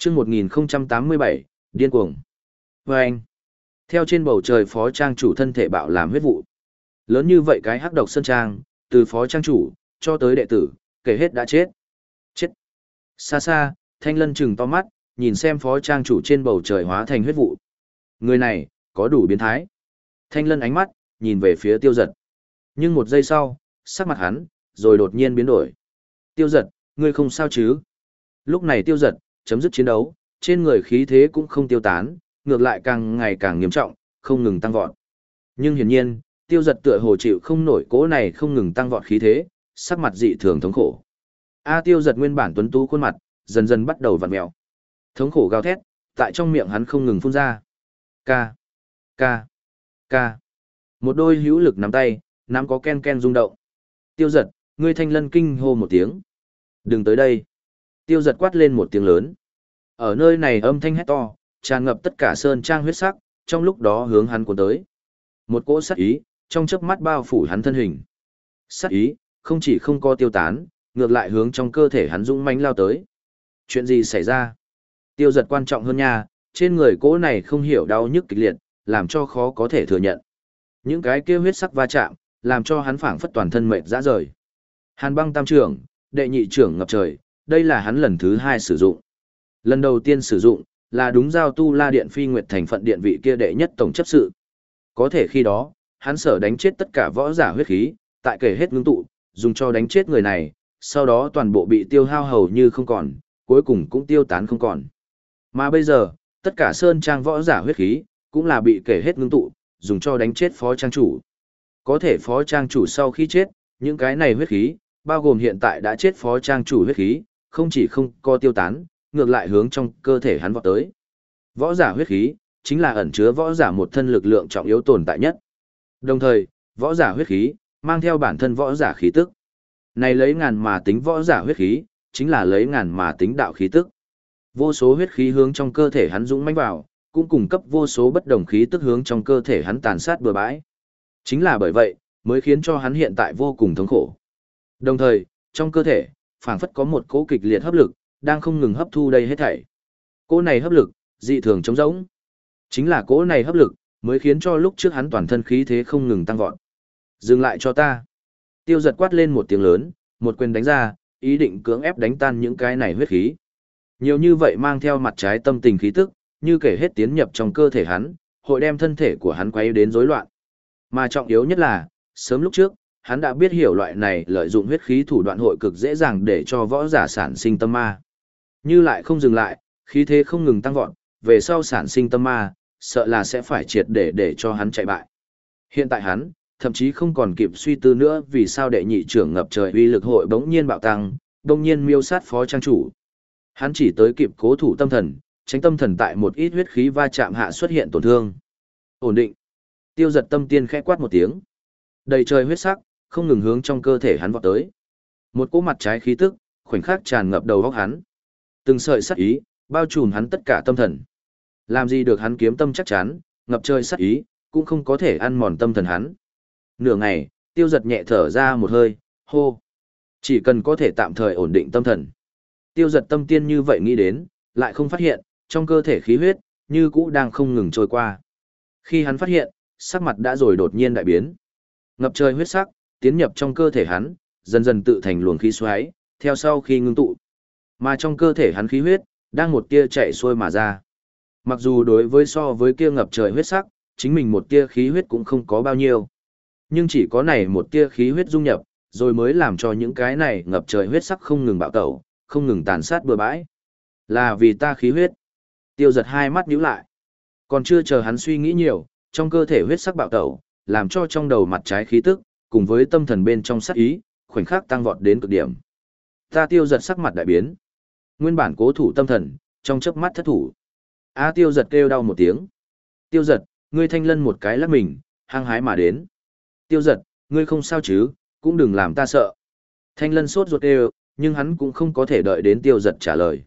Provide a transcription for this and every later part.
Trước 1087, điên cuồng. Và anh, theo trên bầu trời phó trang chủ thân thể bạo làm huyết vụ. Lớn như vậy cái hắc độc sơn trang, từ phó trang chủ, cho tới đệ tử, kể hết đã chết. Chết. Xa xa, thanh lân trừng to mắt, nhìn xem phó trang chủ trên bầu trời hóa thành huyết vụ. Người này, có đủ biến thái. Thanh lân ánh mắt, nhìn về phía tiêu giật. Nhưng một giây sau, sắc mặt hắn, rồi đột nhiên biến đổi. Tiêu giật, ngươi không sao chứ? Lúc này tiêu giật, chấm dứt chiến đấu, trên người khí thế cũng không tiêu tán, ngược lại càng ngày càng nghiêm trọng, không ngừng tăng vọt. Nhưng hiển nhiên, tiêu giật tựa hồ chịu không nổi cố này không ngừng tăng vọt khí thế, sắc mặt dị thường thống khổ. A tiêu giật nguyên bản tuấn tú khuôn mặt, dần dần bắt đầu vặn mèo. Thống khổ gào thét, tại trong miệng hắn không ngừng phun ra. Ca, ca, ca. Một đôi hữu lực nắm tay, nắm có ken ken rung động. Tiêu giật, người thanh lân kinh hô một tiếng. Đừng tới đây tiêu giật quát lên một tiếng lớn. Ở nơi này âm thanh hét to, tràn ngập tất cả sơn trang huyết sắc, trong lúc đó hướng hắn cuốn tới. Một cỗ sát ý, trong chớp mắt bao phủ hắn thân hình. Sát ý, không chỉ không co tiêu tán, ngược lại hướng trong cơ thể hắn dũng mãnh lao tới. Chuyện gì xảy ra? Tiêu giật quan trọng hơn nha, trên người cỗ này không hiểu đau nhức kịch liệt, làm cho khó có thể thừa nhận. Những cái kia huyết sắc va chạm, làm cho hắn phảng phất toàn thân mệt rã rời. Hàn băng tam trưởng, đệ nhị trưởng ngập trời, đây là hắn lần thứ hai sử dụng. Lần đầu tiên sử dụng, là đúng giao tu la điện phi nguyệt thành phận điện vị kia đệ nhất tổng chấp sự. Có thể khi đó, hắn sở đánh chết tất cả võ giả huyết khí, tại kể hết ngưng tụ, dùng cho đánh chết người này, sau đó toàn bộ bị tiêu hao hầu như không còn, cuối cùng cũng tiêu tán không còn. Mà bây giờ, tất cả sơn trang võ giả huyết khí, cũng là bị kể hết ngưng tụ, dùng cho đánh chết phó trang chủ. Có thể phó trang chủ sau khi chết, những cái này huyết khí, bao gồm hiện tại đã chết phó trang chủ huyết khí, không chỉ không co tiêu tán, ngược lại hướng trong cơ thể hắn vọt tới. Võ giả huyết khí, chính là ẩn chứa võ giả một thân lực lượng trọng yếu tồn tại nhất. Đồng thời, võ giả huyết khí, mang theo bản thân võ giả khí tức. Này lấy ngàn mà tính võ giả huyết khí, chính là lấy ngàn mà tính đạo khí tức. Vô số huyết khí hướng trong cơ thể hắn dũng mãnh vào, cũng cung cấp vô số bất đồng khí tức hướng trong cơ thể hắn tàn sát bừa bãi. Chính là bởi vậy, mới khiến cho hắn hiện tại vô cùng thống khổ. Đồng thời, trong cơ thể, phảng phất có một cỗ kịch liệt hấp lực, đang không ngừng hấp thu đây hết thảy. Cỗ này hấp lực, dị thường trống rỗng. Chính là cỗ này hấp lực, mới khiến cho lúc trước hắn toàn thân khí thế không ngừng tăng vọt. Dừng lại cho ta. Tiêu giật quát lên một tiếng lớn, một quyền đánh ra, ý định cưỡng ép đánh tan những cái này huyết khí. Nhiều như vậy mang theo mặt trái tâm tình khí tức, như kể hết tiến nhập trong cơ thể hắn, hội đem thân thể của hắn quấy đến rối loạn. Mà trọng yếu nhất là, sớm lúc trước, hắn đã biết hiểu loại này lợi dụng huyết khí thủ đoạn hội cực dễ dàng để cho võ giả sản sinh tâm ma. Như lại không dừng lại, khí thế không ngừng tăng vọt, về sau sản sinh tâm ma, sợ là sẽ phải triệt để để cho hắn chạy bại. Hiện tại hắn, thậm chí không còn kịp suy tư nữa vì sao đệ nhị trưởng ngập trời uy lực hội bỗng nhiên bạo tăng, bỗng nhiên miêu sát phó trang chủ. Hắn chỉ tới kịp cố thủ tâm thần, tránh tâm thần tại một ít huyết khí va chạm hạ xuất hiện tổn thương. Ổn định. Tiêu giật tâm tiên khẽ quát một tiếng. Đầy trời huyết sắc, không ngừng hướng trong cơ thể hắn vọt tới. Một cỗ mặt trái khí tức, khoảnh khắc tràn ngập đầu óc hắn. Từng sợi sát ý, bao trùm hắn tất cả tâm thần. Làm gì được hắn kiếm tâm chắc chắn, ngập trời sát ý, cũng không có thể ăn mòn tâm thần hắn. Nửa ngày, tiêu giật nhẹ thở ra một hơi, hô. Chỉ cần có thể tạm thời ổn định tâm thần. Tiêu giật tâm tiên như vậy nghĩ đến, lại không phát hiện, trong cơ thể khí huyết, như cũ đang không ngừng trôi qua. Khi hắn phát hiện, sắc mặt đã rồi đột nhiên đại biến. Ngập trời huyết sắc, tiến nhập trong cơ thể hắn, dần dần tự thành luồng khí xoáy, theo sau khi ngưng tụ. Mà trong cơ thể hắn khí huyết, đang một tia chạy xuôi mà ra. Mặc dù đối với so với kia ngập trời huyết sắc, chính mình một tia khí huyết cũng không có bao nhiêu. Nhưng chỉ có này một tia khí huyết dung nhập, rồi mới làm cho những cái này ngập trời huyết sắc không ngừng bạo tẩu, không ngừng tàn sát bừa bãi. Là vì ta khí huyết. Tiêu giật hai mắt nhíu lại. Còn chưa chờ hắn suy nghĩ nhiều, trong cơ thể huyết sắc bạo tẩu, làm cho trong đầu mặt trái khí tức, cùng với tâm thần bên trong sát ý, khoảnh khắc tăng vọt đến cực điểm. Ta tiêu giật sắc mặt đại biến. Nguyên bản cố thủ tâm thần, trong chớp mắt thất thủ. A tiêu giật kêu đau một tiếng. Tiêu giật, ngươi thanh lân một cái lắc mình, hăng hái mà đến. Tiêu giật, ngươi không sao chứ, cũng đừng làm ta sợ. Thanh lân sốt ruột kêu, nhưng hắn cũng không có thể đợi đến tiêu giật trả lời.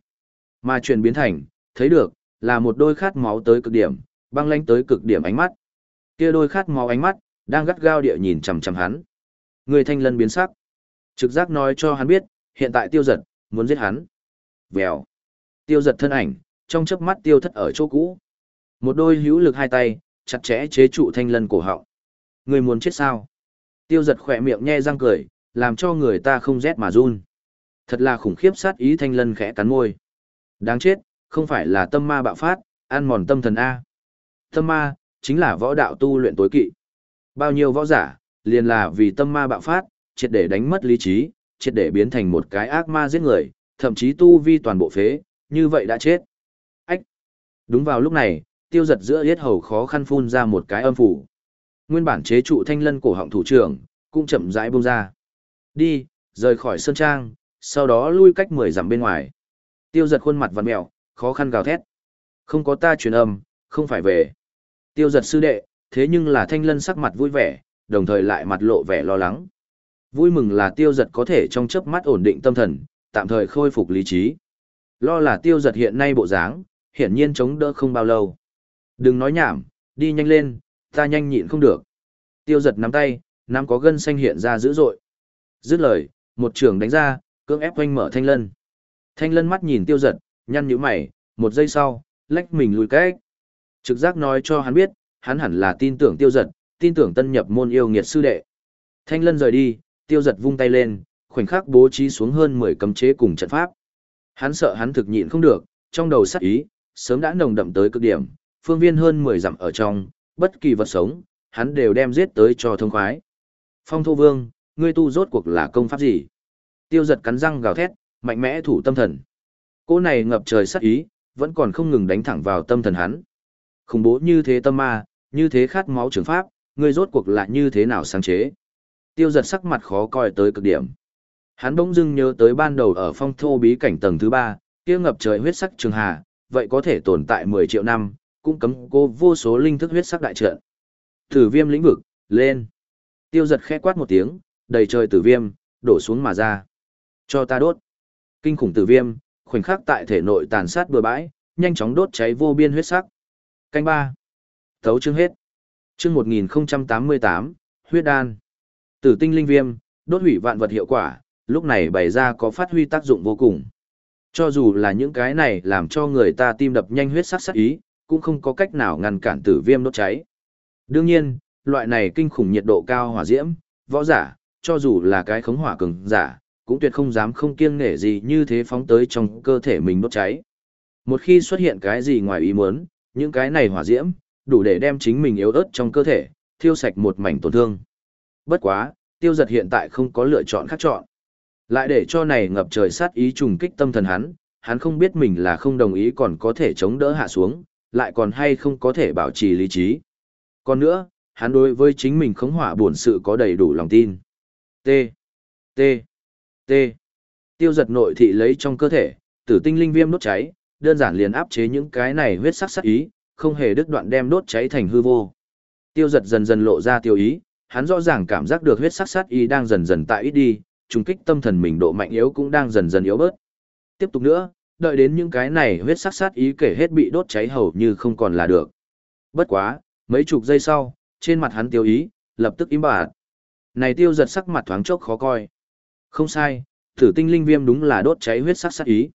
Mà chuyển biến thành, thấy được, là một đôi khát máu tới cực điểm, băng lánh tới cực điểm ánh mắt. Kia đôi khát máu ánh mắt, đang gắt gao địa nhìn chằm chằm hắn. Người thanh lân biến sắc. Trực giác nói cho hắn biết, hiện tại tiêu giật, muốn giết hắn. Vèo. Tiêu giật thân ảnh, trong chớp mắt tiêu thất ở chỗ cũ. Một đôi hữu lực hai tay, chặt chẽ chế trụ thanh lân cổ họng. Người muốn chết sao? Tiêu giật khỏe miệng nhe răng cười, làm cho người ta không rét mà run. Thật là khủng khiếp sát ý thanh lân khẽ cắn môi. Đáng chết, không phải là tâm ma bạo phát, ăn mòn tâm thần A. Tâm ma, chính là võ đạo tu luyện tối kỵ. Bao nhiêu võ giả, liền là vì tâm ma bạo phát, triệt để đánh mất lý trí, triệt để biến thành một cái ác ma giết người, thậm chí tu vi toàn bộ phế, như vậy đã chết. Ách! Đúng vào lúc này, tiêu giật giữa yết hầu khó khăn phun ra một cái âm phủ. Nguyên bản chế trụ thanh lân cổ họng thủ trưởng, cũng chậm rãi buông ra. Đi, rời khỏi sơn trang, sau đó lui cách mười dặm bên ngoài. Tiêu giật khuôn mặt vằn mèo, khó khăn gào thét. Không có ta truyền âm, không phải về. Tiêu giật sư đệ, thế nhưng là thanh lân sắc mặt vui vẻ, đồng thời lại mặt lộ vẻ lo lắng. Vui mừng là tiêu giật có thể trong chớp mắt ổn định tâm thần, tạm thời khôi phục lý trí. Lo là tiêu giật hiện nay bộ dáng, hiển nhiên chống đỡ không bao lâu. Đừng nói nhảm, đi nhanh lên, ta nhanh nhịn không được. Tiêu giật nắm tay, nắm có gân xanh hiện ra dữ dội. Dứt lời, một trường đánh ra, cưỡng ép quanh mở thanh lân. Thanh lân mắt nhìn tiêu giật, nhăn nhíu mày, một giây sau, lách mình lùi cách. Trực giác nói cho hắn biết, hắn hẳn là tin tưởng tiêu giật, tin tưởng tân nhập môn yêu nghiệt sư đệ. Thanh lân rời đi, tiêu giật vung tay lên, khoảnh khắc bố trí xuống hơn 10 cấm chế cùng trận pháp. Hắn sợ hắn thực nhịn không được, trong đầu sát ý, sớm đã nồng đậm tới cực điểm, phương viên hơn 10 dặm ở trong, bất kỳ vật sống, hắn đều đem giết tới cho thông khoái. Phong thô vương, ngươi tu rốt cuộc là công pháp gì? Tiêu giật cắn răng gào thét, mạnh mẽ thủ tâm thần. Cô này ngập trời sát ý, vẫn còn không ngừng đánh thẳng vào tâm thần hắn. Khủng bố như thế tâm ma, như thế khát máu trường pháp, ngươi rốt cuộc là như thế nào sáng chế. Tiêu giật sắc mặt khó coi tới cực điểm. Hắn bỗng dưng nhớ tới ban đầu ở phong thô bí cảnh tầng thứ ba, kia ngập trời huyết sắc trường hà, vậy có thể tồn tại 10 triệu năm, cũng cấm cô vô số linh thức huyết sắc đại trận. Tử viêm lĩnh vực, lên. Tiêu giật khẽ quát một tiếng, đầy trời tử viêm, đổ xuống mà ra. Cho ta đốt. Kinh khủng tử viêm, khoảnh khắc tại thể nội tàn sát bừa bãi, nhanh chóng đốt cháy vô biên huyết sắc. Canh ba. Thấu chương hết. Chương 1088, huyết đan. Tử tinh linh viêm, đốt hủy vạn vật hiệu quả, lúc này bày ra có phát huy tác dụng vô cùng. Cho dù là những cái này làm cho người ta tim đập nhanh huyết sắc sắc ý, cũng không có cách nào ngăn cản tử viêm đốt cháy. Đương nhiên, loại này kinh khủng nhiệt độ cao hỏa diễm, võ giả, cho dù là cái khống hỏa cường giả, cũng tuyệt không dám không kiêng nể gì như thế phóng tới trong cơ thể mình đốt cháy. Một khi xuất hiện cái gì ngoài ý muốn, những cái này hỏa diễm, đủ để đem chính mình yếu ớt trong cơ thể, thiêu sạch một mảnh tổn thương. Bất quá, tiêu giật hiện tại không có lựa chọn khác chọn. Lại để cho này ngập trời sát ý trùng kích tâm thần hắn, hắn không biết mình là không đồng ý còn có thể chống đỡ hạ xuống, lại còn hay không có thể bảo trì lý trí. Còn nữa, hắn đối với chính mình khống hỏa buồn sự có đầy đủ lòng tin. T. T. T. Tiêu giật nội thị lấy trong cơ thể, tử tinh linh viêm đốt cháy, đơn giản liền áp chế những cái này huyết sắc sắc ý, không hề đứt đoạn đem đốt cháy thành hư vô. Tiêu giật dần dần lộ ra tiêu ý, hắn rõ ràng cảm giác được huyết sắc sát y đang dần dần tại ít đi, trùng kích tâm thần mình độ mạnh yếu cũng đang dần dần yếu bớt. Tiếp tục nữa, đợi đến những cái này huyết sắc sát ý kể hết bị đốt cháy hầu như không còn là được. Bất quá, mấy chục giây sau, trên mặt hắn tiêu ý, lập tức im bả, Này tiêu giật sắc mặt thoáng chốc khó coi. Không sai, thử tinh linh viêm đúng là đốt cháy huyết sắc sát ý.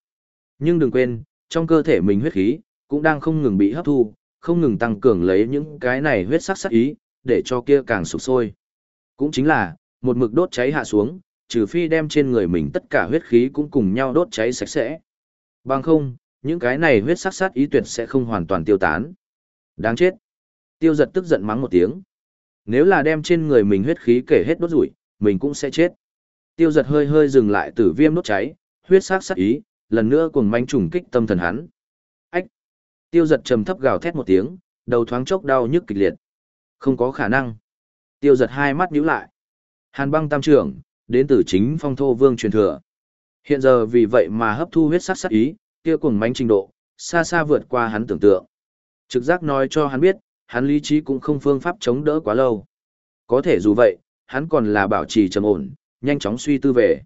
Nhưng đừng quên, trong cơ thể mình huyết khí, cũng đang không ngừng bị hấp thu, không ngừng tăng cường lấy những cái này huyết sắc sắc ý, để cho kia càng sụp sôi. Cũng chính là, một mực đốt cháy hạ xuống, trừ phi đem trên người mình tất cả huyết khí cũng cùng nhau đốt cháy sạch sẽ. Bằng không, những cái này huyết sắc sát ý tuyệt sẽ không hoàn toàn tiêu tán. Đáng chết. Tiêu giật tức giận mắng một tiếng. Nếu là đem trên người mình huyết khí kể hết đốt rủi, mình cũng sẽ chết. Tiêu giật hơi hơi dừng lại tử viêm đốt cháy, huyết sắc sát ý, lần nữa cùng manh trùng kích tâm thần hắn. Tiêu giật trầm thấp gào thét một tiếng, đầu thoáng chốc đau nhức kịch liệt. Không có khả năng. Tiêu giật hai mắt nhíu lại. Hàn băng tam trưởng, đến từ chính phong thô vương truyền thừa. Hiện giờ vì vậy mà hấp thu huyết sắc sát ý, kia cùng mánh trình độ, xa xa vượt qua hắn tưởng tượng. Trực giác nói cho hắn biết, hắn lý trí cũng không phương pháp chống đỡ quá lâu. Có thể dù vậy, hắn còn là bảo trì trầm ổn, nhanh chóng suy tư về.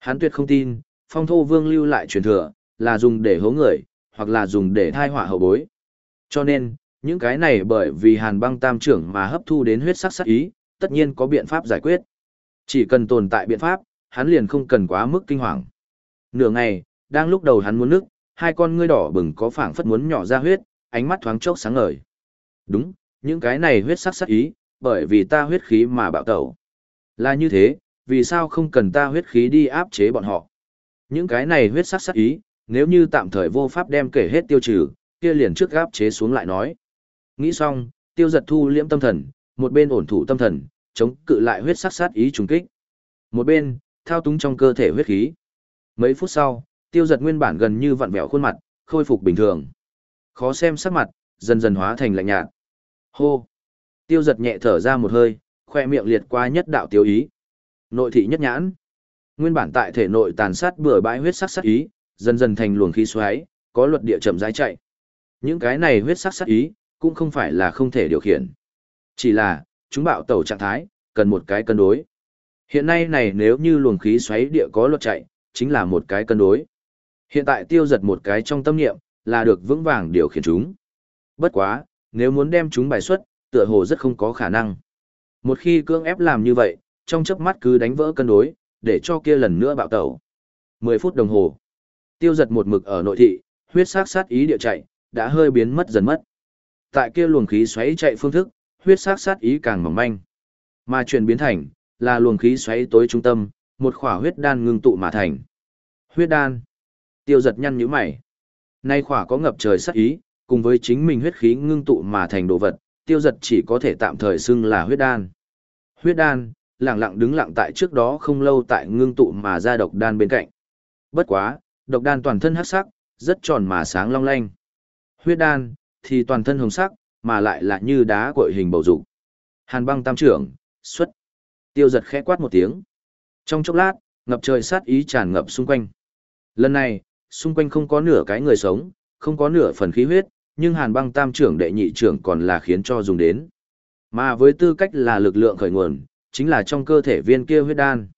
Hắn tuyệt không tin, phong thô vương lưu lại truyền thừa, là dùng để hố người, hoặc là dùng để thai hỏa hậu bối. Cho nên, những cái này bởi vì hàn băng tam trưởng mà hấp thu đến huyết sắc sắc ý, tất nhiên có biện pháp giải quyết. Chỉ cần tồn tại biện pháp, hắn liền không cần quá mức kinh hoàng. Nửa ngày, đang lúc đầu hắn muốn nước, hai con ngươi đỏ bừng có phảng phất muốn nhỏ ra huyết, ánh mắt thoáng chốc sáng ngời. Đúng, những cái này huyết sắc sắc ý, bởi vì ta huyết khí mà bạo tẩu. Là như thế, vì sao không cần ta huyết khí đi áp chế bọn họ? Những cái này huyết sắc sắc ý, nếu như tạm thời vô pháp đem kể hết tiêu trừ, kia liền trước gáp chế xuống lại nói. Nghĩ xong, tiêu giật thu liễm tâm thần, một bên ổn thủ tâm thần, chống cự lại huyết sát sát ý trùng kích. Một bên, thao túng trong cơ thể huyết khí. Mấy phút sau, tiêu giật nguyên bản gần như vặn vẹo khuôn mặt, khôi phục bình thường. Khó xem sắc mặt, dần dần hóa thành lạnh nhạt. Hô! Tiêu giật nhẹ thở ra một hơi, khoe miệng liệt qua nhất đạo tiêu ý. Nội thị nhất nhãn. Nguyên bản tại thể nội tàn sát bừa bãi huyết sắc sát ý, dần dần thành luồng khí xoáy, có luật địa chậm rãi chạy. Những cái này huyết sắc sát ý, cũng không phải là không thể điều khiển. Chỉ là, chúng bạo tẩu trạng thái, cần một cái cân đối. Hiện nay này nếu như luồng khí xoáy địa có luật chạy, chính là một cái cân đối. Hiện tại tiêu giật một cái trong tâm niệm, là được vững vàng điều khiển chúng. Bất quá, nếu muốn đem chúng bài xuất, tựa hồ rất không có khả năng. Một khi cương ép làm như vậy, trong chớp mắt cứ đánh vỡ cân đối, để cho kia lần nữa bạo tẩu. 10 phút đồng hồ tiêu giật một mực ở nội thị, huyết sát sát ý địa chạy, đã hơi biến mất dần mất. Tại kia luồng khí xoáy chạy phương thức, huyết sát sát ý càng mỏng manh. Mà chuyển biến thành, là luồng khí xoáy tối trung tâm, một khỏa huyết đan ngưng tụ mà thành. Huyết đan. Tiêu giật nhăn nhíu mày. Nay khỏa có ngập trời sát ý, cùng với chính mình huyết khí ngưng tụ mà thành đồ vật, tiêu giật chỉ có thể tạm thời xưng là huyết đan. Huyết đan, lặng lặng đứng lặng tại trước đó không lâu tại ngưng tụ mà ra độc đan bên cạnh. Bất quá, độc đan toàn thân hắc sắc, rất tròn mà sáng long lanh. Huyết đan thì toàn thân hồng sắc, mà lại là như đá cội hình bầu dục. Hàn băng tam trưởng, xuất. Tiêu giật khẽ quát một tiếng. Trong chốc lát, ngập trời sát ý tràn ngập xung quanh. Lần này, xung quanh không có nửa cái người sống, không có nửa phần khí huyết, nhưng hàn băng tam trưởng đệ nhị trưởng còn là khiến cho dùng đến. Mà với tư cách là lực lượng khởi nguồn, chính là trong cơ thể viên kia huyết đan.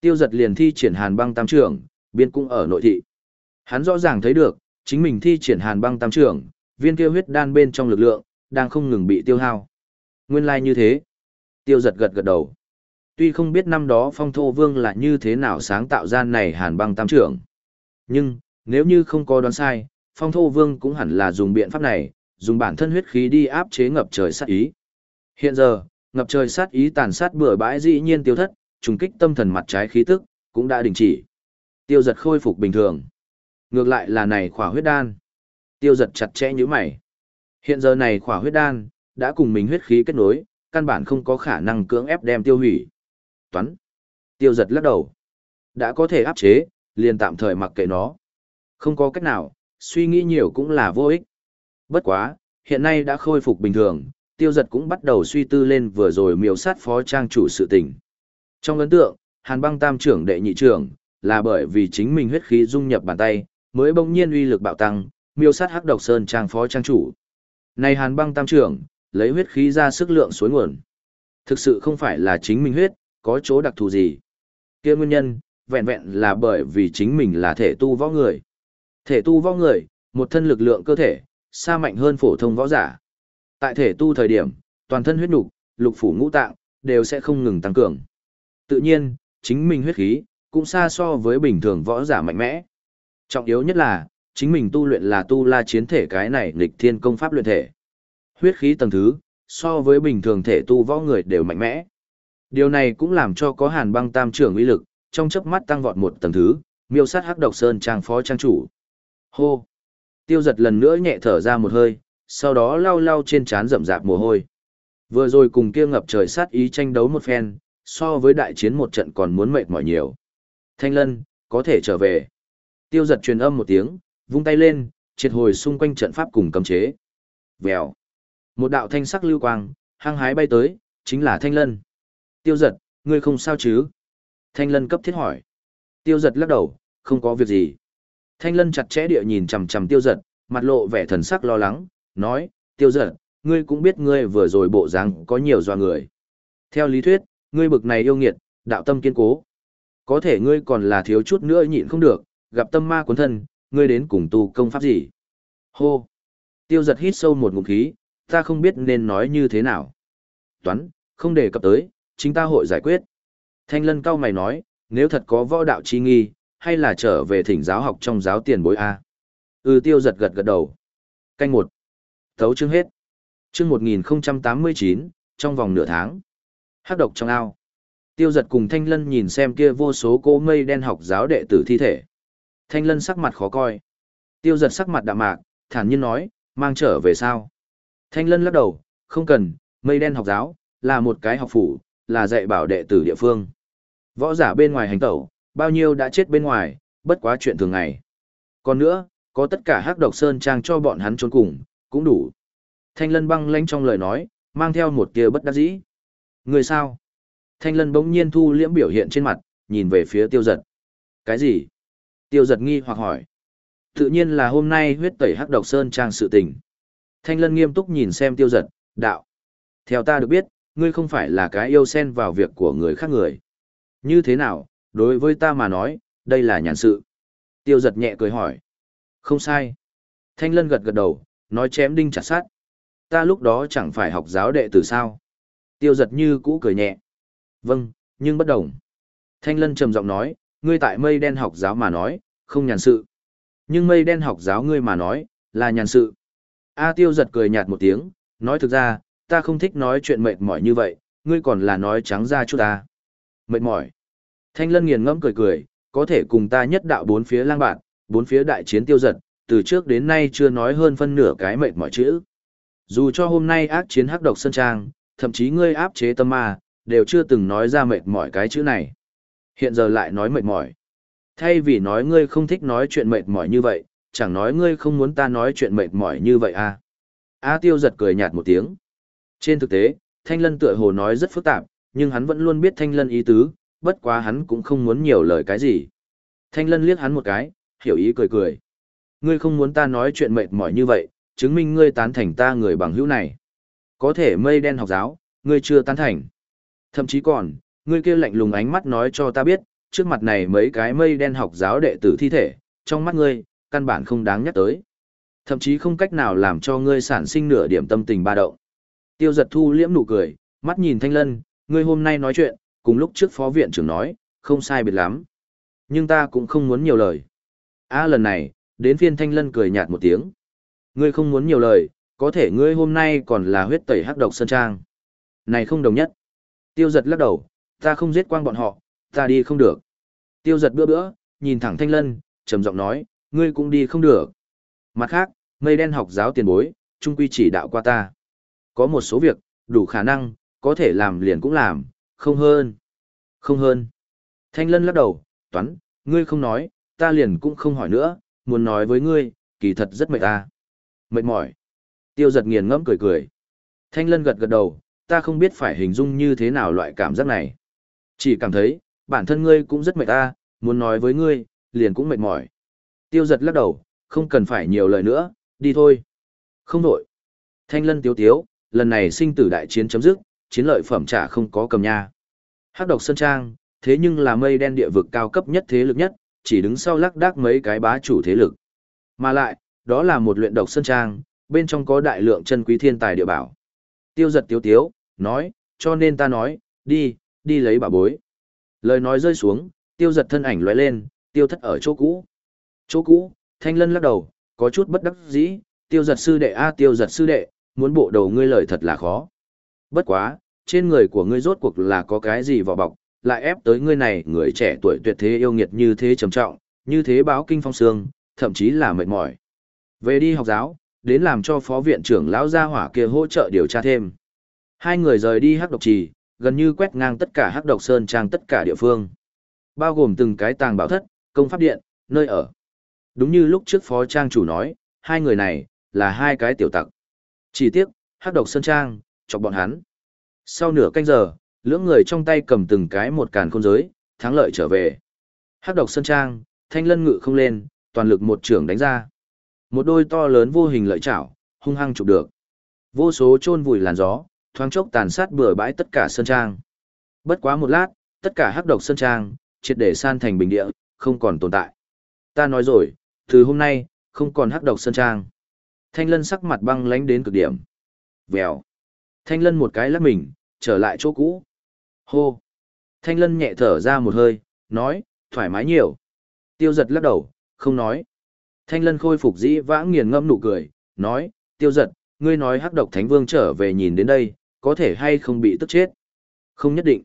Tiêu giật liền thi triển hàn băng tam trưởng, biên cũng ở nội thị. Hắn rõ ràng thấy được, chính mình thi triển hàn băng tam trưởng, viên kia huyết đan bên trong lực lượng, đang không ngừng bị tiêu hao. Nguyên lai like như thế. Tiêu giật gật gật đầu. Tuy không biết năm đó phong thô vương là như thế nào sáng tạo ra này hàn băng tam trưởng. Nhưng, nếu như không có đoán sai, phong thô vương cũng hẳn là dùng biện pháp này, dùng bản thân huyết khí đi áp chế ngập trời sát ý. Hiện giờ, ngập trời sát ý tàn sát bừa bãi dĩ nhiên tiêu thất, trùng kích tâm thần mặt trái khí tức, cũng đã đình chỉ tiêu giật khôi phục bình thường. Ngược lại là này khỏa huyết đan. Tiêu giật chặt chẽ như mày. Hiện giờ này khỏa huyết đan, đã cùng mình huyết khí kết nối, căn bản không có khả năng cưỡng ép đem tiêu hủy. Toán. Tiêu giật lắc đầu. Đã có thể áp chế, liền tạm thời mặc kệ nó. Không có cách nào, suy nghĩ nhiều cũng là vô ích. Bất quá, hiện nay đã khôi phục bình thường, tiêu giật cũng bắt đầu suy tư lên vừa rồi miêu sát phó trang chủ sự tình. Trong ấn tượng, Hàn băng tam trưởng đệ nhị trưởng, là bởi vì chính mình huyết khí dung nhập bàn tay, mới bỗng nhiên uy lực bạo tăng, miêu sát hắc độc sơn trang phó trang chủ. Này hàn băng tam trưởng, lấy huyết khí ra sức lượng suối nguồn. Thực sự không phải là chính mình huyết, có chỗ đặc thù gì. kia nguyên nhân, vẹn vẹn là bởi vì chính mình là thể tu võ người. Thể tu võ người, một thân lực lượng cơ thể, xa mạnh hơn phổ thông võ giả. Tại thể tu thời điểm, toàn thân huyết nục, lục phủ ngũ tạng, đều sẽ không ngừng tăng cường. Tự nhiên, chính mình huyết khí, cũng xa so với bình thường võ giả mạnh mẽ. Trọng yếu nhất là, chính mình tu luyện là tu la chiến thể cái này nghịch thiên công pháp luyện thể. Huyết khí tầng thứ, so với bình thường thể tu võ người đều mạnh mẽ. Điều này cũng làm cho có hàn băng tam trưởng uy lực, trong chớp mắt tăng vọt một tầng thứ, miêu sát hắc độc sơn trang phó trang chủ. Hô! Tiêu giật lần nữa nhẹ thở ra một hơi, sau đó lau lau trên trán rậm rạp mồ hôi. Vừa rồi cùng kia ngập trời sát ý tranh đấu một phen, so với đại chiến một trận còn muốn mệt mỏi nhiều. Thanh lân, có thể trở về. Tiêu giật truyền âm một tiếng, vung tay lên, triệt hồi xung quanh trận pháp cùng cấm chế. Vèo. Một đạo thanh sắc lưu quang, hăng hái bay tới, chính là thanh lân. Tiêu giật, ngươi không sao chứ? Thanh lân cấp thiết hỏi. Tiêu giật lắc đầu, không có việc gì. Thanh lân chặt chẽ địa nhìn chằm chằm tiêu giật, mặt lộ vẻ thần sắc lo lắng, nói, tiêu giật, ngươi cũng biết ngươi vừa rồi bộ dáng có nhiều doa người. Theo lý thuyết, ngươi bực này yêu nghiệt, đạo tâm kiên cố, có thể ngươi còn là thiếu chút nữa nhịn không được, gặp tâm ma cuốn thân, ngươi đến cùng tu công pháp gì? Hô! Tiêu giật hít sâu một ngụm khí, ta không biết nên nói như thế nào. Toán, không đề cập tới, chính ta hội giải quyết. Thanh lân cao mày nói, nếu thật có võ đạo chi nghi, hay là trở về thỉnh giáo học trong giáo tiền bối A. Ừ tiêu giật gật gật đầu. Canh một. Thấu chương hết. Chương 1089, trong vòng nửa tháng. Hắc độc trong ao. Tiêu giật cùng Thanh Lân nhìn xem kia vô số cô mây đen học giáo đệ tử thi thể. Thanh Lân sắc mặt khó coi. Tiêu giật sắc mặt đạm mạc, thản nhiên nói, mang trở về sao. Thanh Lân lắc đầu, không cần, mây đen học giáo, là một cái học phủ, là dạy bảo đệ tử địa phương. Võ giả bên ngoài hành tẩu, bao nhiêu đã chết bên ngoài, bất quá chuyện thường ngày. Còn nữa, có tất cả hắc độc sơn trang cho bọn hắn trốn cùng, cũng đủ. Thanh lân băng lanh trong lời nói, mang theo một tia bất đắc dĩ. Người sao? Thanh lân bỗng nhiên thu liễm biểu hiện trên mặt, nhìn về phía tiêu giật. Cái gì? Tiêu giật nghi hoặc hỏi. Tự nhiên là hôm nay huyết tẩy hắc độc sơn trang sự tình. Thanh lân nghiêm túc nhìn xem tiêu giật, đạo. Theo ta được biết, ngươi không phải là cái yêu xen vào việc của người khác người. Như thế nào, đối với ta mà nói, đây là nhàn sự. Tiêu giật nhẹ cười hỏi. Không sai. Thanh lân gật gật đầu, nói chém đinh chặt sát. Ta lúc đó chẳng phải học giáo đệ từ sao. Tiêu giật như cũ cười nhẹ. Vâng, nhưng bất đồng. Thanh Lân trầm giọng nói, ngươi tại mây đen học giáo mà nói, không nhàn sự. Nhưng mây đen học giáo ngươi mà nói, là nhàn sự. A tiêu giật cười nhạt một tiếng, nói thực ra, ta không thích nói chuyện mệt mỏi như vậy, ngươi còn là nói trắng ra chút ta. Mệt mỏi. Thanh lân nghiền ngẫm cười cười, có thể cùng ta nhất đạo bốn phía lang bạn, bốn phía đại chiến tiêu giật, từ trước đến nay chưa nói hơn phân nửa cái mệt mỏi chữ. Dù cho hôm nay ác chiến hắc độc sân trang, thậm chí ngươi áp chế tâm ma, đều chưa từng nói ra mệt mỏi cái chữ này. Hiện giờ lại nói mệt mỏi. Thay vì nói ngươi không thích nói chuyện mệt mỏi như vậy, chẳng nói ngươi không muốn ta nói chuyện mệt mỏi như vậy à. A tiêu giật cười nhạt một tiếng. Trên thực tế, Thanh Lân tựa hồ nói rất phức tạp, nhưng hắn vẫn luôn biết Thanh Lân ý tứ, bất quá hắn cũng không muốn nhiều lời cái gì. Thanh Lân liếc hắn một cái, hiểu ý cười cười. Ngươi không muốn ta nói chuyện mệt mỏi như vậy, chứng minh ngươi tán thành ta người bằng hữu này. Có thể mây đen học giáo, ngươi chưa tán thành. Thậm chí còn, người kia lạnh lùng ánh mắt nói cho ta biết, trước mặt này mấy cái mây đen học giáo đệ tử thi thể, trong mắt ngươi, căn bản không đáng nhắc tới. Thậm chí không cách nào làm cho ngươi sản sinh nửa điểm tâm tình ba động. Tiêu giật thu liễm nụ cười, mắt nhìn thanh lân, ngươi hôm nay nói chuyện, cùng lúc trước phó viện trưởng nói, không sai biệt lắm. Nhưng ta cũng không muốn nhiều lời. a à, lần này, đến phiên thanh lân cười nhạt một tiếng. Ngươi không muốn nhiều lời, có thể ngươi hôm nay còn là huyết tẩy hắc độc sơn trang. Này không đồng nhất. Tiêu giật lắc đầu, ta không giết quang bọn họ, ta đi không được. Tiêu giật bữa bữa, nhìn thẳng thanh lân, trầm giọng nói, ngươi cũng đi không được. Mặt khác, mây đen học giáo tiền bối, trung quy chỉ đạo qua ta. Có một số việc, đủ khả năng, có thể làm liền cũng làm, không hơn. Không hơn. Thanh lân lắc đầu, toán, ngươi không nói, ta liền cũng không hỏi nữa, muốn nói với ngươi, kỳ thật rất mệt ta. Mệt mỏi. Tiêu giật nghiền ngẫm cười cười. Thanh lân gật gật đầu, ta không biết phải hình dung như thế nào loại cảm giác này. Chỉ cảm thấy, bản thân ngươi cũng rất mệt ta, muốn nói với ngươi, liền cũng mệt mỏi. Tiêu giật lắc đầu, không cần phải nhiều lời nữa, đi thôi. Không đổi. Thanh lân tiếu tiếu, lần này sinh tử đại chiến chấm dứt, chiến lợi phẩm trả không có cầm nha. Hắc độc sơn trang, thế nhưng là mây đen địa vực cao cấp nhất thế lực nhất, chỉ đứng sau lắc đác mấy cái bá chủ thế lực. Mà lại, đó là một luyện độc sơn trang, bên trong có đại lượng chân quý thiên tài địa bảo. Tiêu giật tiếu tiếu, nói, cho nên ta nói, đi, đi lấy bà bối. Lời nói rơi xuống, tiêu giật thân ảnh loại lên, tiêu thất ở chỗ cũ. Chỗ cũ, thanh lân lắc đầu, có chút bất đắc dĩ, tiêu giật sư đệ a tiêu giật sư đệ, muốn bộ đầu ngươi lời thật là khó. Bất quá, trên người của ngươi rốt cuộc là có cái gì vỏ bọc, lại ép tới ngươi này người trẻ tuổi tuyệt thế yêu nghiệt như thế trầm trọng, như thế báo kinh phong sương, thậm chí là mệt mỏi. Về đi học giáo, đến làm cho phó viện trưởng lão gia hỏa kia hỗ trợ điều tra thêm. Hai người rời đi hắc độc trì, gần như quét ngang tất cả hắc độc sơn trang tất cả địa phương. Bao gồm từng cái tàng bảo thất, công pháp điện, nơi ở. Đúng như lúc trước phó trang chủ nói, hai người này, là hai cái tiểu tặc. Chỉ tiếc, hắc độc sơn trang, chọc bọn hắn. Sau nửa canh giờ, lưỡng người trong tay cầm từng cái một càn khôn giới, thắng lợi trở về. Hắc độc sơn trang, thanh lân ngự không lên, toàn lực một trưởng đánh ra. Một đôi to lớn vô hình lợi chảo, hung hăng chụp được. Vô số chôn vùi làn gió, thoáng chốc tàn sát bừa bãi tất cả sơn trang. Bất quá một lát, tất cả hắc độc sơn trang, triệt để san thành bình địa, không còn tồn tại. Ta nói rồi, từ hôm nay, không còn hắc độc sơn trang. Thanh lân sắc mặt băng lánh đến cực điểm. Vèo. Thanh lân một cái lắc mình, trở lại chỗ cũ. Hô. Thanh lân nhẹ thở ra một hơi, nói, thoải mái nhiều. Tiêu giật lắc đầu, không nói. Thanh lân khôi phục dĩ vãng nghiền ngâm nụ cười, nói, tiêu giật, ngươi nói hắc độc thánh vương trở về nhìn đến đây, có thể hay không bị tức chết. Không nhất định.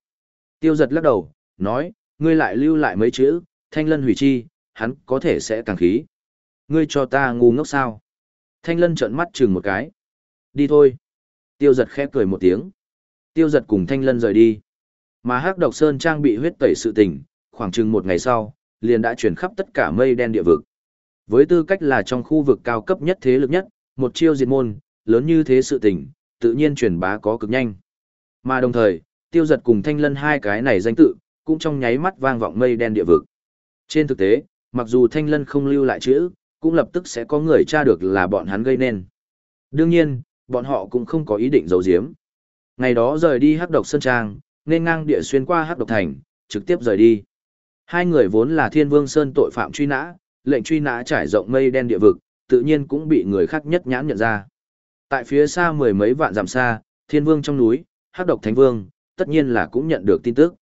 Tiêu giật lắc đầu, nói, ngươi lại lưu lại mấy chữ, thanh lân hủy chi, hắn có thể sẽ càng khí. Ngươi cho ta ngu ngốc sao? Thanh lân trợn mắt chừng một cái. Đi thôi. Tiêu giật khẽ cười một tiếng. Tiêu giật cùng thanh lân rời đi. Mà hắc độc sơn trang bị huyết tẩy sự tình, khoảng chừng một ngày sau, liền đã chuyển khắp tất cả mây đen địa vực. Với tư cách là trong khu vực cao cấp nhất thế lực nhất, một chiêu diệt môn, lớn như thế sự tình, tự nhiên truyền bá có cực nhanh. Mà đồng thời, tiêu giật cùng thanh lân hai cái này danh tự, cũng trong nháy mắt vang vọng mây đen địa vực. Trên thực tế, mặc dù thanh lân không lưu lại chữ, cũng lập tức sẽ có người tra được là bọn hắn gây nên. Đương nhiên, bọn họ cũng không có ý định giấu giếm. Ngày đó rời đi hắc độc sơn trang, nên ngang địa xuyên qua hắc độc thành, trực tiếp rời đi. Hai người vốn là thiên vương sơn tội phạm truy nã, lệnh truy nã trải rộng mây đen địa vực, tự nhiên cũng bị người khác nhất nhãn nhận ra. Tại phía xa mười mấy vạn dặm xa, thiên vương trong núi, hắc độc thánh vương, tất nhiên là cũng nhận được tin tức.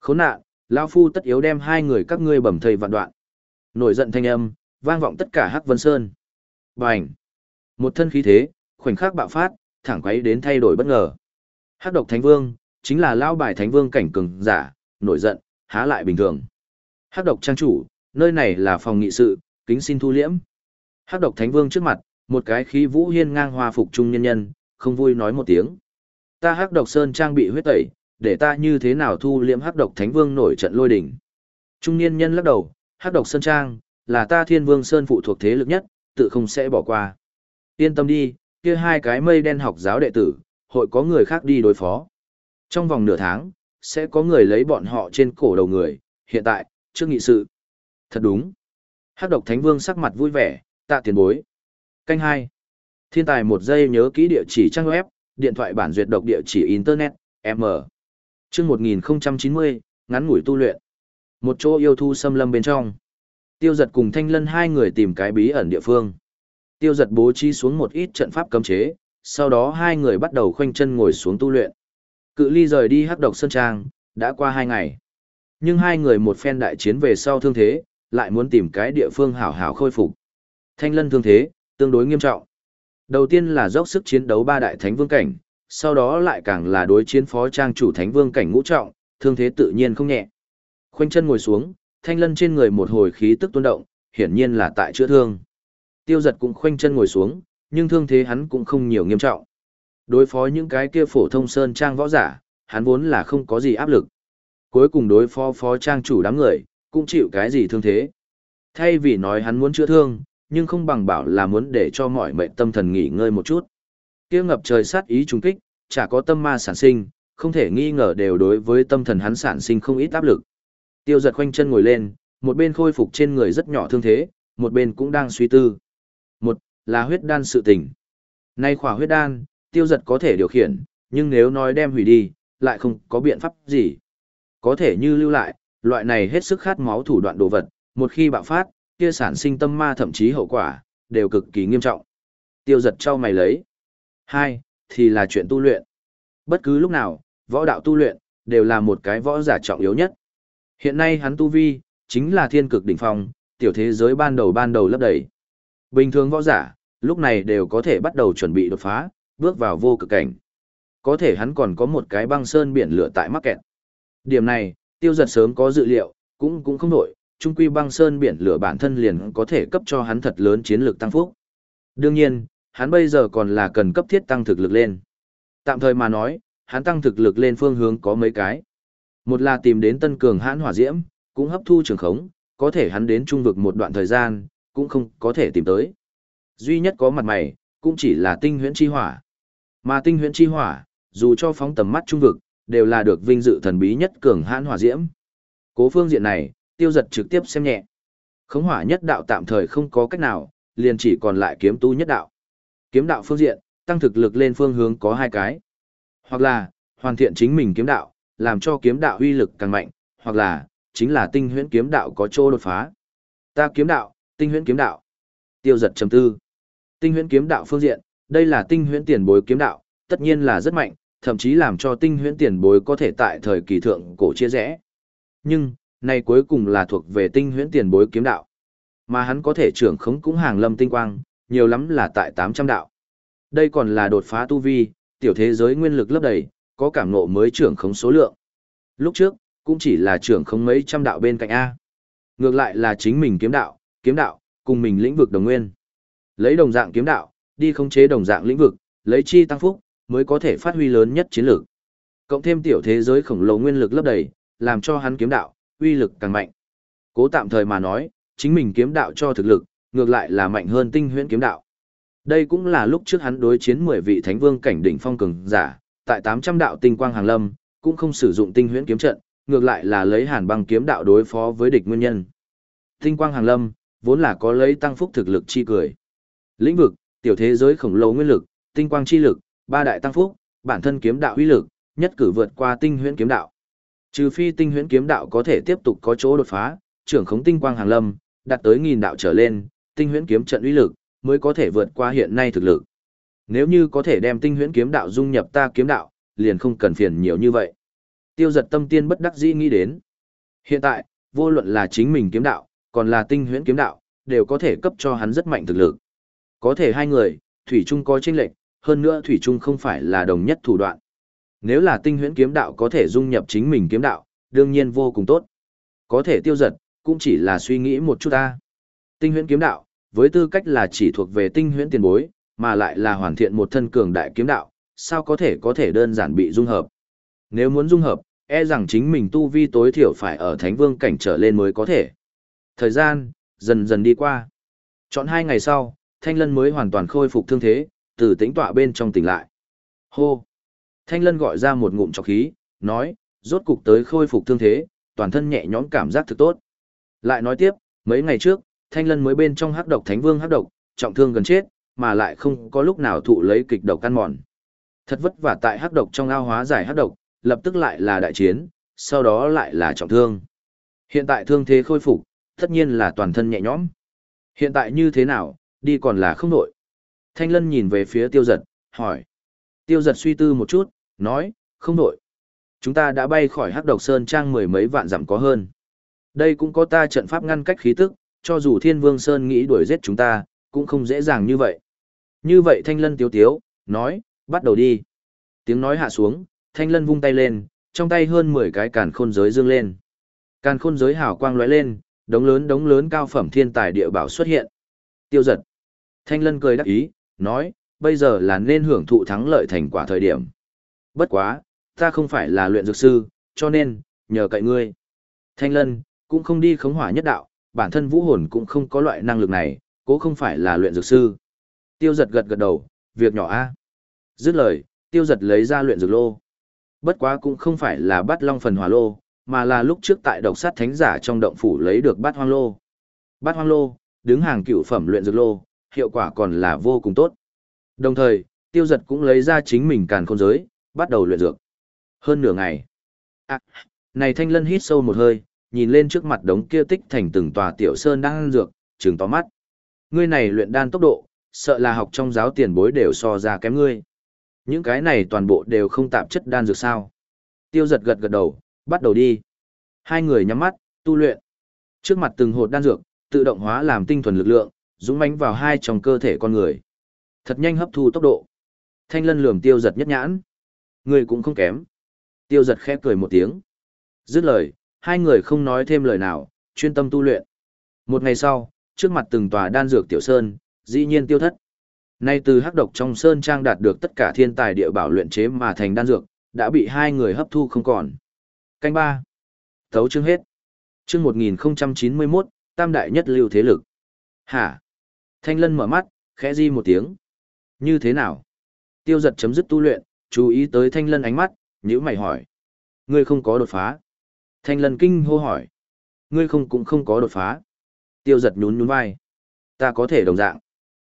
Khốn nạn, lão phu tất yếu đem hai người các ngươi bẩm thầy vạn đoạn. Nổi giận thanh âm, vang vọng tất cả hắc vân sơn. Bành! Một thân khí thế, khoảnh khắc bạo phát, thẳng quấy đến thay đổi bất ngờ. Hắc độc thánh vương, chính là lão bài thánh vương cảnh cường giả, nổi giận, há lại bình thường. Hắc độc trang chủ, nơi này là phòng nghị sự, kính xin thu liễm. Hắc độc thánh vương trước mặt, một cái khí vũ hiên ngang hoa phục trung nhân nhân, không vui nói một tiếng. Ta hắc độc sơn trang bị huyết tẩy, để ta như thế nào thu liễm hắc độc thánh vương nổi trận lôi đỉnh. Trung niên nhân lắc đầu, hắc độc sơn trang, là ta thiên vương sơn phụ thuộc thế lực nhất, tự không sẽ bỏ qua. Yên tâm đi, kia hai cái mây đen học giáo đệ tử, hội có người khác đi đối phó. Trong vòng nửa tháng, sẽ có người lấy bọn họ trên cổ đầu người, hiện tại, trước nghị sự. Thật đúng. Hắc độc thánh vương sắc mặt vui vẻ, tạ tiền bối, Canh 2. Thiên tài một giây nhớ kỹ địa chỉ trang web, điện thoại bản duyệt độc địa chỉ internet, M. Chương 1090, ngắn ngủi tu luyện. Một chỗ yêu thu xâm lâm bên trong. Tiêu giật cùng Thanh Lân hai người tìm cái bí ẩn địa phương. Tiêu giật bố trí xuống một ít trận pháp cấm chế, sau đó hai người bắt đầu khoanh chân ngồi xuống tu luyện. Cự ly rời đi hắc độc sơn trang, đã qua hai ngày. Nhưng hai người một phen đại chiến về sau thương thế, lại muốn tìm cái địa phương hảo hảo khôi phục. Thanh Lân thương thế, tương đối nghiêm trọng. Đầu tiên là dốc sức chiến đấu ba đại thánh vương cảnh, sau đó lại càng là đối chiến phó trang chủ thánh vương cảnh ngũ trọng, thương thế tự nhiên không nhẹ. Khoanh chân ngồi xuống, thanh lân trên người một hồi khí tức tuôn động, hiển nhiên là tại chữa thương. Tiêu giật cũng khoanh chân ngồi xuống, nhưng thương thế hắn cũng không nhiều nghiêm trọng. Đối phó những cái kia phổ thông sơn trang võ giả, hắn vốn là không có gì áp lực. Cuối cùng đối phó phó trang chủ đám người, cũng chịu cái gì thương thế. Thay vì nói hắn muốn chữa thương, nhưng không bằng bảo là muốn để cho mọi mệnh tâm thần nghỉ ngơi một chút. Kia ngập trời sát ý trùng kích, chả có tâm ma sản sinh, không thể nghi ngờ đều đối với tâm thần hắn sản sinh không ít áp lực. Tiêu giật khoanh chân ngồi lên, một bên khôi phục trên người rất nhỏ thương thế, một bên cũng đang suy tư. Một, là huyết đan sự tình. Nay khỏa huyết đan, tiêu giật có thể điều khiển, nhưng nếu nói đem hủy đi, lại không có biện pháp gì. Có thể như lưu lại, loại này hết sức khát máu thủ đoạn đồ vật, một khi bạo phát, kia sản sinh tâm ma thậm chí hậu quả, đều cực kỳ nghiêm trọng. Tiêu giật trao mày lấy. Hai, thì là chuyện tu luyện. Bất cứ lúc nào, võ đạo tu luyện, đều là một cái võ giả trọng yếu nhất. Hiện nay hắn tu vi, chính là thiên cực đỉnh phong, tiểu thế giới ban đầu ban đầu lấp đầy. Bình thường võ giả, lúc này đều có thể bắt đầu chuẩn bị đột phá, bước vào vô cực cảnh. Có thể hắn còn có một cái băng sơn biển lửa tại mắc kẹt. Điểm này, tiêu giật sớm có dự liệu, cũng cũng không nổi, trung quy băng sơn biển lửa bản thân liền có thể cấp cho hắn thật lớn chiến lược tăng phúc. Đương nhiên, hắn bây giờ còn là cần cấp thiết tăng thực lực lên. Tạm thời mà nói, hắn tăng thực lực lên phương hướng có mấy cái. Một là tìm đến tân cường hãn hỏa diễm, cũng hấp thu trường khống, có thể hắn đến trung vực một đoạn thời gian, cũng không có thể tìm tới. Duy nhất có mặt mày, cũng chỉ là tinh huyễn chi hỏa. Mà tinh huyễn chi hỏa, dù cho phóng tầm mắt trung vực, đều là được vinh dự thần bí nhất cường hãn hỏa diễm. Cố phương diện này, tiêu giật trực tiếp xem nhẹ. Khống hỏa nhất đạo tạm thời không có cách nào, liền chỉ còn lại kiếm tu nhất đạo. Kiếm đạo phương diện, tăng thực lực lên phương hướng có hai cái. Hoặc là, hoàn thiện chính mình kiếm đạo, làm cho kiếm đạo uy lực càng mạnh, hoặc là, chính là tinh huyễn kiếm đạo có chỗ đột phá. Ta kiếm đạo, tinh huyễn kiếm đạo. Tiêu giật trầm tư. Tinh huyễn kiếm đạo phương diện, đây là tinh huyễn tiền bối kiếm đạo, tất nhiên là rất mạnh, thậm chí làm cho tinh huyễn tiền bối có thể tại thời kỳ thượng cổ chia rẽ. Nhưng, này cuối cùng là thuộc về tinh huyễn tiền bối kiếm đạo. Mà hắn có thể trưởng khống cũng hàng lâm tinh quang, nhiều lắm là tại 800 đạo. Đây còn là đột phá tu vi, tiểu thế giới nguyên lực lấp đầy, có cảm ngộ mới trưởng khống số lượng. Lúc trước, cũng chỉ là trưởng khống mấy trăm đạo bên cạnh A. Ngược lại là chính mình kiếm đạo, kiếm đạo, cùng mình lĩnh vực đồng nguyên. Lấy đồng dạng kiếm đạo, đi khống chế đồng dạng lĩnh vực, lấy chi tăng phúc, mới có thể phát huy lớn nhất chiến lược. Cộng thêm tiểu thế giới khổng lồ nguyên lực lấp đầy, làm cho hắn kiếm đạo, uy lực càng mạnh. Cố tạm thời mà nói, chính mình kiếm đạo cho thực lực, ngược lại là mạnh hơn tinh huyễn kiếm đạo. Đây cũng là lúc trước hắn đối chiến 10 vị thánh vương cảnh đỉnh phong cường giả, tại 800 đạo tinh quang hàng lâm, cũng không sử dụng tinh huyễn kiếm trận, ngược lại là lấy Hàn Băng kiếm đạo đối phó với địch nguyên nhân. Tinh quang hàng lâm, vốn là có lấy tăng phúc thực lực chi cười. Lĩnh vực, tiểu thế giới khổng lồ nguyên lực, tinh quang chi lực, ba đại tăng phúc, bản thân kiếm đạo uy lực, nhất cử vượt qua tinh huyễn kiếm đạo. Trừ phi tinh huyễn kiếm đạo có thể tiếp tục có chỗ đột phá, trưởng khống tinh quang hàng lâm, đạt tới nghìn đạo trở lên, tinh huyễn kiếm trận uy lực mới có thể vượt qua hiện nay thực lực. Nếu như có thể đem tinh huyễn kiếm đạo dung nhập ta kiếm đạo, liền không cần phiền nhiều như vậy. Tiêu giật tâm tiên bất đắc dĩ nghĩ đến. Hiện tại, vô luận là chính mình kiếm đạo, còn là tinh huyễn kiếm đạo, đều có thể cấp cho hắn rất mạnh thực lực. Có thể hai người, Thủy Trung có chênh lệch, hơn nữa Thủy Trung không phải là đồng nhất thủ đoạn, nếu là tinh huyễn kiếm đạo có thể dung nhập chính mình kiếm đạo, đương nhiên vô cùng tốt. Có thể tiêu giật, cũng chỉ là suy nghĩ một chút ta. Tinh huyễn kiếm đạo, với tư cách là chỉ thuộc về tinh huyễn tiền bối, mà lại là hoàn thiện một thân cường đại kiếm đạo, sao có thể có thể đơn giản bị dung hợp. Nếu muốn dung hợp, e rằng chính mình tu vi tối thiểu phải ở thánh vương cảnh trở lên mới có thể. Thời gian, dần dần đi qua. Chọn hai ngày sau, thanh lân mới hoàn toàn khôi phục thương thế, từ tĩnh tọa bên trong tỉnh lại. Hô! Thanh lân gọi ra một ngụm trọc khí, nói, rốt cục tới khôi phục thương thế, toàn thân nhẹ nhõm cảm giác thực tốt. Lại nói tiếp, mấy ngày trước, thanh lân mới bên trong hắc độc thánh vương hắc độc, trọng thương gần chết, mà lại không có lúc nào thụ lấy kịch độc căn mòn. Thật vất vả tại hắc độc trong ao hóa giải hắc độc, lập tức lại là đại chiến, sau đó lại là trọng thương. Hiện tại thương thế khôi phục, tất nhiên là toàn thân nhẹ nhõm. Hiện tại như thế nào, đi còn là không nổi. Thanh Lân nhìn về phía tiêu giật, hỏi. Tiêu giật suy tư một chút, Nói, không đổi. Chúng ta đã bay khỏi hắc độc sơn trang mười mấy vạn dặm có hơn. Đây cũng có ta trận pháp ngăn cách khí tức, cho dù thiên vương sơn nghĩ đuổi giết chúng ta, cũng không dễ dàng như vậy. Như vậy thanh lân tiếu tiếu, nói, bắt đầu đi. Tiếng nói hạ xuống, thanh lân vung tay lên, trong tay hơn mười cái càn khôn giới dương lên. Càn khôn giới hào quang lóe lên, đống lớn đống lớn cao phẩm thiên tài địa bảo xuất hiện. Tiêu giật. Thanh lân cười đắc ý, nói, bây giờ là nên hưởng thụ thắng lợi thành quả thời điểm. Bất quá, ta không phải là luyện dược sư, cho nên, nhờ cậy ngươi. Thanh lân, cũng không đi khống hỏa nhất đạo, bản thân vũ hồn cũng không có loại năng lực này, cố không phải là luyện dược sư. Tiêu giật gật gật đầu, việc nhỏ a. Dứt lời, tiêu giật lấy ra luyện dược lô. Bất quá cũng không phải là bắt long phần hỏa lô, mà là lúc trước tại độc sát thánh giả trong động phủ lấy được bát hoang lô. Bát hoang lô, đứng hàng cựu phẩm luyện dược lô, hiệu quả còn là vô cùng tốt. Đồng thời, tiêu giật cũng lấy ra chính mình càn khôn giới, bắt đầu luyện dược. Hơn nửa ngày. À, này thanh lân hít sâu một hơi, nhìn lên trước mặt đống kia tích thành từng tòa tiểu sơn đang ăn dược, trừng to mắt. Ngươi này luyện đan tốc độ, sợ là học trong giáo tiền bối đều so ra kém ngươi. Những cái này toàn bộ đều không tạp chất đan dược sao. Tiêu giật gật gật đầu, bắt đầu đi. Hai người nhắm mắt, tu luyện. Trước mặt từng hột đan dược, tự động hóa làm tinh thuần lực lượng, dũng mãnh vào hai trong cơ thể con người. Thật nhanh hấp thu tốc độ. Thanh lân lườm tiêu giật nhất nhãn ngươi cũng không kém. Tiêu giật khẽ cười một tiếng. Dứt lời, hai người không nói thêm lời nào, chuyên tâm tu luyện. Một ngày sau, trước mặt từng tòa đan dược tiểu sơn, dĩ nhiên tiêu thất. Nay từ hắc độc trong sơn trang đạt được tất cả thiên tài địa bảo luyện chế mà thành đan dược, đã bị hai người hấp thu không còn. Canh ba Thấu chương hết. Chương 1091, tam đại nhất lưu thế lực. Hả? Thanh lân mở mắt, khẽ di một tiếng. Như thế nào? Tiêu giật chấm dứt tu luyện, chú ý tới thanh lân ánh mắt, nhữ mày hỏi. Ngươi không có đột phá. Thanh lân kinh hô hỏi. Ngươi không cũng không có đột phá. Tiêu giật nhún nhún vai. Ta có thể đồng dạng.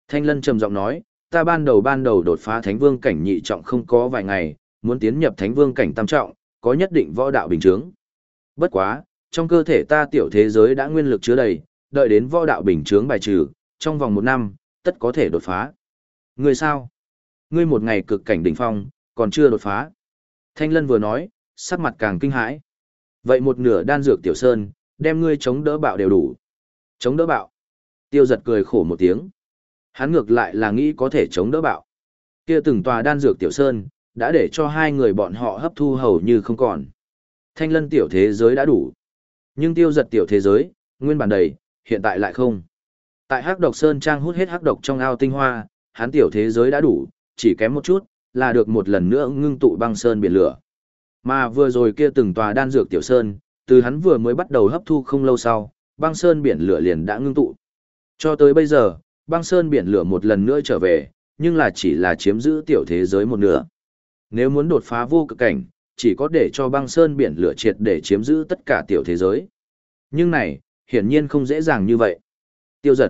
Thanh lân trầm giọng nói, ta ban đầu ban đầu đột phá thánh vương cảnh nhị trọng không có vài ngày, muốn tiến nhập thánh vương cảnh tam trọng, có nhất định võ đạo bình chứng. Bất quá, trong cơ thể ta tiểu thế giới đã nguyên lực chứa đầy, đợi đến võ đạo bình chứng bài trừ, trong vòng một năm, tất có thể đột phá. Ngươi sao? Ngươi một ngày cực cảnh đỉnh phong, còn chưa đột phá. Thanh Lân vừa nói, sắc mặt càng kinh hãi. Vậy một nửa đan dược tiểu sơn, đem ngươi chống đỡ bạo đều đủ. Chống đỡ bạo. Tiêu giật cười khổ một tiếng. Hắn ngược lại là nghĩ có thể chống đỡ bạo. Kia từng tòa đan dược tiểu sơn, đã để cho hai người bọn họ hấp thu hầu như không còn. Thanh lân tiểu thế giới đã đủ. Nhưng tiêu giật tiểu thế giới, nguyên bản đầy, hiện tại lại không. Tại hắc độc sơn trang hút hết hắc độc trong ao tinh hoa, hắn tiểu thế giới đã đủ, chỉ kém một chút, là được một lần nữa ngưng tụ băng sơn biển lửa. Mà vừa rồi kia từng tòa đan dược tiểu sơn, từ hắn vừa mới bắt đầu hấp thu không lâu sau, băng sơn biển lửa liền đã ngưng tụ. Cho tới bây giờ, băng sơn biển lửa một lần nữa trở về, nhưng là chỉ là chiếm giữ tiểu thế giới một nửa. Nếu muốn đột phá vô cực cảnh, chỉ có để cho băng sơn biển lửa triệt để chiếm giữ tất cả tiểu thế giới. Nhưng này, hiển nhiên không dễ dàng như vậy. Tiêu giật.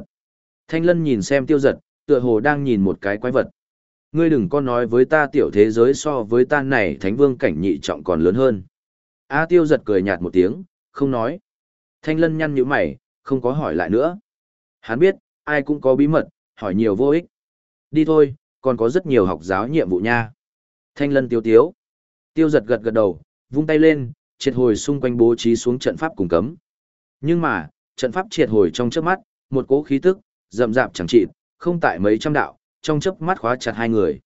Thanh lân nhìn xem tiêu giật, tựa hồ đang nhìn một cái quái vật ngươi đừng có nói với ta tiểu thế giới so với ta này thánh vương cảnh nhị trọng còn lớn hơn. A tiêu giật cười nhạt một tiếng, không nói. Thanh lân nhăn nhíu mày, không có hỏi lại nữa. Hắn biết, ai cũng có bí mật, hỏi nhiều vô ích. Đi thôi, còn có rất nhiều học giáo nhiệm vụ nha. Thanh lân tiêu tiếu. Tiêu giật gật gật đầu, vung tay lên, triệt hồi xung quanh bố trí xuống trận pháp cùng cấm. Nhưng mà, trận pháp triệt hồi trong trước mắt, một cỗ khí tức, rậm rạp chẳng trị, không tại mấy trăm đạo, trong chớp mắt khóa chặt hai người.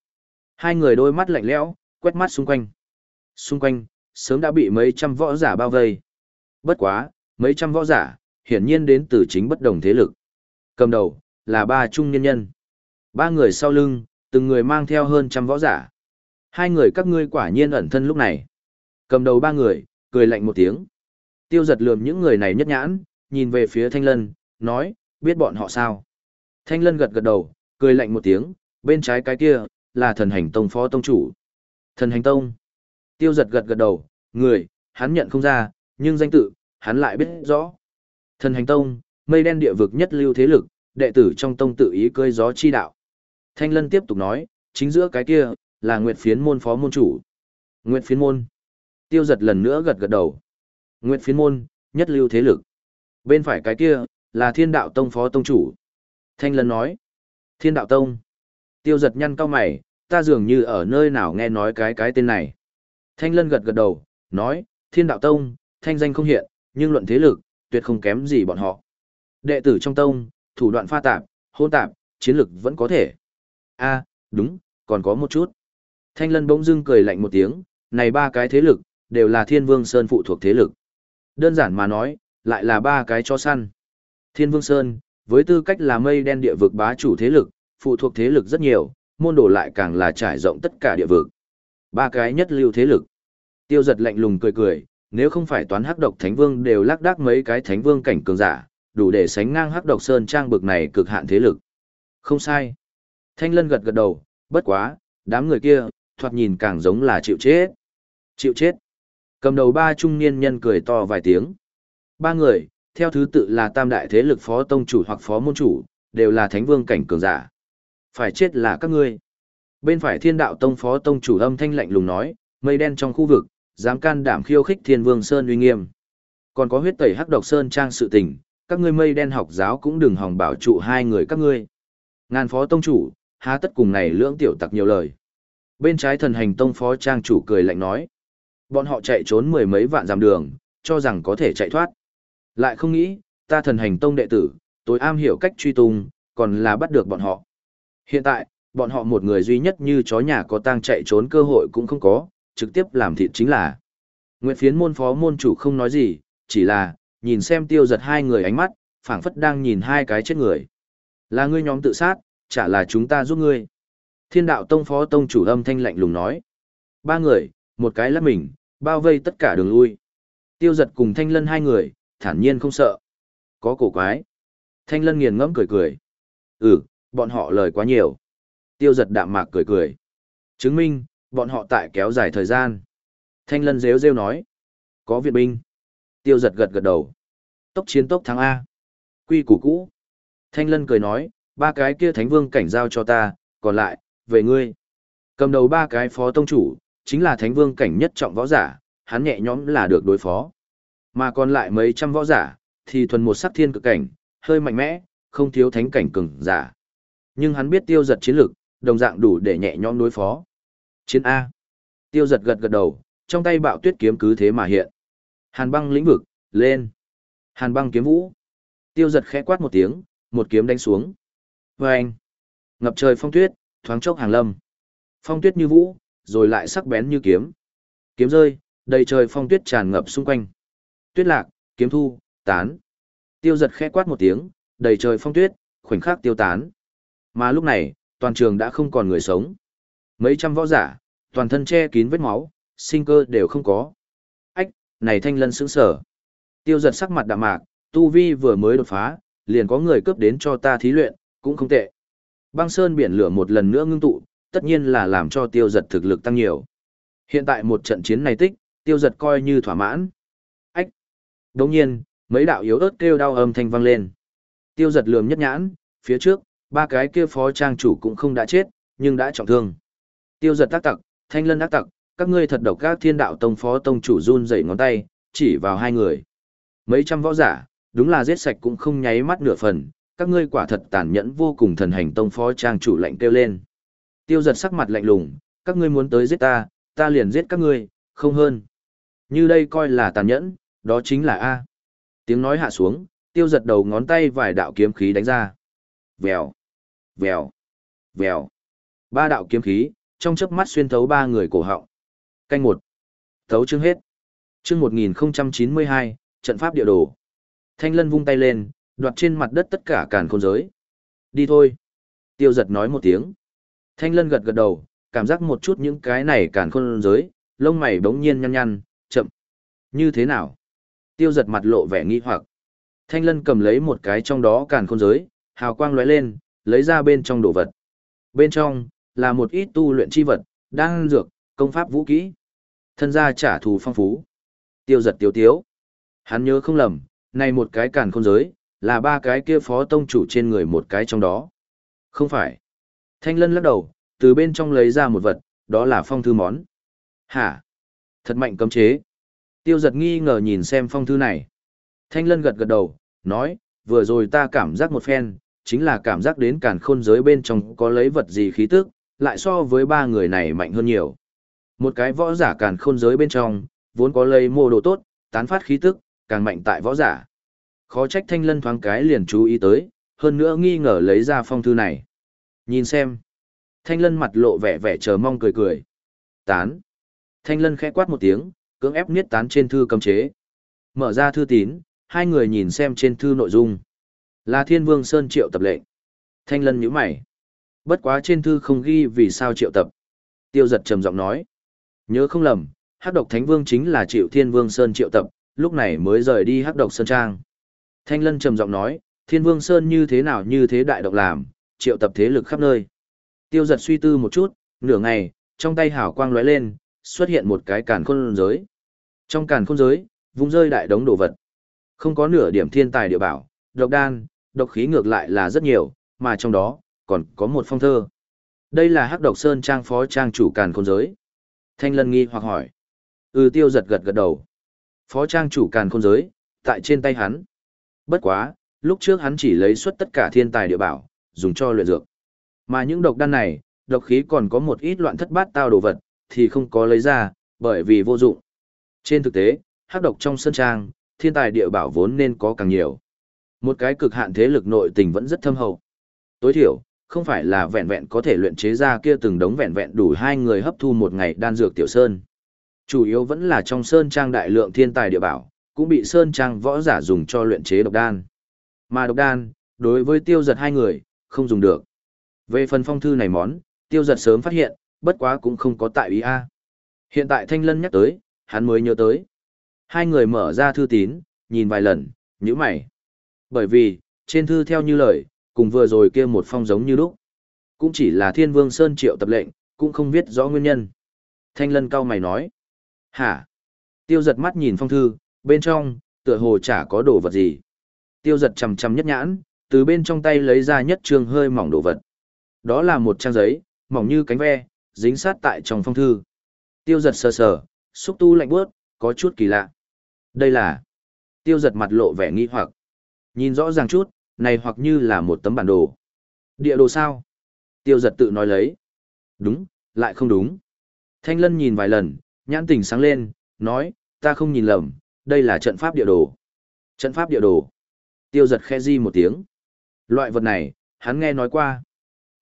Hai người đôi mắt lạnh lẽo, quét mắt xung quanh. Xung quanh, sớm đã bị mấy trăm võ giả bao vây. Bất quá, mấy trăm võ giả, hiển nhiên đến từ chính bất đồng thế lực. Cầm đầu, là ba trung nhân nhân. Ba người sau lưng, từng người mang theo hơn trăm võ giả. Hai người các ngươi quả nhiên ẩn thân lúc này. Cầm đầu ba người, cười lạnh một tiếng. Tiêu giật lườm những người này nhất nhãn, nhìn về phía Thanh Lân, nói, biết bọn họ sao. Thanh Lân gật gật đầu, cười lạnh một tiếng, bên trái cái kia, là thần hành tông phó tông chủ. Thần hành tông. Tiêu giật gật gật đầu, người, hắn nhận không ra, nhưng danh tự, hắn lại biết rõ. Thần hành tông, mây đen địa vực nhất lưu thế lực, đệ tử trong tông tự ý cơi gió chi đạo. Thanh lân tiếp tục nói, chính giữa cái kia, là nguyệt phiến môn phó môn chủ. Nguyệt phiến môn. Tiêu giật lần nữa gật gật đầu. Nguyệt phiến môn, nhất lưu thế lực. Bên phải cái kia, là thiên đạo tông phó tông chủ. Thanh lân nói, Thiên đạo tông. Tiêu giật nhăn cao mày, ta dường như ở nơi nào nghe nói cái cái tên này. Thanh lân gật gật đầu, nói, thiên đạo tông, thanh danh không hiện, nhưng luận thế lực, tuyệt không kém gì bọn họ. Đệ tử trong tông, thủ đoạn pha tạp, hôn tạp, chiến lực vẫn có thể. a đúng, còn có một chút. Thanh lân bỗng dưng cười lạnh một tiếng, này ba cái thế lực, đều là thiên vương sơn phụ thuộc thế lực. Đơn giản mà nói, lại là ba cái cho săn. Thiên vương sơn, với tư cách là mây đen địa vực bá chủ thế lực, phụ thuộc thế lực rất nhiều, môn đồ lại càng là trải rộng tất cả địa vực. Ba cái nhất lưu thế lực. Tiêu giật lạnh lùng cười cười, nếu không phải toán hắc độc thánh vương đều lắc đắc mấy cái thánh vương cảnh cường giả, đủ để sánh ngang hắc độc sơn trang bực này cực hạn thế lực. Không sai. Thanh lân gật gật đầu, bất quá, đám người kia, thoạt nhìn càng giống là chịu chết. Chịu chết. Cầm đầu ba trung niên nhân cười to vài tiếng. Ba người, theo thứ tự là tam đại thế lực phó tông chủ hoặc phó môn chủ, đều là thánh vương cảnh cường giả. Phải chết là các ngươi. Bên phải thiên đạo tông phó tông chủ âm thanh lạnh lùng nói, mây đen trong khu vực, dám can đảm khiêu khích thiên vương sơn uy nghiêm. Còn có huyết tẩy hắc độc sơn trang sự tình, các ngươi mây đen học giáo cũng đừng hòng bảo trụ hai người các ngươi. Ngàn phó tông chủ, há tất cùng này lưỡng tiểu tặc nhiều lời. Bên trái thần hành tông phó trang chủ cười lạnh nói. Bọn họ chạy trốn mười mấy vạn dặm đường, cho rằng có thể chạy thoát. Lại không nghĩ, ta thần hành tông đệ tử, tối am hiểu cách truy tung, còn là bắt được bọn họ. Hiện tại, bọn họ một người duy nhất như chó nhà có tang chạy trốn cơ hội cũng không có, trực tiếp làm thịt chính là. Nguyệt phiến môn phó môn chủ không nói gì, chỉ là, nhìn xem tiêu giật hai người ánh mắt, phảng phất đang nhìn hai cái chết người. Là ngươi nhóm tự sát, chả là chúng ta giúp ngươi. Thiên đạo tông phó tông chủ âm thanh lạnh lùng nói. Ba người, một cái lắp mình, bao vây tất cả đường lui. Tiêu giật cùng thanh lân hai người, thản nhiên không sợ. Có cổ quái. Thanh lân nghiền ngẫm cười cười. Ừ, bọn họ lời quá nhiều. Tiêu giật đạm mạc cười cười. Chứng minh, bọn họ tại kéo dài thời gian. Thanh lân rêu rêu nói. Có viện binh. Tiêu giật gật gật đầu. Tốc chiến tốc thắng A. Quy củ cũ. Thanh lân cười nói, ba cái kia thánh vương cảnh giao cho ta, còn lại, về ngươi. Cầm đầu ba cái phó tông chủ, chính là thánh vương cảnh nhất trọng võ giả, hắn nhẹ nhõm là được đối phó. Mà còn lại mấy trăm võ giả, thì thuần một sắc thiên cực cảnh, hơi mạnh mẽ, không thiếu thánh cảnh cường giả. Nhưng hắn biết tiêu giật chiến lực, đồng dạng đủ để nhẹ nhõm đối phó. Chiến A. Tiêu giật gật gật đầu, trong tay bạo tuyết kiếm cứ thế mà hiện. Hàn băng lĩnh vực, lên. Hàn băng kiếm vũ. Tiêu giật khẽ quát một tiếng, một kiếm đánh xuống. Vâng. Ngập trời phong tuyết, thoáng chốc hàng lâm. Phong tuyết như vũ, rồi lại sắc bén như kiếm. Kiếm rơi, đầy trời phong tuyết tràn ngập xung quanh tuyết lạc, kiếm thu, tán. Tiêu giật khẽ quát một tiếng, đầy trời phong tuyết, khoảnh khắc tiêu tán. Mà lúc này, toàn trường đã không còn người sống. Mấy trăm võ giả, toàn thân che kín vết máu, sinh cơ đều không có. Ách, này thanh lân sững sở. Tiêu giật sắc mặt đạm mạc, tu vi vừa mới đột phá, liền có người cướp đến cho ta thí luyện, cũng không tệ. Băng sơn biển lửa một lần nữa ngưng tụ, tất nhiên là làm cho tiêu giật thực lực tăng nhiều. Hiện tại một trận chiến này tích, tiêu giật coi như thỏa mãn, Đồng nhiên, mấy đạo yếu ớt kêu đau âm thanh vang lên. Tiêu giật lườm nhất nhãn, phía trước, ba cái kia phó trang chủ cũng không đã chết, nhưng đã trọng thương. Tiêu giật tác tặc, thanh lân tác tặc, các ngươi thật độc các thiên đạo tông phó tông chủ run dậy ngón tay, chỉ vào hai người. Mấy trăm võ giả, đúng là giết sạch cũng không nháy mắt nửa phần, các ngươi quả thật tàn nhẫn vô cùng thần hành tông phó trang chủ lạnh kêu lên. Tiêu giật sắc mặt lạnh lùng, các ngươi muốn tới giết ta, ta liền giết các ngươi, không hơn. Như đây coi là tàn nhẫn, đó chính là A. Tiếng nói hạ xuống, tiêu giật đầu ngón tay vài đạo kiếm khí đánh ra. Vèo, vèo, vèo. Ba đạo kiếm khí, trong chớp mắt xuyên thấu ba người cổ họng. Canh một. Thấu chương hết. Chương hai trận pháp địa đồ. Thanh lân vung tay lên, đoạt trên mặt đất tất cả càn khôn giới. Đi thôi. Tiêu giật nói một tiếng. Thanh lân gật gật đầu, cảm giác một chút những cái này càn khôn giới, lông mày bỗng nhiên nhăn nhăn, chậm. Như thế nào? Tiêu giật mặt lộ vẻ nghi hoặc. Thanh lân cầm lấy một cái trong đó càn khôn giới, hào quang lóe lên, lấy ra bên trong đồ vật. Bên trong, là một ít tu luyện chi vật, đang dược, công pháp vũ kỹ. Thân gia trả thù phong phú. Tiêu giật tiêu tiếu. Hắn nhớ không lầm, này một cái càn khôn giới, là ba cái kia phó tông chủ trên người một cái trong đó. Không phải. Thanh lân lắc đầu, từ bên trong lấy ra một vật, đó là phong thư món. Hả? Thật mạnh cấm chế. Tiêu giật nghi ngờ nhìn xem phong thư này. Thanh lân gật gật đầu, nói, vừa rồi ta cảm giác một phen, chính là cảm giác đến càn khôn giới bên trong có lấy vật gì khí tức, lại so với ba người này mạnh hơn nhiều. Một cái võ giả càn khôn giới bên trong, vốn có lấy mô đồ tốt, tán phát khí tức, càng mạnh tại võ giả. Khó trách thanh lân thoáng cái liền chú ý tới, hơn nữa nghi ngờ lấy ra phong thư này. Nhìn xem. Thanh lân mặt lộ vẻ vẻ chờ mong cười cười. Tán. Thanh lân khẽ quát một tiếng, cưỡng ép niết tán trên thư cầm chế. Mở ra thư tín, hai người nhìn xem trên thư nội dung. Là Thiên Vương Sơn triệu tập lệnh. Thanh Lân nhíu mày. Bất quá trên thư không ghi vì sao triệu tập. Tiêu Giật trầm giọng nói, nhớ không lầm, Hắc Độc Thánh Vương chính là Triệu Thiên Vương Sơn triệu tập, lúc này mới rời đi Hắc Độc Sơn trang. Thanh Lân trầm giọng nói, Thiên Vương Sơn như thế nào như thế đại độc làm, triệu tập thế lực khắp nơi. Tiêu Giật suy tư một chút, nửa ngày, trong tay hảo quang lóe lên, xuất hiện một cái càn khôn giới. Trong càn khôn giới, vùng rơi đại đống đồ vật. Không có nửa điểm thiên tài địa bảo, độc đan, độc khí ngược lại là rất nhiều, mà trong đó, còn có một phong thơ. Đây là hắc độc sơn trang phó trang chủ càn khôn giới. Thanh lân nghi hoặc hỏi. ư ừ, tiêu giật gật gật đầu. Phó trang chủ càn khôn giới, tại trên tay hắn. Bất quá, lúc trước hắn chỉ lấy xuất tất cả thiên tài địa bảo, dùng cho luyện dược. Mà những độc đan này, độc khí còn có một ít loạn thất bát tao đồ vật, thì không có lấy ra, bởi vì vô dụng. Trên thực tế, hắc độc trong sân trang, thiên tài địa bảo vốn nên có càng nhiều. Một cái cực hạn thế lực nội tình vẫn rất thâm hậu. Tối thiểu, không phải là vẹn vẹn có thể luyện chế ra kia từng đống vẹn vẹn đủ hai người hấp thu một ngày đan dược tiểu sơn. Chủ yếu vẫn là trong sơn trang đại lượng thiên tài địa bảo, cũng bị sơn trang võ giả dùng cho luyện chế độc đan. Mà độc đan, đối với tiêu giật hai người, không dùng được. Về phần phong thư này món, tiêu giật sớm phát hiện, bất quá cũng không có tại ý a. Hiện tại Thanh Lân nhắc tới, hắn mới nhớ tới. Hai người mở ra thư tín, nhìn vài lần, nhíu mày. Bởi vì, trên thư theo như lời, cùng vừa rồi kia một phong giống như lúc. Cũng chỉ là Thiên Vương Sơn triệu tập lệnh, cũng không biết rõ nguyên nhân. Thanh Lân cao mày nói. Hả? Tiêu giật mắt nhìn phong thư, bên trong, tựa hồ chả có đồ vật gì. Tiêu giật chầm chầm nhất nhãn, từ bên trong tay lấy ra nhất trường hơi mỏng đồ vật. Đó là một trang giấy, mỏng như cánh ve, dính sát tại trong phong thư. Tiêu giật sờ sờ, xúc tu lạnh bớt, có chút kỳ lạ. Đây là... Tiêu giật mặt lộ vẻ nghi hoặc. Nhìn rõ ràng chút, này hoặc như là một tấm bản đồ. Địa đồ sao? Tiêu giật tự nói lấy. Đúng, lại không đúng. Thanh lân nhìn vài lần, nhãn tỉnh sáng lên, nói, ta không nhìn lầm, đây là trận pháp địa đồ. Trận pháp địa đồ. Tiêu giật khe di một tiếng. Loại vật này, hắn nghe nói qua.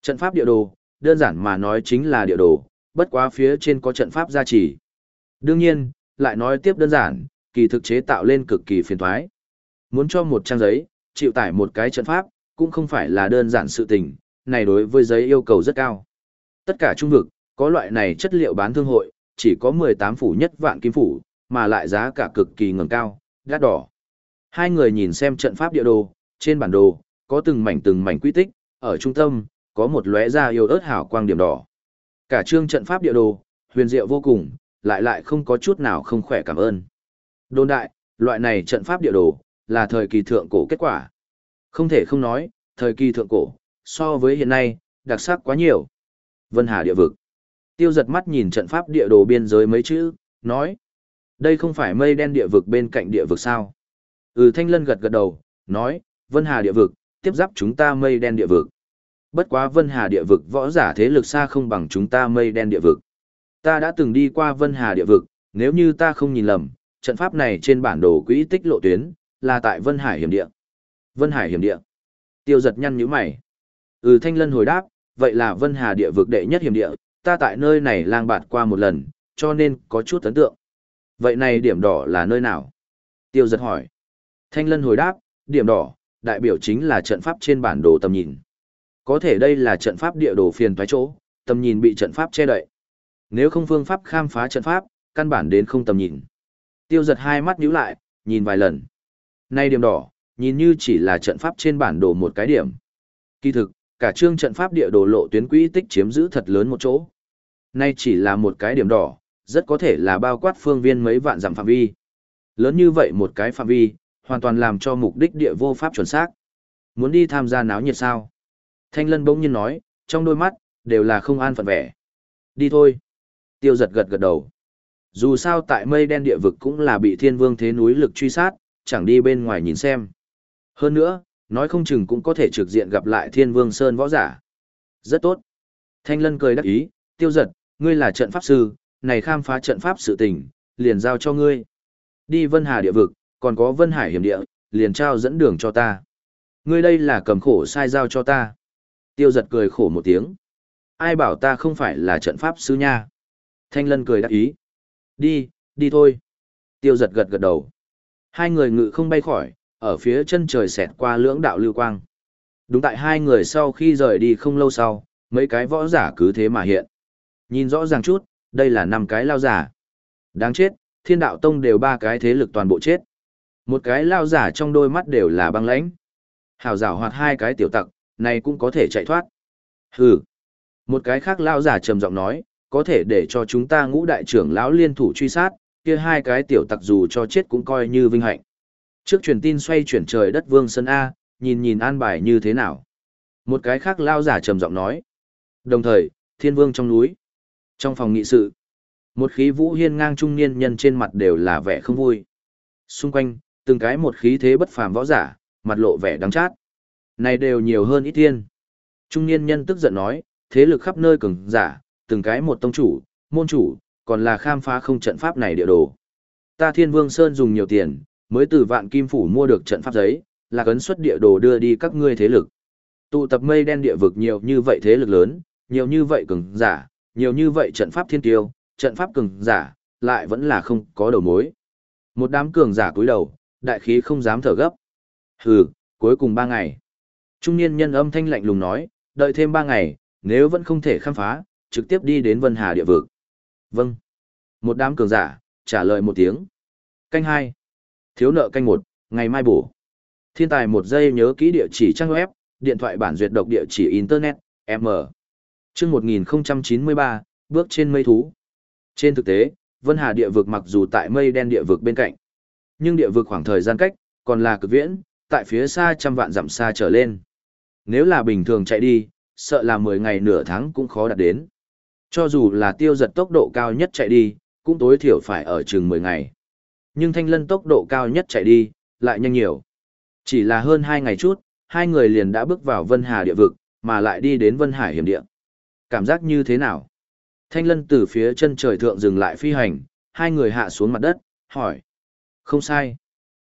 Trận pháp địa đồ, đơn giản mà nói chính là địa đồ, bất quá phía trên có trận pháp gia trì. Đương nhiên, lại nói tiếp đơn giản, kỳ thực chế tạo lên cực kỳ phiền toái. Muốn cho một trang giấy, chịu tải một cái trận pháp, cũng không phải là đơn giản sự tình, này đối với giấy yêu cầu rất cao. Tất cả trung vực, có loại này chất liệu bán thương hội, chỉ có 18 phủ nhất vạn kim phủ, mà lại giá cả cực kỳ ngẩng cao, gắt đỏ. Hai người nhìn xem trận pháp địa đồ, trên bản đồ, có từng mảnh từng mảnh quy tích, ở trung tâm, có một lóe ra yêu ớt hảo quang điểm đỏ. Cả chương trận pháp địa đồ, huyền diệu vô cùng, lại lại không có chút nào không khỏe cảm ơn. Đồn đại, loại này trận pháp địa đồ, là thời kỳ thượng cổ kết quả. Không thể không nói, thời kỳ thượng cổ, so với hiện nay, đặc sắc quá nhiều. Vân Hà địa vực. Tiêu giật mắt nhìn trận pháp địa đồ biên giới mấy chữ, nói. Đây không phải mây đen địa vực bên cạnh địa vực sao. Ừ Thanh Lân gật gật đầu, nói, Vân Hà địa vực, tiếp giáp chúng ta mây đen địa vực. Bất quá Vân Hà địa vực võ giả thế lực xa không bằng chúng ta mây đen địa vực. Ta đã từng đi qua Vân Hà địa vực, nếu như ta không nhìn lầm, trận pháp này trên bản đồ quỹ tích lộ tuyến, là tại Vân Hải hiểm địa. Vân Hải hiểm địa. Tiêu giật nhăn nhíu mày. Ừ Thanh Lân hồi đáp, vậy là Vân Hà địa vực đệ nhất hiểm địa, ta tại nơi này lang bạt qua một lần, cho nên có chút ấn tượng. Vậy này điểm đỏ là nơi nào? Tiêu giật hỏi. Thanh Lân hồi đáp, điểm đỏ, đại biểu chính là trận pháp trên bản đồ tầm nhìn. Có thể đây là trận pháp địa đồ phiền thoái chỗ, tầm nhìn bị trận pháp che đậy. Nếu không phương pháp khám phá trận pháp, căn bản đến không tầm nhìn. Tiêu giật hai mắt nhíu lại, nhìn vài lần. Nay điểm đỏ, nhìn như chỉ là trận pháp trên bản đồ một cái điểm. Kỳ thực, cả chương trận pháp địa đồ lộ tuyến quỹ tích chiếm giữ thật lớn một chỗ. Nay chỉ là một cái điểm đỏ, rất có thể là bao quát phương viên mấy vạn dặm phạm vi. Lớn như vậy một cái phạm vi, hoàn toàn làm cho mục đích địa vô pháp chuẩn xác. Muốn đi tham gia náo nhiệt sao? Thanh Lân bỗng nhiên nói, trong đôi mắt, đều là không an phận vẻ. Đi thôi tiêu giật gật gật đầu. Dù sao tại mây đen địa vực cũng là bị thiên vương thế núi lực truy sát, chẳng đi bên ngoài nhìn xem. Hơn nữa, nói không chừng cũng có thể trực diện gặp lại thiên vương sơn võ giả. Rất tốt. Thanh lân cười đắc ý, tiêu giật, ngươi là trận pháp sư, này khám phá trận pháp sự tình, liền giao cho ngươi. Đi vân hà địa vực, còn có vân hải hiểm địa, liền trao dẫn đường cho ta. Ngươi đây là cầm khổ sai giao cho ta. Tiêu giật cười khổ một tiếng. Ai bảo ta không phải là trận pháp sư nha. Thanh lân cười đắc ý. Đi, đi thôi. Tiêu giật gật gật đầu. Hai người ngự không bay khỏi, ở phía chân trời xẹt qua lưỡng đạo lưu quang. Đúng tại hai người sau khi rời đi không lâu sau, mấy cái võ giả cứ thế mà hiện. Nhìn rõ ràng chút, đây là năm cái lao giả. Đáng chết, thiên đạo tông đều ba cái thế lực toàn bộ chết. Một cái lao giả trong đôi mắt đều là băng lãnh. Hảo giả hoặc hai cái tiểu tặc, này cũng có thể chạy thoát. Hừ. Một cái khác lao giả trầm giọng nói, có thể để cho chúng ta ngũ đại trưởng lão liên thủ truy sát, kia hai cái tiểu tặc dù cho chết cũng coi như vinh hạnh. Trước truyền tin xoay chuyển trời đất Vương Sơn A, nhìn nhìn an bài như thế nào. Một cái khác lao giả trầm giọng nói. Đồng thời, thiên vương trong núi, trong phòng nghị sự, một khí vũ hiên ngang trung niên nhân trên mặt đều là vẻ không vui. Xung quanh, từng cái một khí thế bất phàm võ giả, mặt lộ vẻ đắng chát. Này đều nhiều hơn ít thiên. Trung niên nhân tức giận nói, thế lực khắp nơi cứng giả, từng cái một tông chủ, môn chủ, còn là khám phá không trận pháp này địa đồ. Ta Thiên Vương Sơn dùng nhiều tiền, mới từ vạn kim phủ mua được trận pháp giấy, là cấn xuất địa đồ đưa đi các ngươi thế lực. Tụ tập mây đen địa vực nhiều như vậy thế lực lớn, nhiều như vậy cường giả, nhiều như vậy trận pháp thiên tiêu, trận pháp cường giả, lại vẫn là không có đầu mối. Một đám cường giả cúi đầu, đại khí không dám thở gấp. Hừ, cuối cùng ba ngày. Trung niên nhân âm thanh lạnh lùng nói, đợi thêm ba ngày, nếu vẫn không thể khám phá, trực tiếp đi đến Vân Hà địa vực. Vâng. Một đám cường giả, trả lời một tiếng. Canh hai Thiếu nợ canh một ngày mai bổ. Thiên tài một giây nhớ kỹ địa chỉ trang web, điện thoại bản duyệt độc địa chỉ Internet, M. Trước 1093, bước trên mây thú. Trên thực tế, Vân Hà địa vực mặc dù tại mây đen địa vực bên cạnh, nhưng địa vực khoảng thời gian cách, còn là cực viễn, tại phía xa trăm vạn dặm xa trở lên. Nếu là bình thường chạy đi, sợ là 10 ngày nửa tháng cũng khó đạt đến. Cho dù là tiêu giật tốc độ cao nhất chạy đi, cũng tối thiểu phải ở chừng 10 ngày. Nhưng thanh lân tốc độ cao nhất chạy đi, lại nhanh nhiều. Chỉ là hơn 2 ngày chút, hai người liền đã bước vào Vân Hà địa vực, mà lại đi đến Vân Hải hiểm địa. Cảm giác như thế nào? Thanh lân từ phía chân trời thượng dừng lại phi hành, hai người hạ xuống mặt đất, hỏi. Không sai.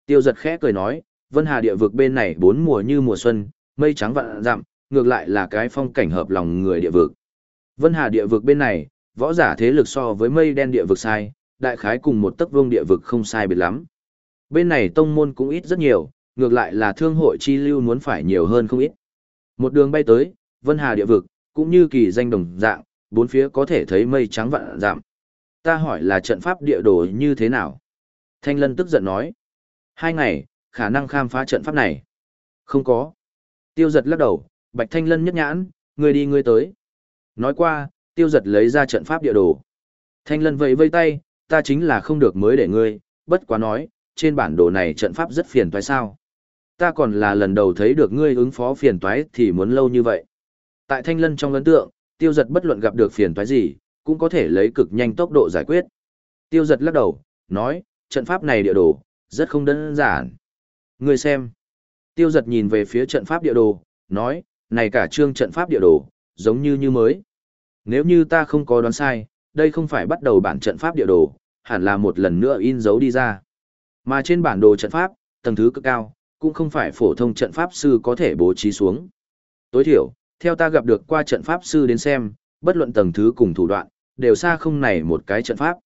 Tiêu giật khẽ cười nói, Vân Hà địa vực bên này bốn mùa như mùa xuân, mây trắng vạn dặm, ngược lại là cái phong cảnh hợp lòng người địa vực. Vân Hà địa vực bên này, võ giả thế lực so với mây đen địa vực sai, đại khái cùng một tấc vương địa vực không sai biệt lắm. Bên này tông môn cũng ít rất nhiều, ngược lại là thương hội chi lưu muốn phải nhiều hơn không ít. Một đường bay tới, Vân Hà địa vực, cũng như kỳ danh đồng dạng, bốn phía có thể thấy mây trắng vạn giảm. Ta hỏi là trận pháp địa đồ như thế nào? Thanh Lân tức giận nói. Hai ngày, khả năng khám phá trận pháp này. Không có. Tiêu giật lắc đầu, Bạch Thanh Lân nhất nhãn, người đi người tới. Nói qua, tiêu giật lấy ra trận pháp địa đồ. Thanh lân vẫy vây tay, ta chính là không được mới để ngươi, bất quá nói, trên bản đồ này trận pháp rất phiền toái sao. Ta còn là lần đầu thấy được ngươi ứng phó phiền toái thì muốn lâu như vậy. Tại thanh lân trong ấn tượng, tiêu giật bất luận gặp được phiền toái gì, cũng có thể lấy cực nhanh tốc độ giải quyết. Tiêu giật lắc đầu, nói, trận pháp này địa đồ, rất không đơn giản. Ngươi xem. Tiêu giật nhìn về phía trận pháp địa đồ, nói, này cả trương trận pháp địa đồ, giống như như mới. Nếu như ta không có đoán sai, đây không phải bắt đầu bản trận pháp địa đồ, hẳn là một lần nữa in dấu đi ra. Mà trên bản đồ trận pháp, tầng thứ cực cao, cũng không phải phổ thông trận pháp sư có thể bố trí xuống. Tối thiểu, theo ta gặp được qua trận pháp sư đến xem, bất luận tầng thứ cùng thủ đoạn, đều xa không này một cái trận pháp.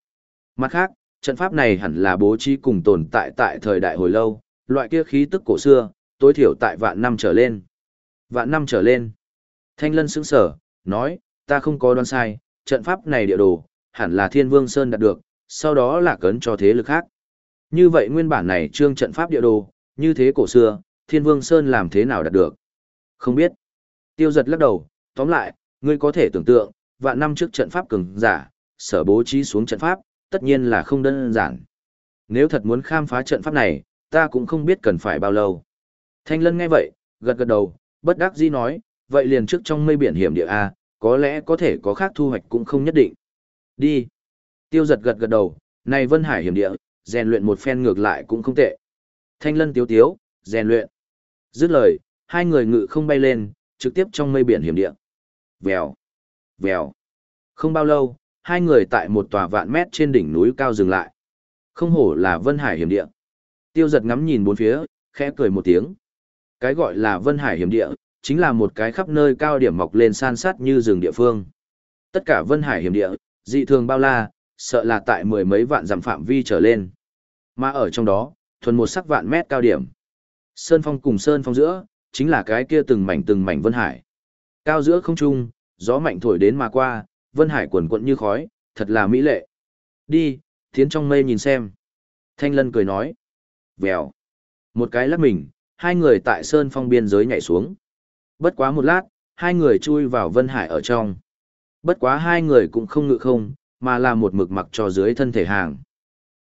Mặt khác, trận pháp này hẳn là bố trí cùng tồn tại tại thời đại hồi lâu, loại kia khí tức cổ xưa, tối thiểu tại vạn năm trở lên. Vạn năm trở lên. Thanh lân sững sờ, nói, ta không có đoán sai, trận pháp này địa đồ, hẳn là thiên vương sơn đạt được, sau đó là cấn cho thế lực khác. Như vậy nguyên bản này trương trận pháp địa đồ, như thế cổ xưa, thiên vương sơn làm thế nào đạt được? Không biết. Tiêu giật lắc đầu, tóm lại, ngươi có thể tưởng tượng, vạn năm trước trận pháp cường giả, sở bố trí xuống trận pháp, tất nhiên là không đơn giản. Nếu thật muốn khám phá trận pháp này, ta cũng không biết cần phải bao lâu. Thanh Lân nghe vậy, gật gật đầu, bất đắc dĩ nói, vậy liền trước trong mây biển hiểm địa A, có lẽ có thể có khác thu hoạch cũng không nhất định. Đi. Tiêu giật gật gật đầu, này Vân Hải hiểm địa, rèn luyện một phen ngược lại cũng không tệ. Thanh lân tiếu tiếu, rèn luyện. Dứt lời, hai người ngự không bay lên, trực tiếp trong mây biển hiểm địa. Vèo. Vèo. Không bao lâu, hai người tại một tòa vạn mét trên đỉnh núi cao dừng lại. Không hổ là Vân Hải hiểm địa. Tiêu giật ngắm nhìn bốn phía, khẽ cười một tiếng. Cái gọi là Vân Hải hiểm địa, chính là một cái khắp nơi cao điểm mọc lên san sát như rừng địa phương. Tất cả Vân Hải hiểm địa, dị thường bao la, sợ là tại mười mấy vạn dặm phạm vi trở lên. Mà ở trong đó, thuần một sắc vạn mét cao điểm. Sơn phong cùng sơn phong giữa, chính là cái kia từng mảnh từng mảnh Vân Hải. Cao giữa không trung, gió mạnh thổi đến mà qua, Vân Hải cuồn cuộn như khói, thật là mỹ lệ. Đi, tiến trong mây nhìn xem. Thanh Lân cười nói. Vèo. Một cái lắc mình, hai người tại sơn phong biên giới nhảy xuống. Bất quá một lát, hai người chui vào Vân Hải ở trong. Bất quá hai người cũng không ngự không, mà là một mực mặc cho dưới thân thể hàng.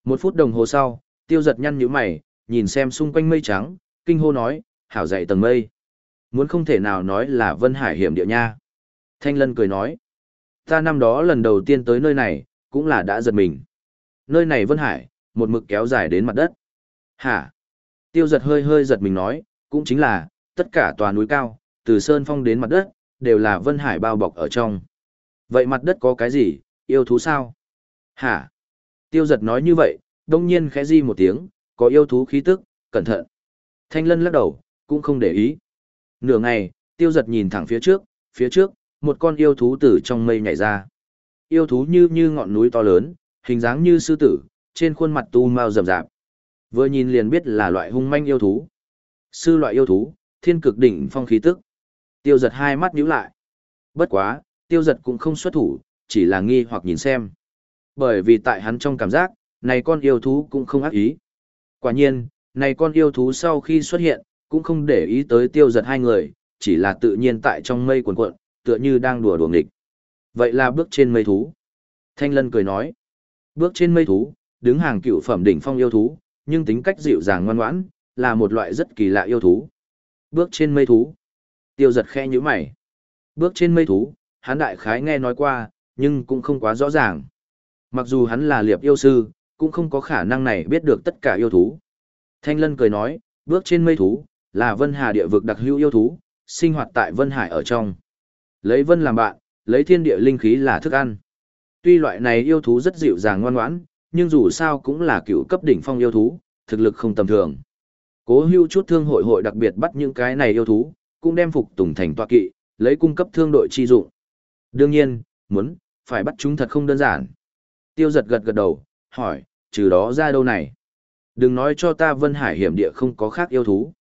Một phút đồng hồ sau, tiêu giật nhăn nhíu mày, nhìn xem xung quanh mây trắng, kinh hô nói, hảo dậy tầng mây. Muốn không thể nào nói là Vân Hải hiểm địa nha. Thanh Lân cười nói, ta năm đó lần đầu tiên tới nơi này, cũng là đã giật mình. Nơi này Vân Hải, một mực kéo dài đến mặt đất. Hả? Tiêu giật hơi hơi giật mình nói, cũng chính là, tất cả tòa núi cao, từ sơn phong đến mặt đất, đều là Vân Hải bao bọc ở trong. Vậy mặt đất có cái gì, yêu thú sao? Hả? Tiêu giật nói như vậy, đông nhiên khẽ di một tiếng, có yêu thú khí tức, cẩn thận. Thanh lân lắc đầu, cũng không để ý. Nửa ngày, tiêu giật nhìn thẳng phía trước, phía trước, một con yêu thú từ trong mây nhảy ra. Yêu thú như như ngọn núi to lớn, hình dáng như sư tử, trên khuôn mặt tu mao rậm rạp. Vừa nhìn liền biết là loại hung manh yêu thú. Sư loại yêu thú, thiên cực đỉnh phong khí tức tiêu giật hai mắt nhíu lại. Bất quá, tiêu giật cũng không xuất thủ, chỉ là nghi hoặc nhìn xem. Bởi vì tại hắn trong cảm giác, này con yêu thú cũng không ác ý. Quả nhiên, này con yêu thú sau khi xuất hiện, cũng không để ý tới tiêu giật hai người, chỉ là tự nhiên tại trong mây cuộn cuộn, tựa như đang đùa đùa nghịch. Vậy là bước trên mây thú. Thanh Lân cười nói. Bước trên mây thú, đứng hàng cựu phẩm đỉnh phong yêu thú, nhưng tính cách dịu dàng ngoan ngoãn, là một loại rất kỳ lạ yêu thú. Bước trên mây thú. Tiêu giật khe như mày. Bước trên mây thú, hắn đại khái nghe nói qua, nhưng cũng không quá rõ ràng. Mặc dù hắn là liệp yêu sư, cũng không có khả năng này biết được tất cả yêu thú. Thanh Lân cười nói, bước trên mây thú, là Vân Hà địa vực đặc hữu yêu thú, sinh hoạt tại Vân Hải ở trong. Lấy Vân làm bạn, lấy thiên địa linh khí là thức ăn. Tuy loại này yêu thú rất dịu dàng ngoan ngoãn, nhưng dù sao cũng là cựu cấp đỉnh phong yêu thú, thực lực không tầm thường. Cố hưu chút thương hội hội đặc biệt bắt những cái này yêu thú, cũng đem phục tùng thành tọa kỵ, lấy cung cấp thương đội chi dụng. Đương nhiên, muốn, phải bắt chúng thật không đơn giản. Tiêu giật gật gật đầu, hỏi, trừ đó ra đâu này? Đừng nói cho ta Vân Hải hiểm địa không có khác yêu thú.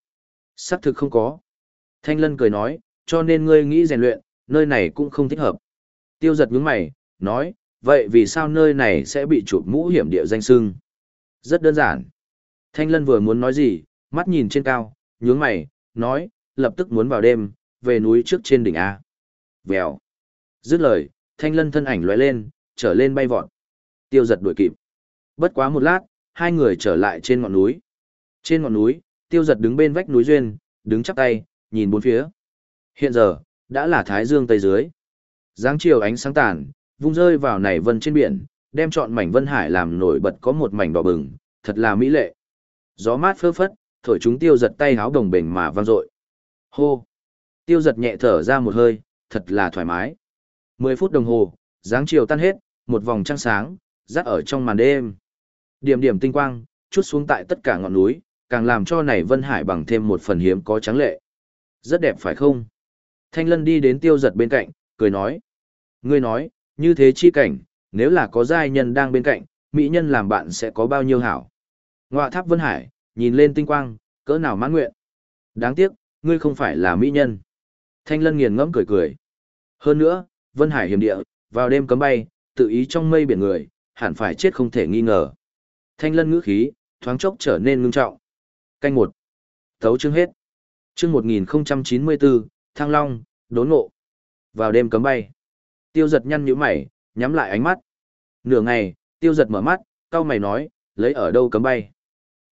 Sắc thực không có. Thanh Lân cười nói, cho nên ngươi nghĩ rèn luyện, nơi này cũng không thích hợp. Tiêu giật nhướng mày, nói, vậy vì sao nơi này sẽ bị chụp mũ hiểm địa danh sưng? Rất đơn giản. Thanh Lân vừa muốn nói gì, mắt nhìn trên cao, nhướng mày, nói, lập tức muốn vào đêm, về núi trước trên đỉnh A. Vèo. Dứt lời, thanh lân thân ảnh lóe lên, trở lên bay vọt. Tiêu giật đuổi kịp. Bất quá một lát, hai người trở lại trên ngọn núi. Trên ngọn núi, tiêu giật đứng bên vách núi duyên, đứng chắp tay, nhìn bốn phía. Hiện giờ, đã là thái dương tây dưới. Giáng chiều ánh sáng tàn, vung rơi vào nảy vân trên biển, đem chọn mảnh vân hải làm nổi bật có một mảnh đỏ bừng, thật là mỹ lệ. Gió mát phơ phất, thổi chúng tiêu giật tay háo đồng bình mà vang dội. Hô! Tiêu giật nhẹ thở ra một hơi, thật là thoải mái. Mười phút đồng hồ, dáng chiều tan hết, một vòng trăng sáng, rắc ở trong màn đêm. Điểm điểm tinh quang, chút xuống tại tất cả ngọn núi, càng làm cho này Vân Hải bằng thêm một phần hiếm có trắng lệ. Rất đẹp phải không? Thanh Lân đi đến tiêu giật bên cạnh, cười nói. Ngươi nói, như thế chi cảnh, nếu là có giai nhân đang bên cạnh, mỹ nhân làm bạn sẽ có bao nhiêu hảo. Ngoạ tháp Vân Hải, nhìn lên tinh quang, cỡ nào mãn nguyện. Đáng tiếc, ngươi không phải là mỹ nhân. Thanh lân nghiền ngẫm cười cười. Hơn nữa, Vân Hải hiểm địa, vào đêm cấm bay, tự ý trong mây biển người, hẳn phải chết không thể nghi ngờ. Thanh lân ngữ khí, thoáng chốc trở nên ngưng trọng. Canh một Thấu chương hết. Chương 1094, Thăng Long, đốn ngộ. Vào đêm cấm bay. Tiêu giật nhăn nhíu mày, nhắm lại ánh mắt. Nửa ngày, tiêu giật mở mắt, cau mày nói, lấy ở đâu cấm bay.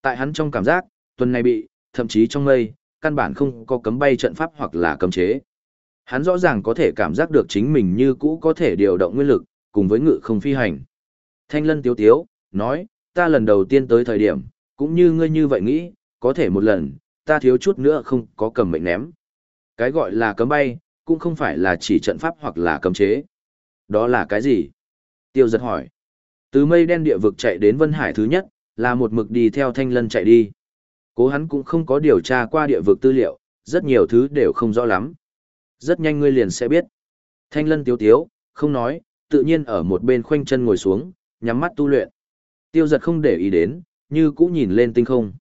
Tại hắn trong cảm giác, tuần này bị, thậm chí trong mây, căn bản không có cấm bay trận pháp hoặc là cấm chế. Hắn rõ ràng có thể cảm giác được chính mình như cũ có thể điều động nguyên lực, cùng với ngự không phi hành. Thanh lân tiếu tiếu, nói, ta lần đầu tiên tới thời điểm, cũng như ngươi như vậy nghĩ, có thể một lần, ta thiếu chút nữa không có cầm mệnh ném. Cái gọi là cấm bay, cũng không phải là chỉ trận pháp hoặc là cấm chế. Đó là cái gì? Tiêu giật hỏi. Từ mây đen địa vực chạy đến Vân Hải thứ nhất, là một mực đi theo thanh lân chạy đi. Cố hắn cũng không có điều tra qua địa vực tư liệu, rất nhiều thứ đều không rõ lắm. Rất nhanh ngươi liền sẽ biết. Thanh lân tiếu tiếu, không nói, tự nhiên ở một bên khoanh chân ngồi xuống, nhắm mắt tu luyện. Tiêu giật không để ý đến, như cũ nhìn lên tinh không.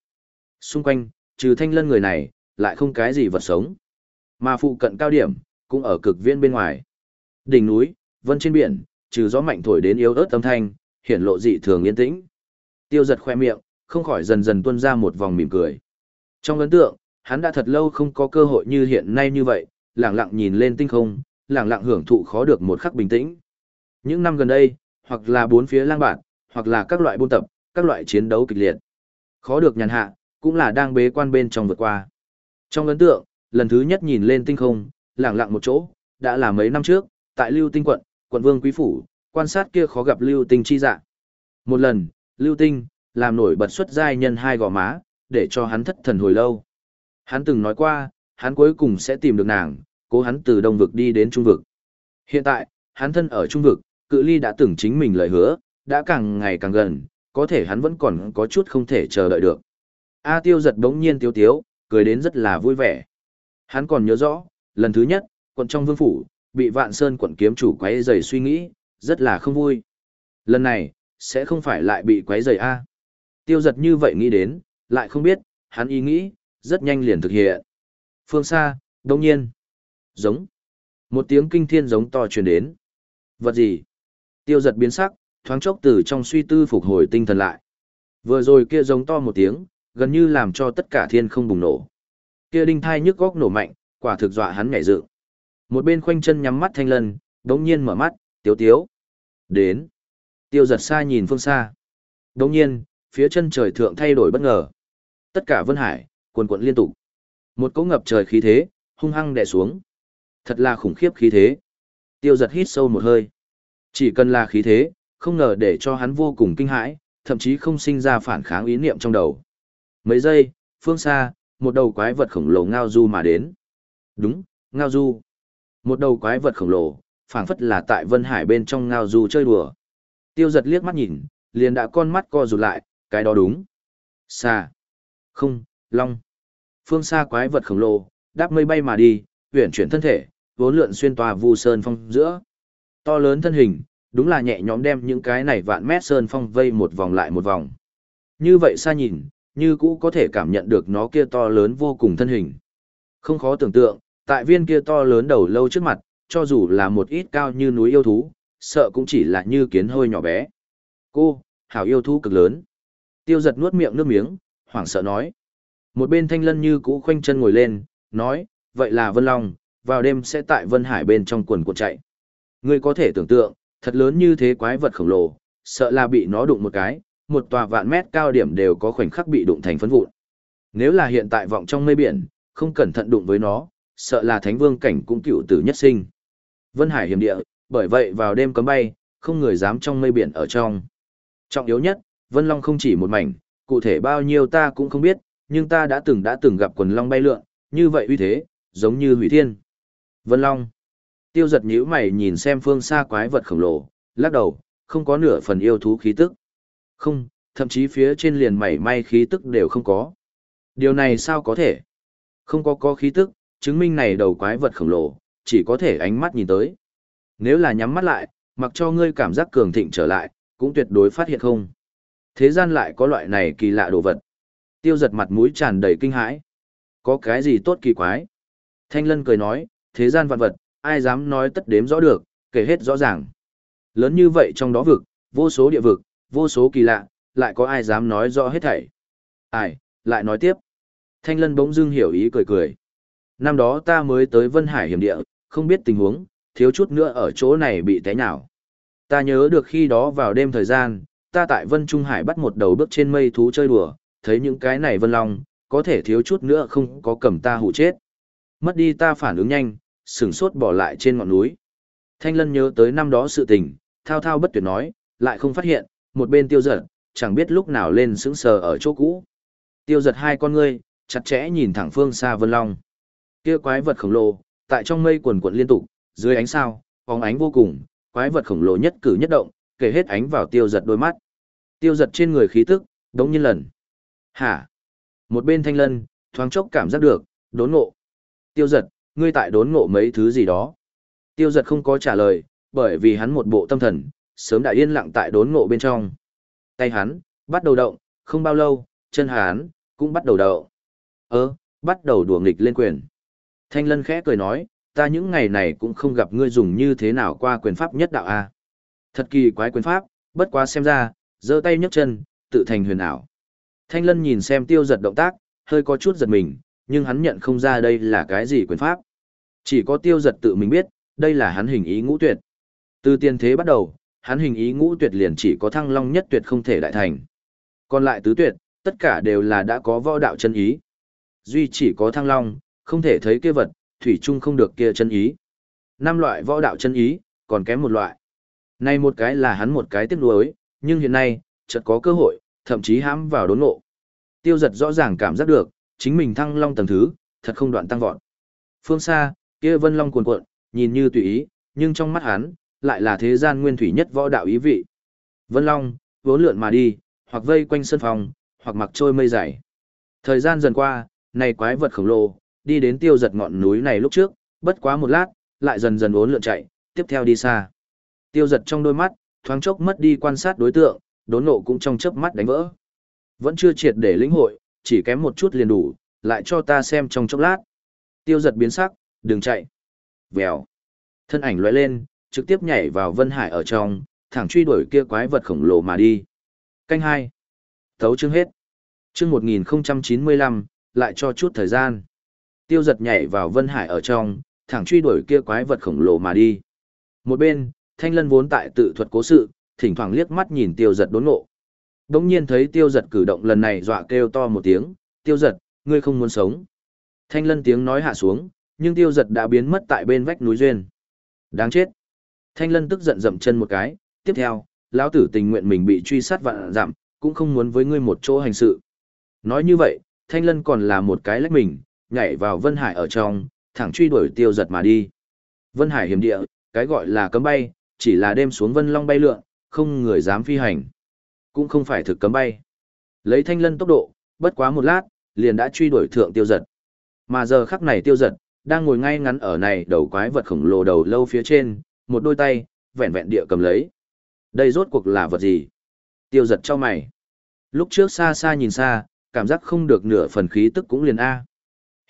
Xung quanh, trừ thanh lân người này, lại không cái gì vật sống. Mà phụ cận cao điểm, cũng ở cực viên bên ngoài. Đỉnh núi, vân trên biển, trừ gió mạnh thổi đến yếu ớt âm thanh, hiển lộ dị thường yên tĩnh. Tiêu giật khoe miệng, không khỏi dần dần tuôn ra một vòng mỉm cười. Trong ấn tượng, hắn đã thật lâu không có cơ hội như hiện nay như vậy, lẳng lặng nhìn lên tinh không, lẳng lặng hưởng thụ khó được một khắc bình tĩnh. Những năm gần đây, hoặc là bốn phía lang bản, hoặc là các loại buôn tập, các loại chiến đấu kịch liệt. Khó được nhàn hạ, cũng là đang bế quan bên trong vượt qua. Trong ấn tượng, lần thứ nhất nhìn lên tinh không, lẳng lặng một chỗ, đã là mấy năm trước, tại Lưu Tinh quận, quận Vương Quý phủ, quan sát kia khó gặp Lưu Tinh chi dạ. Một lần, Lưu Tinh, làm nổi bật xuất giai nhân hai gò má, để cho hắn thất thần hồi lâu. Hắn từng nói qua, hắn cuối cùng sẽ tìm được nàng, cố hắn từ đông vực đi đến trung vực. Hiện tại, hắn thân ở trung vực, cự ly đã từng chính mình lời hứa, đã càng ngày càng gần, có thể hắn vẫn còn có chút không thể chờ đợi được. A tiêu giật đống nhiên tiêu tiếu, cười đến rất là vui vẻ. Hắn còn nhớ rõ, lần thứ nhất, quận trong vương phủ, bị vạn sơn quận kiếm chủ quấy rầy suy nghĩ, rất là không vui. Lần này, sẽ không phải lại bị quấy rầy A. Tiêu giật như vậy nghĩ đến, lại không biết, hắn ý nghĩ, rất nhanh liền thực hiện. Phương xa, đông nhiên. Giống. Một tiếng kinh thiên giống to truyền đến. Vật gì? Tiêu giật biến sắc, thoáng chốc từ trong suy tư phục hồi tinh thần lại. Vừa rồi kia giống to một tiếng, gần như làm cho tất cả thiên không bùng nổ. Kia đinh thai nhức góc nổ mạnh, quả thực dọa hắn nhảy dựng. Một bên khoanh chân nhắm mắt thanh lần, đống nhiên mở mắt, tiếu tiếu. Đến. Tiêu giật xa nhìn phương xa. Đống nhiên, phía chân trời thượng thay đổi bất ngờ. Tất cả vân hải, cuồn cuộn liên tục. Một cỗ ngập trời khí thế, hung hăng đè xuống. Thật là khủng khiếp khí thế. Tiêu giật hít sâu một hơi. Chỉ cần là khí thế, không ngờ để cho hắn vô cùng kinh hãi, thậm chí không sinh ra phản kháng ý niệm trong đầu. Mấy giây, phương xa, một đầu quái vật khổng lồ ngao du mà đến. Đúng, ngao du. Một đầu quái vật khổng lồ, phảng phất là tại Vân Hải bên trong ngao du chơi đùa. Tiêu giật liếc mắt nhìn, liền đã con mắt co rụt lại, cái đó đúng. xa Không, long. Phương xa quái vật khổng lồ, đáp mây bay mà đi, huyển chuyển thân thể, vốn lượn xuyên tòa vu sơn phong giữa. To lớn thân hình, đúng là nhẹ nhõm đem những cái này vạn mét sơn phong vây một vòng lại một vòng. Như vậy xa nhìn, như cũ có thể cảm nhận được nó kia to lớn vô cùng thân hình. Không khó tưởng tượng, tại viên kia to lớn đầu lâu trước mặt, cho dù là một ít cao như núi yêu thú, sợ cũng chỉ là như kiến hơi nhỏ bé. Cô, hảo yêu thú cực lớn. Tiêu giật nuốt miệng nước miếng, hoảng sợ nói. Một bên thanh lân như cũ khoanh chân ngồi lên, nói, vậy là Vân Long, vào đêm sẽ tại Vân Hải bên trong quần cuộn chạy. Ngươi có thể tưởng tượng, thật lớn như thế quái vật khổng lồ, sợ là bị nó đụng một cái, một tòa vạn mét cao điểm đều có khoảnh khắc bị đụng thành phấn vụn. Nếu là hiện tại vọng trong mây biển, không cẩn thận đụng với nó, sợ là thánh vương cảnh cũng cựu tử nhất sinh. Vân Hải hiểm địa, bởi vậy vào đêm cấm bay, không người dám trong mây biển ở trong. Trọng yếu nhất, Vân Long không chỉ một mảnh, cụ thể bao nhiêu ta cũng không biết, nhưng ta đã từng đã từng gặp quần long bay lượn, như vậy uy thế, giống như hủy thiên. Vân Long. Tiêu giật nhíu mày nhìn xem phương xa quái vật khổng lồ, lắc đầu, không có nửa phần yêu thú khí tức. Không, thậm chí phía trên liền mảy may khí tức đều không có. Điều này sao có thể? Không có có khí tức, chứng minh này đầu quái vật khổng lồ, chỉ có thể ánh mắt nhìn tới. Nếu là nhắm mắt lại, mặc cho ngươi cảm giác cường thịnh trở lại, cũng tuyệt đối phát hiện không. Thế gian lại có loại này kỳ lạ đồ vật. Tiêu giật mặt mũi tràn đầy kinh hãi. Có cái gì tốt kỳ quái? Thanh lân cười nói, thế gian vạn vật, ai dám nói tất đếm rõ được, kể hết rõ ràng. Lớn như vậy trong đó vực, vô số địa vực, vô số kỳ lạ, lại có ai dám nói rõ hết thảy. Ai, lại nói tiếp. Thanh lân bỗng dưng hiểu ý cười cười. Năm đó ta mới tới Vân Hải hiểm địa, không biết tình huống, thiếu chút nữa ở chỗ này bị té nhào. Ta nhớ được khi đó vào đêm thời gian, ta tại Vân Trung Hải bắt một đầu bước trên mây thú chơi đùa, thấy những cái này Vân Long, có thể thiếu chút nữa không có cầm ta hụ chết. Mất đi ta phản ứng nhanh, sửng sốt bỏ lại trên ngọn núi. Thanh Lân nhớ tới năm đó sự tình, thao thao bất tuyệt nói, lại không phát hiện, một bên tiêu giật, chẳng biết lúc nào lên sững sờ ở chỗ cũ. Tiêu giật hai con ngươi, chặt chẽ nhìn thẳng phương xa Vân Long. Kia quái vật khổng lồ, tại trong mây quần quần liên tục, dưới ánh sao, bóng ánh vô cùng, quái vật khổng lồ nhất cử nhất động, kể hết ánh vào tiêu giật đôi mắt. Tiêu giật trên người khí tức, đống nhiên lần. Hả? Một bên thanh lân, thoáng chốc cảm giác được, đốn ngộ. Tiêu giật, ngươi tại đốn ngộ mấy thứ gì đó. Tiêu giật không có trả lời, bởi vì hắn một bộ tâm thần, sớm đã yên lặng tại đốn ngộ bên trong. Tay hắn, bắt đầu động, không bao lâu, chân hắn, cũng bắt đầu đậu. Ơ, bắt đầu đùa nghịch lên quyền. Thanh lân khẽ cười nói, ta những ngày này cũng không gặp ngươi dùng như thế nào qua quyền pháp nhất đạo a. À? Thật kỳ quái quyền pháp, bất quá xem ra, giơ tay nhấc chân, tự thành huyền ảo. Thanh lân nhìn xem tiêu giật động tác, hơi có chút giật mình, nhưng hắn nhận không ra đây là cái gì quyền pháp. Chỉ có tiêu giật tự mình biết, đây là hắn hình ý ngũ tuyệt. Từ tiên thế bắt đầu, hắn hình ý ngũ tuyệt liền chỉ có thăng long nhất tuyệt không thể đại thành. Còn lại tứ tuyệt, tất cả đều là đã có võ đạo chân ý. Duy chỉ có thăng long, không thể thấy kia vật, thủy chung không được kia chân ý. Năm loại võ đạo chân ý, còn kém một loại. Này một cái là hắn một cái tiếp nối, nhưng hiện nay, chợt có cơ hội, thậm chí hãm vào đốn ngộ. Tiêu giật rõ ràng cảm giác được, chính mình thăng long tầng thứ, thật không đoạn tăng vọt. Phương xa, kia vân long cuồn cuộn, nhìn như tùy ý, nhưng trong mắt hắn, lại là thế gian nguyên thủy nhất võ đạo ý vị. Vân long, vốn lượn mà đi, hoặc vây quanh sân phòng, hoặc mặc trôi mây dày. Thời gian dần qua, này quái vật khổng lồ, đi đến tiêu giật ngọn núi này lúc trước, bất quá một lát, lại dần dần uốn lượn chạy, tiếp theo đi xa. Tiêu giật trong đôi mắt, thoáng chốc mất đi quan sát đối tượng, đốn nộ cũng trong chớp mắt đánh vỡ. Vẫn chưa triệt để lĩnh hội, chỉ kém một chút liền đủ, lại cho ta xem trong chốc lát. Tiêu giật biến sắc, đừng chạy. Vèo. Thân ảnh lóe lên, trực tiếp nhảy vào Vân Hải ở trong, thẳng truy đuổi kia quái vật khổng lồ mà đi. Canh hai, Thấu chương hết. Chương 1095, lại cho chút thời gian. Tiêu giật nhảy vào Vân Hải ở trong, thẳng truy đuổi kia quái vật khổng lồ mà đi. Một bên, thanh lân vốn tại tự thuật cố sự, thỉnh thoảng liếc mắt nhìn tiêu giật đốn ngộ. Đống nhiên thấy tiêu giật cử động lần này dọa kêu to một tiếng, tiêu giật, ngươi không muốn sống. Thanh lân tiếng nói hạ xuống, nhưng tiêu giật đã biến mất tại bên vách núi duyên. Đáng chết. Thanh lân tức giận dậm chân một cái, tiếp theo, lão tử tình nguyện mình bị truy sát vạn giảm, cũng không muốn với ngươi một chỗ hành sự. Nói như vậy, thanh lân còn là một cái lách mình, nhảy vào Vân Hải ở trong, thẳng truy đuổi tiêu giật mà đi. Vân Hải hiểm địa, cái gọi là cấm bay, chỉ là đêm xuống vân long bay lượn, không người dám phi hành. Cũng không phải thực cấm bay. Lấy thanh lân tốc độ, bất quá một lát, liền đã truy đuổi thượng tiêu giật. Mà giờ khắc này tiêu giật, đang ngồi ngay ngắn ở này đầu quái vật khổng lồ đầu lâu phía trên, một đôi tay, vẹn vẹn địa cầm lấy. Đây rốt cuộc là vật gì? Tiêu giật cho mày. Lúc trước xa xa nhìn xa, cảm giác không được nửa phần khí tức cũng liền A.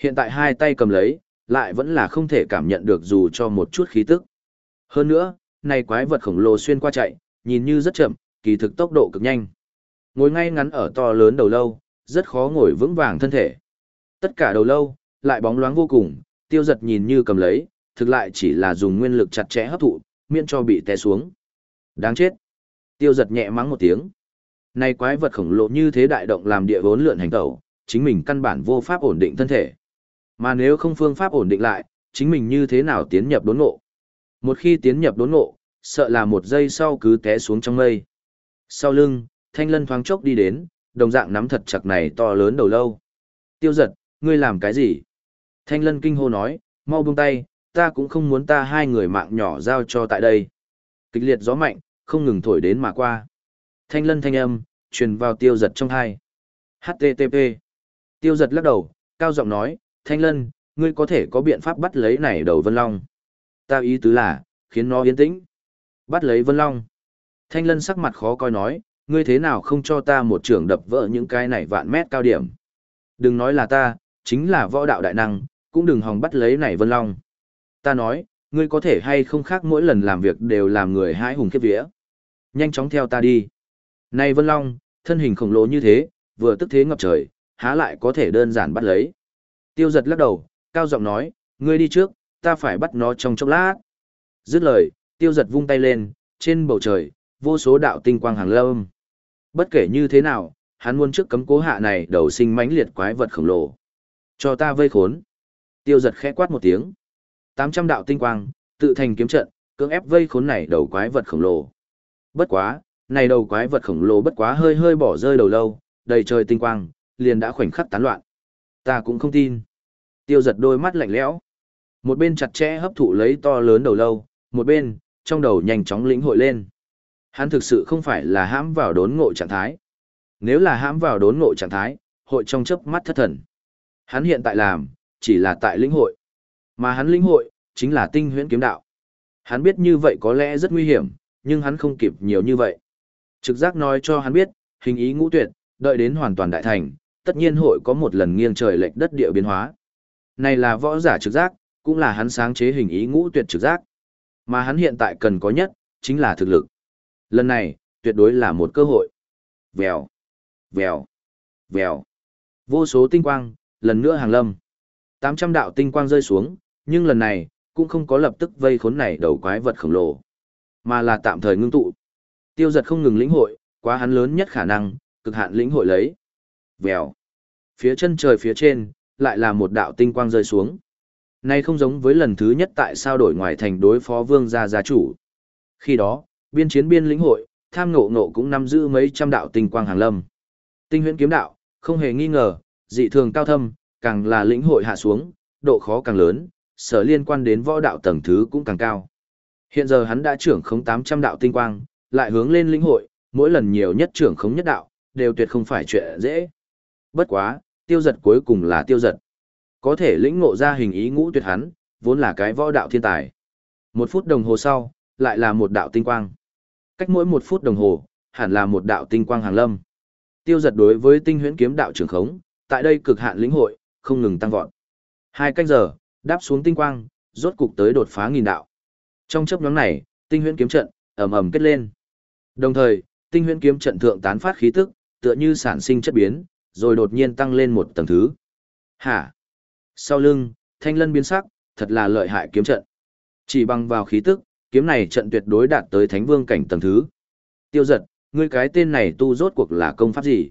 Hiện tại hai tay cầm lấy, lại vẫn là không thể cảm nhận được dù cho một chút khí tức. Hơn nữa, nay quái vật khổng lồ xuyên qua chạy, nhìn như rất chậm, kỳ thực tốc độ cực nhanh. Ngồi ngay ngắn ở to lớn đầu lâu, rất khó ngồi vững vàng thân thể. Tất cả đầu lâu, lại bóng loáng vô cùng, tiêu giật nhìn như cầm lấy, thực lại chỉ là dùng nguyên lực chặt chẽ hấp thụ, miễn cho bị té xuống. Đáng chết. Tiêu giật nhẹ mắng một tiếng. Này quái vật khổng lồ như thế đại động làm địa vốn lượn hành tẩu, chính mình căn bản vô pháp ổn định thân thể. Mà nếu không phương pháp ổn định lại, chính mình như thế nào tiến nhập đốn ngộ. Một khi tiến nhập đốn ngộ, sợ là một giây sau cứ té xuống trong mây. Sau lưng, thanh lân thoáng chốc đi đến, đồng dạng nắm thật chặt này to lớn đầu lâu. Tiêu giật, ngươi làm cái gì? Thanh lân kinh hô nói, mau buông tay, ta cũng không muốn ta hai người mạng nhỏ giao cho tại đây. Kịch liệt gió mạnh, không ngừng thổi đến mà qua. Thanh lân thanh âm, truyền vào tiêu giật trong hai. HTTP. Tiêu giật lắc đầu, cao giọng nói, Thanh lân, ngươi có thể có biện pháp bắt lấy này đầu vân long ta ý tứ là, khiến nó yên tĩnh. Bắt lấy Vân Long. Thanh Lân sắc mặt khó coi nói, ngươi thế nào không cho ta một trường đập vỡ những cái này vạn mét cao điểm. Đừng nói là ta, chính là võ đạo đại năng, cũng đừng hòng bắt lấy này Vân Long. Ta nói, ngươi có thể hay không khác mỗi lần làm việc đều làm người hãi hùng khiếp vía. Nhanh chóng theo ta đi. Này Vân Long, thân hình khổng lồ như thế, vừa tức thế ngập trời, há lại có thể đơn giản bắt lấy. Tiêu giật lắc đầu, cao giọng nói, ngươi đi trước, ta phải bắt nó trong chốc lát. Dứt lời, tiêu giật vung tay lên, trên bầu trời, vô số đạo tinh quang hàng lâm. Bất kể như thế nào, hắn muốn trước cấm cố hạ này đầu sinh mãnh liệt quái vật khổng lồ. Cho ta vây khốn. Tiêu giật khẽ quát một tiếng. 800 đạo tinh quang, tự thành kiếm trận, cưỡng ép vây khốn này đầu quái vật khổng lồ. Bất quá, này đầu quái vật khổng lồ bất quá hơi hơi bỏ rơi đầu lâu, đầy trời tinh quang, liền đã khoảnh khắc tán loạn. Ta cũng không tin. Tiêu giật đôi mắt lạnh lẽo một bên chặt chẽ hấp thụ lấy to lớn đầu lâu, một bên, trong đầu nhanh chóng lĩnh hội lên. Hắn thực sự không phải là hãm vào đốn ngộ trạng thái. Nếu là hãm vào đốn ngộ trạng thái, hội trong chớp mắt thất thần. Hắn hiện tại làm, chỉ là tại lĩnh hội. Mà hắn lĩnh hội, chính là tinh huyễn kiếm đạo. Hắn biết như vậy có lẽ rất nguy hiểm, nhưng hắn không kịp nhiều như vậy. Trực giác nói cho hắn biết, hình ý ngũ tuyệt, đợi đến hoàn toàn đại thành, tất nhiên hội có một lần nghiêng trời lệch đất địa biến hóa. Này là võ giả trực giác, cũng là hắn sáng chế hình ý ngũ tuyệt trực giác. Mà hắn hiện tại cần có nhất, chính là thực lực. Lần này, tuyệt đối là một cơ hội. Vèo, vèo, vèo. Vô số tinh quang, lần nữa hàng lâm. 800 đạo tinh quang rơi xuống, nhưng lần này, cũng không có lập tức vây khốn này đầu quái vật khổng lồ, mà là tạm thời ngưng tụ. Tiêu giật không ngừng lĩnh hội, quá hắn lớn nhất khả năng, cực hạn lĩnh hội lấy. Vèo. Phía chân trời phía trên, lại là một đạo tinh quang rơi xuống. Nay không giống với lần thứ nhất tại sao đổi ngoài thành đối phó vương gia gia chủ. Khi đó, biên chiến biên lĩnh hội, tham ngộ ngộ cũng nắm giữ mấy trăm đạo tinh quang hàng lâm. Tinh huyễn kiếm đạo, không hề nghi ngờ, dị thường cao thâm, càng là lĩnh hội hạ xuống, độ khó càng lớn, sở liên quan đến võ đạo tầng thứ cũng càng cao. Hiện giờ hắn đã trưởng khống 800 đạo tinh quang, lại hướng lên lĩnh hội, mỗi lần nhiều nhất trưởng khống nhất đạo, đều tuyệt không phải chuyện dễ. Bất quá, tiêu giật cuối cùng là tiêu giật có thể lĩnh ngộ ra hình ý ngũ tuyệt hắn, vốn là cái võ đạo thiên tài. Một phút đồng hồ sau, lại là một đạo tinh quang. Cách mỗi một phút đồng hồ, hẳn là một đạo tinh quang hàng lâm. Tiêu giật đối với tinh huyễn kiếm đạo trường khống, tại đây cực hạn lĩnh hội, không ngừng tăng vọt. Hai canh giờ, đáp xuống tinh quang, rốt cục tới đột phá nghìn đạo. Trong chấp nhóm này, tinh huyễn kiếm trận, ầm ầm kết lên. Đồng thời, tinh huyễn kiếm trận thượng tán phát khí tức, tựa như sản sinh chất biến, rồi đột nhiên tăng lên một tầng thứ. Hả? Sau lưng, thanh lân biến sắc, thật là lợi hại kiếm trận. Chỉ bằng vào khí tức, kiếm này trận tuyệt đối đạt tới thánh vương cảnh tầng thứ. Tiêu giật, ngươi cái tên này tu rốt cuộc là công pháp gì?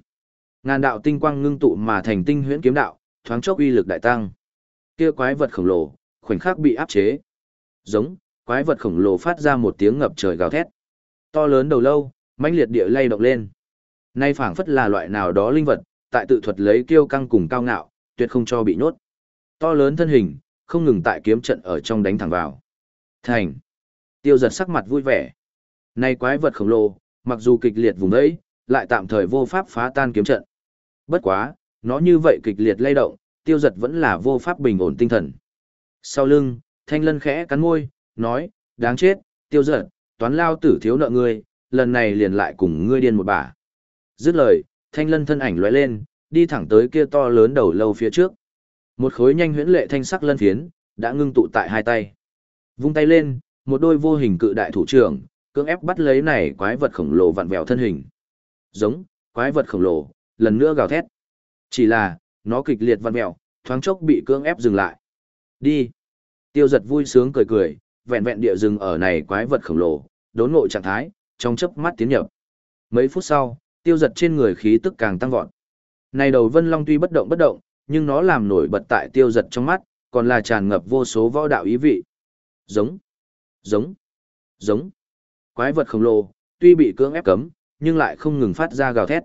Ngàn đạo tinh quang ngưng tụ mà thành tinh huyễn kiếm đạo, thoáng chốc uy lực đại tăng. Kia quái vật khổng lồ, khoảnh khắc bị áp chế. Giống, quái vật khổng lồ phát ra một tiếng ngập trời gào thét. To lớn đầu lâu, mãnh liệt địa lay động lên. Nay phảng phất là loại nào đó linh vật, tại tự thuật lấy kiêu căng cùng cao ngạo, tuyệt không cho bị nhốt to lớn thân hình, không ngừng tại kiếm trận ở trong đánh thẳng vào. Thành. Tiêu giật sắc mặt vui vẻ. Này quái vật khổng lồ, mặc dù kịch liệt vùng đấy, lại tạm thời vô pháp phá tan kiếm trận. Bất quá, nó như vậy kịch liệt lay động, tiêu giật vẫn là vô pháp bình ổn tinh thần. Sau lưng, thanh lân khẽ cắn môi, nói, đáng chết, tiêu giật, toán lao tử thiếu nợ ngươi, lần này liền lại cùng ngươi điên một bà. Dứt lời, thanh lân thân ảnh lóe lên, đi thẳng tới kia to lớn đầu lâu phía trước. Một khối nhanh huyễn lệ thanh sắc lân phiến, đã ngưng tụ tại hai tay. Vung tay lên, một đôi vô hình cự đại thủ trưởng, cưỡng ép bắt lấy này quái vật khổng lồ vặn vẹo thân hình. Giống, quái vật khổng lồ, lần nữa gào thét. Chỉ là, nó kịch liệt vặn vẹo, thoáng chốc bị cưỡng ép dừng lại. Đi. Tiêu giật vui sướng cười cười, vẹn vẹn địa rừng ở này quái vật khổng lồ, đốn ngộ trạng thái, trong chớp mắt tiến nhập. Mấy phút sau, tiêu giật trên người khí tức càng tăng vọt. Này đầu vân long tuy bất động bất động, nhưng nó làm nổi bật tại tiêu giật trong mắt, còn là tràn ngập vô số võ đạo ý vị. Giống, giống, giống. Quái vật khổng lồ, tuy bị cưỡng ép cấm, nhưng lại không ngừng phát ra gào thét.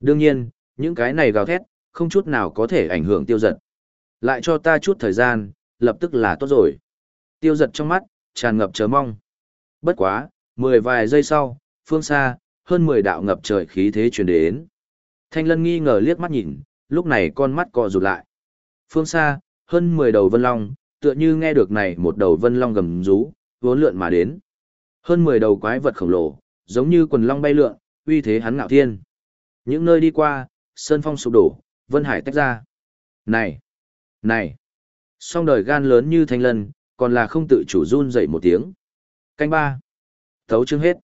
Đương nhiên, những cái này gào thét, không chút nào có thể ảnh hưởng tiêu giật. Lại cho ta chút thời gian, lập tức là tốt rồi. Tiêu giật trong mắt, tràn ngập chờ mong. Bất quá, mười vài giây sau, phương xa, hơn mười đạo ngập trời khí thế truyền đến. Thanh lân nghi ngờ liếc mắt nhìn, lúc này con mắt co rụt lại. Phương xa, hơn 10 đầu vân long, tựa như nghe được này một đầu vân long gầm rú, vốn lượn mà đến. Hơn 10 đầu quái vật khổng lồ, giống như quần long bay lượn, uy thế hắn ngạo thiên. Những nơi đi qua, sơn phong sụp đổ, vân hải tách ra. Này! Này! Song đời gan lớn như thanh lân, còn là không tự chủ run dậy một tiếng. Canh ba. Thấu chương hết.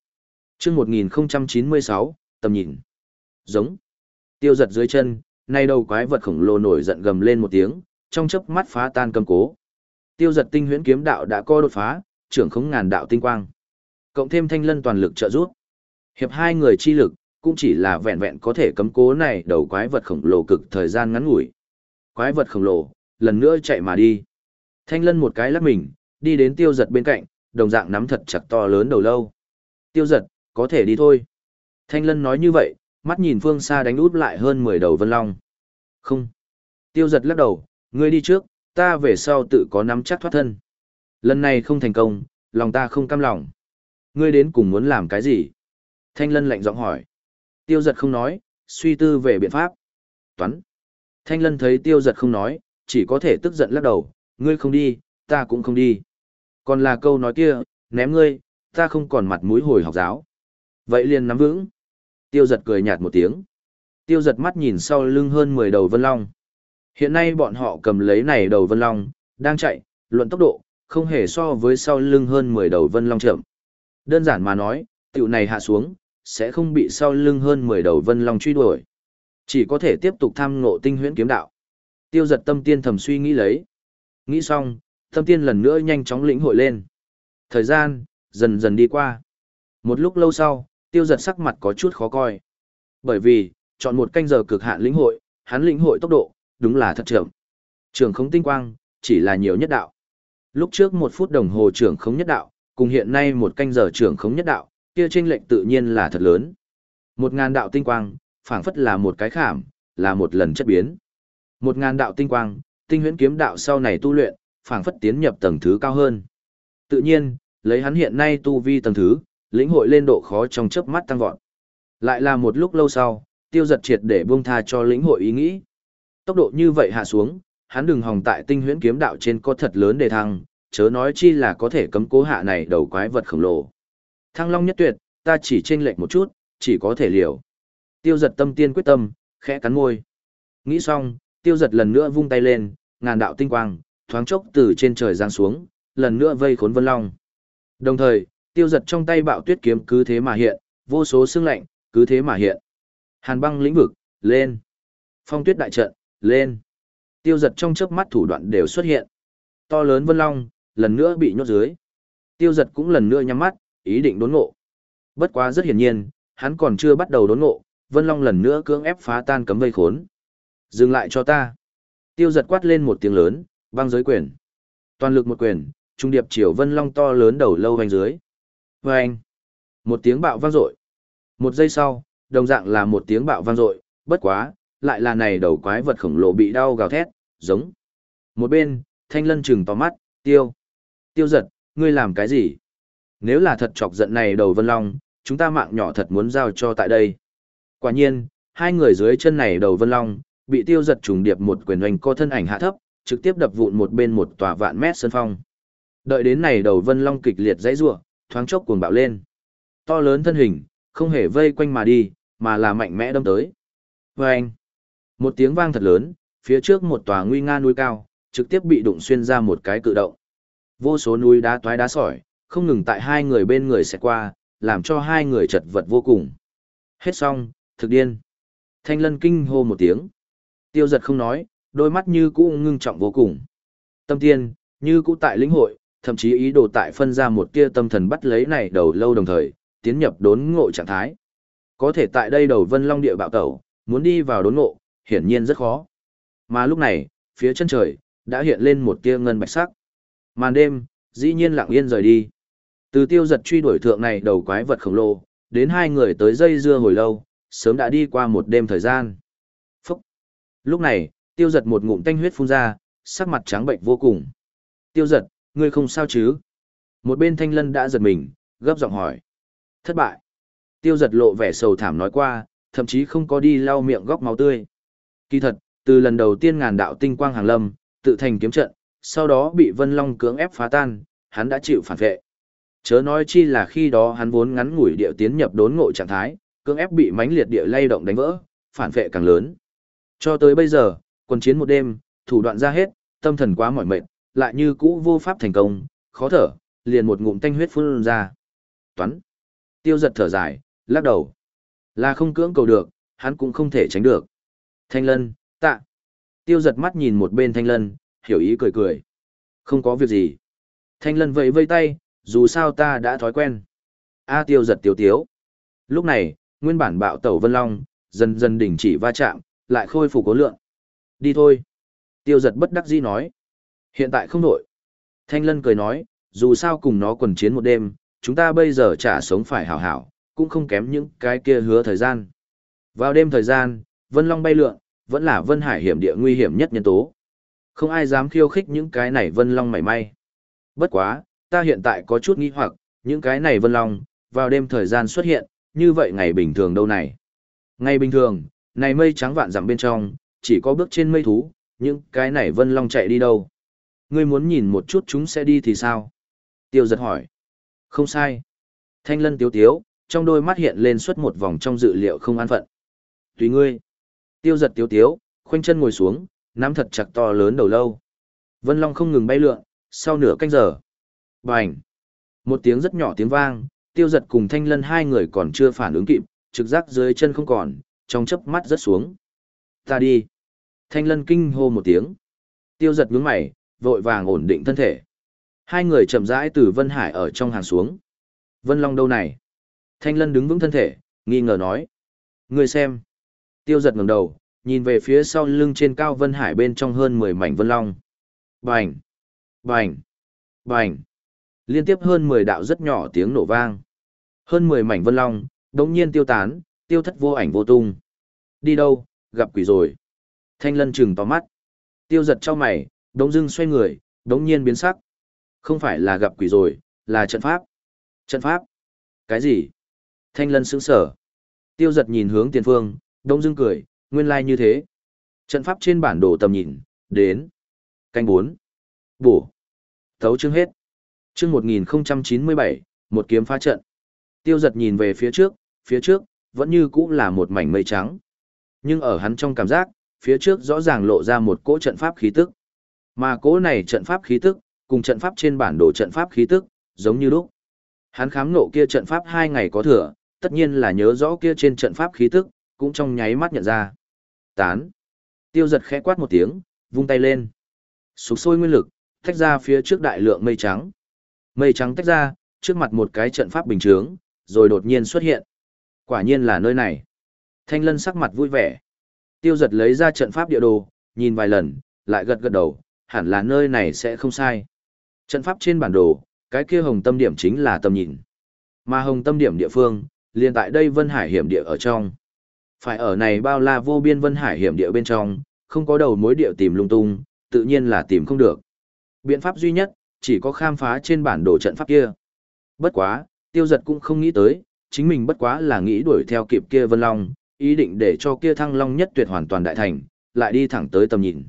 Chương 1096, tầm nhìn. Giống. Tiêu giật dưới chân, nay đầu quái vật khổng lồ nổi giận gầm lên một tiếng, trong chớp mắt phá tan cầm cố. Tiêu giật tinh huyễn kiếm đạo đã co đột phá, trưởng khống ngàn đạo tinh quang. Cộng thêm thanh lân toàn lực trợ giúp. Hiệp hai người chi lực, cũng chỉ là vẹn vẹn có thể cấm cố này đầu quái vật khổng lồ cực thời gian ngắn ngủi. Quái vật khổng lồ, lần nữa chạy mà đi. Thanh lân một cái lắp mình, đi đến tiêu giật bên cạnh, đồng dạng nắm thật chặt to lớn đầu lâu. Tiêu giật, có thể đi thôi. Thanh lân nói như vậy, mắt nhìn phương xa đánh út lại hơn mười đầu vân long. Không. Tiêu giật lắc đầu, ngươi đi trước, ta về sau tự có nắm chắc thoát thân. Lần này không thành công, lòng ta không cam lòng. Ngươi đến cùng muốn làm cái gì? Thanh lân lạnh giọng hỏi. Tiêu giật không nói, suy tư về biện pháp. Toán. Thanh lân thấy tiêu giật không nói, chỉ có thể tức giận lắc đầu, ngươi không đi, ta cũng không đi. Còn là câu nói kia, ném ngươi, ta không còn mặt mũi hồi học giáo. Vậy liền nắm vững. Tiêu giật cười nhạt một tiếng. Tiêu giật mắt nhìn sau lưng hơn 10 đầu vân long. Hiện nay bọn họ cầm lấy này đầu vân long, đang chạy, luận tốc độ, không hề so với sau lưng hơn 10 đầu vân long chậm. Đơn giản mà nói, tiểu này hạ xuống, sẽ không bị sau lưng hơn 10 đầu vân long truy đuổi. Chỉ có thể tiếp tục tham ngộ tinh huyễn kiếm đạo. Tiêu giật tâm tiên thầm suy nghĩ lấy. Nghĩ xong, tâm tiên lần nữa nhanh chóng lĩnh hội lên. Thời gian, dần dần đi qua. Một lúc lâu sau, tiêu giật sắc mặt có chút khó coi. Bởi vì, chọn một canh giờ cực hạn lĩnh hội, hắn lĩnh hội tốc độ, đúng là thật trưởng. Trường không tinh quang, chỉ là nhiều nhất đạo. Lúc trước một phút đồng hồ trường không nhất đạo, cùng hiện nay một canh giờ trường không nhất đạo, kia tranh lệnh tự nhiên là thật lớn. Một ngàn đạo tinh quang, phảng phất là một cái khảm, là một lần chất biến. Một ngàn đạo tinh quang, tinh huyễn kiếm đạo sau này tu luyện, phảng phất tiến nhập tầng thứ cao hơn. Tự nhiên, lấy hắn hiện nay tu vi tầng thứ, lĩnh hội lên độ khó trong chớp mắt tăng vọt. Lại là một lúc lâu sau, tiêu giật triệt để buông tha cho lĩnh hội ý nghĩ. Tốc độ như vậy hạ xuống, hắn đừng hòng tại tinh huyễn kiếm đạo trên có thật lớn đề thăng, chớ nói chi là có thể cấm cố hạ này đầu quái vật khổng lồ. Thăng long nhất tuyệt, ta chỉ chênh lệch một chút, chỉ có thể liều. Tiêu giật tâm tiên quyết tâm, khẽ cắn môi. Nghĩ xong, tiêu giật lần nữa vung tay lên, ngàn đạo tinh quang, thoáng chốc từ trên trời giáng xuống, lần nữa vây khốn vân long. Đồng thời, Tiêu giật trong tay bạo tuyết kiếm cứ thế mà hiện, vô số xương lạnh, cứ thế mà hiện. Hàn băng lĩnh vực, lên. Phong tuyết đại trận, lên. Tiêu giật trong chớp mắt thủ đoạn đều xuất hiện. To lớn vân long, lần nữa bị nhốt dưới. Tiêu giật cũng lần nữa nhắm mắt, ý định đốn ngộ. Bất quá rất hiển nhiên, hắn còn chưa bắt đầu đốn ngộ, vân long lần nữa cưỡng ép phá tan cấm vây khốn. Dừng lại cho ta. Tiêu giật quát lên một tiếng lớn, băng giới quyền. Toàn lực một quyền, trung điệp triều vân long to lớn đầu lâu hoành dưới. Và anh, một tiếng bạo vang dội. Một giây sau, đồng dạng là một tiếng bạo vang dội, bất quá, lại là này đầu quái vật khổng lồ bị đau gào thét, giống. Một bên, thanh lân trừng to mắt, tiêu. Tiêu giật, ngươi làm cái gì? Nếu là thật chọc giận này đầu vân long, chúng ta mạng nhỏ thật muốn giao cho tại đây. Quả nhiên, hai người dưới chân này đầu vân long, bị tiêu giật trùng điệp một quyền hoành co thân ảnh hạ thấp, trực tiếp đập vụn một bên một tòa vạn mét sân phong. Đợi đến này đầu vân long kịch liệt dãy rủa thoáng chốc cuồng bạo lên. To lớn thân hình, không hề vây quanh mà đi, mà là mạnh mẽ đâm tới. Vâng! Một tiếng vang thật lớn, phía trước một tòa nguy nga núi cao, trực tiếp bị đụng xuyên ra một cái cự động. Vô số núi đá toái đá sỏi, không ngừng tại hai người bên người sẽ qua, làm cho hai người chật vật vô cùng. Hết xong, thực điên. Thanh lân kinh hô một tiếng. Tiêu giật không nói, đôi mắt như cũ ngưng trọng vô cùng. Tâm tiên, như cũ tại lĩnh hội, thậm chí ý đồ tại phân ra một tia tâm thần bắt lấy này đầu lâu đồng thời, tiến nhập đốn ngộ trạng thái. Có thể tại đây đầu vân long địa bạo tẩu, muốn đi vào đốn ngộ, hiển nhiên rất khó. Mà lúc này, phía chân trời, đã hiện lên một tia ngân bạch sắc. Màn đêm, dĩ nhiên lặng yên rời đi. Từ tiêu giật truy đuổi thượng này đầu quái vật khổng lồ, đến hai người tới dây dưa hồi lâu, sớm đã đi qua một đêm thời gian. Phúc! Lúc này, tiêu giật một ngụm tanh huyết phun ra, sắc mặt trắng bệnh vô cùng. Tiêu giật, ngươi không sao chứ? Một bên thanh lân đã giật mình, gấp giọng hỏi. Thất bại. Tiêu giật lộ vẻ sầu thảm nói qua, thậm chí không có đi lau miệng góc máu tươi. Kỳ thật, từ lần đầu tiên ngàn đạo tinh quang hàng lâm, tự thành kiếm trận, sau đó bị Vân Long cưỡng ép phá tan, hắn đã chịu phản vệ. Chớ nói chi là khi đó hắn vốn ngắn ngủi địa tiến nhập đốn ngộ trạng thái, cưỡng ép bị mãnh liệt địa lay động đánh vỡ, phản vệ càng lớn. Cho tới bây giờ, quân chiến một đêm, thủ đoạn ra hết, tâm thần quá mỏi mệt, lại như cũ vô pháp thành công, khó thở, liền một ngụm tanh huyết phun ra. Toán. Tiêu giật thở dài, lắc đầu. Là không cưỡng cầu được, hắn cũng không thể tránh được. Thanh lân, tạ. Tiêu giật mắt nhìn một bên thanh lân, hiểu ý cười cười. Không có việc gì. Thanh lân vẫy vây tay, dù sao ta đã thói quen. A tiêu giật tiêu tiếu. Lúc này, nguyên bản bạo tẩu vân long, dần dần đỉnh chỉ va chạm, lại khôi phục cố lượng. Đi thôi. Tiêu giật bất đắc dĩ nói. Hiện tại không nổi. Thanh Lân cười nói, dù sao cùng nó quần chiến một đêm, chúng ta bây giờ chả sống phải hảo hảo, cũng không kém những cái kia hứa thời gian. Vào đêm thời gian, Vân Long bay lượn, vẫn là Vân Hải hiểm địa nguy hiểm nhất nhân tố. Không ai dám khiêu khích những cái này Vân Long mảy may. Bất quá, ta hiện tại có chút nghi hoặc, những cái này Vân Long, vào đêm thời gian xuất hiện, như vậy ngày bình thường đâu này. Ngày bình thường, này mây trắng vạn dặm bên trong, chỉ có bước trên mây thú, những cái này Vân Long chạy đi đâu ngươi muốn nhìn một chút chúng sẽ đi thì sao? Tiêu giật hỏi. Không sai. Thanh lân tiếu tiếu, trong đôi mắt hiện lên suốt một vòng trong dự liệu không an phận. Tùy ngươi. Tiêu giật tiếu tiếu, khoanh chân ngồi xuống, nắm thật chặt to lớn đầu lâu. Vân Long không ngừng bay lượn, sau nửa canh giờ. Bành. Một tiếng rất nhỏ tiếng vang, tiêu giật cùng thanh lân hai người còn chưa phản ứng kịp, trực giác dưới chân không còn, trong chớp mắt rất xuống. Ta đi. Thanh lân kinh hô một tiếng. Tiêu giật nhướng mày, vội vàng ổn định thân thể. Hai người chậm rãi từ Vân Hải ở trong hàng xuống. Vân Long đâu này? Thanh Lân đứng vững thân thể, nghi ngờ nói. Người xem. Tiêu giật ngẩng đầu, nhìn về phía sau lưng trên cao Vân Hải bên trong hơn 10 mảnh Vân Long. Bành! Bành! Bành! Liên tiếp hơn 10 đạo rất nhỏ tiếng nổ vang. Hơn 10 mảnh Vân Long, đống nhiên tiêu tán, tiêu thất vô ảnh vô tung. Đi đâu, gặp quỷ rồi. Thanh lân trừng to mắt. Tiêu giật cho mày, đống dưng xoay người, đống nhiên biến sắc. Không phải là gặp quỷ rồi, là trận pháp. Trận pháp? Cái gì? Thanh lân sững sở. Tiêu giật nhìn hướng tiền phương, đống dưng cười, nguyên lai like như thế. Trận pháp trên bản đồ tầm nhìn, đến. Canh 4. Bổ. Thấu chương hết. Chương 1097, một kiếm phá trận. Tiêu giật nhìn về phía trước, phía trước, vẫn như cũ là một mảnh mây trắng. Nhưng ở hắn trong cảm giác, phía trước rõ ràng lộ ra một cỗ trận pháp khí tức. Mà cố này trận pháp khí tức, cùng trận pháp trên bản đồ trận pháp khí tức, giống như lúc. Hắn khám nộ kia trận pháp hai ngày có thừa, tất nhiên là nhớ rõ kia trên trận pháp khí tức, cũng trong nháy mắt nhận ra. Tán. Tiêu giật khẽ quát một tiếng, vung tay lên. Sục sôi nguyên lực, tách ra phía trước đại lượng mây trắng. Mây trắng tách ra, trước mặt một cái trận pháp bình chướng, rồi đột nhiên xuất hiện. Quả nhiên là nơi này. Thanh lân sắc mặt vui vẻ. Tiêu giật lấy ra trận pháp địa đồ, nhìn vài lần, lại gật gật đầu, hẳn là nơi này sẽ không sai. Trận pháp trên bản đồ, cái kia hồng tâm điểm chính là tầm nhìn. Mà hồng tâm điểm địa phương, liền tại đây Vân Hải hiểm địa ở trong. Phải ở này bao la vô biên Vân Hải hiểm địa bên trong, không có đầu mối địa tìm lung tung, tự nhiên là tìm không được. Biện pháp duy nhất, chỉ có khám phá trên bản đồ trận pháp kia. Bất quá, tiêu giật cũng không nghĩ tới, chính mình bất quá là nghĩ đuổi theo kịp kia Vân Long, ý định để cho kia thăng Long nhất tuyệt hoàn toàn đại thành, lại đi thẳng tới tầm nhìn.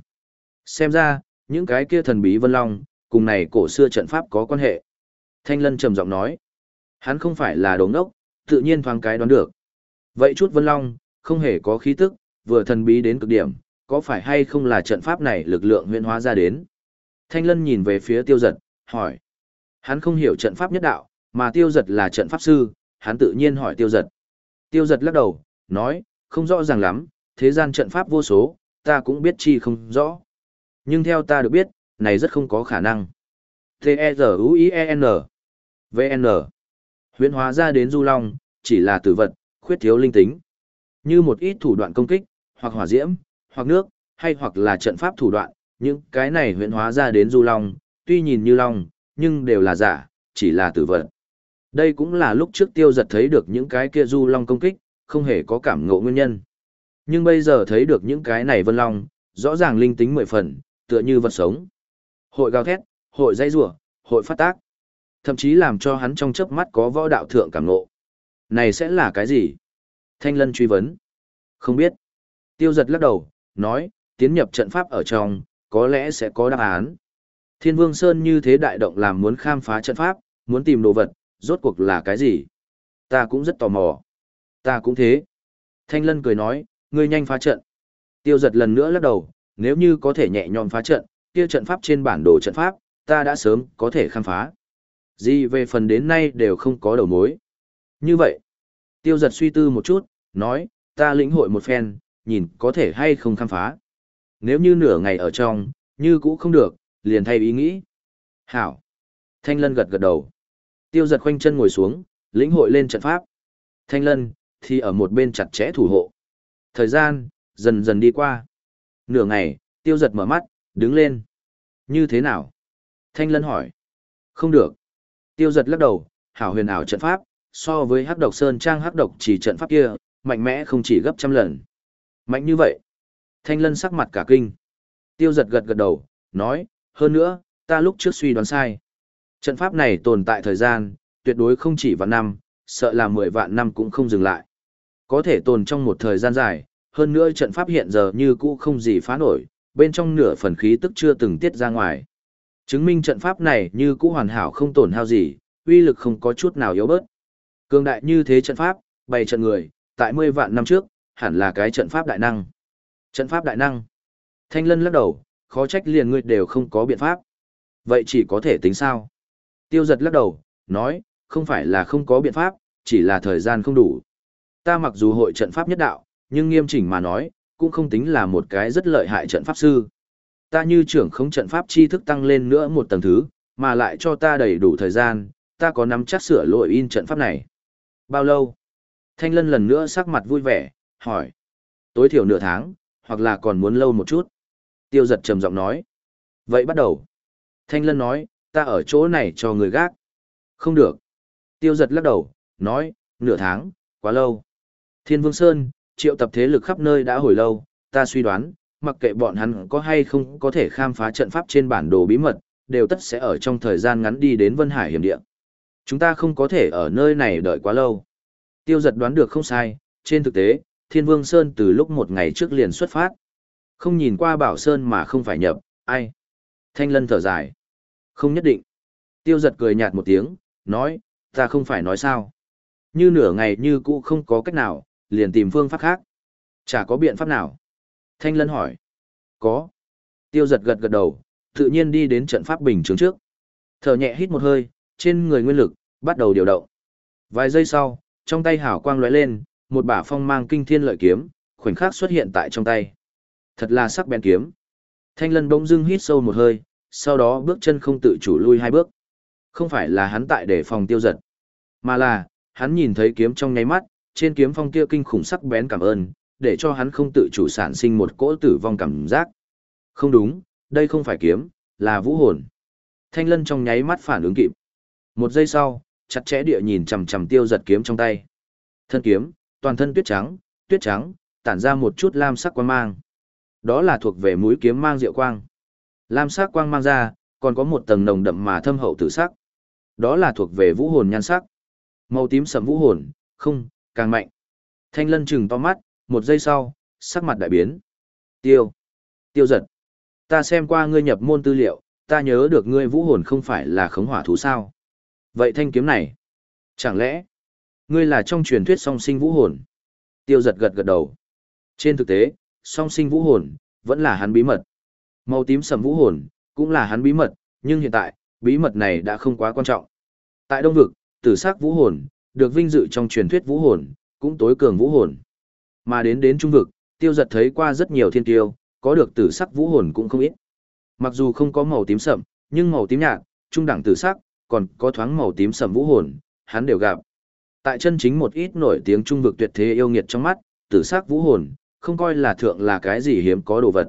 Xem ra, những cái kia thần bí vân long, cùng này cổ xưa trận pháp có quan hệ. Thanh Lân trầm giọng nói, hắn không phải là đồ ngốc, tự nhiên thoáng cái đoán được. Vậy chút vân long, không hề có khí tức, vừa thần bí đến cực điểm, có phải hay không là trận pháp này lực lượng huyễn hóa ra đến? Thanh Lân nhìn về phía tiêu giật, hỏi. Hắn không hiểu trận pháp nhất đạo, mà tiêu giật là trận pháp sư, hắn tự nhiên hỏi tiêu giật. Tiêu giật lắc đầu, nói, không rõ ràng lắm, thế gian trận pháp vô số, ta cũng biết chi không rõ. Nhưng theo ta được biết, này rất không có khả năng. T-E-Z-U-I-E-N V-N Huyễn hóa ra đến du long, chỉ là tử vật, khuyết thiếu linh tính. Như một ít thủ đoạn công kích, hoặc hỏa diễm, hoặc nước, hay hoặc là trận pháp thủ đoạn, những cái này huyễn hóa ra đến du long, tuy nhìn như long, nhưng đều là giả, chỉ là tử vật. Đây cũng là lúc trước tiêu giật thấy được những cái kia du long công kích, không hề có cảm ngộ nguyên nhân. Nhưng bây giờ thấy được những cái này vân long, rõ ràng linh tính mười phần, tựa như vật sống. Hội gào thét, hội dây rủa, hội phát tác. Thậm chí làm cho hắn trong chớp mắt có võ đạo thượng cảm ngộ. Này sẽ là cái gì? Thanh Lân truy vấn. Không biết. Tiêu giật lắc đầu, nói, tiến nhập trận pháp ở trong, có lẽ sẽ có đáp án. Thiên Vương Sơn như thế đại động làm muốn khám phá trận pháp, muốn tìm đồ vật, rốt cuộc là cái gì? Ta cũng rất tò mò. Ta cũng thế. Thanh Lân cười nói, ngươi nhanh phá trận. Tiêu giật lần nữa lắc đầu, nếu như có thể nhẹ nhõm phá trận, kia trận pháp trên bản đồ trận pháp, ta đã sớm có thể khám phá. Gì về phần đến nay đều không có đầu mối. Như vậy, tiêu giật suy tư một chút, nói, ta lĩnh hội một phen, nhìn có thể hay không khám phá. Nếu như nửa ngày ở trong, như cũ không được, liền thay ý nghĩ. Hảo. Thanh lân gật gật đầu. Tiêu giật khoanh chân ngồi xuống, lĩnh hội lên trận pháp. Thanh lân, thì ở một bên chặt chẽ thủ hộ. Thời gian, dần dần đi qua. Nửa ngày, tiêu giật mở mắt, đứng lên. Như thế nào? Thanh lân hỏi. Không được. Tiêu giật lắc đầu, hảo huyền ảo trận pháp, so với hắc độc sơn trang hắc độc chỉ trận pháp kia, mạnh mẽ không chỉ gấp trăm lần. Mạnh như vậy. Thanh lân sắc mặt cả kinh. Tiêu giật gật gật đầu, nói, hơn nữa, ta lúc trước suy đoán sai. Trận pháp này tồn tại thời gian, tuyệt đối không chỉ vạn năm, sợ là mười vạn năm cũng không dừng lại. Có thể tồn trong một thời gian dài, hơn nữa trận pháp hiện giờ như cũ không gì phá nổi, bên trong nửa phần khí tức chưa từng tiết ra ngoài. Chứng minh trận pháp này như cũ hoàn hảo không tổn hao gì, uy lực không có chút nào yếu bớt. Cương đại như thế trận pháp, bày trận người, tại mươi vạn năm trước, hẳn là cái trận pháp đại năng. Trận pháp đại năng. Thanh lân lắc đầu, khó trách liền ngươi đều không có biện pháp. Vậy chỉ có thể tính sao? Tiêu giật lắc đầu, nói, không phải là không có biện pháp, chỉ là thời gian không đủ. Ta mặc dù hội trận pháp nhất đạo, nhưng nghiêm chỉnh mà nói, cũng không tính là một cái rất lợi hại trận pháp sư. Ta như trưởng không trận pháp chi thức tăng lên nữa một tầng thứ, mà lại cho ta đầy đủ thời gian, ta có nắm chắc sửa lỗi in trận pháp này. Bao lâu? Thanh Lân lần nữa sắc mặt vui vẻ, hỏi. Tối thiểu nửa tháng, hoặc là còn muốn lâu một chút. Tiêu giật trầm giọng nói. Vậy bắt đầu. Thanh Lân nói, ta ở chỗ này cho người gác. Không được. Tiêu giật lắc đầu, nói, nửa tháng, quá lâu. Thiên Vương Sơn, triệu tập thế lực khắp nơi đã hồi lâu, ta suy đoán, mặc kệ bọn hắn có hay không có thể khám phá trận pháp trên bản đồ bí mật, đều tất sẽ ở trong thời gian ngắn đi đến Vân Hải hiểm địa. Chúng ta không có thể ở nơi này đợi quá lâu. Tiêu giật đoán được không sai, trên thực tế, Thiên Vương Sơn từ lúc một ngày trước liền xuất phát. Không nhìn qua Bảo Sơn mà không phải nhập, ai. Thanh Lân thở dài. Không nhất định. Tiêu giật cười nhạt một tiếng, nói, ta không phải nói sao. Như nửa ngày như cũ không có cách nào, liền tìm phương pháp khác. Chả có biện pháp nào. Thanh Lân hỏi. Có. Tiêu giật gật gật đầu, tự nhiên đi đến trận pháp bình chứng trước. Thở nhẹ hít một hơi, trên người nguyên lực, bắt đầu điều động. Vài giây sau, trong tay hảo quang lóe lên, một bả phong mang kinh thiên lợi kiếm, khoảnh khắc xuất hiện tại trong tay. Thật là sắc bén kiếm. Thanh Lân bỗng dưng hít sâu một hơi, sau đó bước chân không tự chủ lui hai bước. Không phải là hắn tại để phòng tiêu giật, mà là, hắn nhìn thấy kiếm trong nháy mắt, trên kiếm phong kia kinh khủng sắc bén cảm ơn, để cho hắn không tự chủ sản sinh một cỗ tử vong cảm giác. Không đúng, đây không phải kiếm, là vũ hồn. Thanh lân trong nháy mắt phản ứng kịp. Một giây sau, chặt chẽ địa nhìn chằm chằm tiêu giật kiếm trong tay. Thân kiếm, toàn thân tuyết trắng, tuyết trắng, tản ra một chút lam sắc quang mang. Đó là thuộc về mũi kiếm mang diệu quang. Lam sắc quang mang ra, còn có một tầng nồng đậm mà thâm hậu tử sắc. Đó là thuộc về vũ hồn nhan sắc. Màu tím sẫm vũ hồn, không, càng mạnh. Thanh lân chừng to mắt, một giây sau, sắc mặt đại biến. Tiêu. Tiêu giật. Ta xem qua ngươi nhập môn tư liệu, ta nhớ được ngươi vũ hồn không phải là khống hỏa thú sao. Vậy thanh kiếm này. Chẳng lẽ, ngươi là trong truyền thuyết song sinh vũ hồn? Tiêu giật gật gật đầu. Trên thực tế, song sinh vũ hồn, vẫn là hắn bí mật. Màu tím sầm vũ hồn, cũng là hắn bí mật, nhưng hiện tại, bí mật này đã không quá quan trọng. Tại Đông Vực, tử sắc vũ hồn, được vinh dự trong truyền thuyết vũ hồn, cũng tối cường vũ hồn. Mà đến đến trung vực, tiêu giật thấy qua rất nhiều thiên tiêu, có được tử sắc vũ hồn cũng không ít. Mặc dù không có màu tím sậm, nhưng màu tím nhạt, trung đẳng tử sắc, còn có thoáng màu tím sậm vũ hồn, hắn đều gặp. Tại chân chính một ít nổi tiếng trung vực tuyệt thế yêu nghiệt trong mắt, tử sắc vũ hồn, không coi là thượng là cái gì hiếm có đồ vật.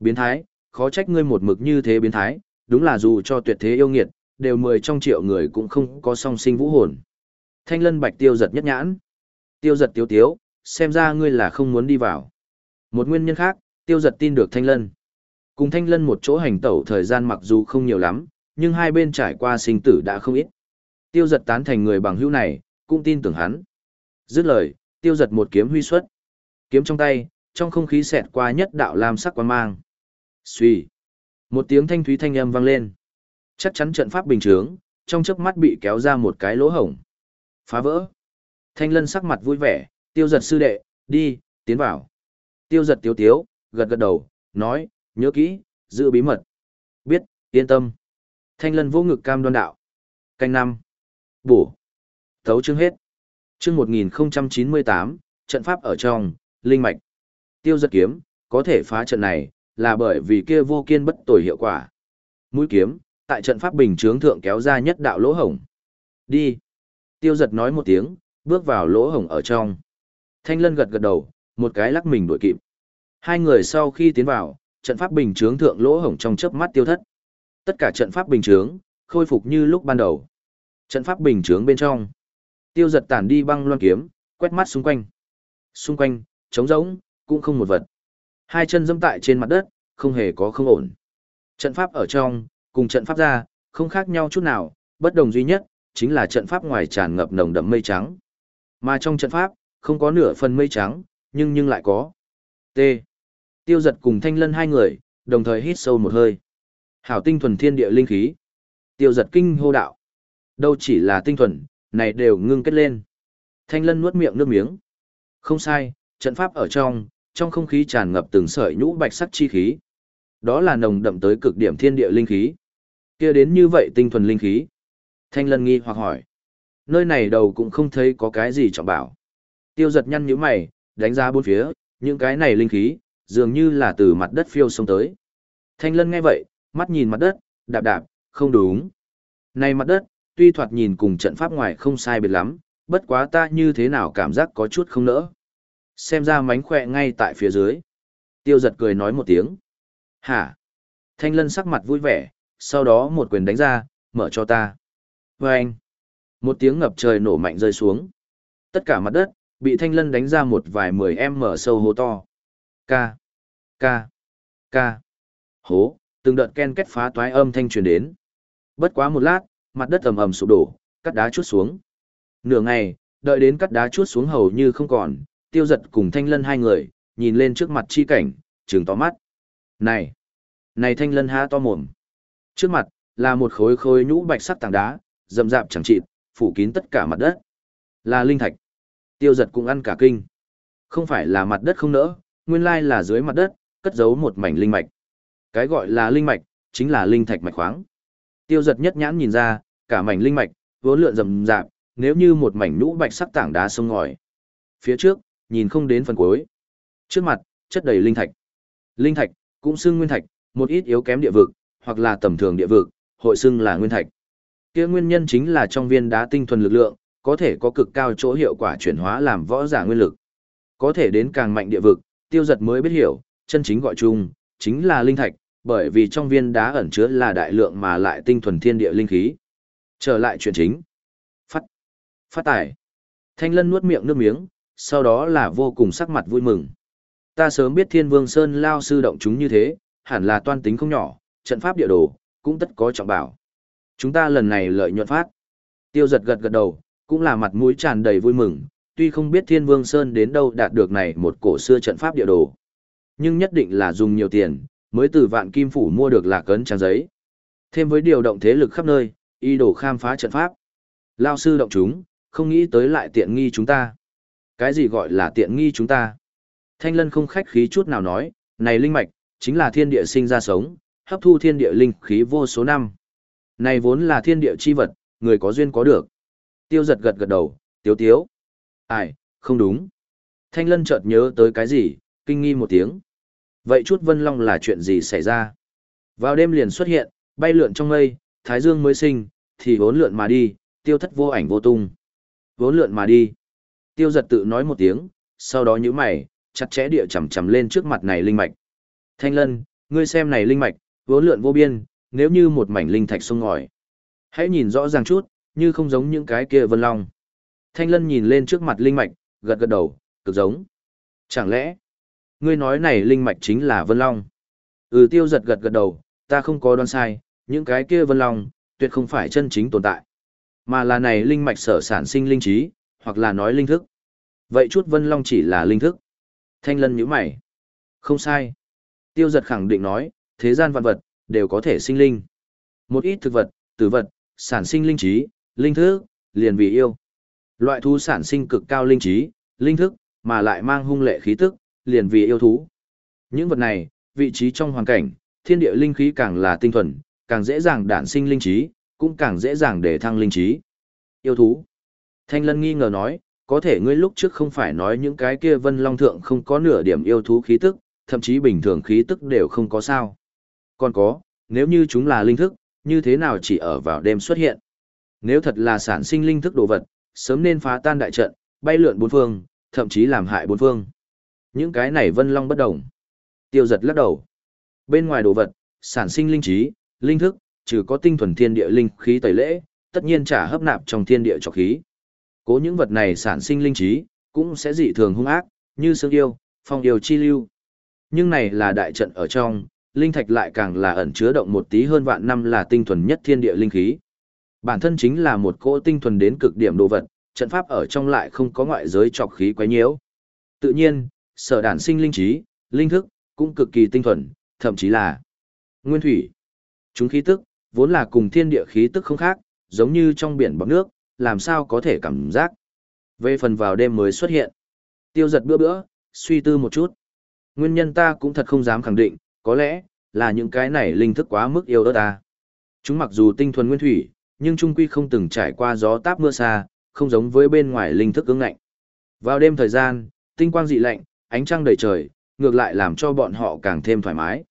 Biến thái, khó trách ngươi một mực như thế biến thái, đúng là dù cho tuyệt thế yêu nghiệt, đều mười trong triệu người cũng không có song sinh vũ hồn. Thanh lân bạch tiêu giật nhất nhãn. Tiêu giật tiếu tiếu, xem ra ngươi là không muốn đi vào. Một nguyên nhân khác, tiêu giật tin được thanh lân. Cùng thanh lân một chỗ hành tẩu thời gian mặc dù không nhiều lắm, nhưng hai bên trải qua sinh tử đã không ít. Tiêu giật tán thành người bằng hữu này, cũng tin tưởng hắn. Dứt lời, tiêu giật một kiếm huy xuất. Kiếm trong tay, trong không khí xẹt qua nhất đạo lam sắc quang mang. Xuy. Một tiếng thanh thúy thanh âm vang lên. Chắc chắn trận pháp bình thường, trong chớp mắt bị kéo ra một cái lỗ hổng phá vỡ. Thanh lân sắc mặt vui vẻ, tiêu giật sư đệ, đi, tiến vào. Tiêu giật tiếu tiếu, gật gật đầu, nói, nhớ kỹ, giữ bí mật. Biết, yên tâm. Thanh lân vô ngực cam đoan đạo. Canh năm. Bổ. Thấu chương hết. Chương 1098, trận pháp ở trong, linh mạch. Tiêu giật kiếm, có thể phá trận này, là bởi vì kia vô kiên bất tồi hiệu quả. Mũi kiếm, tại trận pháp bình chướng thượng kéo ra nhất đạo lỗ hổng. Đi. Tiêu giật nói một tiếng, bước vào lỗ hổng ở trong. Thanh lân gật gật đầu, một cái lắc mình đuổi kịp. Hai người sau khi tiến vào, trận pháp bình chướng thượng lỗ hổng trong chớp mắt tiêu thất. Tất cả trận pháp bình chướng khôi phục như lúc ban đầu. Trận pháp bình chướng bên trong, Tiêu giật tản đi băng loan kiếm, quét mắt xung quanh. Xung quanh, trống rỗng, cũng không một vật. Hai chân dẫm tại trên mặt đất, không hề có không ổn. Trận pháp ở trong, cùng trận pháp ra, không khác nhau chút nào, bất đồng duy nhất, chính là trận pháp ngoài tràn ngập nồng đậm mây trắng. Mà trong trận pháp, không có nửa phần mây trắng, nhưng nhưng lại có. T. Tiêu giật cùng thanh lân hai người, đồng thời hít sâu một hơi. Hảo tinh thuần thiên địa linh khí. Tiêu giật kinh hô đạo. Đâu chỉ là tinh thuần, này đều ngưng kết lên. Thanh lân nuốt miệng nước miếng. Không sai, trận pháp ở trong, trong không khí tràn ngập từng sợi nhũ bạch sắc chi khí. Đó là nồng đậm tới cực điểm thiên địa linh khí. Kia đến như vậy tinh thuần linh khí. Thanh lân nghi hoặc hỏi. Nơi này đầu cũng không thấy có cái gì trọng bảo. Tiêu giật nhăn nhíu mày, đánh giá bốn phía, những cái này linh khí, dường như là từ mặt đất phiêu xuống tới. Thanh lân nghe vậy, mắt nhìn mặt đất, đạp đạp, không đúng. Này mặt đất, tuy thoạt nhìn cùng trận pháp ngoài không sai biệt lắm, bất quá ta như thế nào cảm giác có chút không nỡ. Xem ra mánh khỏe ngay tại phía dưới. Tiêu giật cười nói một tiếng. Hả? Thanh lân sắc mặt vui vẻ, sau đó một quyền đánh ra, mở cho ta. Và anh, một tiếng ngập trời nổ mạnh rơi xuống. Tất cả mặt đất, bị thanh lân đánh ra một vài mười em mở sâu hố to. Ca, ca, ca, hố, từng đợt ken kết phá toái âm thanh truyền đến. Bất quá một lát, mặt đất ầm ầm sụp đổ, cắt đá chút xuống. Nửa ngày, đợi đến cắt đá chút xuống hầu như không còn, tiêu giật cùng thanh lân hai người, nhìn lên trước mặt chi cảnh, trừng to mắt. Này! Này thanh lân há to mồm! Trước mặt, là một khối khối nhũ bạch sắc tảng đá, rậm rạp chẳng chịt, phủ kín tất cả mặt đất. Là linh thạch. Tiêu giật cũng ăn cả kinh. Không phải là mặt đất không nỡ, nguyên lai là dưới mặt đất, cất giấu một mảnh linh mạch. Cái gọi là linh mạch, chính là linh thạch mạch khoáng. Tiêu giật nhất nhãn nhìn ra, cả mảnh linh mạch, vốn lượn rầm rạp, nếu như một mảnh nhũ bạch sắc tảng đá sông ngòi. Phía trước, nhìn không đến phần cuối. Trước mặt, chất đầy linh thạch. Linh thạch, cũng xưng nguyên thạch, một ít yếu kém địa vực, hoặc là tầm thường địa vực, hội xưng là nguyên thạch kia nguyên nhân chính là trong viên đá tinh thuần lực lượng, có thể có cực cao chỗ hiệu quả chuyển hóa làm võ giả nguyên lực. Có thể đến càng mạnh địa vực, tiêu giật mới biết hiểu, chân chính gọi chung, chính là linh thạch, bởi vì trong viên đá ẩn chứa là đại lượng mà lại tinh thuần thiên địa linh khí. Trở lại chuyện chính. Phát. Phát tải. Thanh lân nuốt miệng nước miếng, sau đó là vô cùng sắc mặt vui mừng. Ta sớm biết thiên vương sơn lao sư động chúng như thế, hẳn là toan tính không nhỏ, trận pháp địa đồ, cũng tất có trọng bảo. Chúng ta lần này lợi nhuận phát. Tiêu giật gật gật đầu, cũng là mặt mũi tràn đầy vui mừng, tuy không biết Thiên Vương Sơn đến đâu đạt được này một cổ xưa trận pháp địa đồ. Nhưng nhất định là dùng nhiều tiền, mới từ vạn kim phủ mua được lạc cấn trang giấy. Thêm với điều động thế lực khắp nơi, y đồ khám phá trận pháp. Lao sư động chúng, không nghĩ tới lại tiện nghi chúng ta. Cái gì gọi là tiện nghi chúng ta? Thanh lân không khách khí chút nào nói, này linh mạch, chính là thiên địa sinh ra sống, hấp thu thiên địa linh khí vô số năm. Này vốn là thiên địa chi vật, người có duyên có được. Tiêu giật gật gật đầu, tiếu tiếu. Ai, không đúng. Thanh lân chợt nhớ tới cái gì, kinh nghi một tiếng. Vậy chút vân long là chuyện gì xảy ra? Vào đêm liền xuất hiện, bay lượn trong mây, thái dương mới sinh, thì vốn lượn mà đi, tiêu thất vô ảnh vô tung. Vốn lượn mà đi. Tiêu giật tự nói một tiếng, sau đó nhíu mày, chặt chẽ địa chầm chầm lên trước mặt này linh mạch. Thanh lân, ngươi xem này linh mạch, vốn lượn vô biên, nếu như một mảnh linh thạch sông ngòi. Hãy nhìn rõ ràng chút, như không giống những cái kia vân long. Thanh lân nhìn lên trước mặt linh mạch, gật gật đầu, cực giống. Chẳng lẽ, ngươi nói này linh mạch chính là vân long? Ừ tiêu giật gật gật đầu, ta không có đoán sai, những cái kia vân long, tuyệt không phải chân chính tồn tại. Mà là này linh mạch sở sản sinh linh trí, hoặc là nói linh thức. Vậy chút vân long chỉ là linh thức. Thanh lân nhíu mày. Không sai. Tiêu giật khẳng định nói, thế gian vạn vật, đều có thể sinh linh. Một ít thực vật, tử vật, sản sinh linh trí, linh thức, liền vì yêu. Loại thú sản sinh cực cao linh trí, linh thức, mà lại mang hung lệ khí tức, liền vì yêu thú. Những vật này, vị trí trong hoàn cảnh, thiên địa linh khí càng là tinh thuần, càng dễ dàng đản sinh linh trí, cũng càng dễ dàng để thăng linh trí. Yêu thú. Thanh Lân nghi ngờ nói, có thể ngươi lúc trước không phải nói những cái kia vân long thượng không có nửa điểm yêu thú khí tức, thậm chí bình thường khí tức đều không có sao. Còn có, nếu như chúng là linh thức, như thế nào chỉ ở vào đêm xuất hiện? Nếu thật là sản sinh linh thức đồ vật, sớm nên phá tan đại trận, bay lượn bốn phương, thậm chí làm hại bốn phương. Những cái này vân long bất động. Tiêu giật lắc đầu. Bên ngoài đồ vật, sản sinh linh trí, linh thức, trừ có tinh thuần thiên địa linh khí tẩy lễ, tất nhiên trả hấp nạp trong thiên địa trọc khí. Cố những vật này sản sinh linh trí, cũng sẽ dị thường hung ác, như sương yêu, phong yêu chi lưu. Nhưng này là đại trận ở trong, linh thạch lại càng là ẩn chứa động một tí hơn vạn năm là tinh thuần nhất thiên địa linh khí. Bản thân chính là một cỗ tinh thuần đến cực điểm đồ vật, trận pháp ở trong lại không có ngoại giới trọc khí quấy nhiễu. Tự nhiên, sở đản sinh linh trí, linh thức cũng cực kỳ tinh thuần, thậm chí là nguyên thủy. Chúng khí tức vốn là cùng thiên địa khí tức không khác, giống như trong biển bọt nước, làm sao có thể cảm giác. Về phần vào đêm mới xuất hiện, tiêu giật bữa bữa, suy tư một chút. Nguyên nhân ta cũng thật không dám khẳng định, có lẽ, là những cái này linh thức quá mức yêu đất ta. Chúng mặc dù tinh thuần nguyên thủy, nhưng trung quy không từng trải qua gió táp mưa xa, không giống với bên ngoài linh thức cứng ngạnh. Vào đêm thời gian, tinh quang dị lạnh, ánh trăng đầy trời, ngược lại làm cho bọn họ càng thêm thoải mái.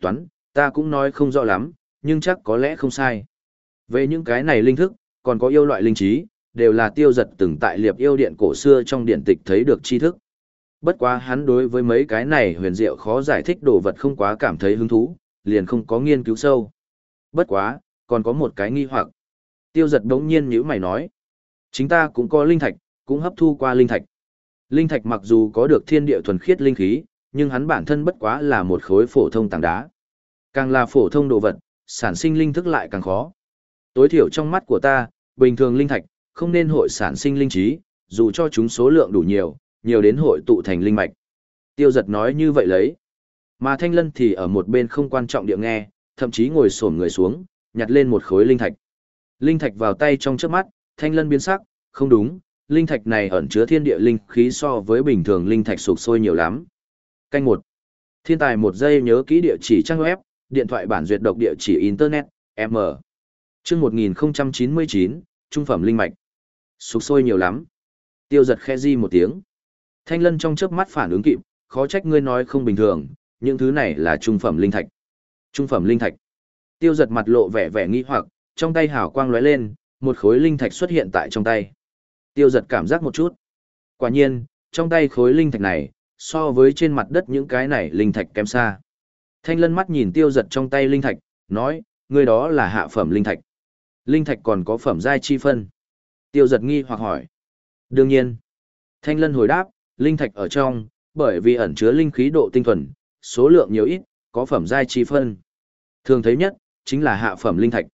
Toán, ta cũng nói không rõ lắm, nhưng chắc có lẽ không sai. Về những cái này linh thức, còn có yêu loại linh trí, đều là tiêu giật từng tại liệp yêu điện cổ xưa trong điện tịch thấy được tri thức bất quá hắn đối với mấy cái này huyền diệu khó giải thích đồ vật không quá cảm thấy hứng thú, liền không có nghiên cứu sâu. Bất quá, còn có một cái nghi hoặc. Tiêu giật đống nhiên nhữ mày nói. Chính ta cũng có linh thạch, cũng hấp thu qua linh thạch. Linh thạch mặc dù có được thiên địa thuần khiết linh khí, nhưng hắn bản thân bất quá là một khối phổ thông tảng đá. Càng là phổ thông đồ vật, sản sinh linh thức lại càng khó. Tối thiểu trong mắt của ta, bình thường linh thạch, không nên hội sản sinh linh trí, dù cho chúng số lượng đủ nhiều, nhiều đến hội tụ thành linh mạch. Tiêu giật nói như vậy lấy. Mà thanh lân thì ở một bên không quan trọng địa nghe, thậm chí ngồi xổm người xuống, nhặt lên một khối linh thạch. Linh thạch vào tay trong trước mắt, thanh lân biến sắc, không đúng, linh thạch này ẩn chứa thiên địa linh khí so với bình thường linh thạch sụp sôi nhiều lắm. Canh một Thiên tài một giây nhớ kỹ địa chỉ trang web, điện thoại bản duyệt độc địa chỉ internet, M. Chương 1099, trung phẩm linh mạch. Sụp sôi nhiều lắm. Tiêu giật khe di một tiếng. Thanh lân trong chớp mắt phản ứng kịp, khó trách ngươi nói không bình thường, những thứ này là trung phẩm linh thạch. Trung phẩm linh thạch. Tiêu giật mặt lộ vẻ vẻ nghi hoặc, trong tay hào quang lóe lên, một khối linh thạch xuất hiện tại trong tay. Tiêu giật cảm giác một chút. Quả nhiên, trong tay khối linh thạch này, so với trên mặt đất những cái này linh thạch kém xa. Thanh lân mắt nhìn tiêu giật trong tay linh thạch, nói, người đó là hạ phẩm linh thạch. Linh thạch còn có phẩm giai chi phân. Tiêu giật nghi hoặc hỏi. Đương nhiên. Thanh lân hồi đáp, linh thạch ở trong, bởi vì ẩn chứa linh khí độ tinh thuần, số lượng nhiều ít, có phẩm giai chi phân. Thường thấy nhất chính là hạ phẩm linh thạch.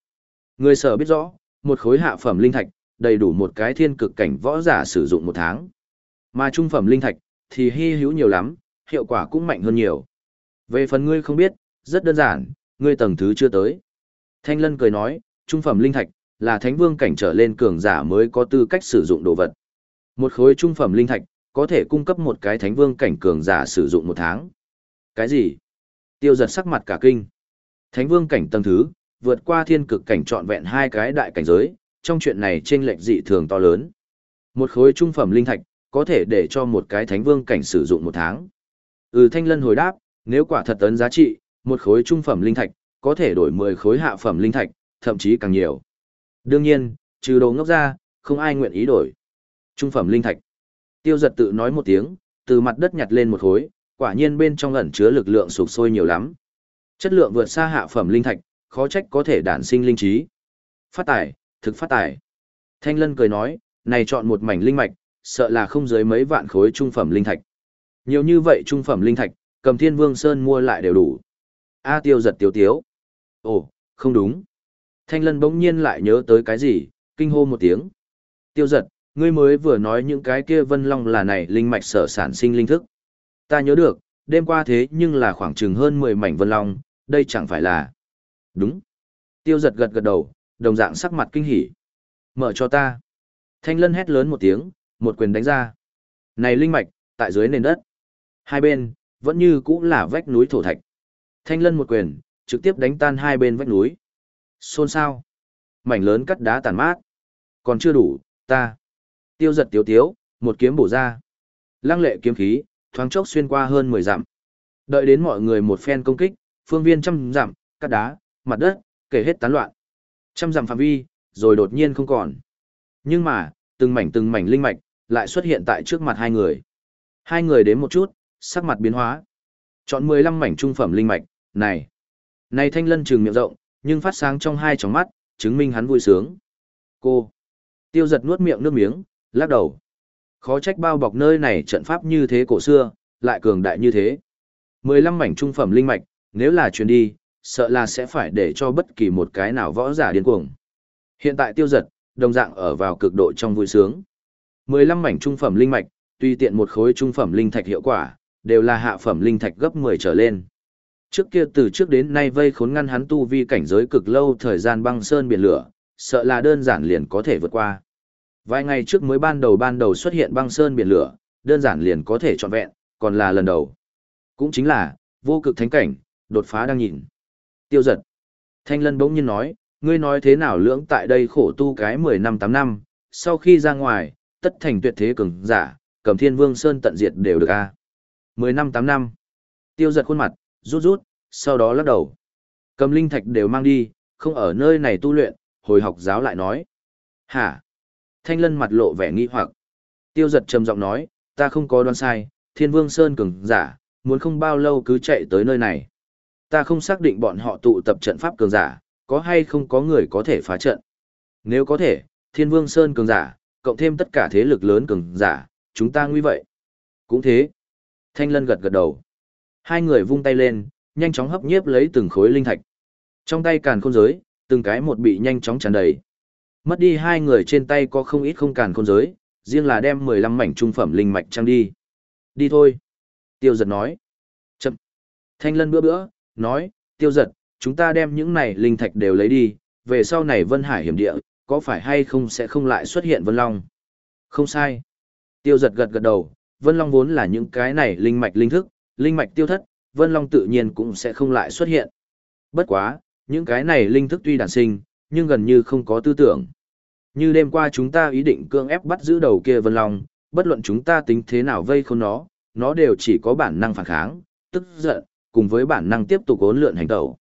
Người sở biết rõ, một khối hạ phẩm linh thạch đầy đủ một cái thiên cực cảnh võ giả sử dụng một tháng. Mà trung phẩm linh thạch thì hy hữu nhiều lắm, hiệu quả cũng mạnh hơn nhiều. Về phần ngươi không biết, rất đơn giản, ngươi tầng thứ chưa tới. Thanh Lân cười nói, trung phẩm linh thạch là thánh vương cảnh trở lên cường giả mới có tư cách sử dụng đồ vật. Một khối trung phẩm linh thạch có thể cung cấp một cái thánh vương cảnh cường giả sử dụng một tháng. Cái gì? Tiêu giật sắc mặt cả kinh. Thánh vương cảnh tầng thứ, vượt qua thiên cực cảnh trọn vẹn hai cái đại cảnh giới, trong chuyện này chênh lệch dị thường to lớn. Một khối trung phẩm linh thạch, có thể để cho một cái thánh vương cảnh sử dụng một tháng. Ừ Thanh Lân hồi đáp, nếu quả thật ấn giá trị, một khối trung phẩm linh thạch, có thể đổi 10 khối hạ phẩm linh thạch, thậm chí càng nhiều. Đương nhiên, trừ đồ ngốc ra, không ai nguyện ý đổi. Trung phẩm linh thạch. Tiêu giật tự nói một tiếng, từ mặt đất nhặt lên một khối, quả nhiên bên trong ẩn chứa lực lượng sụp sôi nhiều lắm. Chất lượng vượt xa hạ phẩm linh thạch, khó trách có thể đản sinh linh trí. Phát tải, thực phát tải. Thanh Lân cười nói, này chọn một mảnh linh mạch, sợ là không dưới mấy vạn khối trung phẩm linh thạch. Nhiều như vậy trung phẩm linh thạch, cầm Thiên Vương Sơn mua lại đều đủ. A Tiêu giật tiêu tiếu. Ồ, không đúng. Thanh Lân bỗng nhiên lại nhớ tới cái gì, kinh hô một tiếng. Tiêu giật, ngươi mới vừa nói những cái kia vân long là này linh mạch sở sản sinh linh thức. Ta nhớ được, đêm qua thế nhưng là khoảng chừng hơn 10 mảnh vân long, đây chẳng phải là... Đúng. Tiêu giật gật gật đầu, đồng dạng sắc mặt kinh hỉ. Mở cho ta. Thanh lân hét lớn một tiếng, một quyền đánh ra. Này linh mạch, tại dưới nền đất. Hai bên, vẫn như cũng là vách núi thổ thạch. Thanh lân một quyền, trực tiếp đánh tan hai bên vách núi. Xôn xao. Mảnh lớn cắt đá tàn mát. Còn chưa đủ, ta. Tiêu giật tiếu tiếu, một kiếm bổ ra. Lăng lệ kiếm khí, thoáng chốc xuyên qua hơn mười dặm. Đợi đến mọi người một phen công kích, phương viên trăm dặm, cắt đá, mặt đất, kể hết tán loạn. Trăm dặm phạm vi, rồi đột nhiên không còn. Nhưng mà, từng mảnh từng mảnh linh mạch, lại xuất hiện tại trước mặt hai người. Hai người đến một chút, sắc mặt biến hóa. Chọn mười lăm mảnh trung phẩm linh mạch, này. Này thanh lân trường miệng rộng, nhưng phát sáng trong hai tròng mắt, chứng minh hắn vui sướng. Cô. Tiêu giật nuốt miệng nước miếng, lắc đầu. Khó trách bao bọc nơi này trận pháp như thế cổ xưa, lại cường đại như thế. 15 mảnh trung phẩm linh mạch, nếu là truyền đi, sợ là sẽ phải để cho bất kỳ một cái nào võ giả điên cuồng. Hiện tại tiêu giật, đồng dạng ở vào cực độ trong vui sướng. 15 mảnh trung phẩm linh mạch, tuy tiện một khối trung phẩm linh thạch hiệu quả, đều là hạ phẩm linh thạch gấp 10 trở lên. Trước kia từ trước đến nay vây khốn ngăn hắn tu vi cảnh giới cực lâu thời gian băng sơn biển lửa, sợ là đơn giản liền có thể vượt qua. Vài ngày trước mới ban đầu ban đầu xuất hiện băng sơn biển lửa, đơn giản liền có thể trọn vẹn, còn là lần đầu. Cũng chính là, vô cực thánh cảnh, đột phá đang nhìn. Tiêu giật. Thanh lân bỗng nhiên nói, ngươi nói thế nào lưỡng tại đây khổ tu cái 10 năm 8 năm, sau khi ra ngoài, tất thành tuyệt thế cường giả, cầm thiên vương sơn tận diệt đều được a à? 10 năm 8 năm. Tiêu giật khuôn mặt, rút rút, sau đó lắc đầu. Cầm linh thạch đều mang đi, không ở nơi này tu luyện, hồi học giáo lại nói. Hả? Thanh lân mặt lộ vẻ nghi hoặc. Tiêu giật trầm giọng nói, ta không có đoán sai, thiên vương sơn cường giả, muốn không bao lâu cứ chạy tới nơi này. Ta không xác định bọn họ tụ tập trận pháp cường giả, có hay không có người có thể phá trận. Nếu có thể, thiên vương sơn cường giả, cộng thêm tất cả thế lực lớn cường giả, chúng ta nguy vậy. Cũng thế. Thanh lân gật gật đầu. Hai người vung tay lên, nhanh chóng hấp nhiếp lấy từng khối linh thạch. Trong tay càn khôn giới, từng cái một bị nhanh chóng tràn đầy. Mất đi hai người trên tay có không ít không càn khôn giới, riêng là đem mười lăm mảnh trung phẩm linh mạch trăng đi. Đi thôi. Tiêu giật nói. Chậm. Thanh lân bữa bữa, nói, tiêu giật, chúng ta đem những này linh thạch đều lấy đi, về sau này Vân Hải hiểm địa, có phải hay không sẽ không lại xuất hiện Vân Long? Không sai. Tiêu giật gật gật đầu, Vân Long vốn là những cái này linh mạch linh thức, linh mạch tiêu thất, Vân Long tự nhiên cũng sẽ không lại xuất hiện. Bất quá, những cái này linh thức tuy đản sinh, nhưng gần như không có tư tưởng. Như đêm qua chúng ta ý định cương ép bắt giữ đầu kia Vân Long, bất luận chúng ta tính thế nào vây khốn nó, nó đều chỉ có bản năng phản kháng, tức giận, cùng với bản năng tiếp tục ốn lượn hành tẩu.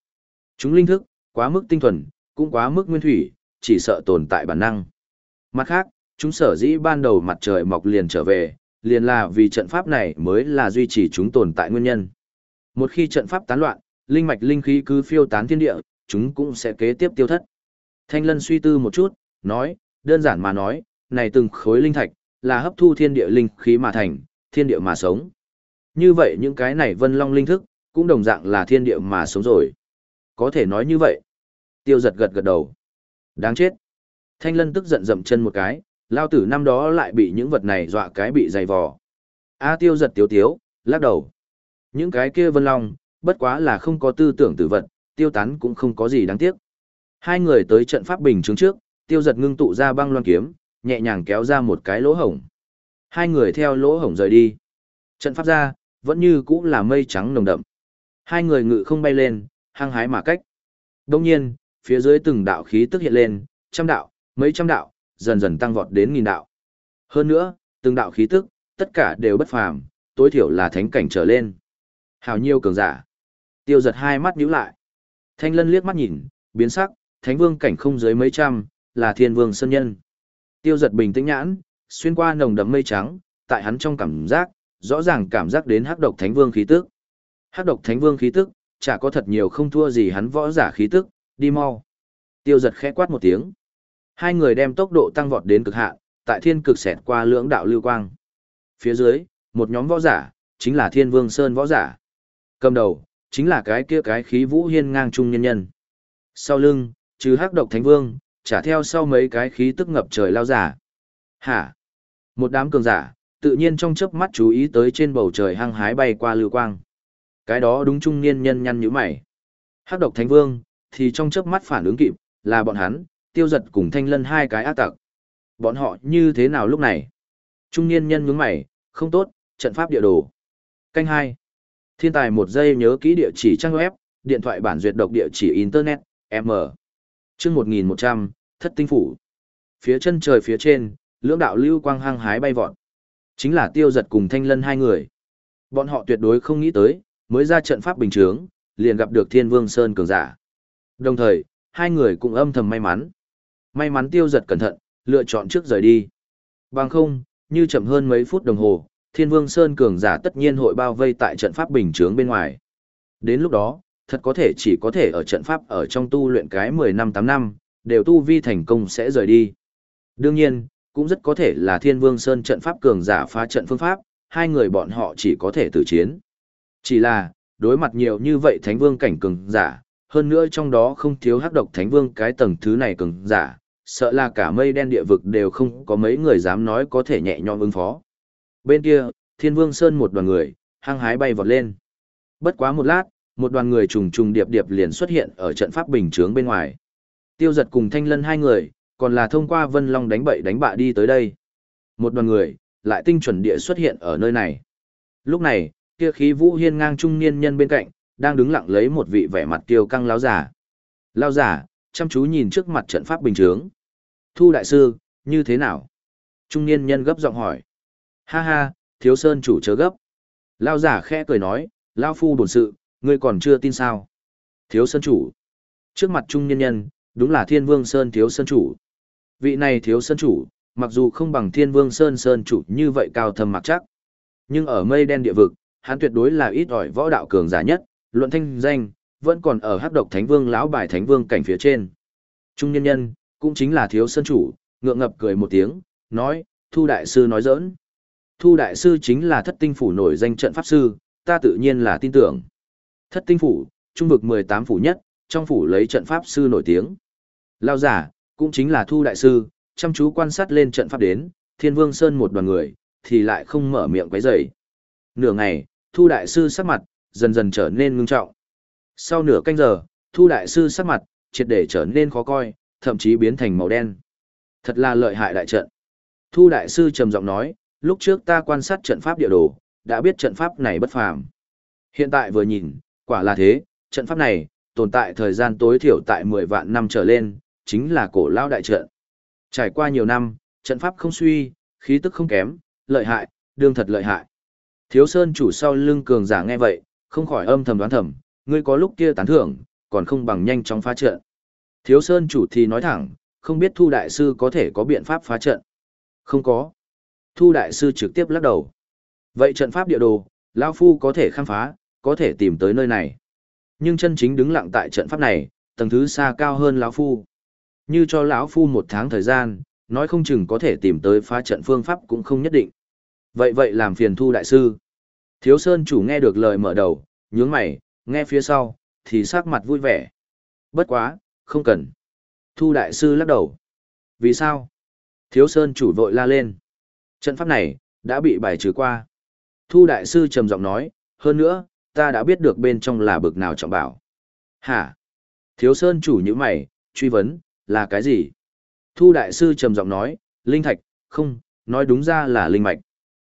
Chúng linh thức, quá mức tinh thuần, cũng quá mức nguyên thủy, chỉ sợ tồn tại bản năng. Mặt khác, chúng sở dĩ ban đầu mặt trời mọc liền trở về, liền là vì trận pháp này mới là duy trì chúng tồn tại nguyên nhân. Một khi trận pháp tán loạn, linh mạch linh khí cứ phiêu tán thiên địa, chúng cũng sẽ kế tiếp tiêu thất. Thanh lân suy tư một chút, nói, đơn giản mà nói, này từng khối linh thạch, là hấp thu thiên địa linh khí mà thành, thiên địa mà sống. Như vậy những cái này vân long linh thức, cũng đồng dạng là thiên địa mà sống rồi. Có thể nói như vậy. Tiêu giật gật gật đầu. Đáng chết. Thanh lân tức giận dậm chân một cái, lao tử năm đó lại bị những vật này dọa cái bị dày vò. A tiêu giật tiếu tiếu, lắc đầu. Những cái kia vân long, bất quá là không có tư tưởng tử vật, tiêu tán cũng không có gì đáng tiếc. Hai người tới trận pháp bình chứng trước, tiêu giật ngưng tụ ra băng loan kiếm, nhẹ nhàng kéo ra một cái lỗ hổng. Hai người theo lỗ hổng rời đi. Trận pháp ra, vẫn như cũng là mây trắng nồng đậm. Hai người ngự không bay lên, hăng hái mà cách. Đông nhiên, phía dưới từng đạo khí tức hiện lên, trăm đạo, mấy trăm đạo, dần dần tăng vọt đến nghìn đạo. Hơn nữa, từng đạo khí tức, tất cả đều bất phàm, tối thiểu là thánh cảnh trở lên. Hào nhiêu cường giả. Tiêu giật hai mắt nhíu lại. Thanh lân liếc mắt nhìn, biến sắc, thánh vương cảnh không dưới mấy trăm, là thiên vương sơn nhân. Tiêu giật bình tĩnh nhãn, xuyên qua nồng đậm mây trắng, tại hắn trong cảm giác, rõ ràng cảm giác đến hắc độc thánh vương khí tức. Hắc độc thánh vương khí tức, chả có thật nhiều không thua gì hắn võ giả khí tức, đi mau. Tiêu giật khẽ quát một tiếng. Hai người đem tốc độ tăng vọt đến cực hạn, tại thiên cực xẹt qua lưỡng đạo lưu quang. Phía dưới, một nhóm võ giả, chính là thiên vương sơn võ giả. Cầm đầu, chính là cái kia cái khí vũ hiên ngang trung nhân nhân. Sau lưng, trừ hắc độc thánh vương, trả theo sau mấy cái khí tức ngập trời lao giả. Hả? Một đám cường giả, tự nhiên trong chớp mắt chú ý tới trên bầu trời hăng hái bay qua lưu quang. Cái đó đúng trung niên nhân nhăn nhíu mày. Hắc độc thánh vương thì trong chớp mắt phản ứng kịp, là bọn hắn, tiêu giật cùng thanh lân hai cái ác tặc. Bọn họ như thế nào lúc này? Trung niên nhân nhướng mày, không tốt, trận pháp địa đồ. Canh hai Thiên tài một giây nhớ kỹ địa chỉ trang web, điện thoại bản duyệt độc địa chỉ internet, M một nghìn một trăm thất tinh phủ. Phía chân trời phía trên, lưỡng đạo lưu quang hăng hái bay vọt. Chính là tiêu giật cùng thanh lân hai người. Bọn họ tuyệt đối không nghĩ tới, mới ra trận pháp bình trướng, liền gặp được thiên vương Sơn cường giả. Đồng thời, hai người cũng âm thầm may mắn. May mắn tiêu giật cẩn thận, lựa chọn trước rời đi. Bằng không, như chậm hơn mấy phút đồng hồ, Thiên Vương Sơn cường giả tất nhiên hội bao vây tại trận pháp bình chướng bên ngoài. Đến lúc đó, thật có thể chỉ có thể ở trận pháp ở trong tu luyện cái 10 năm 8 năm, đều tu vi thành công sẽ rời đi. Đương nhiên, cũng rất có thể là Thiên Vương Sơn trận pháp cường giả phá trận phương pháp, hai người bọn họ chỉ có thể tử chiến. Chỉ là, đối mặt nhiều như vậy Thánh Vương cảnh cường giả, hơn nữa trong đó không thiếu hắc độc Thánh Vương cái tầng thứ này cường giả, sợ là cả mây đen địa vực đều không có mấy người dám nói có thể nhẹ nhõm ứng phó. Bên kia, Thiên Vương Sơn một đoàn người, hăng hái bay vọt lên. Bất quá một lát, một đoàn người trùng trùng điệp điệp liền xuất hiện ở trận pháp bình chướng bên ngoài. Tiêu giật cùng thanh lân hai người, còn là thông qua vân long đánh bậy đánh bạ đi tới đây. Một đoàn người, lại tinh chuẩn địa xuất hiện ở nơi này. Lúc này, kia khí vũ hiên ngang trung niên nhân bên cạnh, đang đứng lặng lấy một vị vẻ mặt kiêu căng lão giả. lão giả, chăm chú nhìn trước mặt trận pháp bình chướng. Thu đại sư, như thế nào? Trung niên nhân gấp giọng hỏi. Ha ha, thiếu sơn chủ chớ gấp. lão giả khẽ cười nói, lão phu buồn sự, Ngươi còn chưa tin sao? Thiếu sơn chủ. Trước mặt trung nhân nhân, đúng là thiên vương sơn thiếu sơn chủ. Vị này thiếu sơn chủ, mặc dù không bằng thiên vương sơn sơn chủ như vậy cao thâm mặc chắc. Nhưng ở mây đen địa vực, hắn tuyệt đối là ít ỏi võ đạo cường giả nhất, luận thanh danh, vẫn còn ở hắc độc thánh vương lão bài thánh vương cảnh phía trên. Trung nhân nhân, cũng chính là thiếu sơn chủ, ngượng ngập cười một tiếng, nói, Thu Đại Sư nói giỡn. Thu Đại Sư chính là thất tinh phủ nổi danh trận pháp sư, ta tự nhiên là tin tưởng. Thất tinh phủ, trung vực 18 phủ nhất, trong phủ lấy trận pháp sư nổi tiếng. Lao giả, cũng chính là thu đại sư, chăm chú quan sát lên trận pháp đến, thiên vương sơn một đoàn người, thì lại không mở miệng quấy rầy. Nửa ngày, thu đại sư sắc mặt, dần dần trở nên ngưng trọng. Sau nửa canh giờ, thu đại sư sắc mặt, triệt để trở nên khó coi, thậm chí biến thành màu đen. Thật là lợi hại đại trận. Thu đại sư trầm giọng nói, lúc trước ta quan sát trận pháp địa đồ, đã biết trận pháp này bất phàm. Hiện tại vừa nhìn, Quả là thế, trận pháp này, tồn tại thời gian tối thiểu tại mười vạn năm trở lên, chính là cổ lao đại trận. Trải qua nhiều năm, trận pháp không suy, khí tức không kém, lợi hại, đương thật lợi hại. Thiếu Sơn chủ sau lưng cường giả nghe vậy, không khỏi âm thầm đoán thầm, ngươi có lúc kia tán thưởng, còn không bằng nhanh chóng phá trận. Thiếu Sơn chủ thì nói thẳng, không biết Thu Đại Sư có thể có biện pháp phá trận. Không có. Thu Đại Sư trực tiếp lắc đầu. Vậy trận pháp địa đồ, Lao Phu có thể khám phá, có thể tìm tới nơi này. Nhưng chân chính đứng lặng tại trận pháp này, tầng thứ xa cao hơn lão phu. Như cho lão phu một tháng thời gian, nói không chừng có thể tìm tới phá trận phương pháp cũng không nhất định. Vậy vậy làm phiền thu đại sư. Thiếu Sơn chủ nghe được lời mở đầu, nhướng mày, nghe phía sau, thì sắc mặt vui vẻ. Bất quá, không cần. Thu đại sư lắc đầu. Vì sao? Thiếu Sơn chủ vội la lên. Trận pháp này, đã bị bài trừ qua. Thu đại sư trầm giọng nói, hơn nữa, ta đã biết được bên trong là bực nào trọng bảo. Hả? Thiếu Sơn chủ như mày, truy vấn, là cái gì? Thu Đại Sư trầm giọng nói, linh thạch, không, nói đúng ra là linh mạch.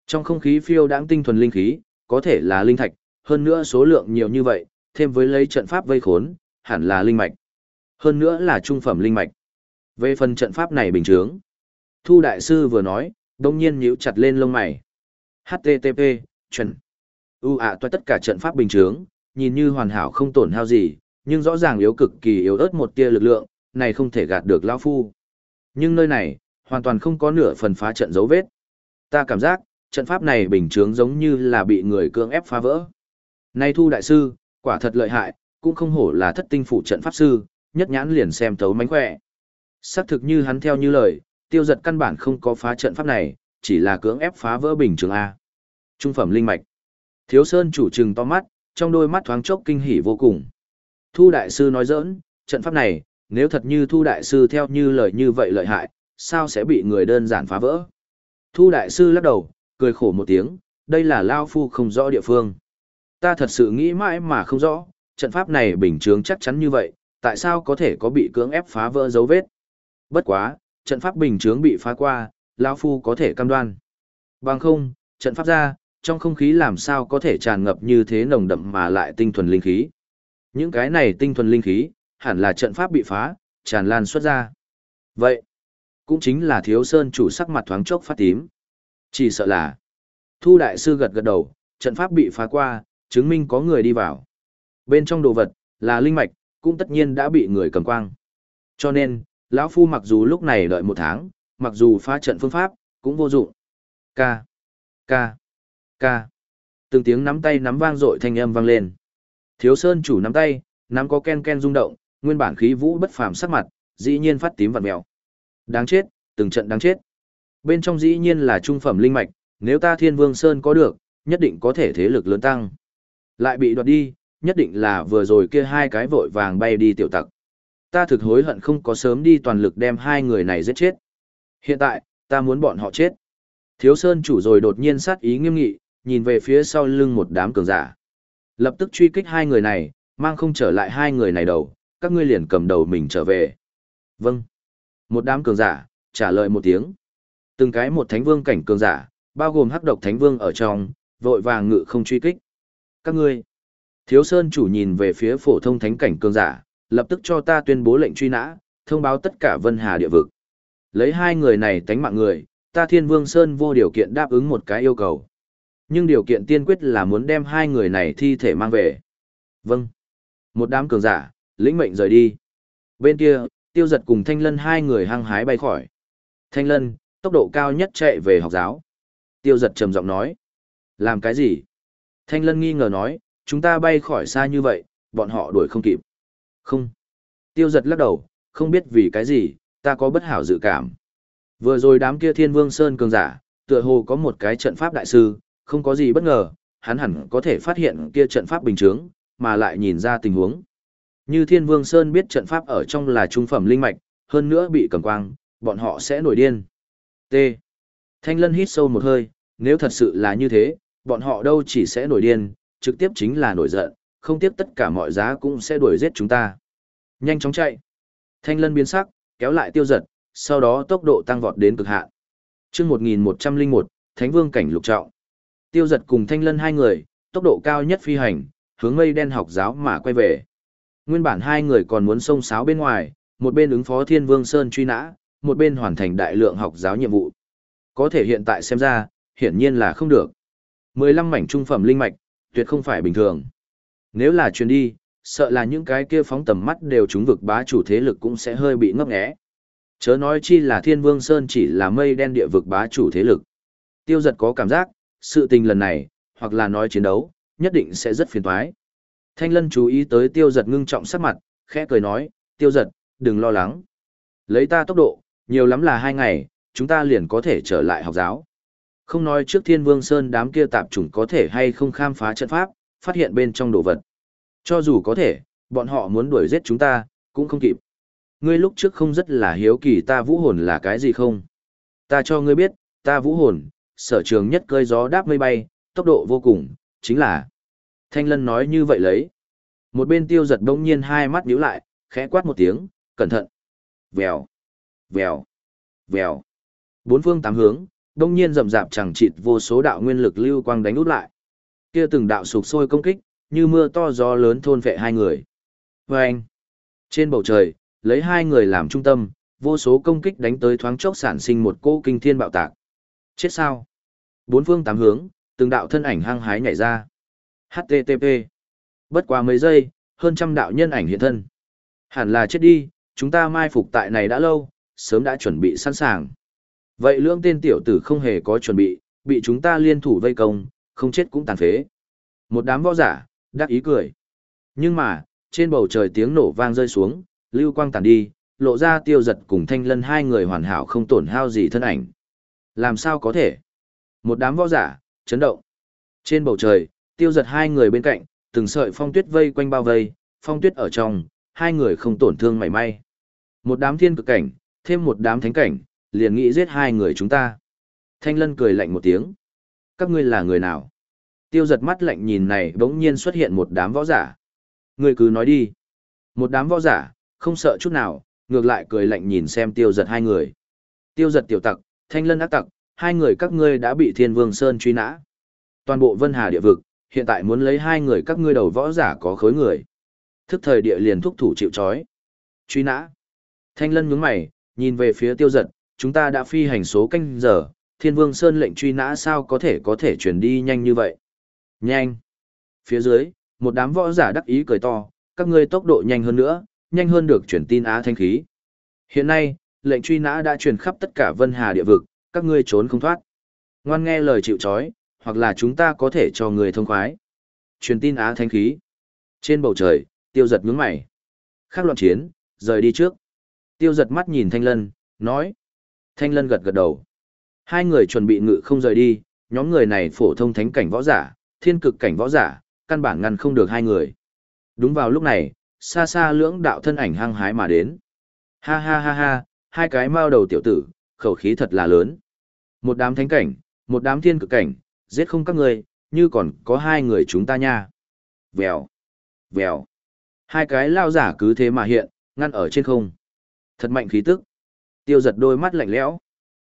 Trong không khí phiêu đáng tinh thuần linh khí, có thể là linh thạch, hơn nữa số lượng nhiều như vậy, thêm với lấy trận pháp vây khốn, hẳn là linh mạch. Hơn nữa là trung phẩm linh mạch. Về phần trận pháp này bình thường, Thu Đại Sư vừa nói, đông nhiên nhíu chặt lên lông mày. HTTP, chuẩn. U ạ à tất cả trận pháp bình chướng, nhìn như hoàn hảo không tổn hao gì, nhưng rõ ràng yếu cực kỳ yếu ớt một tia lực lượng, này không thể gạt được lão phu. Nhưng nơi này, hoàn toàn không có nửa phần phá trận dấu vết. Ta cảm giác, trận pháp này bình chướng giống như là bị người cưỡng ép phá vỡ. Nay thu đại sư, quả thật lợi hại, cũng không hổ là thất tinh phủ trận pháp sư, nhất nhãn liền xem thấu mánh khỏe. Xác thực như hắn theo như lời, tiêu giật căn bản không có phá trận pháp này, chỉ là cưỡng ép phá vỡ bình trường A. Trung phẩm linh mạch. Thiếu Sơn chủ trừng to mắt, trong đôi mắt thoáng chốc kinh hỉ vô cùng. Thu Đại Sư nói giỡn, trận pháp này, nếu thật như Thu Đại Sư theo như lời như vậy lợi hại, sao sẽ bị người đơn giản phá vỡ? Thu Đại Sư lắc đầu, cười khổ một tiếng, đây là lão Phu không rõ địa phương. Ta thật sự nghĩ mãi mà không rõ, trận pháp này bình thường chắc chắn như vậy, tại sao có thể có bị cưỡng ép phá vỡ dấu vết? Bất quá, trận pháp bình thường bị phá qua, lão Phu có thể cam đoan. Bằng không, trận pháp ra, trong không khí làm sao có thể tràn ngập như thế nồng đậm mà lại tinh thuần linh khí. Những cái này tinh thuần linh khí, hẳn là trận pháp bị phá, tràn lan xuất ra. Vậy, cũng chính là thiếu sơn chủ sắc mặt thoáng chốc phát tím. Chỉ sợ là, thu đại sư gật gật đầu, trận pháp bị phá qua, chứng minh có người đi vào. Bên trong đồ vật, là linh mạch, cũng tất nhiên đã bị người cầm quang. Cho nên, lão Phu mặc dù lúc này đợi một tháng, mặc dù phá trận phương pháp, cũng vô dụng. K. K. Ca. Từng tiếng nắm tay nắm vang dội thanh âm vang lên. Thiếu Sơn chủ nắm tay, nắm có ken ken rung động, nguyên bản khí vũ bất phàm sắc mặt, dĩ nhiên phát tím vằn mèo. Đáng chết, từng trận đáng chết. Bên trong dĩ nhiên là trung phẩm linh mạch, nếu ta Thiên Vương Sơn có được, nhất định có thể thế lực lớn tăng. Lại bị đoạt đi, nhất định là vừa rồi kia hai cái vội vàng bay đi tiểu tặc. Ta thực hối hận không có sớm đi toàn lực đem hai người này giết chết. Hiện tại, ta muốn bọn họ chết. Thiếu Sơn chủ rồi đột nhiên sát ý nghiêm nghị, nhìn về phía sau lưng một đám cường giả. Lập tức truy kích hai người này, mang không trở lại hai người này đầu, các ngươi liền cầm đầu mình trở về. Vâng. Một đám cường giả, trả lời một tiếng. Từng cái một thánh vương cảnh cường giả, bao gồm hắc độc thánh vương ở trong, vội vàng ngự không truy kích. Các ngươi. Thiếu Sơn chủ nhìn về phía phổ thông thánh cảnh cường giả, lập tức cho ta tuyên bố lệnh truy nã, thông báo tất cả Vân Hà địa vực. Lấy hai người này tánh mạng người, ta Thiên Vương Sơn vô điều kiện đáp ứng một cái yêu cầu. Nhưng điều kiện tiên quyết là muốn đem hai người này thi thể mang về. Vâng. Một đám cường giả, lĩnh mệnh rời đi. Bên kia, tiêu giật cùng thanh lân hai người hăng hái bay khỏi. Thanh lân, tốc độ cao nhất chạy về học giáo. Tiêu giật trầm giọng nói. Làm cái gì? Thanh lân nghi ngờ nói, chúng ta bay khỏi xa như vậy, bọn họ đuổi không kịp. Không. Tiêu giật lắc đầu, không biết vì cái gì, ta có bất hảo dự cảm. Vừa rồi đám kia thiên vương sơn cường giả, tựa hồ có một cái trận pháp đại sư, không có gì bất ngờ, hắn hẳn có thể phát hiện kia trận pháp bình thường, mà lại nhìn ra tình huống. Như Thiên Vương Sơn biết trận pháp ở trong là trung phẩm linh mạch, hơn nữa bị cầm quang, bọn họ sẽ nổi điên. T. Thanh Lân hít sâu một hơi, nếu thật sự là như thế, bọn họ đâu chỉ sẽ nổi điên, trực tiếp chính là nổi giận, không tiếc tất cả mọi giá cũng sẽ đuổi giết chúng ta. Nhanh chóng chạy. Thanh Lân biến sắc, kéo lại tiêu giật, sau đó tốc độ tăng vọt đến cực hạn. Chương 1101, Thánh Vương cảnh lục trọng. Tiêu giật cùng thanh lân hai người, tốc độ cao nhất phi hành, hướng mây đen học giáo mà quay về. Nguyên bản hai người còn muốn xông sáo bên ngoài, một bên ứng phó thiên vương sơn truy nã, một bên hoàn thành đại lượng học giáo nhiệm vụ. Có thể hiện tại xem ra, hiển nhiên là không được. Mười lăm mảnh trung phẩm linh mạch, tuyệt không phải bình thường. Nếu là chuyến đi, sợ là những cái kia phóng tầm mắt đều trúng vực bá chủ thế lực cũng sẽ hơi bị ngấp nghé. Chớ nói chi là Thiên Vương Sơn chỉ là mây đen địa vực bá chủ thế lực. Tiêu giật có cảm giác, sự tình lần này, hoặc là nói chiến đấu, nhất định sẽ rất phiền toái. Thanh Lân chú ý tới Tiêu Giật ngưng trọng sắc mặt, khẽ cười nói, "Tiêu Giật, đừng lo lắng. Lấy ta tốc độ, nhiều lắm là hai ngày, chúng ta liền có thể trở lại học giáo." Không nói trước Thiên Vương Sơn đám kia tạp chủng có thể hay không khám phá trận pháp, phát hiện bên trong đồ vật. Cho dù có thể, bọn họ muốn đuổi giết chúng ta, cũng không kịp. Ngươi lúc trước không rất là hiếu kỳ ta vũ hồn là cái gì không? Ta cho ngươi biết, ta vũ hồn, sở trường nhất cơi gió đáp mây bay, tốc độ vô cùng, chính là. Thanh lân nói như vậy lấy. Một bên tiêu giật đông nhiên hai mắt nhíu lại, khẽ quát một tiếng, cẩn thận. Vèo, vèo, vèo. Bốn phương tám hướng, đông nhiên rầm rạp chẳng chịt vô số đạo nguyên lực lưu quang đánh út lại. Kia từng đạo sụp sôi công kích, như mưa to gió lớn thôn vệ hai người. Vâng! Trên bầu trời, lấy hai người làm trung tâm, vô số công kích đánh tới thoáng chốc sản sinh một cỗ kinh thiên bạo tạc. Chết sao? Bốn phương tám hướng, từng đạo thân ảnh hăng hái nhảy ra. HTTP. Bất quá mấy giây, hơn trăm đạo nhân ảnh hiện thân. Hẳn là chết đi, chúng ta mai phục tại này đã lâu, sớm đã chuẩn bị sẵn sàng. Vậy lưỡng tên tiểu tử không hề có chuẩn bị, bị chúng ta liên thủ vây công, không chết cũng tàn phế. Một đám võ giả, đắc ý cười. Nhưng mà, trên bầu trời tiếng nổ vang rơi xuống, lưu quang tàn đi, lộ ra tiêu giật cùng thanh lân hai người hoàn hảo không tổn hao gì thân ảnh. Làm sao có thể? Một đám võ giả, chấn động. Trên bầu trời, tiêu giật hai người bên cạnh, từng sợi phong tuyết vây quanh bao vây, phong tuyết ở trong, hai người không tổn thương mảy may. Một đám thiên cực cảnh, thêm một đám thánh cảnh, liền nghĩ giết hai người chúng ta. Thanh lân cười lạnh một tiếng. Các ngươi là người nào? Tiêu giật mắt lạnh nhìn này bỗng nhiên xuất hiện một đám võ giả. Người cứ nói đi. Một đám võ giả, không sợ chút nào, ngược lại cười lạnh nhìn xem tiêu giật hai người. Tiêu giật tiểu tặc, thanh lân ác tặc, hai người các ngươi đã bị Thiên Vương Sơn truy nã. Toàn bộ Vân Hà địa vực, hiện tại muốn lấy hai người các ngươi đầu võ giả có khối người. Thức thời địa liền thúc thủ chịu trói. Truy nã. Thanh Lân nhướng mày, nhìn về phía Tiêu Giật, chúng ta đã phi hành số canh giờ, Thiên Vương Sơn lệnh truy nã sao có thể có thể chuyển đi nhanh như vậy. Nhanh. Phía dưới, một đám võ giả đắc ý cười to, các ngươi tốc độ nhanh hơn nữa, nhanh hơn được chuyển tin Á Thanh khí. Hiện nay, lệnh truy nã đã truyền khắp tất cả Vân Hà địa vực, các ngươi trốn không thoát. Ngoan nghe lời chịu trói, hoặc là chúng ta có thể cho người thông khoái. Truyền tin á thanh khí. Trên bầu trời, tiêu giật ngưỡng mày. Khác loạn chiến, rời đi trước. Tiêu giật mắt nhìn Thanh Lân, nói. Thanh Lân gật gật đầu. Hai người chuẩn bị ngự không rời đi, nhóm người này phổ thông thánh cảnh võ giả, thiên cực cảnh võ giả, căn bản ngăn không được hai người. Đúng vào lúc này, xa xa lưỡng đạo thân ảnh hăng hái mà đến. Ha ha ha ha, hai cái mao đầu tiểu tử, khẩu khí thật là lớn. Một đám thánh cảnh, một đám thiên cực cảnh, giết không các người, như còn có hai người chúng ta nha. Vèo, vèo. Hai cái lao giả cứ thế mà hiện, ngăn ở trên không. Thật mạnh khí tức. Tiêu giật đôi mắt lạnh lẽo.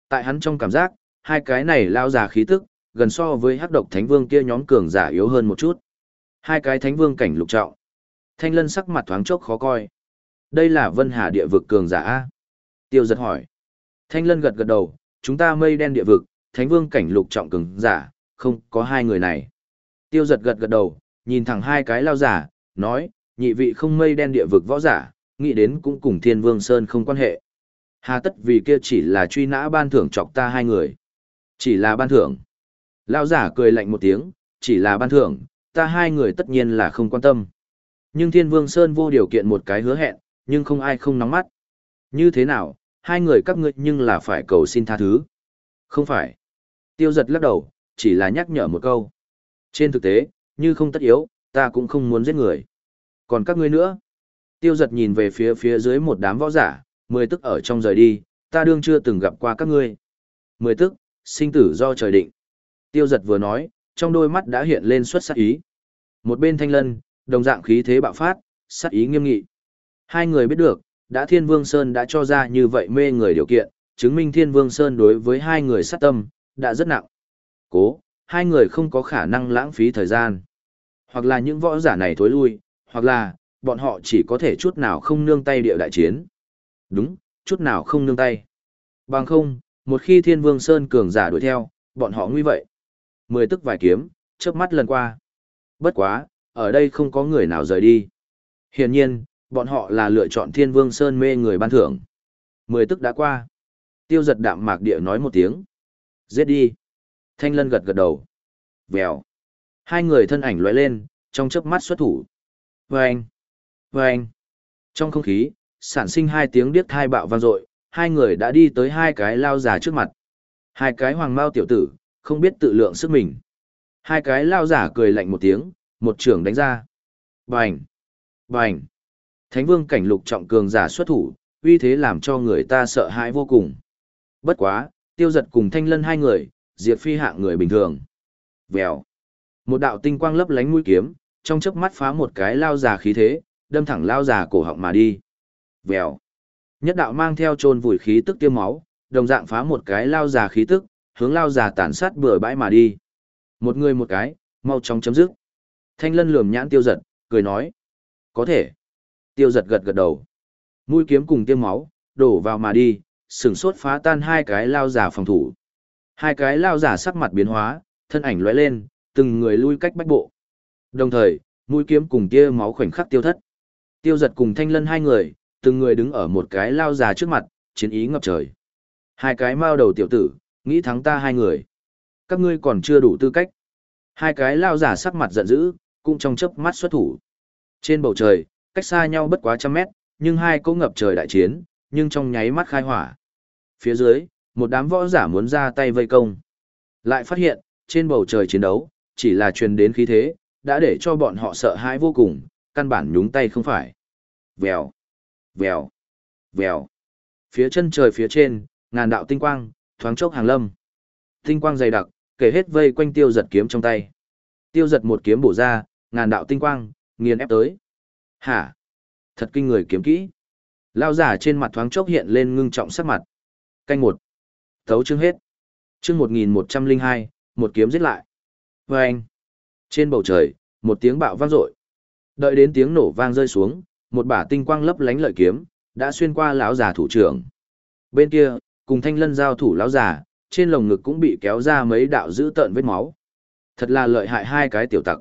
Tại hắn trong cảm giác, hai cái này lao giả khí tức, gần so với hắc độc thánh vương kia nhóm cường giả yếu hơn một chút. Hai cái thánh vương cảnh lục trọng. Thanh lân sắc mặt thoáng chốc khó coi. Đây là vân hà địa vực cường giả A. Tiêu giật hỏi. Thanh lân gật gật đầu, chúng ta mây đen địa vực, thánh vương cảnh lục trọng cường giả, không có hai người này. Tiêu giật gật gật đầu, nhìn thẳng hai cái lao giả, nói, nhị vị không mây đen địa vực võ giả, nghĩ đến cũng cùng thiên vương sơn không quan hệ. Hà tất vì kia chỉ là truy nã ban thưởng chọc ta hai người. Chỉ là ban thưởng. Lao giả cười lạnh một tiếng, chỉ là ban thưởng, ta hai người tất nhiên là không quan tâm. Nhưng thiên vương sơn vô điều kiện một cái hứa hẹn, nhưng không ai không nóng mắt. Như thế nào, hai người các ngươi nhưng là phải cầu xin tha thứ. Không phải. Tiêu giật lắc đầu, chỉ là nhắc nhở một câu. Trên thực tế, như không tất yếu, ta cũng không muốn giết người. Còn các ngươi nữa. Tiêu giật nhìn về phía phía dưới một đám võ giả, mười tức ở trong rời đi, ta đương chưa từng gặp qua các ngươi. Mười tức, sinh tử do trời định. Tiêu giật vừa nói, trong đôi mắt đã hiện lên xuất sắc ý. Một bên thanh lân, đồng dạng khí thế bạo phát, sát ý nghiêm nghị. Hai người biết được, đã Thiên Vương Sơn đã cho ra như vậy mê người điều kiện, chứng minh Thiên Vương Sơn đối với hai người sát tâm, đã rất nặng. Cố, hai người không có khả năng lãng phí thời gian. Hoặc là những võ giả này thối lui, hoặc là, bọn họ chỉ có thể chút nào không nương tay địa đại chiến. Đúng, chút nào không nương tay. Bằng không, một khi Thiên Vương Sơn cường giả đuổi theo, bọn họ nguy vậy. Mười tức vài kiếm, chớp mắt lần qua. Bất quá, ở đây không có người nào rời đi. Hiển nhiên, Bọn họ là lựa chọn Thiên Vương Sơn mê người ban thưởng. Mười tức đã qua. Tiêu giật đạm mạc địa nói một tiếng. Giết đi. Thanh lân gật gật đầu. Vèo. Hai người thân ảnh loại lên, trong chớp mắt xuất thủ. anh Vâng. anh vâng. Trong không khí, sản sinh hai tiếng điếc thai bạo vang dội hai người đã đi tới hai cái lao giả trước mặt. Hai cái hoàng mao tiểu tử, không biết tự lượng sức mình. Hai cái lao giả cười lạnh một tiếng, một trưởng đánh ra. Bành! Bành! Thánh vương cảnh lục trọng cường giả xuất thủ, uy thế làm cho người ta sợ hãi vô cùng. Bất quá, tiêu giật cùng thanh lân hai người, diệt phi hạng người bình thường. Vèo. Một đạo tinh quang lấp lánh mũi kiếm, trong chớp mắt phá một cái lao già khí thế, đâm thẳng lao già cổ họng mà đi. Vèo. Nhất đạo mang theo trôn vùi khí tức tiêu máu, đồng dạng phá một cái lao già khí tức, hướng lao già tàn sát bừa bãi mà đi. Một người một cái, mau chóng chấm dứt. Thanh lân lườm nhãn tiêu giật, cười nói. Có thể tiêu giật gật gật đầu mũi kiếm cùng tiêm máu đổ vào mà đi sửng sốt phá tan hai cái lao giả phòng thủ hai cái lao giả sắc mặt biến hóa thân ảnh lóe lên từng người lui cách bách bộ đồng thời mũi kiếm cùng tia máu khoảnh khắc tiêu thất tiêu giật cùng thanh lân hai người từng người đứng ở một cái lao giả trước mặt chiến ý ngập trời hai cái mao đầu tiểu tử nghĩ thắng ta hai người các ngươi còn chưa đủ tư cách hai cái lao giả sắc mặt giận dữ cũng trong chớp mắt xuất thủ trên bầu trời cách xa nhau bất quá trăm mét, nhưng hai cỗ ngập trời đại chiến, nhưng trong nháy mắt khai hỏa. Phía dưới, một đám võ giả muốn ra tay vây công. Lại phát hiện, trên bầu trời chiến đấu, chỉ là truyền đến khí thế, đã để cho bọn họ sợ hãi vô cùng, căn bản nhúng tay không phải. Vèo, vèo, vèo. Phía chân trời phía trên, ngàn đạo tinh quang, thoáng chốc hàng lâm. Tinh quang dày đặc, kể hết vây quanh tiêu giật kiếm trong tay. Tiêu giật một kiếm bổ ra, ngàn đạo tinh quang, nghiền ép tới. Hả? Thật kinh người kiếm kỹ. Lao giả trên mặt thoáng chốc hiện lên ngưng trọng sắc mặt. Canh một. Thấu chương hết. Chương 1102, một kiếm giết lại. Và anh. Trên bầu trời, một tiếng bạo vang rội. Đợi đến tiếng nổ vang rơi xuống, một bả tinh quang lấp lánh lợi kiếm, đã xuyên qua lão giả thủ trưởng. Bên kia, cùng thanh lân giao thủ lão giả, trên lồng ngực cũng bị kéo ra mấy đạo dữ tợn vết máu. Thật là lợi hại hai cái tiểu tặc.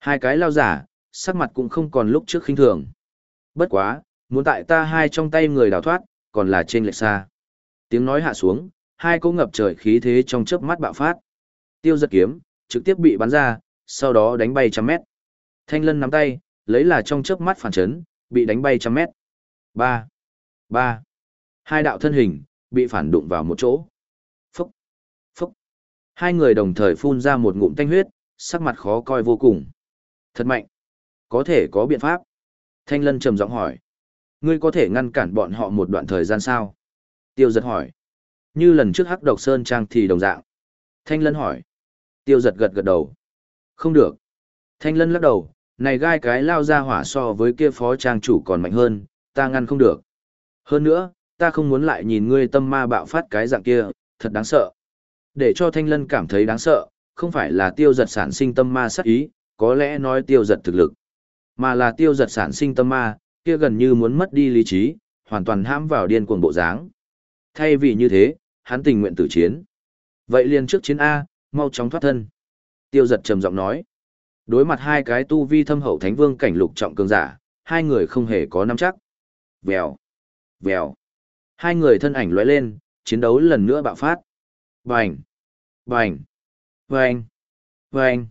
Hai cái lao giả, sắc mặt cũng không còn lúc trước khinh thường. Bất quá, muốn tại ta hai trong tay người đào thoát, còn là trên lệch xa. Tiếng nói hạ xuống, hai cô ngập trời khí thế trong chớp mắt bạo phát. Tiêu giật kiếm, trực tiếp bị bắn ra, sau đó đánh bay trăm mét. Thanh lân nắm tay, lấy là trong chớp mắt phản chấn, bị đánh bay trăm mét. Ba, ba, hai đạo thân hình, bị phản đụng vào một chỗ. Phúc, phúc. Hai người đồng thời phun ra một ngụm thanh huyết, sắc mặt khó coi vô cùng. Thật mạnh có thể có biện pháp. Thanh lân trầm giọng hỏi. Ngươi có thể ngăn cản bọn họ một đoạn thời gian sao? Tiêu giật hỏi. Như lần trước hắc độc sơn trang thì đồng dạng. Thanh lân hỏi. Tiêu giật gật gật đầu. Không được. Thanh lân lắc đầu, này gai cái lao ra hỏa so với kia phó trang chủ còn mạnh hơn, ta ngăn không được. Hơn nữa, ta không muốn lại nhìn ngươi tâm ma bạo phát cái dạng kia, thật đáng sợ. Để cho thanh lân cảm thấy đáng sợ, không phải là tiêu giật sản sinh tâm ma sát ý, có lẽ nói tiêu giật thực lực. Mà là tiêu giật sản sinh tâm ma, kia gần như muốn mất đi lý trí, hoàn toàn hãm vào điên cuồng bộ dáng. Thay vì như thế, hắn tình nguyện tử chiến. Vậy liền trước chiến A, mau chóng thoát thân. Tiêu giật trầm giọng nói. Đối mặt hai cái tu vi thâm hậu thánh vương cảnh lục trọng cường giả, hai người không hề có nắm chắc. Vèo, vèo. Hai người thân ảnh lóe lên, chiến đấu lần nữa bạo phát. Bành, bành, vành, vành.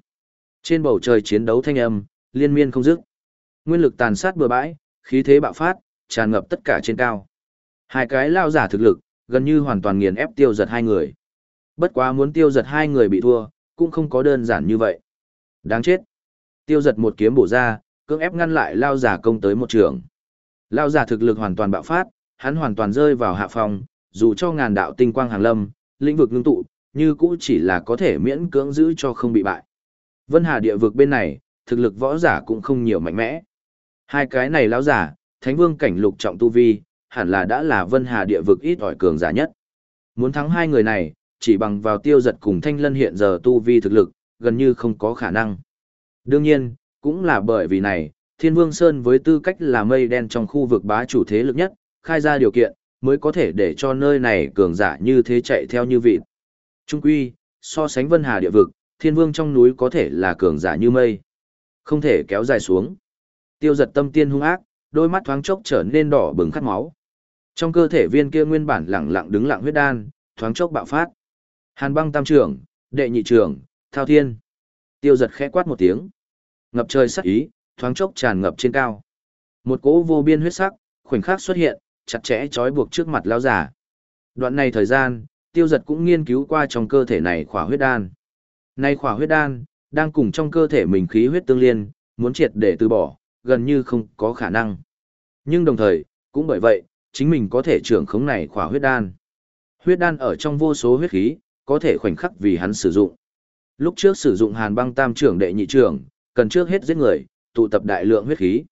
Trên bầu trời chiến đấu thanh âm, liên miên không dứt. Nguyên lực tàn sát bừa bãi, khí thế bạo phát, tràn ngập tất cả trên cao. Hai cái lao giả thực lực, gần như hoàn toàn nghiền ép tiêu giật hai người. Bất quá muốn tiêu giật hai người bị thua, cũng không có đơn giản như vậy. Đáng chết. Tiêu giật một kiếm bổ ra, cưỡng ép ngăn lại lao giả công tới một trường. Lao giả thực lực hoàn toàn bạo phát, hắn hoàn toàn rơi vào hạ phòng, dù cho ngàn đạo tinh quang hàng lâm, lĩnh vực ngưng tụ, như cũ chỉ là có thể miễn cưỡng giữ cho không bị bại. Vân Hà địa vực bên này, thực lực võ giả cũng không nhiều mạnh mẽ. Hai cái này lão giả, Thánh Vương cảnh lục trọng tu vi, hẳn là đã là Vân Hà địa vực ít ỏi cường giả nhất. Muốn thắng hai người này, chỉ bằng vào tiêu giật cùng Thanh Lân hiện giờ tu vi thực lực, gần như không có khả năng. Đương nhiên, cũng là bởi vì này, Thiên Vương Sơn với tư cách là mây đen trong khu vực bá chủ thế lực nhất, khai ra điều kiện, mới có thể để cho nơi này cường giả như thế chạy theo như vịt. Trung quy, so sánh Vân Hà địa vực, Thiên Vương trong núi có thể là cường giả như mây. Không thể kéo dài xuống. Tiêu giật tâm tiên hung ác, đôi mắt thoáng chốc trở nên đỏ bừng khát máu. Trong cơ thể viên kia nguyên bản lẳng lặng đứng lặng huyết đan, thoáng chốc bạo phát. Hàn băng tam trưởng, đệ nhị trưởng, thao thiên. Tiêu giật khẽ quát một tiếng. Ngập trời sắc ý, thoáng chốc tràn ngập trên cao. Một cỗ vô biên huyết sắc, khoảnh khắc xuất hiện, chặt chẽ trói buộc trước mặt lao giả. Đoạn này thời gian, tiêu giật cũng nghiên cứu qua trong cơ thể này khỏa huyết đan. Nay khỏa huyết đan, đang cùng trong cơ thể mình khí huyết tương liên, muốn triệt để từ bỏ, gần như không có khả năng. Nhưng đồng thời, cũng bởi vậy, chính mình có thể trưởng khống này khỏa huyết đan. Huyết đan ở trong vô số huyết khí, có thể khoảnh khắc vì hắn sử dụng. Lúc trước sử dụng hàn băng tam trưởng đệ nhị trưởng, cần trước hết giết người, tụ tập đại lượng huyết khí.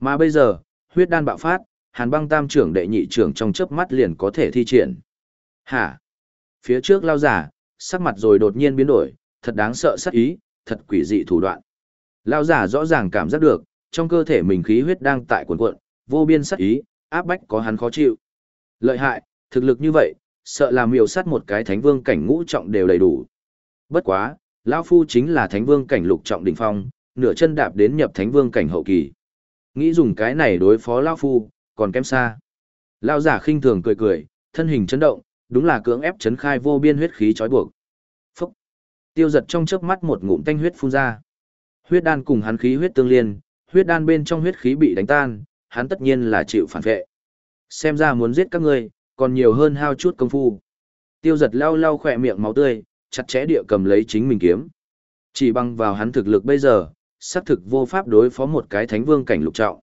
Mà bây giờ, huyết đan bạo phát, hàn băng tam trưởng đệ nhị trưởng trong chớp mắt liền có thể thi triển. Hả? Phía trước lao giả, sắc mặt rồi đột nhiên biến đổi, thật đáng sợ sắc ý, thật quỷ dị thủ đoạn. Lao giả rõ ràng cảm giác được, trong cơ thể mình khí huyết đang tại cuồn cuộn, vô biên sát ý, áp bách có hắn khó chịu. Lợi hại, thực lực như vậy, sợ làm miểu sát một cái thánh vương cảnh ngũ trọng đều đầy đủ. Bất quá, lão phu chính là thánh vương cảnh lục trọng đỉnh phong, nửa chân đạp đến nhập thánh vương cảnh hậu kỳ. Nghĩ dùng cái này đối phó lão phu, còn kém xa. Lão giả khinh thường cười cười, thân hình chấn động, đúng là cưỡng ép chấn khai vô biên huyết khí trói buộc. Phốc. Tiêu giật trong chớp mắt một ngụm tanh huyết phun ra. Huyết đan cùng hắn khí huyết tương liên, huyết đan bên trong huyết khí bị đánh tan, hắn tất nhiên là chịu phản vệ. Xem ra muốn giết các ngươi, còn nhiều hơn hao chút công phu. Tiêu giật lau lau khỏe miệng máu tươi, chặt chẽ địa cầm lấy chính mình kiếm. Chỉ bằng vào hắn thực lực bây giờ, xác thực vô pháp đối phó một cái thánh vương cảnh lục trọng.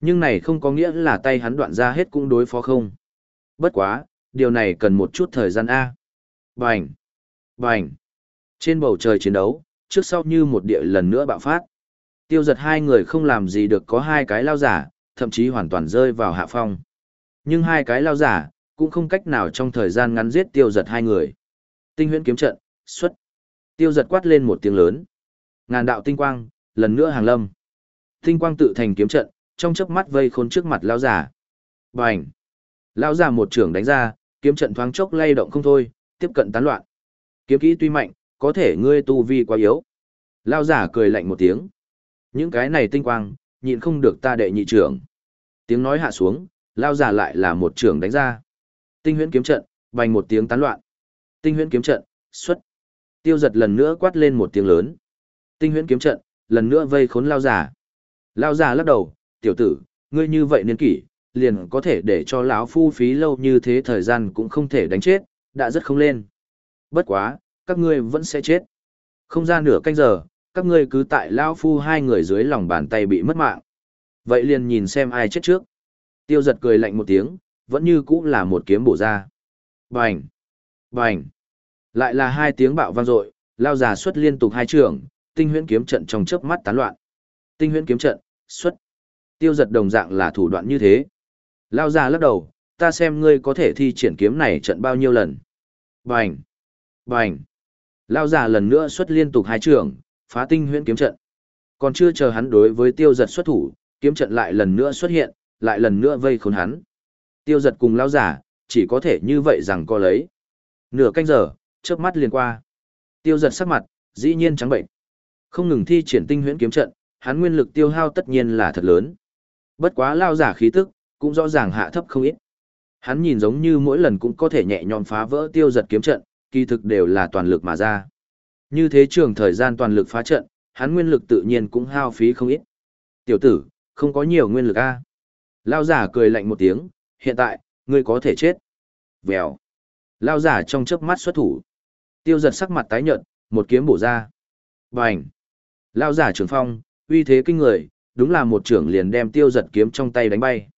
Nhưng này không có nghĩa là tay hắn đoạn ra hết cũng đối phó không. Bất quá, điều này cần một chút thời gian A. Bành! Bành! Trên bầu trời chiến đấu, trước sau như một địa lần nữa bạo phát tiêu giật hai người không làm gì được có hai cái lao giả, thậm chí hoàn toàn rơi vào hạ phong. Nhưng hai cái lao giả, cũng không cách nào trong thời gian ngắn giết tiêu giật hai người. Tinh huyễn kiếm trận, xuất. Tiêu giật quát lên một tiếng lớn. Ngàn đạo tinh quang, lần nữa hàng lâm. Tinh quang tự thành kiếm trận, trong chớp mắt vây khốn trước mặt lao giả. Bành! Lao giả một trưởng đánh ra, kiếm trận thoáng chốc lay động không thôi, tiếp cận tán loạn. Kiếm kỹ tuy mạnh, có thể ngươi tu vi quá yếu. Lao giả cười lạnh một tiếng. Những cái này tinh quang, nhịn không được ta đệ nhị trưởng. Tiếng nói hạ xuống, lao giả lại là một trưởng đánh ra. Tinh huyễn kiếm trận, vành một tiếng tán loạn. Tinh huyễn kiếm trận, xuất. Tiêu giật lần nữa quát lên một tiếng lớn. Tinh huyễn kiếm trận, lần nữa vây khốn lao giả. Lao giả lắc đầu, tiểu tử, ngươi như vậy niên kỷ, liền có thể để cho lão phu phí lâu như thế thời gian cũng không thể đánh chết, đã rất không lên. Bất quá, các ngươi vẫn sẽ chết. Không ra nửa canh giờ, các ngươi cứ tại lão phu hai người dưới lòng bàn tay bị mất mạng. Vậy liền nhìn xem ai chết trước. Tiêu giật cười lạnh một tiếng, vẫn như cũng là một kiếm bổ ra. Bành! Bành! Lại là hai tiếng bạo vang dội, lao già xuất liên tục hai trường, tinh huyễn kiếm trận trong chớp mắt tán loạn. Tinh huyễn kiếm trận, xuất. Tiêu giật đồng dạng là thủ đoạn như thế. Lao già lắc đầu, ta xem ngươi có thể thi triển kiếm này trận bao nhiêu lần. Bành! Bành! Lao già lần nữa xuất liên tục hai trường, phá tinh huyễn kiếm trận. Còn chưa chờ hắn đối với tiêu giật xuất thủ, kiếm trận lại lần nữa xuất hiện, lại lần nữa vây khốn hắn. Tiêu giật cùng lao giả, chỉ có thể như vậy rằng co lấy. Nửa canh giờ, chớp mắt liền qua. Tiêu giật sắc mặt, dĩ nhiên trắng bệnh. Không ngừng thi triển tinh huyễn kiếm trận, hắn nguyên lực tiêu hao tất nhiên là thật lớn. Bất quá lao giả khí tức, cũng rõ ràng hạ thấp không ít. Hắn nhìn giống như mỗi lần cũng có thể nhẹ nhõm phá vỡ tiêu giật kiếm trận, kỳ thực đều là toàn lực mà ra. Như thế trường thời gian toàn lực phá trận, hắn nguyên lực tự nhiên cũng hao phí không ít. Tiểu tử, không có nhiều nguyên lực a. À? Lao giả cười lạnh một tiếng, hiện tại, ngươi có thể chết. Vèo. Lao giả trong chớp mắt xuất thủ. Tiêu giật sắc mặt tái nhợt, một kiếm bổ ra. Bành. Lao giả trường phong, uy thế kinh người, đúng là một trưởng liền đem tiêu giật kiếm trong tay đánh bay.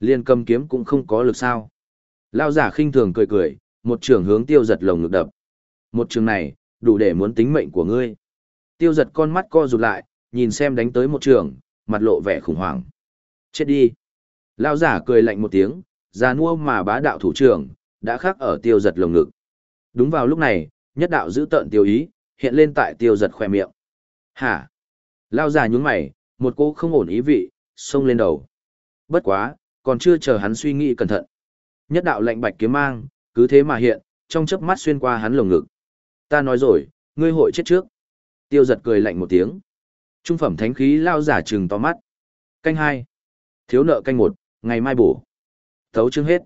Liền cầm kiếm cũng không có lực sao. Lao giả khinh thường cười cười, một trưởng hướng tiêu giật lồng ngực đập. Một trường này, đủ để muốn tính mệnh của ngươi. Tiêu giật con mắt co rụt lại, nhìn xem đánh tới một trường, mặt lộ vẻ khủng hoảng. Chết đi. Lao giả cười lạnh một tiếng, già nua mà bá đạo thủ trưởng, đã khắc ở tiêu giật lồng ngực. Đúng vào lúc này, nhất đạo giữ tợn tiêu ý, hiện lên tại tiêu giật khoe miệng. Hả? Lao giả nhúng mày, một cô không ổn ý vị, xông lên đầu. Bất quá, còn chưa chờ hắn suy nghĩ cẩn thận. Nhất đạo lạnh bạch kiếm mang, cứ thế mà hiện, trong chớp mắt xuyên qua hắn lồng ngực. Ta nói rồi, ngươi hội chết trước. Tiêu giật cười lạnh một tiếng. Trung phẩm thánh khí lao giả chừng to mắt. Canh hai, Thiếu nợ canh một, ngày mai bổ. Thấu chương hết.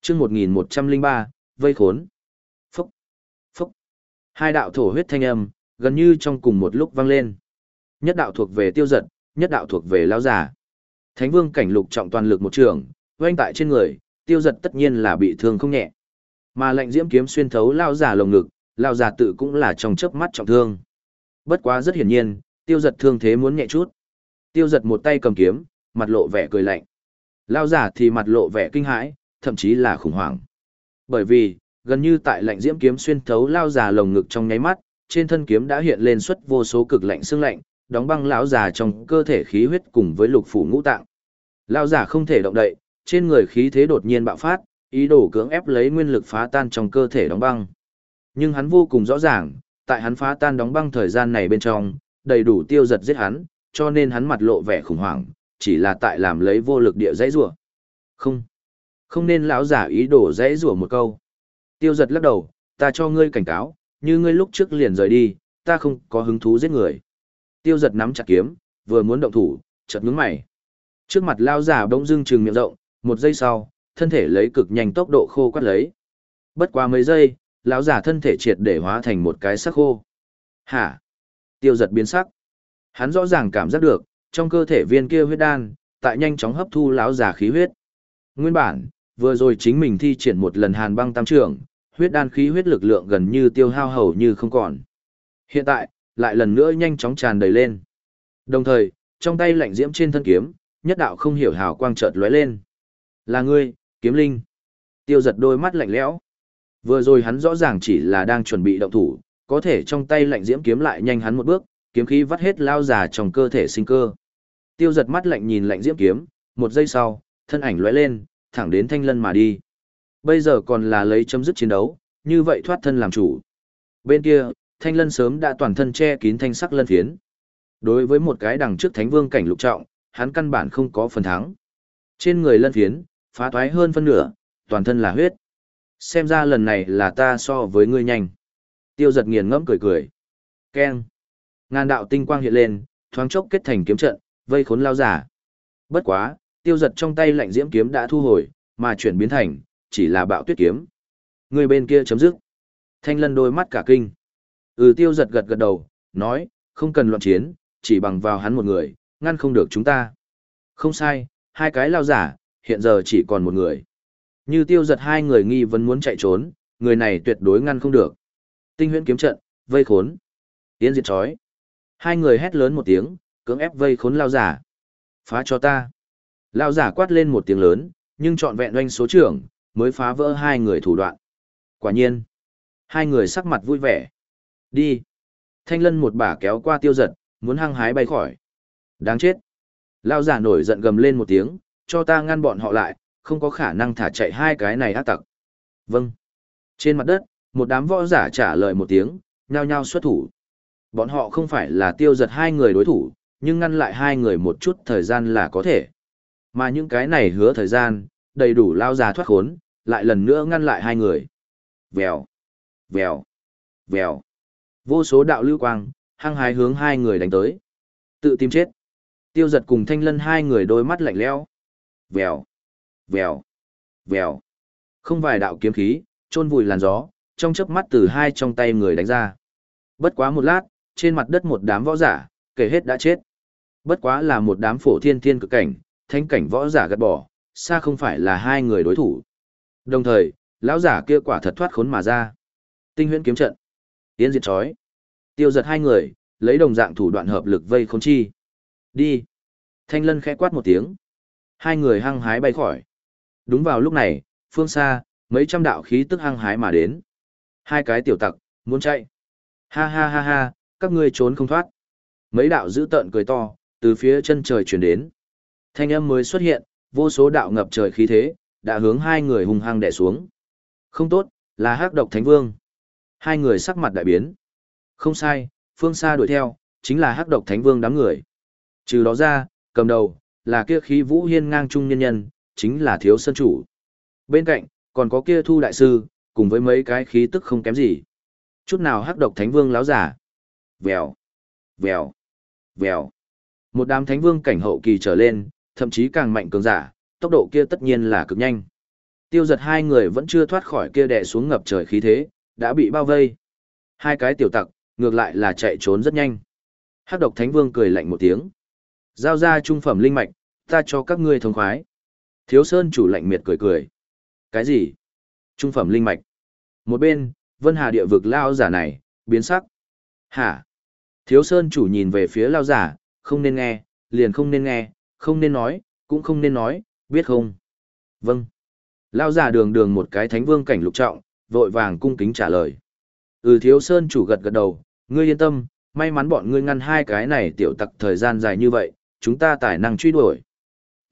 Chương một nghìn một trăm linh ba, vây khốn. Phúc. Phúc. Hai đạo thổ huyết thanh âm, gần như trong cùng một lúc vang lên. Nhất đạo thuộc về tiêu giật, nhất đạo thuộc về lao giả. Thánh vương cảnh lục trọng toàn lực một trường, oanh tại trên người, tiêu giật tất nhiên là bị thương không nhẹ. Mà lệnh diễm kiếm xuyên thấu lao giả lồng ngực, lao già tự cũng là trong chớp mắt trọng thương. Bất quá rất hiển nhiên, tiêu giật thương thế muốn nhẹ chút. Tiêu giật một tay cầm kiếm, mặt lộ vẻ cười lạnh. Lao giả thì mặt lộ vẻ kinh hãi, thậm chí là khủng hoảng. Bởi vì, gần như tại lạnh diễm kiếm xuyên thấu lao già lồng ngực trong nháy mắt, trên thân kiếm đã hiện lên xuất vô số cực lạnh xương lạnh, đóng băng lão già trong cơ thể khí huyết cùng với lục phủ ngũ tạng. Lao giả không thể động đậy, trên người khí thế đột nhiên bạo phát, ý đồ cưỡng ép lấy nguyên lực phá tan trong cơ thể đóng băng. Nhưng hắn vô cùng rõ ràng, tại hắn phá tan đóng băng thời gian này bên trong, đầy đủ tiêu giật giết hắn, cho nên hắn mặt lộ vẻ khủng hoảng, chỉ là tại làm lấy vô lực địa dãy rủa. Không, không nên lão giả ý đồ dãy rủa một câu. Tiêu giật lắc đầu, ta cho ngươi cảnh cáo, như ngươi lúc trước liền rời đi, ta không có hứng thú giết người. Tiêu giật nắm chặt kiếm, vừa muốn động thủ, chợt nhướng mày. Trước mặt lão giả bỗng dưng trừng miệng rộng, một giây sau, thân thể lấy cực nhanh tốc độ khô quắt lấy. Bất quá mấy giây, lão giả thân thể triệt để hóa thành một cái sắc khô. Hả? Tiêu giật biến sắc. Hắn rõ ràng cảm giác được, trong cơ thể viên kia huyết đan, tại nhanh chóng hấp thu lão giả khí huyết. Nguyên bản, vừa rồi chính mình thi triển một lần hàn băng tam trưởng, huyết đan khí huyết lực lượng gần như tiêu hao hầu như không còn. Hiện tại, lại lần nữa nhanh chóng tràn đầy lên. Đồng thời, trong tay lạnh diễm trên thân kiếm, nhất đạo không hiểu hào quang chợt lóe lên. Là ngươi, kiếm linh. Tiêu giật đôi mắt lạnh lẽo. Vừa rồi hắn rõ ràng chỉ là đang chuẩn bị động thủ, có thể trong tay lạnh diễm kiếm lại nhanh hắn một bước, kiếm khí vắt hết lao già trong cơ thể sinh cơ. Tiêu giật mắt lạnh nhìn lạnh diễm kiếm, một giây sau, thân ảnh lóe lên, thẳng đến thanh lân mà đi. Bây giờ còn là lấy chấm dứt chiến đấu, như vậy thoát thân làm chủ. Bên kia, thanh lân sớm đã toàn thân che kín thanh sắc lân phiến. Đối với một cái đằng trước thánh vương cảnh lục trọng, hắn căn bản không có phần thắng. Trên người lân phiến, phá thoái hơn phân nửa, toàn thân là huyết xem ra lần này là ta so với ngươi nhanh. Tiêu giật nghiền ngẫm cười cười. Keng. Ngàn đạo tinh quang hiện lên, thoáng chốc kết thành kiếm trận, vây khốn lao giả. Bất quá, tiêu giật trong tay lạnh diễm kiếm đã thu hồi, mà chuyển biến thành, chỉ là bạo tuyết kiếm. Người bên kia chấm dứt. Thanh lân đôi mắt cả kinh. Ừ tiêu giật gật gật đầu, nói, không cần loạn chiến, chỉ bằng vào hắn một người, ngăn không được chúng ta. Không sai, hai cái lao giả, hiện giờ chỉ còn một người. Như tiêu giật hai người nghi vẫn muốn chạy trốn, người này tuyệt đối ngăn không được. Tinh huyễn kiếm trận, vây khốn. Tiến diệt chói. Hai người hét lớn một tiếng, cưỡng ép vây khốn lao giả. Phá cho ta. Lao giả quát lên một tiếng lớn, nhưng trọn vẹn doanh số trưởng, mới phá vỡ hai người thủ đoạn. Quả nhiên. Hai người sắc mặt vui vẻ. Đi. Thanh lân một bà kéo qua tiêu giật, muốn hăng hái bay khỏi. Đáng chết. Lao giả nổi giận gầm lên một tiếng, cho ta ngăn bọn họ lại, không có khả năng thả chạy hai cái này ác tặc. Vâng. Trên mặt đất, một đám võ giả trả lời một tiếng, nhao nhao xuất thủ. Bọn họ không phải là tiêu giật hai người đối thủ, nhưng ngăn lại hai người một chút thời gian là có thể. Mà những cái này hứa thời gian, đầy đủ lao già thoát khốn, lại lần nữa ngăn lại hai người. Vèo, vèo, vèo. Vô số đạo lưu quang, hăng hái hướng hai người đánh tới. Tự tìm chết. Tiêu giật cùng thanh lân hai người đôi mắt lạnh lẽo. Vèo, vèo, vèo. Không vài đạo kiếm khí, trôn vùi làn gió, trong chớp mắt từ hai trong tay người đánh ra. Bất quá một lát, trên mặt đất một đám võ giả, kể hết đã chết. Bất quá là một đám phổ thiên thiên cực cảnh, thanh cảnh võ giả gật bỏ, xa không phải là hai người đối thủ. Đồng thời, lão giả kia quả thật thoát khốn mà ra. Tinh huyễn kiếm trận, tiến diệt chói. Tiêu giật hai người, lấy đồng dạng thủ đoạn hợp lực vây khốn chi. Đi. Thanh lân khẽ quát một tiếng. Hai người hăng hái bay khỏi. Đúng vào lúc này, phương xa, mấy trăm đạo khí tức hăng hái mà đến. Hai cái tiểu tặc, muốn chạy. Ha ha ha ha, các ngươi trốn không thoát. Mấy đạo giữ tợn cười to, từ phía chân trời chuyển đến. Thanh âm mới xuất hiện, vô số đạo ngập trời khí thế, đã hướng hai người hung hăng đè xuống. Không tốt, là hắc độc thánh vương. Hai người sắc mặt đại biến. Không sai, phương xa đuổi theo, chính là hắc độc thánh vương đám người. Trừ đó ra, cầm đầu, là kia khí vũ hiên ngang trung nhân nhân, chính là thiếu sơn chủ. Bên cạnh, còn có kia thu đại sư, cùng với mấy cái khí tức không kém gì. Chút nào hắc độc thánh vương láo giả. Vèo, vèo, vèo. Một đám thánh vương cảnh hậu kỳ trở lên, thậm chí càng mạnh cường giả, tốc độ kia tất nhiên là cực nhanh. Tiêu giật hai người vẫn chưa thoát khỏi kia đè xuống ngập trời khí thế, đã bị bao vây. Hai cái tiểu tặc, ngược lại là chạy trốn rất nhanh. Hắc độc thánh vương cười lạnh một tiếng. Giao ra trung phẩm linh mạch, ta cho các ngươi thông khoái. Thiếu Sơn chủ lạnh miệt cười cười. Cái gì? Trung phẩm linh mạch. Một bên, Vân Hà địa vực lao giả này, biến sắc. Hả? Thiếu Sơn chủ nhìn về phía lao giả, không nên nghe, liền không nên nghe, không nên nói, cũng không nên nói, biết không? Vâng. Lao giả đường đường một cái thánh vương cảnh lục trọng, vội vàng cung kính trả lời. Ừ Thiếu Sơn chủ gật gật đầu, ngươi yên tâm, may mắn bọn ngươi ngăn hai cái này tiểu tặc thời gian dài như vậy, chúng ta tài năng truy đuổi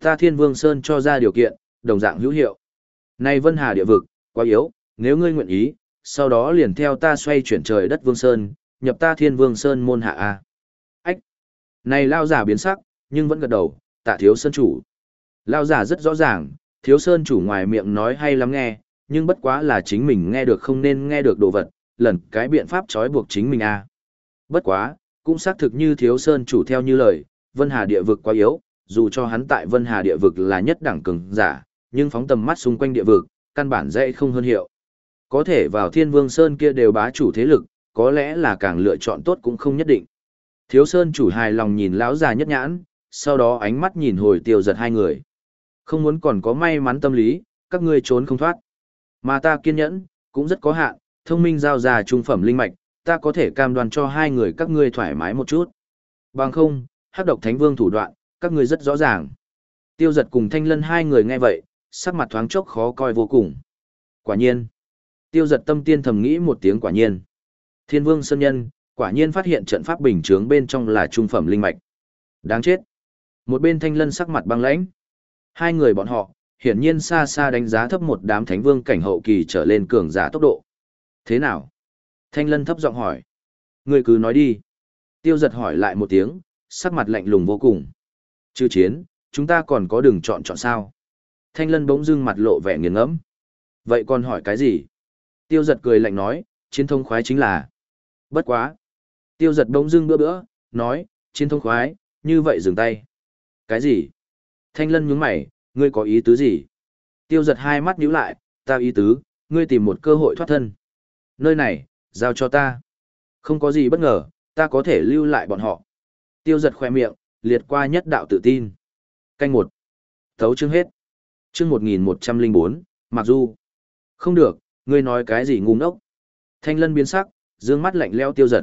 ta Thiên Vương Sơn cho ra điều kiện, đồng dạng hữu hiệu. Nay Vân Hà địa vực, quá yếu, nếu ngươi nguyện ý, sau đó liền theo ta xoay chuyển trời đất Vương Sơn, nhập ta Thiên Vương Sơn môn hạ a. Ách. Này lao giả biến sắc, nhưng vẫn gật đầu, tạ thiếu sơn chủ. Lao giả rất rõ ràng, thiếu sơn chủ ngoài miệng nói hay lắm nghe, nhưng bất quá là chính mình nghe được không nên nghe được đồ vật, lần cái biện pháp trói buộc chính mình a. Bất quá, cũng xác thực như thiếu sơn chủ theo như lời, Vân Hà địa vực quá yếu, dù cho hắn tại Vân Hà địa vực là nhất đẳng cường giả, nhưng phóng tầm mắt xung quanh địa vực, căn bản dễ không hơn hiệu. Có thể vào Thiên Vương Sơn kia đều bá chủ thế lực, có lẽ là càng lựa chọn tốt cũng không nhất định. Thiếu Sơn chủ hài lòng nhìn lão già nhất nhãn, sau đó ánh mắt nhìn hồi tiêu giật hai người. Không muốn còn có may mắn tâm lý, các ngươi trốn không thoát. Mà ta kiên nhẫn, cũng rất có hạn, thông minh giao già trung phẩm linh mạch, ta có thể cam đoan cho hai người các ngươi thoải mái một chút. Bằng không, hắc độc thánh vương thủ đoạn, các ngươi rất rõ ràng. Tiêu giật cùng thanh lân hai người nghe vậy, sắc mặt thoáng chốc khó coi vô cùng. Quả nhiên. Tiêu giật tâm tiên thầm nghĩ một tiếng quả nhiên. Thiên vương sơn nhân, quả nhiên phát hiện trận pháp bình chướng bên trong là trung phẩm linh mạch. Đáng chết. Một bên thanh lân sắc mặt băng lãnh. Hai người bọn họ, hiển nhiên xa xa đánh giá thấp một đám thánh vương cảnh hậu kỳ trở lên cường giả tốc độ. Thế nào? Thanh lân thấp giọng hỏi. Người cứ nói đi. Tiêu giật hỏi lại một tiếng, sắc mặt lạnh lùng vô cùng chư chiến, chúng ta còn có đường chọn chọn sao. Thanh lân bỗng dưng mặt lộ vẻ nghiền ngẫm. Vậy còn hỏi cái gì? Tiêu giật cười lạnh nói, chiến thông khoái chính là. Bất quá. Tiêu giật bỗng dưng bữa bữa, nói, chiến thông khoái, như vậy dừng tay. Cái gì? Thanh lân nhướng mày, ngươi có ý tứ gì? Tiêu giật hai mắt nhíu lại, ta ý tứ, ngươi tìm một cơ hội thoát thân. Nơi này, giao cho ta. Không có gì bất ngờ, ta có thể lưu lại bọn họ. Tiêu giật khoe miệng, liệt qua nhất đạo tự tin. Canh một Thấu chương hết. Chương một một trăm linh bốn mặc dù. Không được, ngươi nói cái gì ngu ngốc. Thanh lân biến sắc, dương mắt lạnh leo tiêu giật.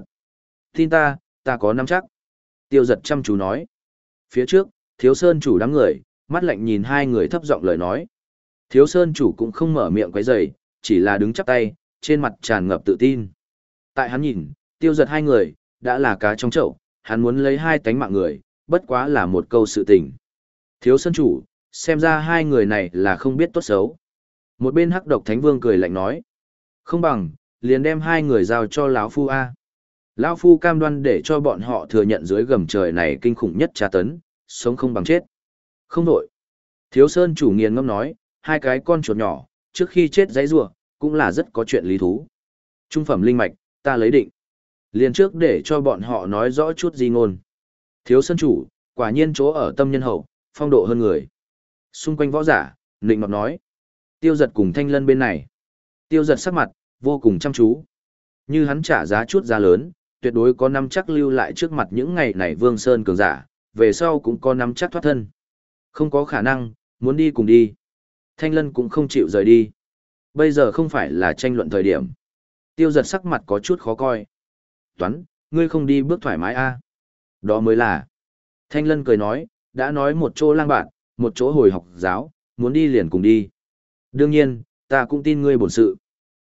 Tin ta, ta có nắm chắc. Tiêu giật chăm chú nói. Phía trước, thiếu sơn chủ đám người, mắt lạnh nhìn hai người thấp giọng lời nói. Thiếu sơn chủ cũng không mở miệng quấy rầy, chỉ là đứng chắp tay, trên mặt tràn ngập tự tin. Tại hắn nhìn, tiêu giật hai người, đã là cá trong chậu, hắn muốn lấy hai tánh mạng người, bất quá là một câu sự tình. Thiếu sân chủ, xem ra hai người này là không biết tốt xấu. Một bên hắc độc thánh vương cười lạnh nói. Không bằng, liền đem hai người giao cho lão Phu A. lão Phu cam đoan để cho bọn họ thừa nhận dưới gầm trời này kinh khủng nhất tra tấn, sống không bằng chết. Không đổi. Thiếu sơn chủ nghiền ngâm nói, hai cái con chuột nhỏ, trước khi chết giấy rua, cũng là rất có chuyện lý thú. Trung phẩm linh mạch, ta lấy định. Liền trước để cho bọn họ nói rõ chút gì ngôn. Thiếu sân chủ, quả nhiên chỗ ở tâm nhân hậu, phong độ hơn người. Xung quanh võ giả, nịnh nọt nói. Tiêu giật cùng thanh lân bên này. Tiêu giật sắc mặt, vô cùng chăm chú. Như hắn trả giá chút giá lớn, tuyệt đối có năm chắc lưu lại trước mặt những ngày này vương sơn cường giả, về sau cũng có năm chắc thoát thân. Không có khả năng, muốn đi cùng đi. Thanh lân cũng không chịu rời đi. Bây giờ không phải là tranh luận thời điểm. Tiêu giật sắc mặt có chút khó coi. Toán, ngươi không đi bước thoải mái a à? Đó mới là. Thanh Lân cười nói, đã nói một chỗ lang bạn, một chỗ hồi học giáo, muốn đi liền cùng đi. Đương nhiên, ta cũng tin ngươi bổn sự.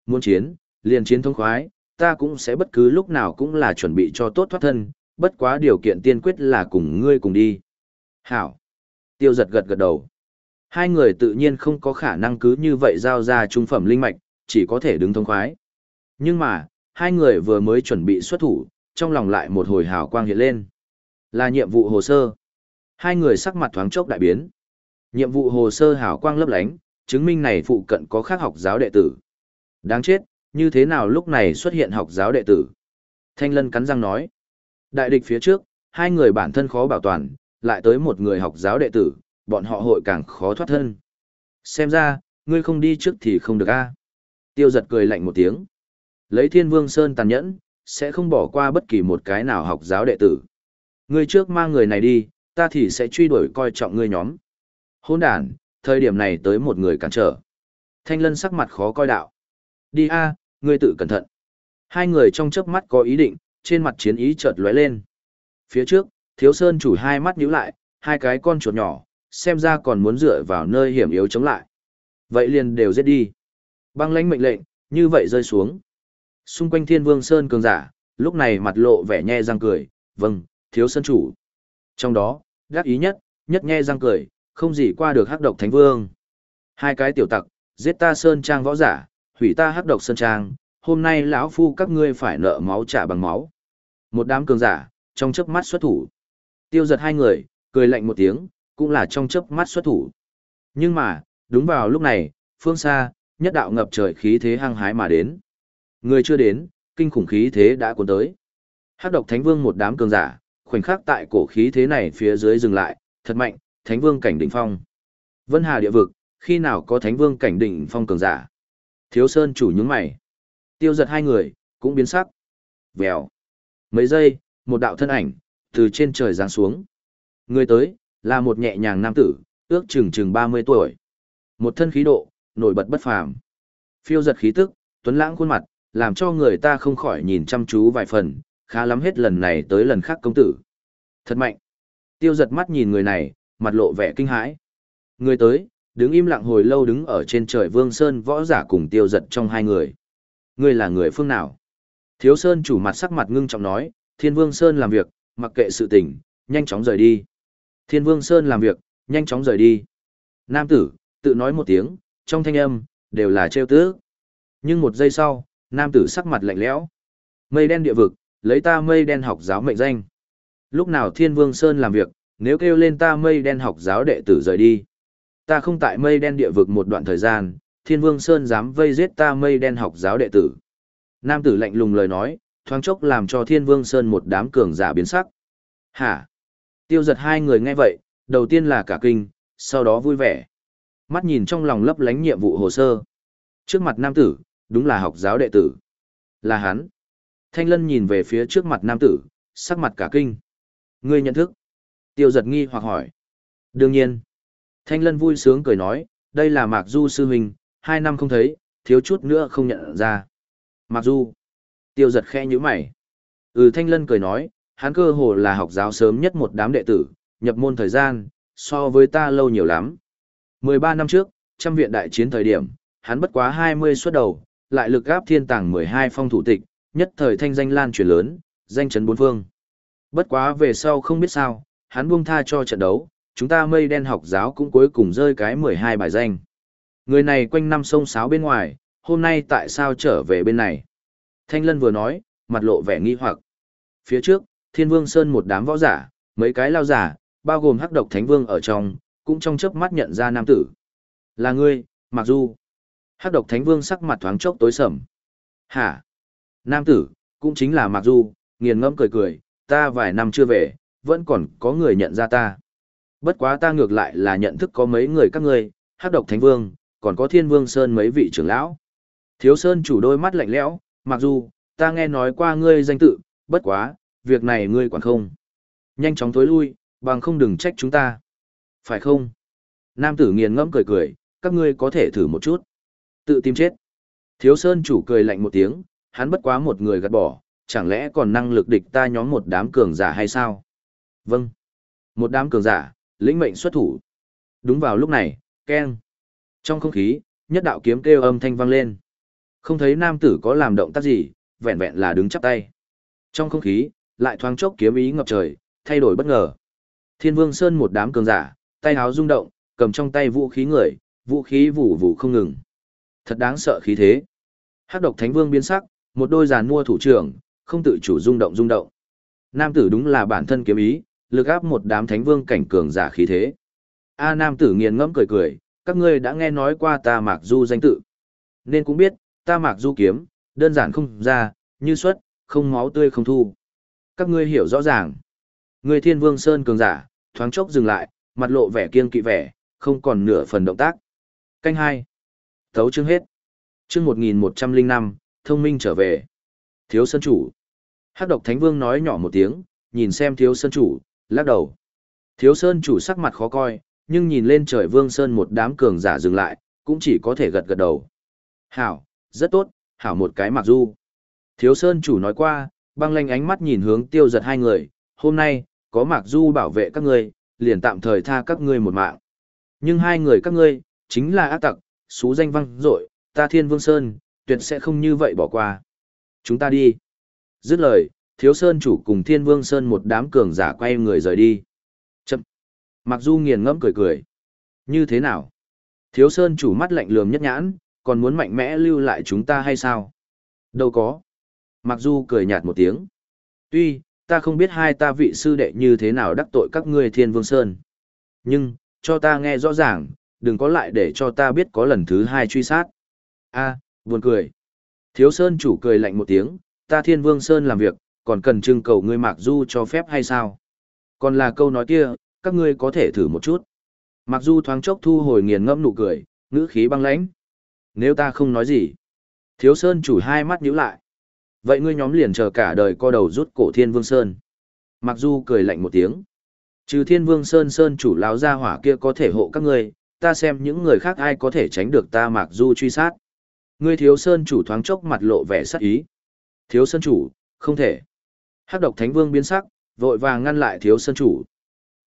Muốn chiến, liền chiến thông khoái, ta cũng sẽ bất cứ lúc nào cũng là chuẩn bị cho tốt thoát thân, bất quá điều kiện tiên quyết là cùng ngươi cùng đi. Hảo. Tiêu giật gật gật đầu. Hai người tự nhiên không có khả năng cứ như vậy giao ra trung phẩm linh mạch, chỉ có thể đứng thông khoái. Nhưng mà, hai người vừa mới chuẩn bị xuất thủ, trong lòng lại một hồi hào quang hiện lên. Là nhiệm vụ hồ sơ. Hai người sắc mặt thoáng chốc đại biến. Nhiệm vụ hồ sơ hào quang lấp lánh, chứng minh này phụ cận có khác học giáo đệ tử. Đáng chết, như thế nào lúc này xuất hiện học giáo đệ tử? Thanh Lân cắn răng nói. Đại địch phía trước, hai người bản thân khó bảo toàn, lại tới một người học giáo đệ tử, bọn họ hội càng khó thoát thân. Xem ra, ngươi không đi trước thì không được a. Tiêu giật cười lạnh một tiếng. Lấy thiên vương sơn tàn nhẫn, sẽ không bỏ qua bất kỳ một cái nào học giáo đệ tử. Ngươi trước mang người này đi, ta thì sẽ truy đuổi coi trọng ngươi nhóm. Hôn đàn, thời điểm này tới một người cản trở. Thanh lân sắc mặt khó coi đạo. Đi a, ngươi tự cẩn thận. Hai người trong chớp mắt có ý định, trên mặt chiến ý chợt lóe lên. Phía trước, thiếu sơn chủ hai mắt nhíu lại, hai cái con chuột nhỏ, xem ra còn muốn dựa vào nơi hiểm yếu chống lại. Vậy liền đều giết đi. Băng lãnh mệnh lệnh, như vậy rơi xuống. Xung quanh thiên vương sơn cường giả, lúc này mặt lộ vẻ nhe răng cười, vâng, thiếu sân chủ. Trong đó, gác ý nhất, nhất nghe răng cười, không gì qua được hắc độc thánh vương. Hai cái tiểu tặc, giết ta sơn trang võ giả, hủy ta hắc độc sơn trang, hôm nay lão phu các ngươi phải nợ máu trả bằng máu. Một đám cường giả, trong chớp mắt xuất thủ. Tiêu giật hai người, cười lạnh một tiếng, cũng là trong chớp mắt xuất thủ. Nhưng mà, đúng vào lúc này, phương xa, nhất đạo ngập trời khí thế hăng hái mà đến. Người chưa đến, kinh khủng khí thế đã cuốn tới. Hắc độc thánh vương một đám cường giả, khoảnh khắc tại cổ khí thế này phía dưới dừng lại, thật mạnh, Thánh Vương cảnh đỉnh phong. Vân Hà địa vực, khi nào có Thánh Vương cảnh đỉnh phong cường giả? Thiếu Sơn chủ nhướng mày. Tiêu giật hai người, cũng biến sắc. Vèo. Mấy giây, một đạo thân ảnh, từ trên trời giáng xuống. Người tới, là một nhẹ nhàng nam tử, ước chừng chừng 30 tuổi. Một thân khí độ, nổi bật bất phàm. Phiêu giật khí tức, tuấn lãng khuôn mặt, làm cho người ta không khỏi nhìn chăm chú vài phần, khá lắm hết lần này tới lần khác công tử. Thật mạnh. Tiêu giật mắt nhìn người này, mặt lộ vẻ kinh hãi. Người tới, đứng im lặng hồi lâu đứng ở trên trời Vương Sơn võ giả cùng tiêu giật trong hai người. người là người phương nào? Thiếu Sơn chủ mặt sắc mặt ngưng trọng nói, Thiên Vương Sơn làm việc, mặc kệ sự tình, nhanh chóng rời đi. Thiên Vương Sơn làm việc, nhanh chóng rời đi. Nam tử, tự nói một tiếng, trong thanh âm, đều là treo tứ. Nhưng một giây sau, nam tử sắc mặt lạnh lẽo. Mây đen địa vực, lấy ta mây đen học giáo mệnh danh. Lúc nào Thiên Vương Sơn làm việc, nếu kêu lên ta mây đen học giáo đệ tử rời đi. Ta không tại mây đen địa vực một đoạn thời gian, Thiên Vương Sơn dám vây giết ta mây đen học giáo đệ tử. Nam tử lạnh lùng lời nói, thoáng chốc làm cho Thiên Vương Sơn một đám cường giả biến sắc. Hả? Tiêu giật hai người nghe vậy, đầu tiên là cả kinh, sau đó vui vẻ. Mắt nhìn trong lòng lấp lánh nhiệm vụ hồ sơ. Trước mặt nam tử, đúng là học giáo đệ tử. Là hắn. Thanh lân nhìn về phía trước mặt nam tử, sắc mặt cả kinh. Ngươi nhận thức. Tiêu giật nghi hoặc hỏi. Đương nhiên. Thanh lân vui sướng cười nói, đây là Mạc Du sư huynh, hai năm không thấy, thiếu chút nữa không nhận ra. Mạc Du. Tiêu giật khe nhíu mày. Ừ Thanh lân cười nói, hắn cơ hồ là học giáo sớm nhất một đám đệ tử, nhập môn thời gian, so với ta lâu nhiều lắm. 13 năm trước, trăm viện đại chiến thời điểm, hắn bất quá 20 xuất đầu, lại lực gáp thiên tàng 12 phong thủ tịch, nhất thời thanh danh lan truyền lớn, danh chấn bốn phương. Bất quá về sau không biết sao, hắn buông tha cho trận đấu, chúng ta mây đen học giáo cũng cuối cùng rơi cái 12 bài danh. Người này quanh năm sông sáo bên ngoài, hôm nay tại sao trở về bên này? Thanh Lân vừa nói, mặt lộ vẻ nghi hoặc. Phía trước, Thiên Vương Sơn một đám võ giả, mấy cái lao giả, bao gồm hắc độc Thánh Vương ở trong, cũng trong chớp mắt nhận ra nam tử. Là ngươi, mặc du. Hắc độc Thánh Vương sắc mặt thoáng chốc tối sầm. Hả? Nam tử, cũng chính là mặc Du, nghiền ngẫm cười cười, ta vài năm chưa về, vẫn còn có người nhận ra ta. Bất quá ta ngược lại là nhận thức có mấy người các ngươi, Hắc Độc Thánh Vương, còn có Thiên Vương Sơn mấy vị trưởng lão. Thiếu Sơn chủ đôi mắt lạnh lẽo, mặc Du, ta nghe nói qua ngươi danh tự, bất quá, việc này ngươi quản không. Nhanh chóng thối lui, bằng không đừng trách chúng ta. Phải không? Nam tử nghiền ngẫm cười cười, các ngươi có thể thử một chút. Tự tìm chết. Thiếu Sơn chủ cười lạnh một tiếng, hắn bất quá một người gạt bỏ, chẳng lẽ còn năng lực địch ta nhóm một đám cường giả hay sao? Vâng. Một đám cường giả, lĩnh mệnh xuất thủ. Đúng vào lúc này, keng. Trong không khí, nhất đạo kiếm kêu âm thanh vang lên. Không thấy nam tử có làm động tác gì, vẹn vẹn là đứng chắp tay. Trong không khí, lại thoáng chốc kiếm ý ngập trời, thay đổi bất ngờ. Thiên Vương Sơn một đám cường giả, tay háo rung động, cầm trong tay vũ khí người, vũ khí vù vù không ngừng. Thật đáng sợ khí thế. Hắc độc Thánh Vương biến sắc, một đôi giàn mua thủ trưởng, không tự chủ rung động rung động. Nam tử đúng là bản thân kiếm ý, lực áp một đám thánh vương cảnh cường giả khí thế. A nam tử nghiền ngẫm cười cười, các ngươi đã nghe nói qua ta Mạc Du danh tự. Nên cũng biết, ta Mạc Du kiếm, đơn giản không ra, như xuất, không máu tươi không thu. Các ngươi hiểu rõ ràng. Người thiên vương sơn cường giả, thoáng chốc dừng lại, mặt lộ vẻ kiêng kỵ vẻ, không còn nửa phần động tác. Canh hai Thấu chương hết. Chương một nghìn một trăm linh năm thông minh trở về. Thiếu sân chủ. Hắc độc thánh vương nói nhỏ một tiếng, nhìn xem thiếu sân chủ, lắc đầu. Thiếu sơn chủ sắc mặt khó coi, nhưng nhìn lên trời vương sơn một đám cường giả dừng lại, cũng chỉ có thể gật gật đầu. Hảo, rất tốt, hảo một cái mặc du. Thiếu sơn chủ nói qua, băng lanh ánh mắt nhìn hướng tiêu giật hai người, hôm nay, có mặc du bảo vệ các người, liền tạm thời tha các ngươi một mạng. Nhưng hai người các ngươi, chính là ác tặc, xú danh văng dội ta thiên vương sơn, tuyệt sẽ không như vậy bỏ qua. Chúng ta đi. Dứt lời, thiếu sơn chủ cùng thiên vương sơn một đám cường giả quay người rời đi. Chậm. Mặc du nghiền ngẫm cười cười. Như thế nào? Thiếu sơn chủ mắt lạnh lườm nhất nhãn, còn muốn mạnh mẽ lưu lại chúng ta hay sao? Đâu có. Mặc du cười nhạt một tiếng. Tuy, ta không biết hai ta vị sư đệ như thế nào đắc tội các ngươi thiên vương sơn. Nhưng, cho ta nghe rõ ràng, đừng có lại để cho ta biết có lần thứ hai truy sát. a Buồn cười. Thiếu Sơn chủ cười lạnh một tiếng, ta Thiên Vương Sơn làm việc, còn cần trưng cầu ngươi Mạc Du cho phép hay sao? Còn là câu nói kia, các ngươi có thể thử một chút. mặc Du thoáng chốc thu hồi nghiền ngẫm nụ cười, ngữ khí băng lãnh. Nếu ta không nói gì. Thiếu Sơn chủ hai mắt nhíu lại. Vậy ngươi nhóm liền chờ cả đời co đầu rút cổ Thiên Vương Sơn. mặc Du cười lạnh một tiếng. Trừ Thiên Vương Sơn Sơn chủ láo ra hỏa kia có thể hộ các ngươi, ta xem những người khác ai có thể tránh được ta mặc Du truy sát. Ngươi thiếu sơn chủ thoáng chốc mặt lộ vẻ sắc ý. Thiếu sơn chủ, không thể. Hắc độc thánh vương biến sắc, vội vàng ngăn lại thiếu sơn chủ.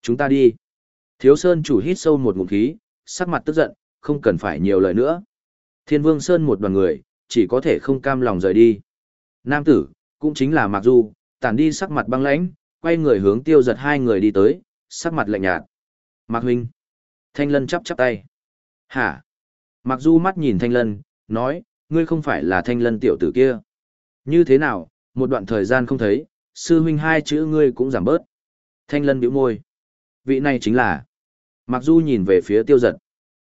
Chúng ta đi. Thiếu sơn chủ hít sâu một ngụm khí, sắc mặt tức giận, không cần phải nhiều lời nữa. Thiên vương sơn một đoàn người, chỉ có thể không cam lòng rời đi. Nam tử, cũng chính là Mạc Du, tản đi sắc mặt băng lãnh, quay người hướng tiêu giật hai người đi tới, sắc mặt lạnh nhạt. Mạc huynh. Thanh lân chắp chắp tay. Hả? Mạc Du mắt nhìn thanh lân, nói, ngươi không phải là thanh lân tiểu tử kia. Như thế nào, một đoạn thời gian không thấy, sư huynh hai chữ ngươi cũng giảm bớt. Thanh lân biểu môi. Vị này chính là. Mặc dù nhìn về phía tiêu giật.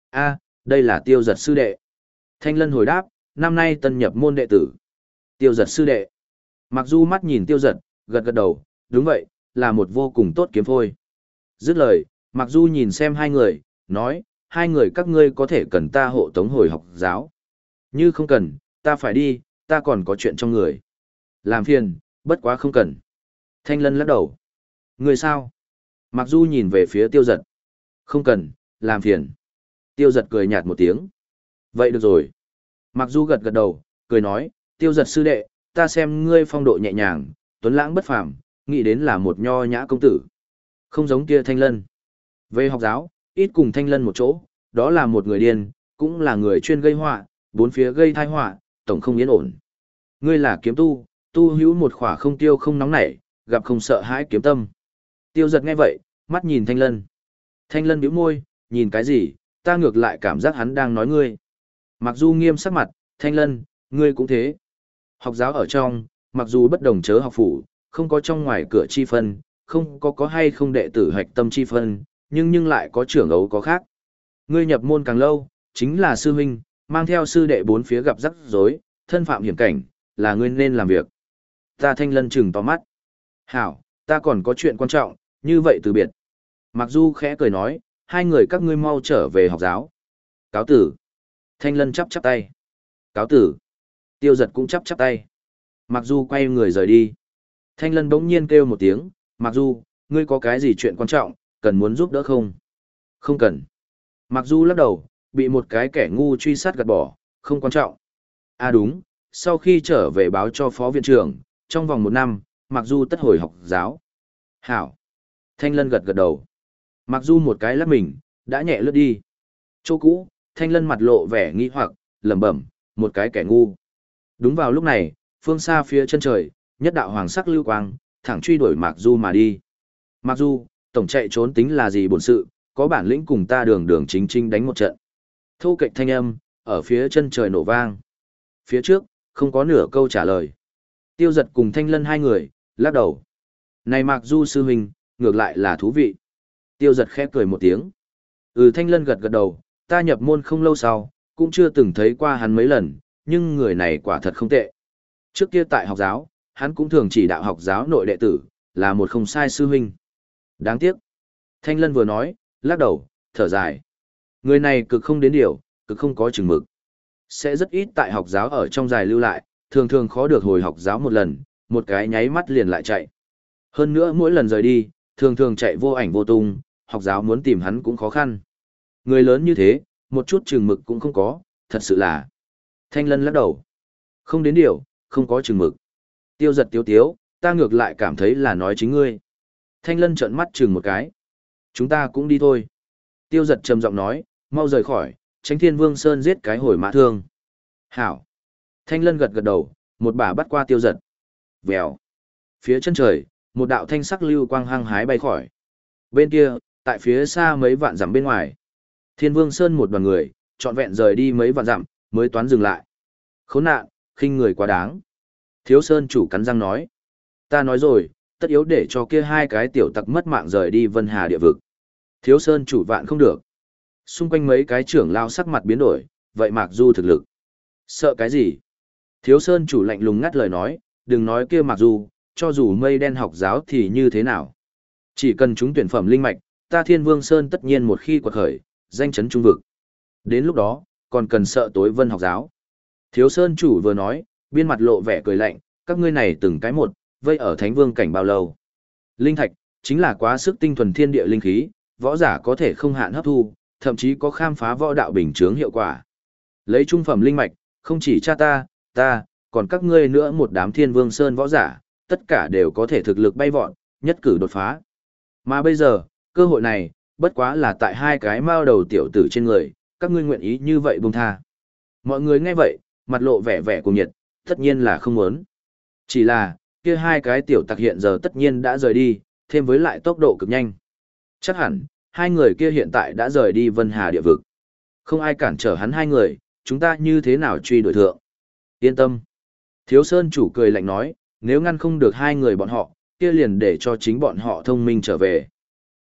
a đây là tiêu giật sư đệ. Thanh lân hồi đáp, năm nay tân nhập môn đệ tử. Tiêu giật sư đệ. Mặc dù mắt nhìn tiêu giật, gật gật đầu, đúng vậy, là một vô cùng tốt kiếm phôi. Dứt lời, mặc dù nhìn xem hai người, nói, hai người các ngươi có thể cần ta hộ tống hồi học giáo. Như không cần, ta phải đi, ta còn có chuyện trong người. Làm phiền, bất quá không cần. Thanh lân lắc đầu. Người sao? Mặc Du nhìn về phía tiêu giật. Không cần, làm phiền. Tiêu giật cười nhạt một tiếng. Vậy được rồi. Mặc Du gật gật đầu, cười nói, tiêu giật sư đệ, ta xem ngươi phong độ nhẹ nhàng, tuấn lãng bất phàm, nghĩ đến là một nho nhã công tử. Không giống kia thanh lân. Về học giáo, ít cùng thanh lân một chỗ, đó là một người điên, cũng là người chuyên gây họa, Bốn phía gây tai họa, tổng không yên ổn. Ngươi là kiếm tu, tu hữu một khỏa không tiêu không nóng nảy, gặp không sợ hãi kiếm tâm. Tiêu giật nghe vậy, mắt nhìn Thanh Lân. Thanh Lân bĩu môi, nhìn cái gì, ta ngược lại cảm giác hắn đang nói ngươi. Mặc dù nghiêm sắc mặt, Thanh Lân, ngươi cũng thế. Học giáo ở trong, mặc dù bất đồng chớ học phủ, không có trong ngoài cửa chi phân, không có có hay không đệ tử hoạch tâm chi phân, nhưng nhưng lại có trưởng ấu có khác. Ngươi nhập môn càng lâu, chính là sư huynh, mang theo sư đệ bốn phía gặp rắc rối, thân phạm hiểm cảnh, là ngươi nên làm việc. Ta thanh lân chừng to mắt. Hảo, ta còn có chuyện quan trọng, như vậy từ biệt. Mặc du khẽ cười nói, hai người các ngươi mau trở về học giáo. Cáo tử. Thanh lân chắp chắp tay. Cáo tử. Tiêu giật cũng chắp chắp tay. Mặc du quay người rời đi. Thanh lân bỗng nhiên kêu một tiếng, mặc du, ngươi có cái gì chuyện quan trọng, cần muốn giúp đỡ không? Không cần. Mặc du lắc đầu, bị một cái kẻ ngu truy sát gạt bỏ, không quan trọng. À đúng, sau khi trở về báo cho phó viện trưởng, trong vòng một năm, mặc dù tất hồi học giáo. Hảo. Thanh Lân gật gật đầu. Mặc dù một cái lắc mình, đã nhẹ lướt đi. Chỗ cũ, Thanh Lân mặt lộ vẻ nghi hoặc, lầm bẩm, một cái kẻ ngu. Đúng vào lúc này, phương xa phía chân trời, nhất đạo hoàng sắc lưu quang, thẳng truy đuổi Mạc Du mà đi. Mạc Du, tổng chạy trốn tính là gì bổn sự, có bản lĩnh cùng ta đường đường chính chính đánh một trận. Thu kịch thanh âm, ở phía chân trời nổ vang. Phía trước, không có nửa câu trả lời. Tiêu giật cùng thanh lân hai người, lắc đầu. Này mặc du sư huynh, ngược lại là thú vị. Tiêu giật khẽ cười một tiếng. Ừ thanh lân gật gật đầu, ta nhập môn không lâu sau, cũng chưa từng thấy qua hắn mấy lần, nhưng người này quả thật không tệ. Trước kia tại học giáo, hắn cũng thường chỉ đạo học giáo nội đệ tử, là một không sai sư huynh. Đáng tiếc. Thanh lân vừa nói, lắc đầu, thở dài. Người này cực không đến điều, cực không có chừng mực. Sẽ rất ít tại học giáo ở trong dài lưu lại, thường thường khó được hồi học giáo một lần, một cái nháy mắt liền lại chạy. Hơn nữa mỗi lần rời đi, thường thường chạy vô ảnh vô tung, học giáo muốn tìm hắn cũng khó khăn. Người lớn như thế, một chút chừng mực cũng không có, thật sự là. Thanh lân lắc đầu. Không đến điều, không có chừng mực. Tiêu giật tiêu tiếu, ta ngược lại cảm thấy là nói chính ngươi. Thanh lân trợn mắt chừng một cái. Chúng ta cũng đi thôi. Tiêu giật trầm giọng nói, mau rời khỏi, tránh thiên vương sơn giết cái hồi mã thương. Hảo. Thanh lân gật gật đầu, một bà bắt qua tiêu giật. Vèo. Phía chân trời, một đạo thanh sắc lưu quang hăng hái bay khỏi. Bên kia, tại phía xa mấy vạn dặm bên ngoài. Thiên vương sơn một đoàn người, trọn vẹn rời đi mấy vạn dặm, mới toán dừng lại. Khốn nạn, khinh người quá đáng. Thiếu sơn chủ cắn răng nói. Ta nói rồi, tất yếu để cho kia hai cái tiểu tặc mất mạng rời đi vân hà địa vực. Thiếu sơn chủ vạn không được xung quanh mấy cái trưởng lao sắc mặt biến đổi, vậy Mạc Du thực lực. Sợ cái gì? Thiếu Sơn chủ lạnh lùng ngắt lời nói, đừng nói kia Mạc Du, cho dù mây đen học giáo thì như thế nào. Chỉ cần chúng tuyển phẩm linh mạch, ta Thiên Vương Sơn tất nhiên một khi quật khởi, danh chấn trung vực. Đến lúc đó, còn cần sợ tối vân học giáo. Thiếu Sơn chủ vừa nói, biên mặt lộ vẻ cười lạnh, các ngươi này từng cái một, vây ở Thánh Vương cảnh bao lâu. Linh thạch, chính là quá sức tinh thuần thiên địa linh khí, võ giả có thể không hạn hấp thu, thậm chí có khám phá võ đạo bình chướng hiệu quả. Lấy trung phẩm linh mạch, không chỉ cha ta, ta, còn các ngươi nữa một đám thiên vương sơn võ giả, tất cả đều có thể thực lực bay vọt, nhất cử đột phá. Mà bây giờ, cơ hội này, bất quá là tại hai cái mao đầu tiểu tử trên người, các ngươi nguyện ý như vậy buông tha. Mọi người nghe vậy, mặt lộ vẻ vẻ của nhiệt, tất nhiên là không muốn. Chỉ là, kia hai cái tiểu tặc hiện giờ tất nhiên đã rời đi, thêm với lại tốc độ cực nhanh. Chắc hẳn, hai người kia hiện tại đã rời đi Vân Hà địa vực. Không ai cản trở hắn hai người, chúng ta như thế nào truy đuổi thượng. Yên tâm. Thiếu Sơn chủ cười lạnh nói, nếu ngăn không được hai người bọn họ, kia liền để cho chính bọn họ thông minh trở về.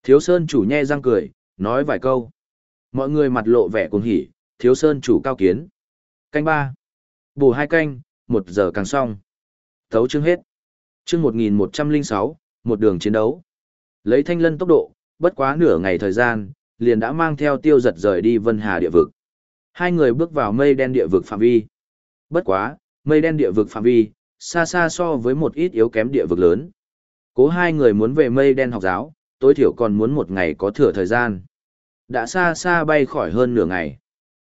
Thiếu Sơn chủ nhe răng cười, nói vài câu. Mọi người mặt lộ vẻ cuồng hỉ, Thiếu Sơn chủ cao kiến. Canh ba, Bù hai canh, một giờ càng xong. Thấu chương hết. Chương 1106, một đường chiến đấu. Lấy thanh lân tốc độ, bất quá nửa ngày thời gian, liền đã mang theo tiêu giật rời đi Vân Hà địa vực. Hai người bước vào mây đen địa vực phạm vi. Bất quá, mây đen địa vực phạm vi, xa xa so với một ít yếu kém địa vực lớn. Cố hai người muốn về mây đen học giáo, tối thiểu còn muốn một ngày có thừa thời gian. Đã xa xa bay khỏi hơn nửa ngày.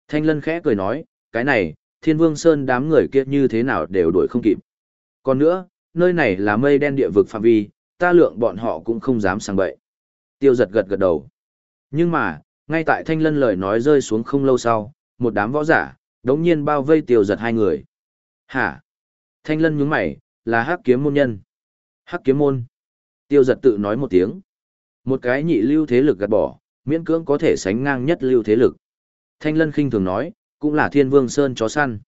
Thanh Lân khẽ cười nói, cái này, Thiên Vương Sơn đám người kia như thế nào đều đuổi không kịp. Còn nữa, nơi này là mây đen địa vực phạm vi, ta lượng bọn họ cũng không dám sang bậy. Tiêu giật gật gật đầu. Nhưng mà, ngay tại thanh lân lời nói rơi xuống không lâu sau, một đám võ giả, đống nhiên bao vây tiêu giật hai người. Hả? Thanh lân nhướng mày, là hắc kiếm môn nhân. Hắc kiếm môn. Tiêu giật tự nói một tiếng. Một cái nhị lưu thế lực gạt bỏ, miễn cưỡng có thể sánh ngang nhất lưu thế lực. Thanh lân khinh thường nói, cũng là thiên vương sơn chó săn.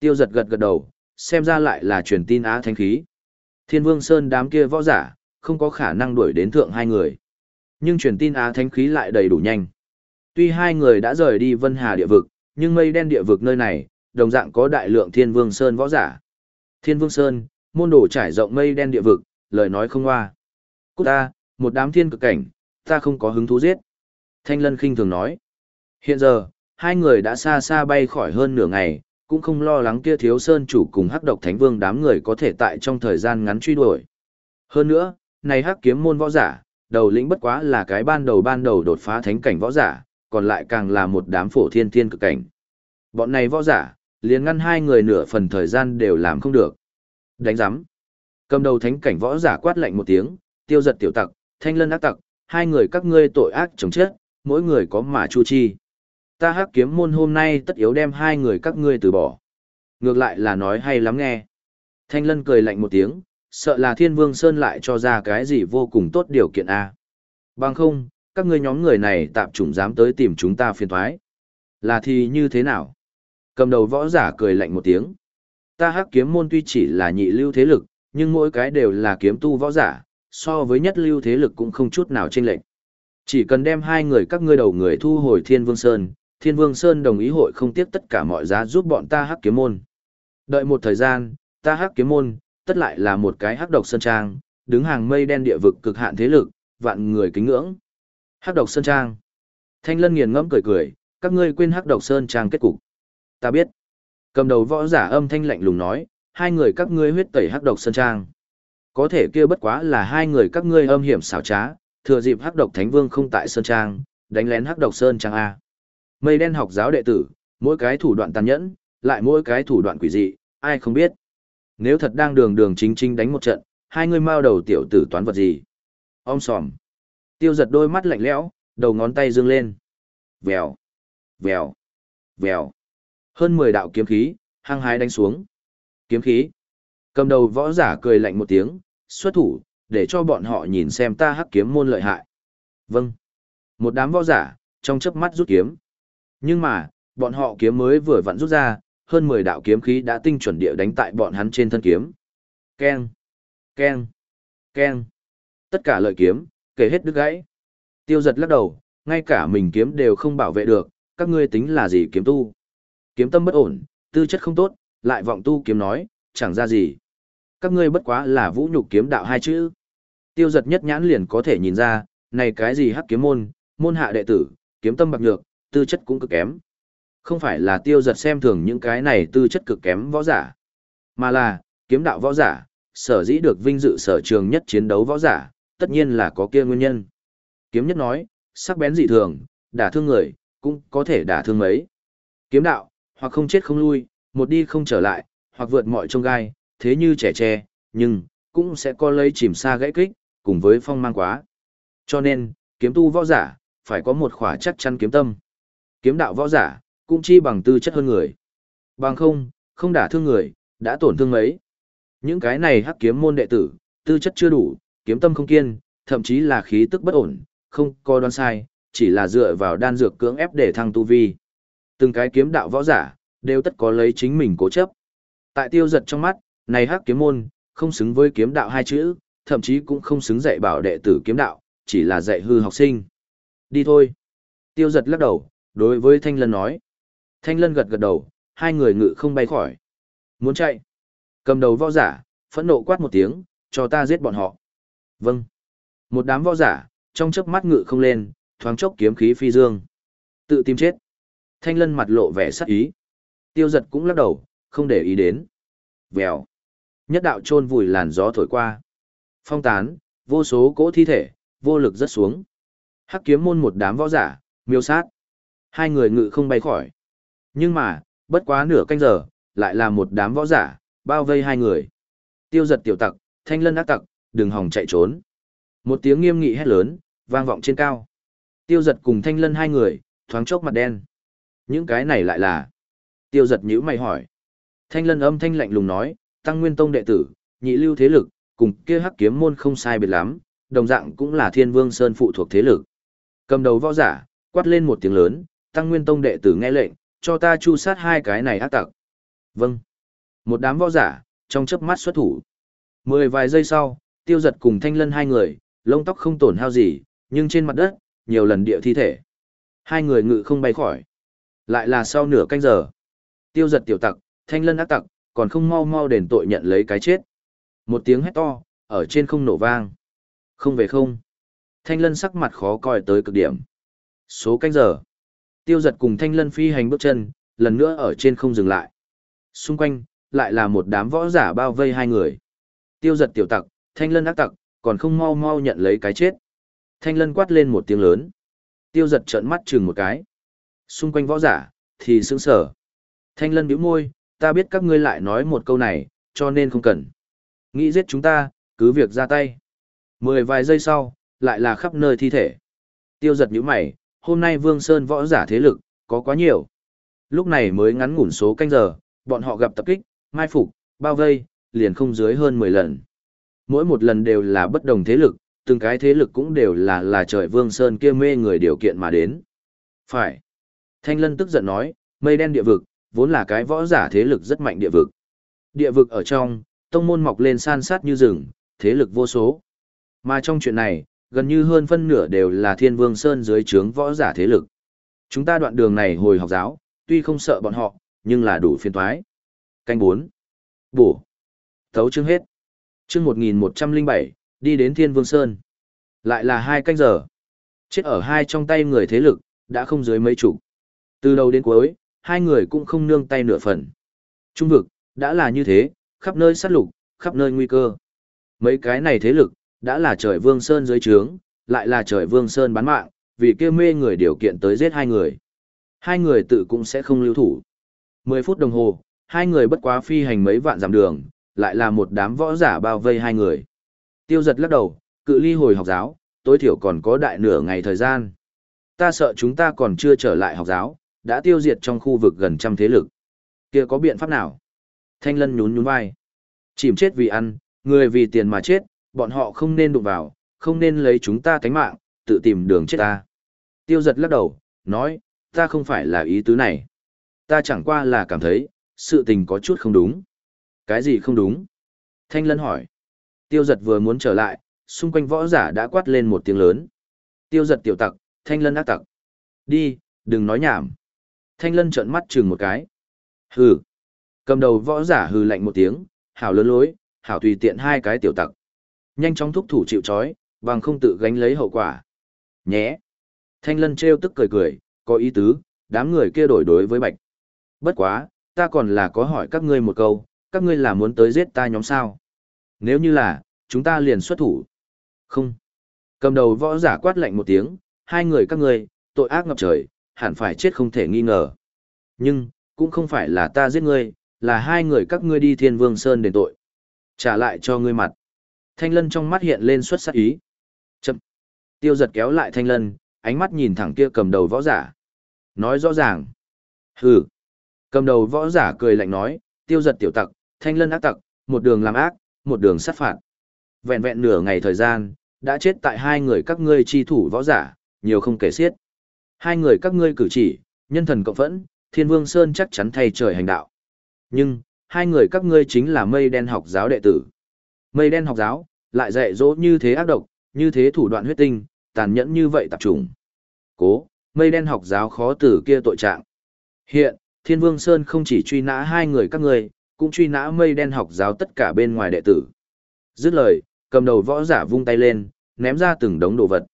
Tiêu giật gật gật đầu, xem ra lại là truyền tin á thanh khí. Thiên vương sơn đám kia võ giả, không có khả năng đuổi đến thượng hai người nhưng truyền tin Á Thánh khí lại đầy đủ nhanh. Tuy hai người đã rời đi Vân Hà địa vực, nhưng mây đen địa vực nơi này, đồng dạng có đại lượng Thiên Vương Sơn võ giả. Thiên Vương Sơn, môn đồ trải rộng mây đen địa vực, lời nói không hoa. Cút ta, một đám thiên cực cảnh, ta không có hứng thú giết. Thanh Lân khinh thường nói. Hiện giờ, hai người đã xa xa bay khỏi hơn nửa ngày, cũng không lo lắng kia thiếu sơn chủ cùng hắc độc thánh vương đám người có thể tại trong thời gian ngắn truy đuổi. Hơn nữa, này hắc kiếm môn võ giả, đầu lĩnh bất quá là cái ban đầu ban đầu đột phá thánh cảnh võ giả, còn lại càng là một đám phổ thiên thiên cực cảnh. Bọn này võ giả, liền ngăn hai người nửa phần thời gian đều làm không được. Đánh giám. Cầm đầu thánh cảnh võ giả quát lạnh một tiếng, tiêu giật tiểu tặc, thanh lân ác tặc, hai người các ngươi tội ác chống chết, mỗi người có mà chu chi. Ta hắc kiếm môn hôm nay tất yếu đem hai người các ngươi từ bỏ. Ngược lại là nói hay lắm nghe. Thanh lân cười lạnh một tiếng, sợ là thiên vương sơn lại cho ra cái gì vô cùng tốt điều kiện a à. bằng không các ngươi nhóm người này tạm chủng dám tới tìm chúng ta phiền thoái là thì như thế nào cầm đầu võ giả cười lạnh một tiếng ta hắc kiếm môn tuy chỉ là nhị lưu thế lực nhưng mỗi cái đều là kiếm tu võ giả so với nhất lưu thế lực cũng không chút nào chênh lệch chỉ cần đem hai người các ngươi đầu người thu hồi thiên vương sơn thiên vương sơn đồng ý hội không tiếc tất cả mọi giá giúp bọn ta hắc kiếm môn đợi một thời gian ta hắc kiếm môn tất lại là một cái hắc độc sơn trang, đứng hàng mây đen địa vực cực hạn thế lực, vạn người kính ngưỡng. Hắc độc sơn trang. Thanh Lân nghiền ngẫm cười cười, các ngươi quên hắc độc sơn trang kết cục. Ta biết. Cầm đầu võ giả âm thanh lạnh lùng nói, hai người các ngươi huyết tẩy hắc độc sơn trang. Có thể kia bất quá là hai người các ngươi âm hiểm xảo trá, thừa dịp hắc độc thánh vương không tại sơn trang, đánh lén hắc độc sơn trang a. Mây đen học giáo đệ tử, mỗi cái thủ đoạn tàn nhẫn, lại mỗi cái thủ đoạn quỷ dị, ai không biết. Nếu thật đang đường đường chính chính đánh một trận, hai người mau đầu tiểu tử toán vật gì? Om sòm. Tiêu giật đôi mắt lạnh lẽo, đầu ngón tay dương lên. Vèo, vèo, vèo. Hơn mười đạo kiếm khí, hăng hái đánh xuống. Kiếm khí. Cầm đầu võ giả cười lạnh một tiếng, xuất thủ, để cho bọn họ nhìn xem ta hắc kiếm môn lợi hại. Vâng. Một đám võ giả, trong chớp mắt rút kiếm. Nhưng mà, bọn họ kiếm mới vừa vặn rút ra, hơn 10 đạo kiếm khí đã tinh chuẩn địa đánh tại bọn hắn trên thân kiếm. Keng, keng, keng. Tất cả lợi kiếm, kể hết đứt gãy. Tiêu giật lắc đầu, ngay cả mình kiếm đều không bảo vệ được, các ngươi tính là gì kiếm tu. Kiếm tâm bất ổn, tư chất không tốt, lại vọng tu kiếm nói, chẳng ra gì. Các ngươi bất quá là vũ nhục kiếm đạo hai chữ. Tiêu giật nhất nhãn liền có thể nhìn ra, này cái gì hắc kiếm môn, môn hạ đệ tử, kiếm tâm bạc nhược, tư chất cũng cực kém. Không phải là tiêu giật xem thường những cái này tư chất cực kém võ giả, mà là, kiếm đạo võ giả, sở dĩ được vinh dự sở trường nhất chiến đấu võ giả, tất nhiên là có kia nguyên nhân. Kiếm nhất nói, sắc bén dị thường, đả thương người, cũng có thể đả thương mấy. Kiếm đạo, hoặc không chết không lui, một đi không trở lại, hoặc vượt mọi trông gai, thế như trẻ tre, nhưng, cũng sẽ co lấy chìm xa gãy kích, cùng với phong mang quá. Cho nên, kiếm tu võ giả, phải có một khỏa chắc chắn kiếm tâm. Kiếm đạo võ giả, cũng chi bằng tư chất hơn người. Bằng không, không đả thương người, đã tổn thương mấy. Những cái này hắc kiếm môn đệ tử, tư chất chưa đủ, kiếm tâm không kiên, thậm chí là khí tức bất ổn, không có đoán sai, chỉ là dựa vào đan dược cưỡng ép để thăng tu vi. Từng cái kiếm đạo võ giả, đều tất có lấy chính mình cố chấp. Tại tiêu giật trong mắt, này hắc kiếm môn, không xứng với kiếm đạo hai chữ, thậm chí cũng không xứng dạy bảo đệ tử kiếm đạo, chỉ là dạy hư học sinh. Đi thôi. Tiêu giật lắc đầu, đối với Thanh Lân nói. Thanh lân gật gật đầu, hai người ngự không bay khỏi. Muốn chạy. Cầm đầu võ giả, phẫn nộ quát một tiếng, cho ta giết bọn họ. Vâng. Một đám võ giả, trong chớp mắt ngự không lên, thoáng chốc kiếm khí phi dương. Tự tìm chết. Thanh lân mặt lộ vẻ sắc ý. Tiêu giật cũng lắc đầu, không để ý đến. Vèo. Nhất đạo trôn vùi làn gió thổi qua. Phong tán, vô số cỗ thi thể, vô lực rất xuống. Hắc kiếm môn một đám võ giả, miêu sát. Hai người ngự không bay khỏi. Nhưng mà, bất quá nửa canh giờ, lại là một đám võ giả, bao vây hai người. Tiêu giật tiểu tặc, thanh lân ác tặc, đừng hòng chạy trốn. Một tiếng nghiêm nghị hét lớn, vang vọng trên cao. Tiêu giật cùng thanh lân hai người, thoáng chốc mặt đen. Những cái này lại là... Tiêu giật nhữ mày hỏi. Thanh lân âm thanh lạnh lùng nói, tăng nguyên tông đệ tử, nhị lưu thế lực, cùng kia hắc kiếm môn không sai biệt lắm, đồng dạng cũng là thiên vương sơn phụ thuộc thế lực. Cầm đầu võ giả, quát lên một tiếng lớn, tăng nguyên tông đệ tử nghe lệnh, cho ta chu sát hai cái này ác tặc. Vâng. Một đám võ giả, trong chớp mắt xuất thủ. Mười vài giây sau, tiêu giật cùng thanh lân hai người, lông tóc không tổn hao gì, nhưng trên mặt đất, nhiều lần địa thi thể. Hai người ngự không bay khỏi. Lại là sau nửa canh giờ. Tiêu giật tiểu tặc, thanh lân ác tặc, còn không mau mau đền tội nhận lấy cái chết. Một tiếng hét to, ở trên không nổ vang. Không về không. Thanh lân sắc mặt khó coi tới cực điểm. Số canh giờ. Tiêu giật cùng thanh lân phi hành bước chân, lần nữa ở trên không dừng lại. Xung quanh, lại là một đám võ giả bao vây hai người. Tiêu giật tiểu tặc, thanh lân ác tặc, còn không mau mau nhận lấy cái chết. Thanh lân quát lên một tiếng lớn. Tiêu giật trợn mắt chừng một cái. Xung quanh võ giả, thì sững sờ. Thanh lân bĩu môi, ta biết các ngươi lại nói một câu này, cho nên không cần. Nghĩ giết chúng ta, cứ việc ra tay. Mười vài giây sau, lại là khắp nơi thi thể. Tiêu giật nhíu mày, hôm nay Vương Sơn võ giả thế lực, có quá nhiều. Lúc này mới ngắn ngủn số canh giờ, bọn họ gặp tập kích, mai phục, bao vây, liền không dưới hơn mười lần. Mỗi một lần đều là bất đồng thế lực, từng cái thế lực cũng đều là là trời Vương Sơn kia mê người điều kiện mà đến. Phải. Thanh Lân tức giận nói, mây đen địa vực, vốn là cái võ giả thế lực rất mạnh địa vực. Địa vực ở trong, tông môn mọc lên san sát như rừng, thế lực vô số. Mà trong chuyện này, gần như hơn phân nửa đều là thiên vương sơn dưới trướng võ giả thế lực. Chúng ta đoạn đường này hồi học giáo, tuy không sợ bọn họ, nhưng là đủ phiền thoái. Canh 4. Bổ. Thấu chương hết. Chương 1107, đi đến thiên vương sơn. Lại là hai canh giờ. Chết ở hai trong tay người thế lực, đã không dưới mấy chủ. Từ đầu đến cuối, hai người cũng không nương tay nửa phần. Trung vực, đã là như thế, khắp nơi sát lục, khắp nơi nguy cơ. Mấy cái này thế lực, đã là trời vương sơn dưới trướng, lại là trời vương sơn bán mạng, vì kia mê người điều kiện tới giết hai người. Hai người tự cũng sẽ không lưu thủ. Mười phút đồng hồ, hai người bất quá phi hành mấy vạn dặm đường, lại là một đám võ giả bao vây hai người. Tiêu giật lắc đầu, cự ly hồi học giáo, tối thiểu còn có đại nửa ngày thời gian. Ta sợ chúng ta còn chưa trở lại học giáo, đã tiêu diệt trong khu vực gần trăm thế lực. Kia có biện pháp nào? Thanh lân nhún nhún vai. Chìm chết vì ăn, người vì tiền mà chết, bọn họ không nên đụng vào, không nên lấy chúng ta tánh mạng, tự tìm đường chết ta. Tiêu giật lắc đầu, nói, ta không phải là ý tứ này. Ta chẳng qua là cảm thấy, sự tình có chút không đúng. Cái gì không đúng? Thanh lân hỏi. Tiêu giật vừa muốn trở lại, xung quanh võ giả đã quát lên một tiếng lớn. Tiêu giật tiểu tặc, thanh lân ác tặc. Đi, đừng nói nhảm. Thanh lân trợn mắt chừng một cái. Hừ. Cầm đầu võ giả hừ lạnh một tiếng, hảo lớn lối, hảo tùy tiện hai cái tiểu tặc. Nhanh chóng thúc thủ chịu trói, bằng không tự gánh lấy hậu quả. Nhé. Thanh lân trêu tức cười cười, có ý tứ, đám người kia đổi đối với bạch. Bất quá, ta còn là có hỏi các ngươi một câu, các ngươi là muốn tới giết ta nhóm sao? Nếu như là, chúng ta liền xuất thủ. Không. Cầm đầu võ giả quát lạnh một tiếng, hai người các ngươi, tội ác ngập trời, hẳn phải chết không thể nghi ngờ. Nhưng, cũng không phải là ta giết ngươi, là hai người các ngươi đi thiên vương sơn đền tội. Trả lại cho ngươi mặt. Thanh lân trong mắt hiện lên xuất sắc ý. Chậm. Tiêu giật kéo lại thanh lân, ánh mắt nhìn thẳng kia cầm đầu võ giả. Nói rõ ràng. Hừ. Cầm đầu võ giả cười lạnh nói, tiêu giật tiểu tặc, thanh lân ác tặc, một đường làm ác, một đường sát phạt. Vẹn vẹn nửa ngày thời gian, đã chết tại hai người các ngươi chi thủ võ giả, nhiều không kể xiết. Hai người các ngươi cử chỉ, nhân thần cộng phẫn, thiên vương sơn chắc chắn thay trời hành đạo. Nhưng, hai người các ngươi chính là mây đen học giáo đệ tử. Mây đen học giáo, lại dạy dỗ như thế ác độc, như thế thủ đoạn huyết tinh, tàn nhẫn như vậy tập trung. Cố, mây đen học giáo khó tử kia tội trạng. Hiện, Thiên Vương Sơn không chỉ truy nã hai người các ngươi, cũng truy nã mây đen học giáo tất cả bên ngoài đệ tử. Dứt lời, cầm đầu võ giả vung tay lên, ném ra từng đống đồ vật.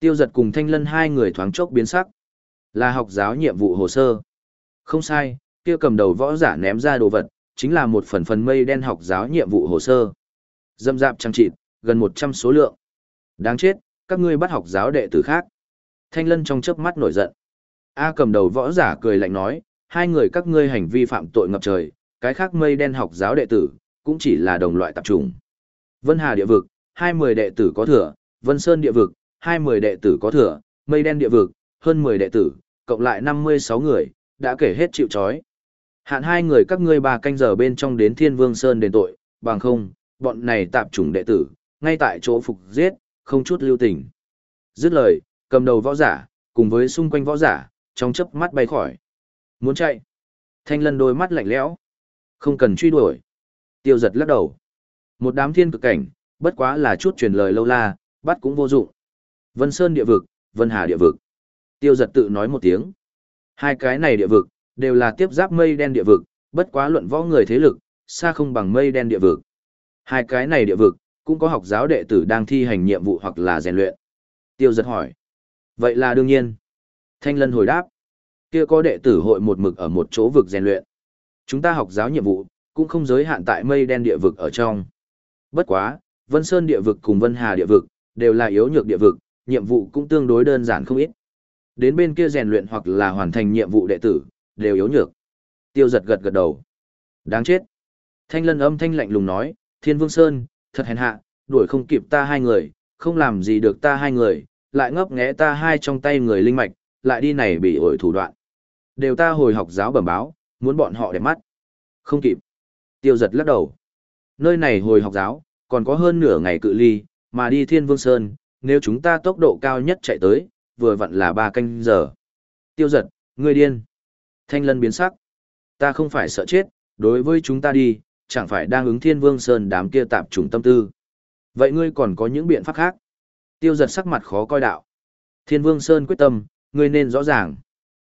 Tiêu giật cùng thanh lân hai người thoáng chốc biến sắc. Là học giáo nhiệm vụ hồ sơ. Không sai, kia cầm đầu võ giả ném ra đồ vật, chính là một phần phần mây đen học giáo nhiệm vụ hồ sơ. Dâm dạp trăng trịt, gần 100 số lượng. Đáng chết, các ngươi bắt học giáo đệ tử khác. Thanh lân trong chớp mắt nổi giận. A cầm đầu võ giả cười lạnh nói, hai người các ngươi hành vi phạm tội ngập trời, cái khác mây đen học giáo đệ tử, cũng chỉ là đồng loại tập trung. Vân Hà địa vực, 20 đệ tử có thừa, Vân Sơn địa vực, 20 đệ tử có thừa, mây đen địa vực, hơn 10 đệ tử, cộng lại 56 người, đã kể hết chịu trói. Hạn hai người các ngươi bà canh giờ bên trong đến Thiên Vương Sơn đền tội, bằng không, bọn này tạp chủng đệ tử, ngay tại chỗ phục giết, không chút lưu tình. Dứt lời, cầm đầu võ giả, cùng với xung quanh võ giả, trong chớp mắt bay khỏi. Muốn chạy. Thanh lân đôi mắt lạnh lẽo. Không cần truy đuổi. Tiêu giật lắc đầu. Một đám thiên cực cảnh, bất quá là chút truyền lời lâu la, bắt cũng vô dụng. Vân Sơn địa vực, Vân Hà địa vực. Tiêu giật tự nói một tiếng. Hai cái này địa vực, đều là tiếp giáp mây đen địa vực, bất quá luận võ người thế lực, xa không bằng mây đen địa vực. Hai cái này địa vực, cũng có học giáo đệ tử đang thi hành nhiệm vụ hoặc là rèn luyện. Tiêu giật hỏi. Vậy là đương nhiên. Thanh lân hồi đáp. Kia có đệ tử hội một mực ở một chỗ vực rèn luyện. Chúng ta học giáo nhiệm vụ, cũng không giới hạn tại mây đen địa vực ở trong. Bất quá, Vân Sơn địa vực cùng Vân Hà địa vực, đều là yếu nhược địa vực, nhiệm vụ cũng tương đối đơn giản không ít. Đến bên kia rèn luyện hoặc là hoàn thành nhiệm vụ đệ tử, đều yếu nhược. Tiêu giật gật gật đầu. Đáng chết. Thanh lân âm thanh lạnh lùng nói, Thiên Vương Sơn, thật hèn hạ, đuổi không kịp ta hai người, không làm gì được ta hai người, lại ngấp nghé ta hai trong tay người linh mạch, lại đi này bị ổi thủ đoạn. Đều ta hồi học giáo bẩm báo, muốn bọn họ để mắt. Không kịp. Tiêu giật lắc đầu. Nơi này hồi học giáo, còn có hơn nửa ngày cự ly, mà đi Thiên Vương Sơn, nếu chúng ta tốc độ cao nhất chạy tới, vừa vặn là ba canh giờ. Tiêu giật, ngươi điên. Thanh lân biến sắc. Ta không phải sợ chết, đối với chúng ta đi, chẳng phải đang ứng thiên vương sơn đám kia tạp trùng tâm tư. Vậy ngươi còn có những biện pháp khác? Tiêu giật sắc mặt khó coi đạo. Thiên vương sơn quyết tâm, ngươi nên rõ ràng.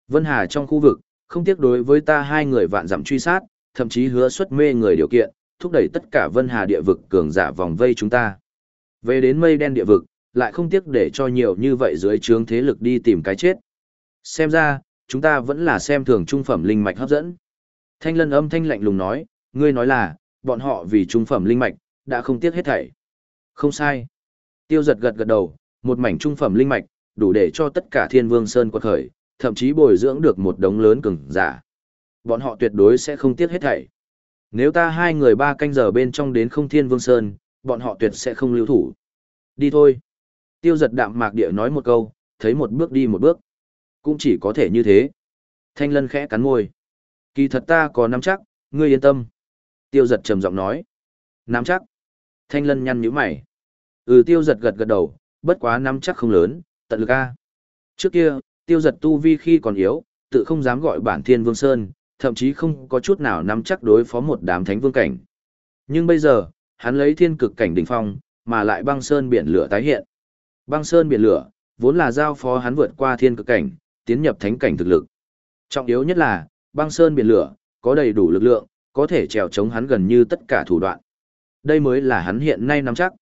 Vân Hà trong khu vực, không tiếc đối với ta hai người vạn dặm truy sát, thậm chí hứa xuất mê người điều kiện, thúc đẩy tất cả Vân Hà địa vực cường giả vòng vây chúng ta. Về đến mây đen địa vực, lại không tiếc để cho nhiều như vậy dưới trướng thế lực đi tìm cái chết. Xem ra, chúng ta vẫn là xem thường trung phẩm linh mạch hấp dẫn. Thanh lân âm thanh lạnh lùng nói, Ngươi nói là, bọn họ vì trung phẩm linh mạch, đã không tiếc hết thảy. Không sai. Tiêu giật gật gật đầu, một mảnh trung phẩm linh mạch, đủ để cho tất cả thiên vương sơn quật khởi, thậm chí bồi dưỡng được một đống lớn cường giả. Bọn họ tuyệt đối sẽ không tiếc hết thảy. Nếu ta hai người ba canh giờ bên trong đến không thiên vương sơn, bọn họ tuyệt sẽ không lưu thủ. Đi thôi. Tiêu giật đạm mạc địa nói một câu, thấy một bước đi một bước. Cũng chỉ có thể như thế. Thanh lân khẽ cắn môi. Kỳ thật ta có nắm chắc, ngươi yên tâm. Tiêu giật trầm giọng nói. Nắm chắc. Thanh lân nhăn nhíu mày. Ừ tiêu giật gật gật đầu, bất quá nắm chắc không lớn, tận lực a. Trước kia, tiêu giật tu vi khi còn yếu, tự không dám gọi bản thiên vương sơn, thậm chí không có chút nào nắm chắc đối phó một đám thánh vương cảnh. Nhưng bây giờ, hắn lấy thiên cực cảnh đỉnh phong, mà lại băng sơn biển lửa tái hiện. Băng sơn biển lửa, vốn là giao phó hắn vượt qua thiên cực cảnh, tiến nhập thánh cảnh thực lực. Trọng yếu nhất là, băng sơn biển lửa, có đầy đủ lực lượng, có thể trèo chống hắn gần như tất cả thủ đoạn. Đây mới là hắn hiện nay nắm chắc.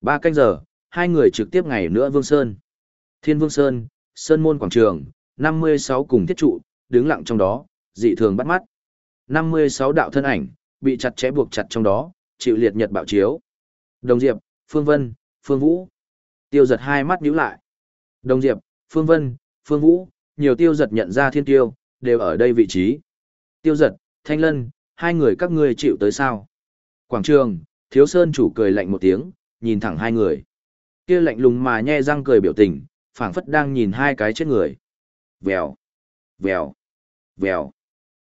Ba canh giờ, hai người trực tiếp ngày nữa Vương Sơn. Thiên Vương Sơn, Sơn Môn Quảng Trường, 56 cùng thiết trụ, đứng lặng trong đó, dị thường bắt mắt. 56 đạo thân ảnh, bị chặt chẽ buộc chặt trong đó, chịu liệt nhật bạo chiếu. Đồng Diệp, Phương Vân, Phương Vũ. Tiêu giật hai mắt nhíu lại. Đồng Diệp, Phương Vân, Phương Vũ, nhiều tiêu giật nhận ra thiên tiêu, đều ở đây vị trí. Tiêu giật, Thanh Lân, hai người các ngươi chịu tới sao? Quảng trường, thiếu sơn chủ cười lạnh một tiếng, nhìn thẳng hai người. Kia lạnh lùng mà nhe răng cười biểu tình, phảng phất đang nhìn hai cái chết người. Vèo, vèo, vèo.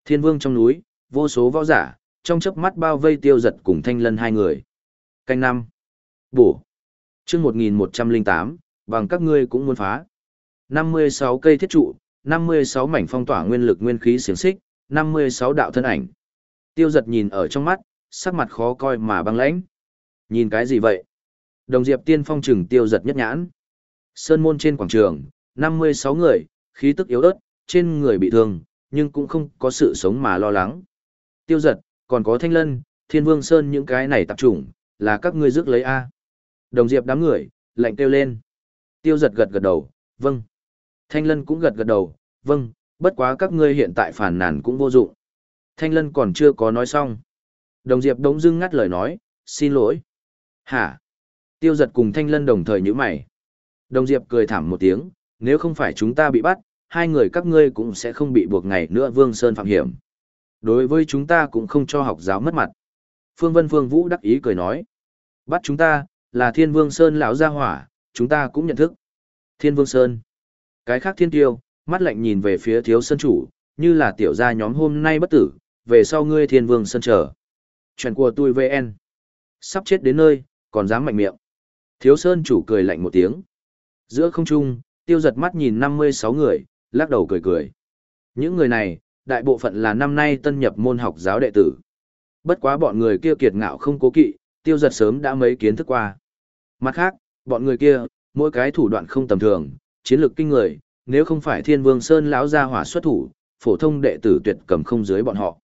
Thiên vương trong núi, vô số võ giả, trong chớp mắt bao vây tiêu giật cùng thanh lân hai người. Canh năm. Bổ. Chương 1108, bằng các ngươi cũng muốn phá. 56 cây thiết trụ, 56 mảnh phong tỏa nguyên lực nguyên khí xiển xích, 56 đạo thân ảnh. Tiêu giật nhìn ở trong mắt, sắc mặt khó coi mà băng lãnh. Nhìn cái gì vậy? Đồng diệp tiên phong trừng tiêu giật nhất nhãn. Sơn môn trên quảng trường, 56 người, khí tức yếu ớt, trên người bị thương, nhưng cũng không có sự sống mà lo lắng. Tiêu giật, còn có thanh lân, thiên vương sơn những cái này tạp chủng, là các ngươi rước lấy A. Đồng diệp đám người, lạnh kêu lên. Tiêu giật gật gật đầu, vâng. Thanh lân cũng gật gật đầu, vâng, bất quá các ngươi hiện tại phản nàn cũng vô dụng. Thanh lân còn chưa có nói xong. Đồng diệp đống dưng ngắt lời nói, xin lỗi. Hả? Tiêu giật cùng thanh lân đồng thời nhíu mày. Đồng diệp cười thảm một tiếng, nếu không phải chúng ta bị bắt, hai người các ngươi cũng sẽ không bị buộc ngày nữa vương sơn phạm hiểm. Đối với chúng ta cũng không cho học giáo mất mặt. Phương Vân Phương Vũ đắc ý cười nói. Bắt chúng ta, là Thiên Vương Sơn lão gia hỏa, chúng ta cũng nhận thức. Thiên Vương Sơn. Cái khác thiên tiêu, mắt lạnh nhìn về phía thiếu sơn chủ, như là tiểu gia nhóm hôm nay bất tử, về sau ngươi thiên vương sân trở. Chuyện của tôi VN. Sắp chết đến nơi, còn dám mạnh miệng. Thiếu Sơn chủ cười lạnh một tiếng. Giữa không trung, tiêu giật mắt nhìn 56 người, lắc đầu cười cười. Những người này, đại bộ phận là năm nay tân nhập môn học giáo đệ tử. Bất quá bọn người kia kiệt ngạo không cố kỵ, tiêu giật sớm đã mấy kiến thức qua. Mặt khác, bọn người kia, mỗi cái thủ đoạn không tầm thường, chiến lược kinh người, nếu không phải thiên vương sơn lão gia hỏa xuất thủ, phổ thông đệ tử tuyệt cầm không dưới bọn họ.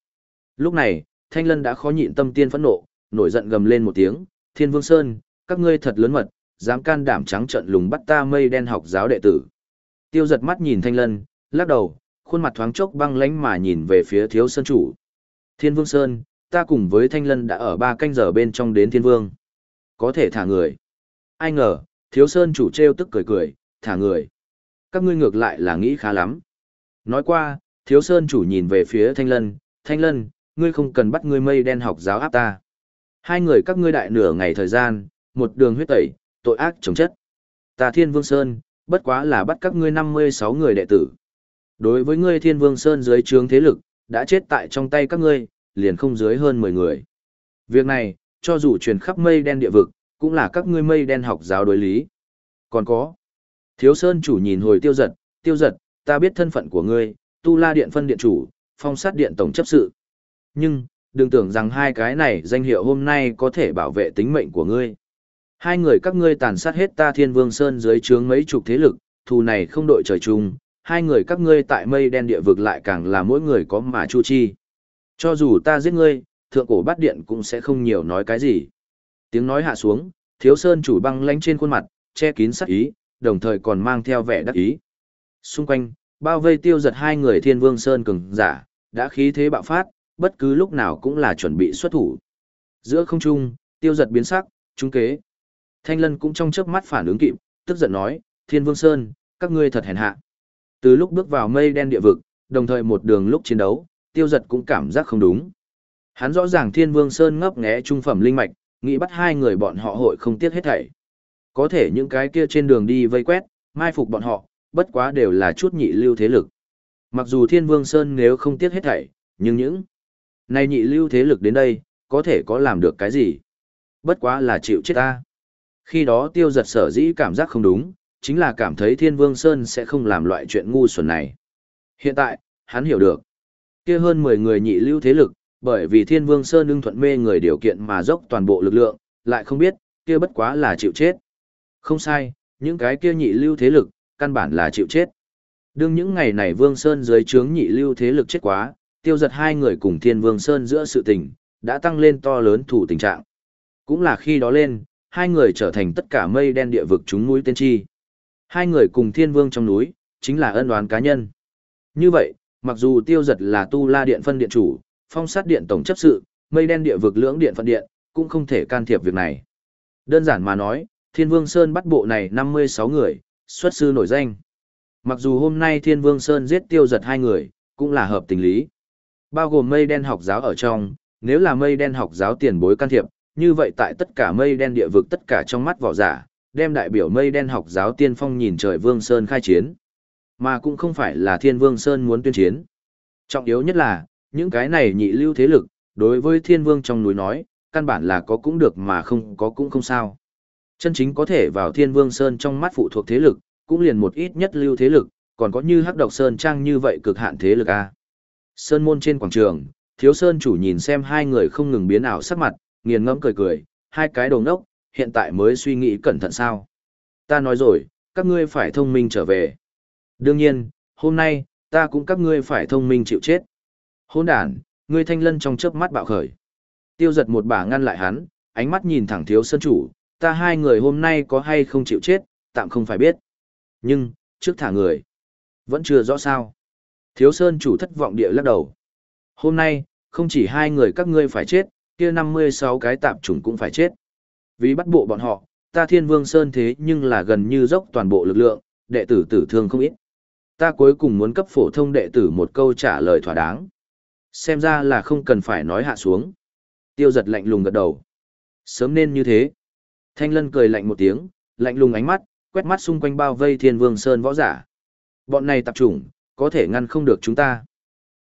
Lúc này, Thanh Lân đã khó nhịn tâm tiên phẫn nộ, nổi giận gầm lên một tiếng, Thiên Vương Sơn, các ngươi thật lớn mật, dám can đảm trắng trợn lùng bắt ta mây đen học giáo đệ tử. Tiêu giật mắt nhìn Thanh Lân, lắc đầu, khuôn mặt thoáng chốc băng lánh mà nhìn về phía thiếu sơn chủ. Thiên Vương Sơn, ta cùng với Thanh Lân đã ở ba canh giờ bên trong đến Thiên Vương. Có thể thả người. Ai ngờ, thiếu sơn chủ trêu tức cười cười, thả người. Các ngươi ngược lại là nghĩ khá lắm. Nói qua, thiếu sơn chủ nhìn về phía Thanh Lân, Thanh Lân, ngươi không cần bắt ngươi mây đen học giáo áp ta. Hai người các ngươi đại nửa ngày thời gian, một đường huyết tẩy, tội ác chống chất. Ta Thiên Vương Sơn, bất quá là bắt các ngươi 56 người đệ tử. Đối với ngươi Thiên Vương Sơn dưới trướng thế lực, đã chết tại trong tay các ngươi, liền không dưới hơn 10 người. Việc này, cho dù truyền khắp mây đen địa vực, cũng là các ngươi mây đen học giáo đối lý. Còn có, Thiếu Sơn chủ nhìn hồi tiêu giật, tiêu giật, ta biết thân phận của ngươi, tu la điện phân điện chủ, phong sát điện tổng chấp sự nhưng, đừng tưởng rằng hai cái này danh hiệu hôm nay có thể bảo vệ tính mệnh của ngươi. Hai người các ngươi tàn sát hết ta thiên vương sơn dưới trướng mấy chục thế lực, thù này không đội trời chung, hai người các ngươi tại mây đen địa vực lại càng là mỗi người có mà chu chi. Cho dù ta giết ngươi, thượng cổ bát điện cũng sẽ không nhiều nói cái gì. Tiếng nói hạ xuống, thiếu sơn chủ băng lánh trên khuôn mặt, che kín sắc ý, đồng thời còn mang theo vẻ đắc ý. Xung quanh, bao vây tiêu giật hai người thiên vương sơn cường giả, đã khí thế bạo phát, bất cứ lúc nào cũng là chuẩn bị xuất thủ. Giữa không trung, tiêu giật biến sắc, trung kế. Thanh lân cũng trong chớp mắt phản ứng kịp, tức giận nói, Thiên Vương Sơn, các ngươi thật hèn hạ. Từ lúc bước vào mây đen địa vực, đồng thời một đường lúc chiến đấu, tiêu giật cũng cảm giác không đúng. Hắn rõ ràng Thiên Vương Sơn ngấp nghé trung phẩm linh mạch, nghĩ bắt hai người bọn họ hội không tiếc hết thảy. Có thể những cái kia trên đường đi vây quét, mai phục bọn họ, bất quá đều là chút nhị lưu thế lực. Mặc dù Thiên Vương Sơn nếu không tiếc hết thảy, nhưng những nay nhị lưu thế lực đến đây, có thể có làm được cái gì? Bất quá là chịu chết ta. Khi đó tiêu giật sở dĩ cảm giác không đúng, chính là cảm thấy Thiên Vương Sơn sẽ không làm loại chuyện ngu xuẩn này. Hiện tại, hắn hiểu được. kia hơn 10 người nhị lưu thế lực, bởi vì Thiên Vương Sơn ưng thuận mê người điều kiện mà dốc toàn bộ lực lượng, lại không biết, kia bất quá là chịu chết. Không sai, những cái kia nhị lưu thế lực, căn bản là chịu chết. Đương những ngày này Vương Sơn dưới trướng nhị lưu thế lực chết quá, tiêu giật hai người cùng thiên vương sơn giữa sự tình, đã tăng lên to lớn thủ tình trạng. Cũng là khi đó lên, hai người trở thành tất cả mây đen địa vực chúng núi tiên tri. Hai người cùng thiên vương trong núi, chính là ân oán cá nhân. Như vậy, mặc dù tiêu giật là tu la điện phân điện chủ, phong sát điện tổng chấp sự, mây đen địa vực lưỡng điện phân điện, cũng không thể can thiệp việc này. Đơn giản mà nói, thiên vương sơn bắt bộ này năm mươi sáu người, xuất sư nổi danh. Mặc dù hôm nay thiên vương sơn giết tiêu giật hai người, cũng là hợp tình lý. Bao gồm mây đen học giáo ở trong, nếu là mây đen học giáo tiền bối can thiệp, như vậy tại tất cả mây đen địa vực tất cả trong mắt vỏ giả, đem đại biểu mây đen học giáo tiên phong nhìn trời Vương Sơn khai chiến. Mà cũng không phải là Thiên Vương Sơn muốn tuyên chiến. Trọng yếu nhất là, những cái này nhị lưu thế lực, đối với Thiên Vương trong núi nói, căn bản là có cũng được mà không có cũng không sao. Chân chính có thể vào Thiên Vương Sơn trong mắt phụ thuộc thế lực, cũng liền một ít nhất lưu thế lực, còn có như Hắc Độc Sơn Trang như vậy cực hạn thế lực a. À. Sơn môn trên quảng trường, thiếu sơn chủ nhìn xem hai người không ngừng biến ảo sắc mặt, nghiền ngẫm cười cười, hai cái đầu nốc, hiện tại mới suy nghĩ cẩn thận sao. Ta nói rồi, các ngươi phải thông minh trở về. Đương nhiên, hôm nay, ta cũng các ngươi phải thông minh chịu chết. Hôn đàn, ngươi thanh lân trong chớp mắt bạo khởi. Tiêu giật một bà ngăn lại hắn, ánh mắt nhìn thẳng thiếu sơn chủ, ta hai người hôm nay có hay không chịu chết, tạm không phải biết. Nhưng, trước thả người, vẫn chưa rõ sao. Thiếu Sơn chủ thất vọng địa lắc đầu. Hôm nay, không chỉ hai người các ngươi phải chết, kia 56 cái tạp chủng cũng phải chết. Vì bắt bộ bọn họ, ta Thiên Vương Sơn thế nhưng là gần như dốc toàn bộ lực lượng, đệ tử tử thương không ít. Ta cuối cùng muốn cấp phổ thông đệ tử một câu trả lời thỏa đáng. Xem ra là không cần phải nói hạ xuống. Tiêu giật lạnh lùng gật đầu. Sớm nên như thế. Thanh lân cười lạnh một tiếng, lạnh lùng ánh mắt, quét mắt xung quanh bao vây Thiên Vương Sơn võ giả. Bọn này tạp chủng, có thể ngăn không được chúng ta.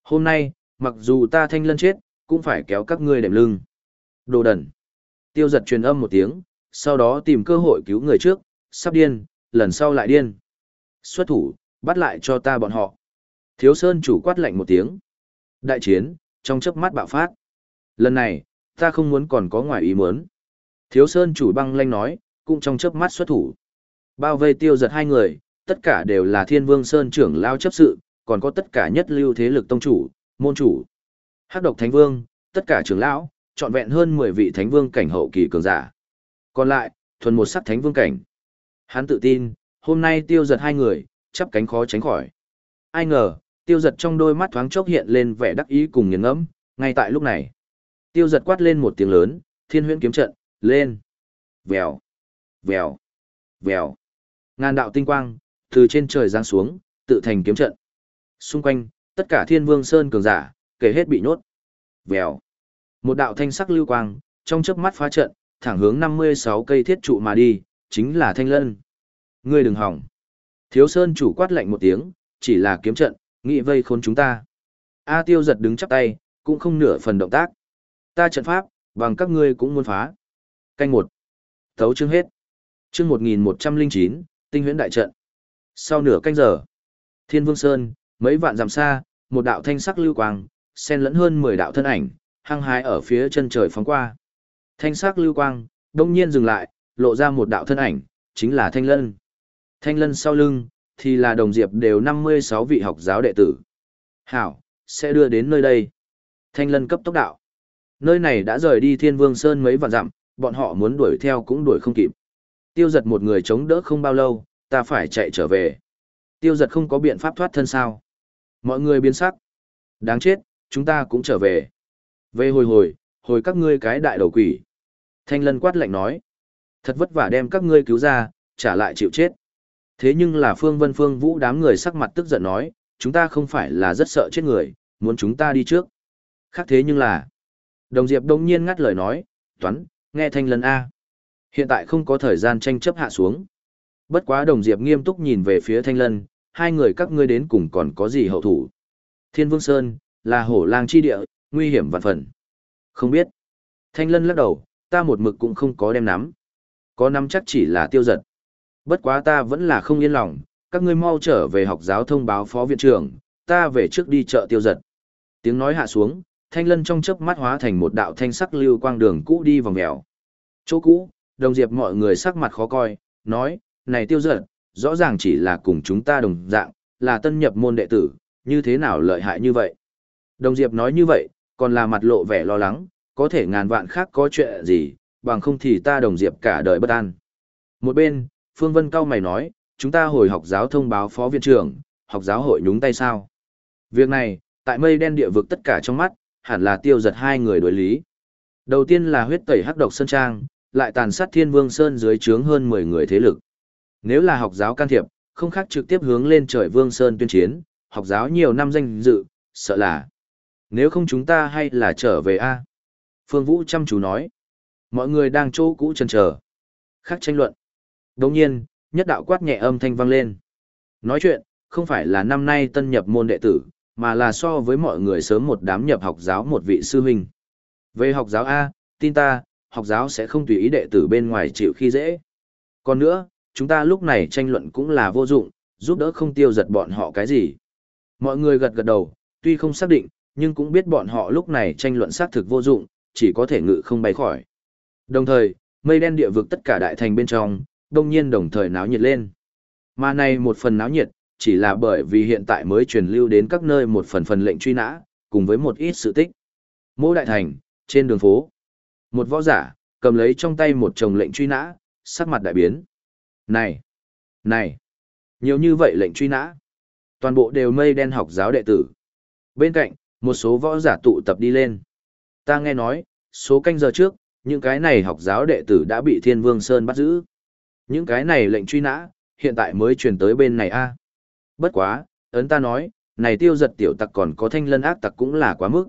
Hôm nay, mặc dù ta thanh lân chết, cũng phải kéo các ngươi đệm lưng. Đồ đần. Tiêu giật truyền âm một tiếng, sau đó tìm cơ hội cứu người trước, sắp điên, lần sau lại điên. Xuất thủ, bắt lại cho ta bọn họ. Thiếu Sơn chủ quát lạnh một tiếng. Đại chiến, trong chớp mắt bạo phát. Lần này, ta không muốn còn có ngoài ý muốn. Thiếu Sơn chủ băng lanh nói, cũng trong chớp mắt xuất thủ. Bao vây tiêu giật hai người, tất cả đều là thiên vương Sơn trưởng lao chấp sự, còn có tất cả nhất lưu thế lực tông chủ, môn chủ, hắc độc thánh vương, tất cả trưởng lão, trọn vẹn hơn 10 vị thánh vương cảnh hậu kỳ cường giả. Còn lại, thuần một sắc thánh vương cảnh. Hắn tự tin, hôm nay tiêu giật hai người, chắp cánh khó tránh khỏi. Ai ngờ, tiêu giật trong đôi mắt thoáng chốc hiện lên vẻ đắc ý cùng nghiền ngẫm, ngay tại lúc này. Tiêu giật quát lên một tiếng lớn, thiên huyễn kiếm trận, lên. Vèo, vèo, vèo. Ngàn đạo tinh quang, từ trên trời giáng xuống, tự thành kiếm trận. Xung quanh, tất cả thiên vương sơn cường giả, kể hết bị nhốt. Vèo. Một đạo thanh sắc lưu quang, trong chớp mắt phá trận, thẳng hướng năm mươi sáu cây thiết trụ mà đi, chính là thanh lân. Ngươi đừng hỏng. Thiếu sơn chủ quát lạnh một tiếng, chỉ là kiếm trận, nghị vây khốn chúng ta. A tiêu giật đứng chắp tay, cũng không nửa phần động tác. Ta trận pháp, bằng các ngươi cũng muốn phá. Canh một. Thấu chương hết. Chương chín tinh huyễn đại trận. Sau nửa canh giờ, Thiên Vương Sơn, Mấy vạn dặm xa, một đạo thanh sắc lưu quang, xen lẫn hơn mười đạo thân ảnh, hăng hái ở phía chân trời phóng qua. Thanh sắc lưu quang, đông nhiên dừng lại, lộ ra một đạo thân ảnh, chính là Thanh Lân. Thanh Lân sau lưng, thì là đồng diệp đều năm mươi sáu vị học giáo đệ tử. Hảo, sẽ đưa đến nơi đây. Thanh Lân cấp tốc đạo. Nơi này đã rời đi Thiên Vương Sơn mấy vạn dặm, bọn họ muốn đuổi theo cũng đuổi không kịp. Tiêu giật một người chống đỡ không bao lâu, ta phải chạy trở về. Tiêu giật không có biện pháp thoát thân sao. Mọi người biến sắc. Đáng chết, chúng ta cũng trở về. Về hồi hồi, hồi các ngươi cái đại đầu quỷ. Thanh lân quát lạnh nói. Thật vất vả đem các ngươi cứu ra, trả lại chịu chết. Thế nhưng là Phương Vân Phương Vũ đám người sắc mặt tức giận nói, chúng ta không phải là rất sợ chết người, muốn chúng ta đi trước. Khác thế nhưng là... Đồng Diệp đông nhiên ngắt lời nói, toán, nghe thanh lần A. Hiện tại không có thời gian tranh chấp hạ xuống. Bất quá Đồng Diệp nghiêm túc nhìn về phía thanh lân, hai người các ngươi đến cùng còn có gì hậu thủ. Thiên Vương Sơn, là hổ lang chi địa, nguy hiểm vạn phần. Không biết. Thanh Lân lắc đầu, ta một mực cũng không có đem nắm. Có nắm chắc chỉ là tiêu giật. Bất quá ta vẫn là không yên lòng, các ngươi mau trở về học giáo thông báo phó viện trưởng, ta về trước đi chợ tiêu giật. Tiếng nói hạ xuống, thanh lân trong chớp mắt hóa thành một đạo thanh sắc lưu quang đường cũ đi vòng mèo. Chỗ cũ, đồng diệp mọi người sắc mặt khó coi, nói, này tiêu giật, rõ ràng chỉ là cùng chúng ta đồng dạng, là tân nhập môn đệ tử, như thế nào lợi hại như vậy. Đồng Diệp nói như vậy, còn là mặt lộ vẻ lo lắng, có thể ngàn vạn khác có chuyện gì, bằng không thì ta Đồng Diệp cả đời bất an. Một bên, Phương Vân Cao mày nói, chúng ta hồi học giáo thông báo phó viện trưởng, học giáo hội nhúng tay sao. Việc này, tại mây đen địa vực tất cả trong mắt, hẳn là tiêu giật hai người đối lý. Đầu tiên là huyết tẩy hắc độc sơn trang, lại tàn sát thiên vương sơn dưới trướng hơn 10 người thế lực. Nếu là học giáo can thiệp, không khác trực tiếp hướng lên trời Vương Sơn tuyên chiến, học giáo nhiều năm danh dự, sợ là. Nếu không chúng ta hay là trở về A. Phương Vũ chăm chú nói. Mọi người đang chỗ cũ chần chờ Khác tranh luận. Đồng nhiên, nhất đạo quát nhẹ âm thanh vang lên. Nói chuyện, không phải là năm nay tân nhập môn đệ tử, mà là so với mọi người sớm một đám nhập học giáo một vị sư huynh. Về học giáo A, tin ta, học giáo sẽ không tùy ý đệ tử bên ngoài chịu khi dễ. Còn nữa, chúng ta lúc này tranh luận cũng là vô dụng, giúp đỡ không tiêu giật bọn họ cái gì. Mọi người gật gật đầu, tuy không xác định, nhưng cũng biết bọn họ lúc này tranh luận xác thực vô dụng, chỉ có thể ngự không bay khỏi. Đồng thời, mây đen địa vực tất cả đại thành bên trong, đông nhiên đồng thời náo nhiệt lên. Mà này một phần náo nhiệt, chỉ là bởi vì hiện tại mới truyền lưu đến các nơi một phần phần lệnh truy nã, cùng với một ít sự tích. Mỗi đại thành, trên đường phố, một võ giả, cầm lấy trong tay một chồng lệnh truy nã, sắc mặt đại biến. Này! Này! Nhiều như vậy lệnh truy nã. Toàn bộ đều mây đen học giáo đệ tử. Bên cạnh, một số võ giả tụ tập đi lên. Ta nghe nói, số canh giờ trước, những cái này học giáo đệ tử đã bị Thiên Vương Sơn bắt giữ. Những cái này lệnh truy nã, hiện tại mới truyền tới bên này a. Bất quá, ấn ta nói, này tiêu giật tiểu tặc còn có thanh lân ác tặc cũng là quá mức.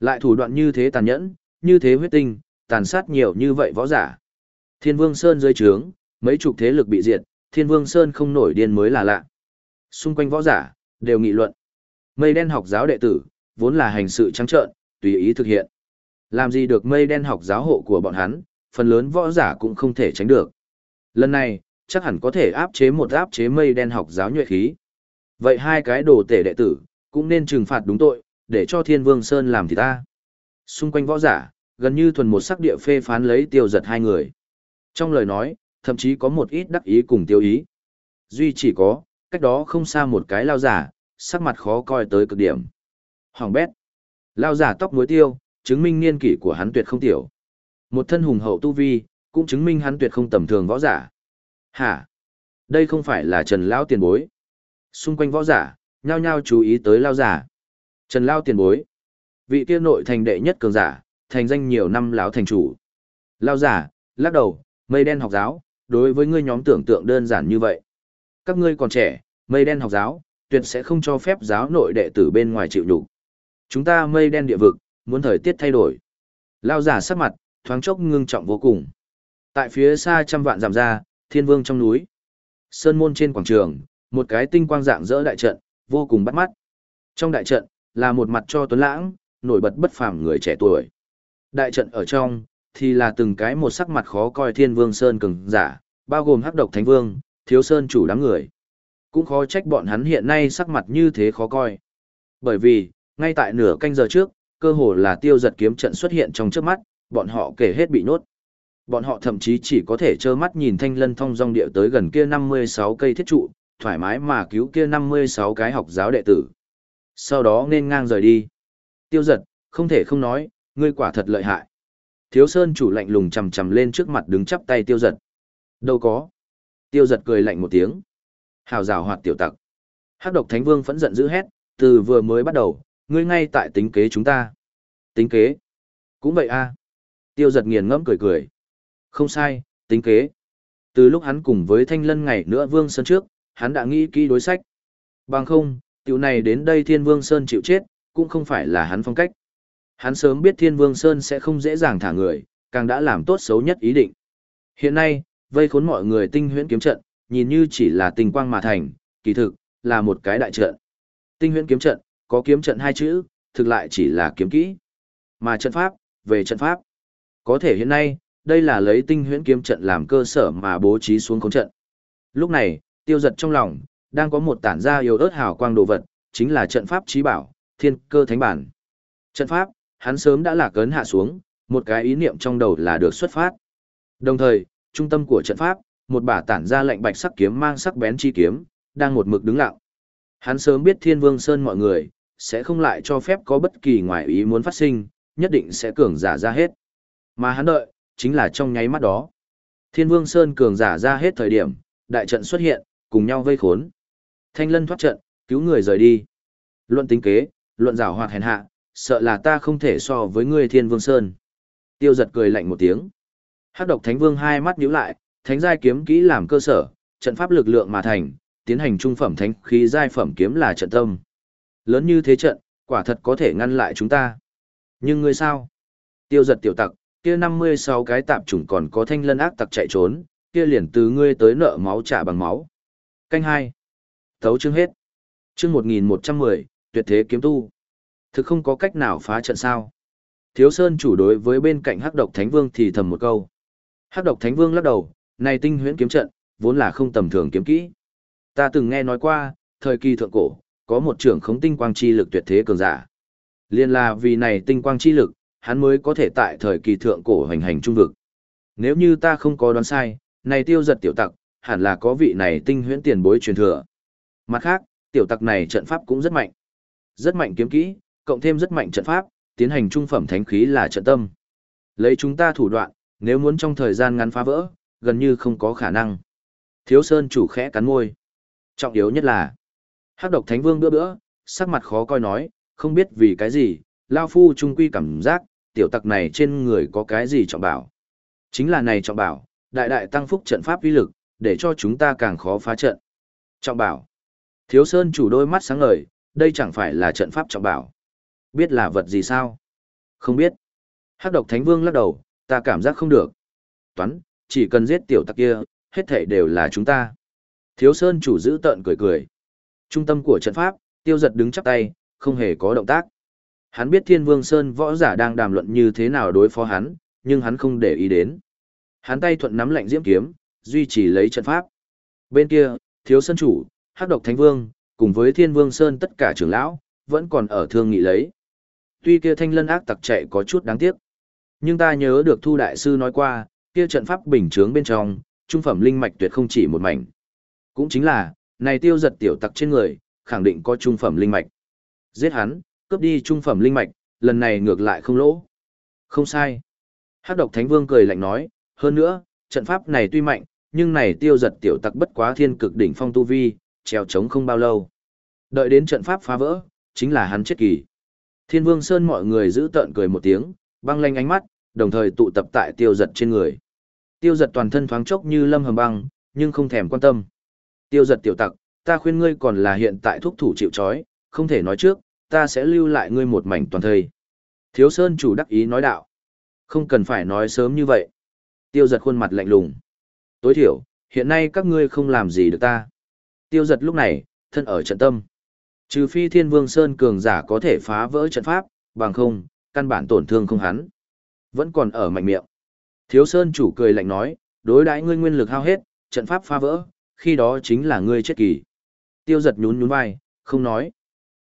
Lại thủ đoạn như thế tàn nhẫn, như thế huyết tinh, tàn sát nhiều như vậy võ giả. Thiên Vương Sơn dưới trướng, Mấy chục thế lực bị diệt, Thiên Vương Sơn không nổi điên mới là lạ. Xung quanh võ giả, đều nghị luận. Mây đen học giáo đệ tử, vốn là hành sự trắng trợn, tùy ý thực hiện. Làm gì được mây đen học giáo hộ của bọn hắn, phần lớn võ giả cũng không thể tránh được. Lần này, chắc hẳn có thể áp chế một áp chế mây đen học giáo nhuệ khí. Vậy hai cái đồ tể đệ tử, cũng nên trừng phạt đúng tội, để cho Thiên Vương Sơn làm thì ta. Xung quanh võ giả, gần như thuần một sắc địa phê phán lấy tiêu giật hai người. Trong lời nói, thậm chí có một ít đắc ý cùng tiêu ý. Duy chỉ có, cách đó không xa một cái lao giả, sắc mặt khó coi tới cực điểm. Hoàng bét. Lao giả tóc muối tiêu, chứng minh niên kỷ của hắn tuyệt không tiểu. Một thân hùng hậu tu vi, cũng chứng minh hắn tuyệt không tầm thường võ giả. Hả? Đây không phải là Trần Lao tiền bối. Xung quanh võ giả, nhao nhao chú ý tới Lao giả. Trần Lao tiền bối. Vị kia nội thành đệ nhất cường giả, thành danh nhiều năm lão thành chủ. Lao giả, lắc đầu, mây đen học giáo, đối với ngươi nhóm tưởng tượng đơn giản như vậy. Các ngươi còn trẻ, mây đen học giáo, tuyệt sẽ không cho phép giáo nội đệ tử bên ngoài chịu nhục. Chúng ta mây đen địa vực, muốn thời tiết thay đổi. Lao giả sắc mặt, thoáng chốc ngưng trọng vô cùng. Tại phía xa trăm vạn giảm ra, thiên vương trong núi. Sơn môn trên quảng trường, một cái tinh quang dạng dỡ đại trận, vô cùng bắt mắt. Trong đại trận, là một mặt cho tuấn lãng, nổi bật bất phàm người trẻ tuổi. Đại trận ở trong, thì là từng cái một sắc mặt khó coi thiên vương Sơn cường giả, bao gồm hắc độc thánh vương, thiếu sơn chủ đám người. Cũng khó trách bọn hắn hiện nay sắc mặt như thế khó coi. Bởi vì, ngay tại nửa canh giờ trước, cơ hồ là tiêu giật kiếm trận xuất hiện trong trước mắt, bọn họ kể hết bị nhốt. Bọn họ thậm chí chỉ có thể trơ mắt nhìn thanh lân thông dong địa tới gần kia năm mươi sáu cây thiết trụ, thoải mái mà cứu kia năm mươi sáu cái học giáo đệ tử. Sau đó nên ngang rời đi. Tiêu giật, không thể không nói, ngươi quả thật lợi hại. Thiếu Sơn chủ lạnh lùng chầm chầm lên trước mặt đứng chắp tay tiêu giật. Đâu có. Tiêu giật cười lạnh một tiếng. Hào rào hoạt tiểu tặc. Hắc độc thánh vương phẫn giận dữ hét, từ vừa mới bắt đầu, ngươi ngay tại tính kế chúng ta. Tính kế. Cũng vậy a. À. Tiêu giật nghiền ngẫm cười cười. Không sai, tính kế. Từ lúc hắn cùng với thanh lân ngày nữa vương sơn trước, hắn đã nghĩ kỹ đối sách. Bằng không, tiểu này đến đây thiên vương sơn chịu chết, cũng không phải là hắn phong cách. Hắn sớm biết thiên vương sơn sẽ không dễ dàng thả người, càng đã làm tốt xấu nhất ý định. Hiện nay, vây khốn mọi người tinh huyễn kiếm trận, nhìn như chỉ là tình quang mà thành, kỳ thực là một cái đại trận. Tinh huyễn kiếm trận, có kiếm trận hai chữ, thực lại chỉ là kiếm kỹ. Mà trận pháp, về trận pháp, có thể hiện nay, đây là lấy tinh huyễn kiếm trận làm cơ sở mà bố trí xuống khống trận. Lúc này, tiêu giật trong lòng, đang có một tản ra yếu ớt hào quang đồ vật, chính là trận pháp trí bảo, thiên cơ thánh bản. Trận pháp, hắn sớm đã lạc cấn hạ xuống, một cái ý niệm trong đầu là được xuất phát. Đồng thời, trung tâm của trận pháp, một bả tản ra lạnh bạch sắc kiếm mang sắc bén chi kiếm, đang một mực đứng lặng. Hắn sớm biết Thiên Vương Sơn mọi người sẽ không lại cho phép có bất kỳ ngoại ý muốn phát sinh, nhất định sẽ cường giả ra hết. Mà hắn đợi, chính là trong nháy mắt đó. Thiên Vương Sơn cường giả ra hết thời điểm, đại trận xuất hiện, cùng nhau vây khốn. Thanh Lân thoát trận, cứu người rời đi. Luận tính kế, luận giảo hoạt hèn hạ, sợ là ta không thể so với ngươi Thiên Vương Sơn. Tiêu giật cười lạnh một tiếng. Hắc độc thánh vương hai mắt nhíu lại, thánh giai kiếm kỹ làm cơ sở, trận pháp lực lượng mà thành, tiến hành trung phẩm thánh khí giai phẩm kiếm là trận tâm. Lớn như thế trận, quả thật có thể ngăn lại chúng ta. Nhưng ngươi sao? Tiêu giật tiểu tặc, kia 56 cái tạp chủng còn có thanh lân ác tặc chạy trốn, kia liền từ ngươi tới nợ máu trả bằng máu. Canh 2. Thấu chương hết. Chương 1110, tuyệt thế kiếm tu. Thực không có cách nào phá trận sao? Thiếu Sơn chủ đối với bên cạnh Hắc Độc Thánh Vương thì thầm một câu. Hắc độc Thánh Vương lắc đầu, này tinh huyễn kiếm trận, vốn là không tầm thường kiếm kỹ. Ta từng nghe nói qua, thời kỳ thượng cổ, có một trưởng khống tinh quang chi lực tuyệt thế cường giả. Liên là vì này tinh quang chi lực, hắn mới có thể tại thời kỳ thượng cổ hành hành trung vực. Nếu như ta không có đoán sai, này tiêu giật tiểu tặc, hẳn là có vị này tinh huyễn tiền bối truyền thừa. Mặt khác, tiểu tặc này trận pháp cũng rất mạnh. Rất mạnh kiếm kỹ, cộng thêm rất mạnh trận pháp, tiến hành trung phẩm thánh khí là trận tâm. Lấy chúng ta thủ đoạn, nếu muốn trong thời gian ngắn phá vỡ, gần như không có khả năng. Thiếu Sơn chủ khẽ cắn môi. Trọng yếu nhất là, Hắc độc Thánh Vương bữa bữa, sắc mặt khó coi nói, không biết vì cái gì, Lao Phu trung quy cảm giác, tiểu tặc này trên người có cái gì trọng bảo. Chính là này trọng bảo, đại đại tăng phúc trận pháp uy lực, để cho chúng ta càng khó phá trận. Trọng bảo. Thiếu Sơn chủ đôi mắt sáng ngời, đây chẳng phải là trận pháp trọng bảo. Biết là vật gì sao? Không biết. Hắc độc Thánh Vương lắc đầu, ta cảm giác không được. Toán, chỉ cần giết tiểu tặc kia, hết thảy đều là chúng ta. Thiếu Sơn chủ giữ tợn cười cười. Trung tâm của trận pháp, tiêu giật đứng chắp tay, không hề có động tác. Hắn biết Thiên Vương Sơn võ giả đang đàm luận như thế nào đối phó hắn, nhưng hắn không để ý đến. Hắn tay thuận nắm lạnh diễm kiếm, duy trì lấy trận pháp. Bên kia, Thiếu Sơn chủ, Hắc Độc Thánh Vương, cùng với Thiên Vương Sơn tất cả trưởng lão, vẫn còn ở thương nghị lấy. Tuy kia thanh lân ác tặc chạy có chút đáng tiếc. Nhưng ta nhớ được Thu Đại Sư nói qua, kia trận pháp bình chướng bên trong, trung phẩm linh mạch tuyệt không chỉ một mảnh. Cũng chính là, này tiêu giật tiểu tặc trên người, khẳng định có trung phẩm linh mạch. Giết hắn, cướp đi trung phẩm linh mạch, lần này ngược lại không lỗ. Không sai. Hắc độc Thánh Vương cười lạnh nói, hơn nữa, trận pháp này tuy mạnh, nhưng này tiêu giật tiểu tặc bất quá thiên cực đỉnh phong tu vi, trèo trống không bao lâu. Đợi đến trận pháp phá vỡ, chính là hắn chết kỳ. Thiên Vương Sơn mọi người giữ tợn cười một tiếng, băng lanh ánh mắt, đồng thời tụ tập tại tiêu giật trên người. Tiêu giật toàn thân thoáng chốc như lâm hầm băng, nhưng không thèm quan tâm. Tiêu giật tiểu tặc, ta khuyên ngươi còn là hiện tại thuốc thủ chịu chói, không thể nói trước, ta sẽ lưu lại ngươi một mảnh toàn thời. Thiếu Sơn chủ đắc ý nói đạo. Không cần phải nói sớm như vậy. Tiêu giật khuôn mặt lạnh lùng. Tối thiểu, hiện nay các ngươi không làm gì được ta. Tiêu giật lúc này, thân ở trận tâm. Trừ phi thiên vương Sơn cường giả có thể phá vỡ trận pháp, bằng không, căn bản tổn thương không hắn. Vẫn còn ở mạnh miệng. Thiếu Sơn chủ cười lạnh nói, đối đãi ngươi nguyên lực hao hết, trận pháp phá vỡ, khi đó chính là ngươi chết kỳ. Tiêu giật nhún nhún vai, không nói.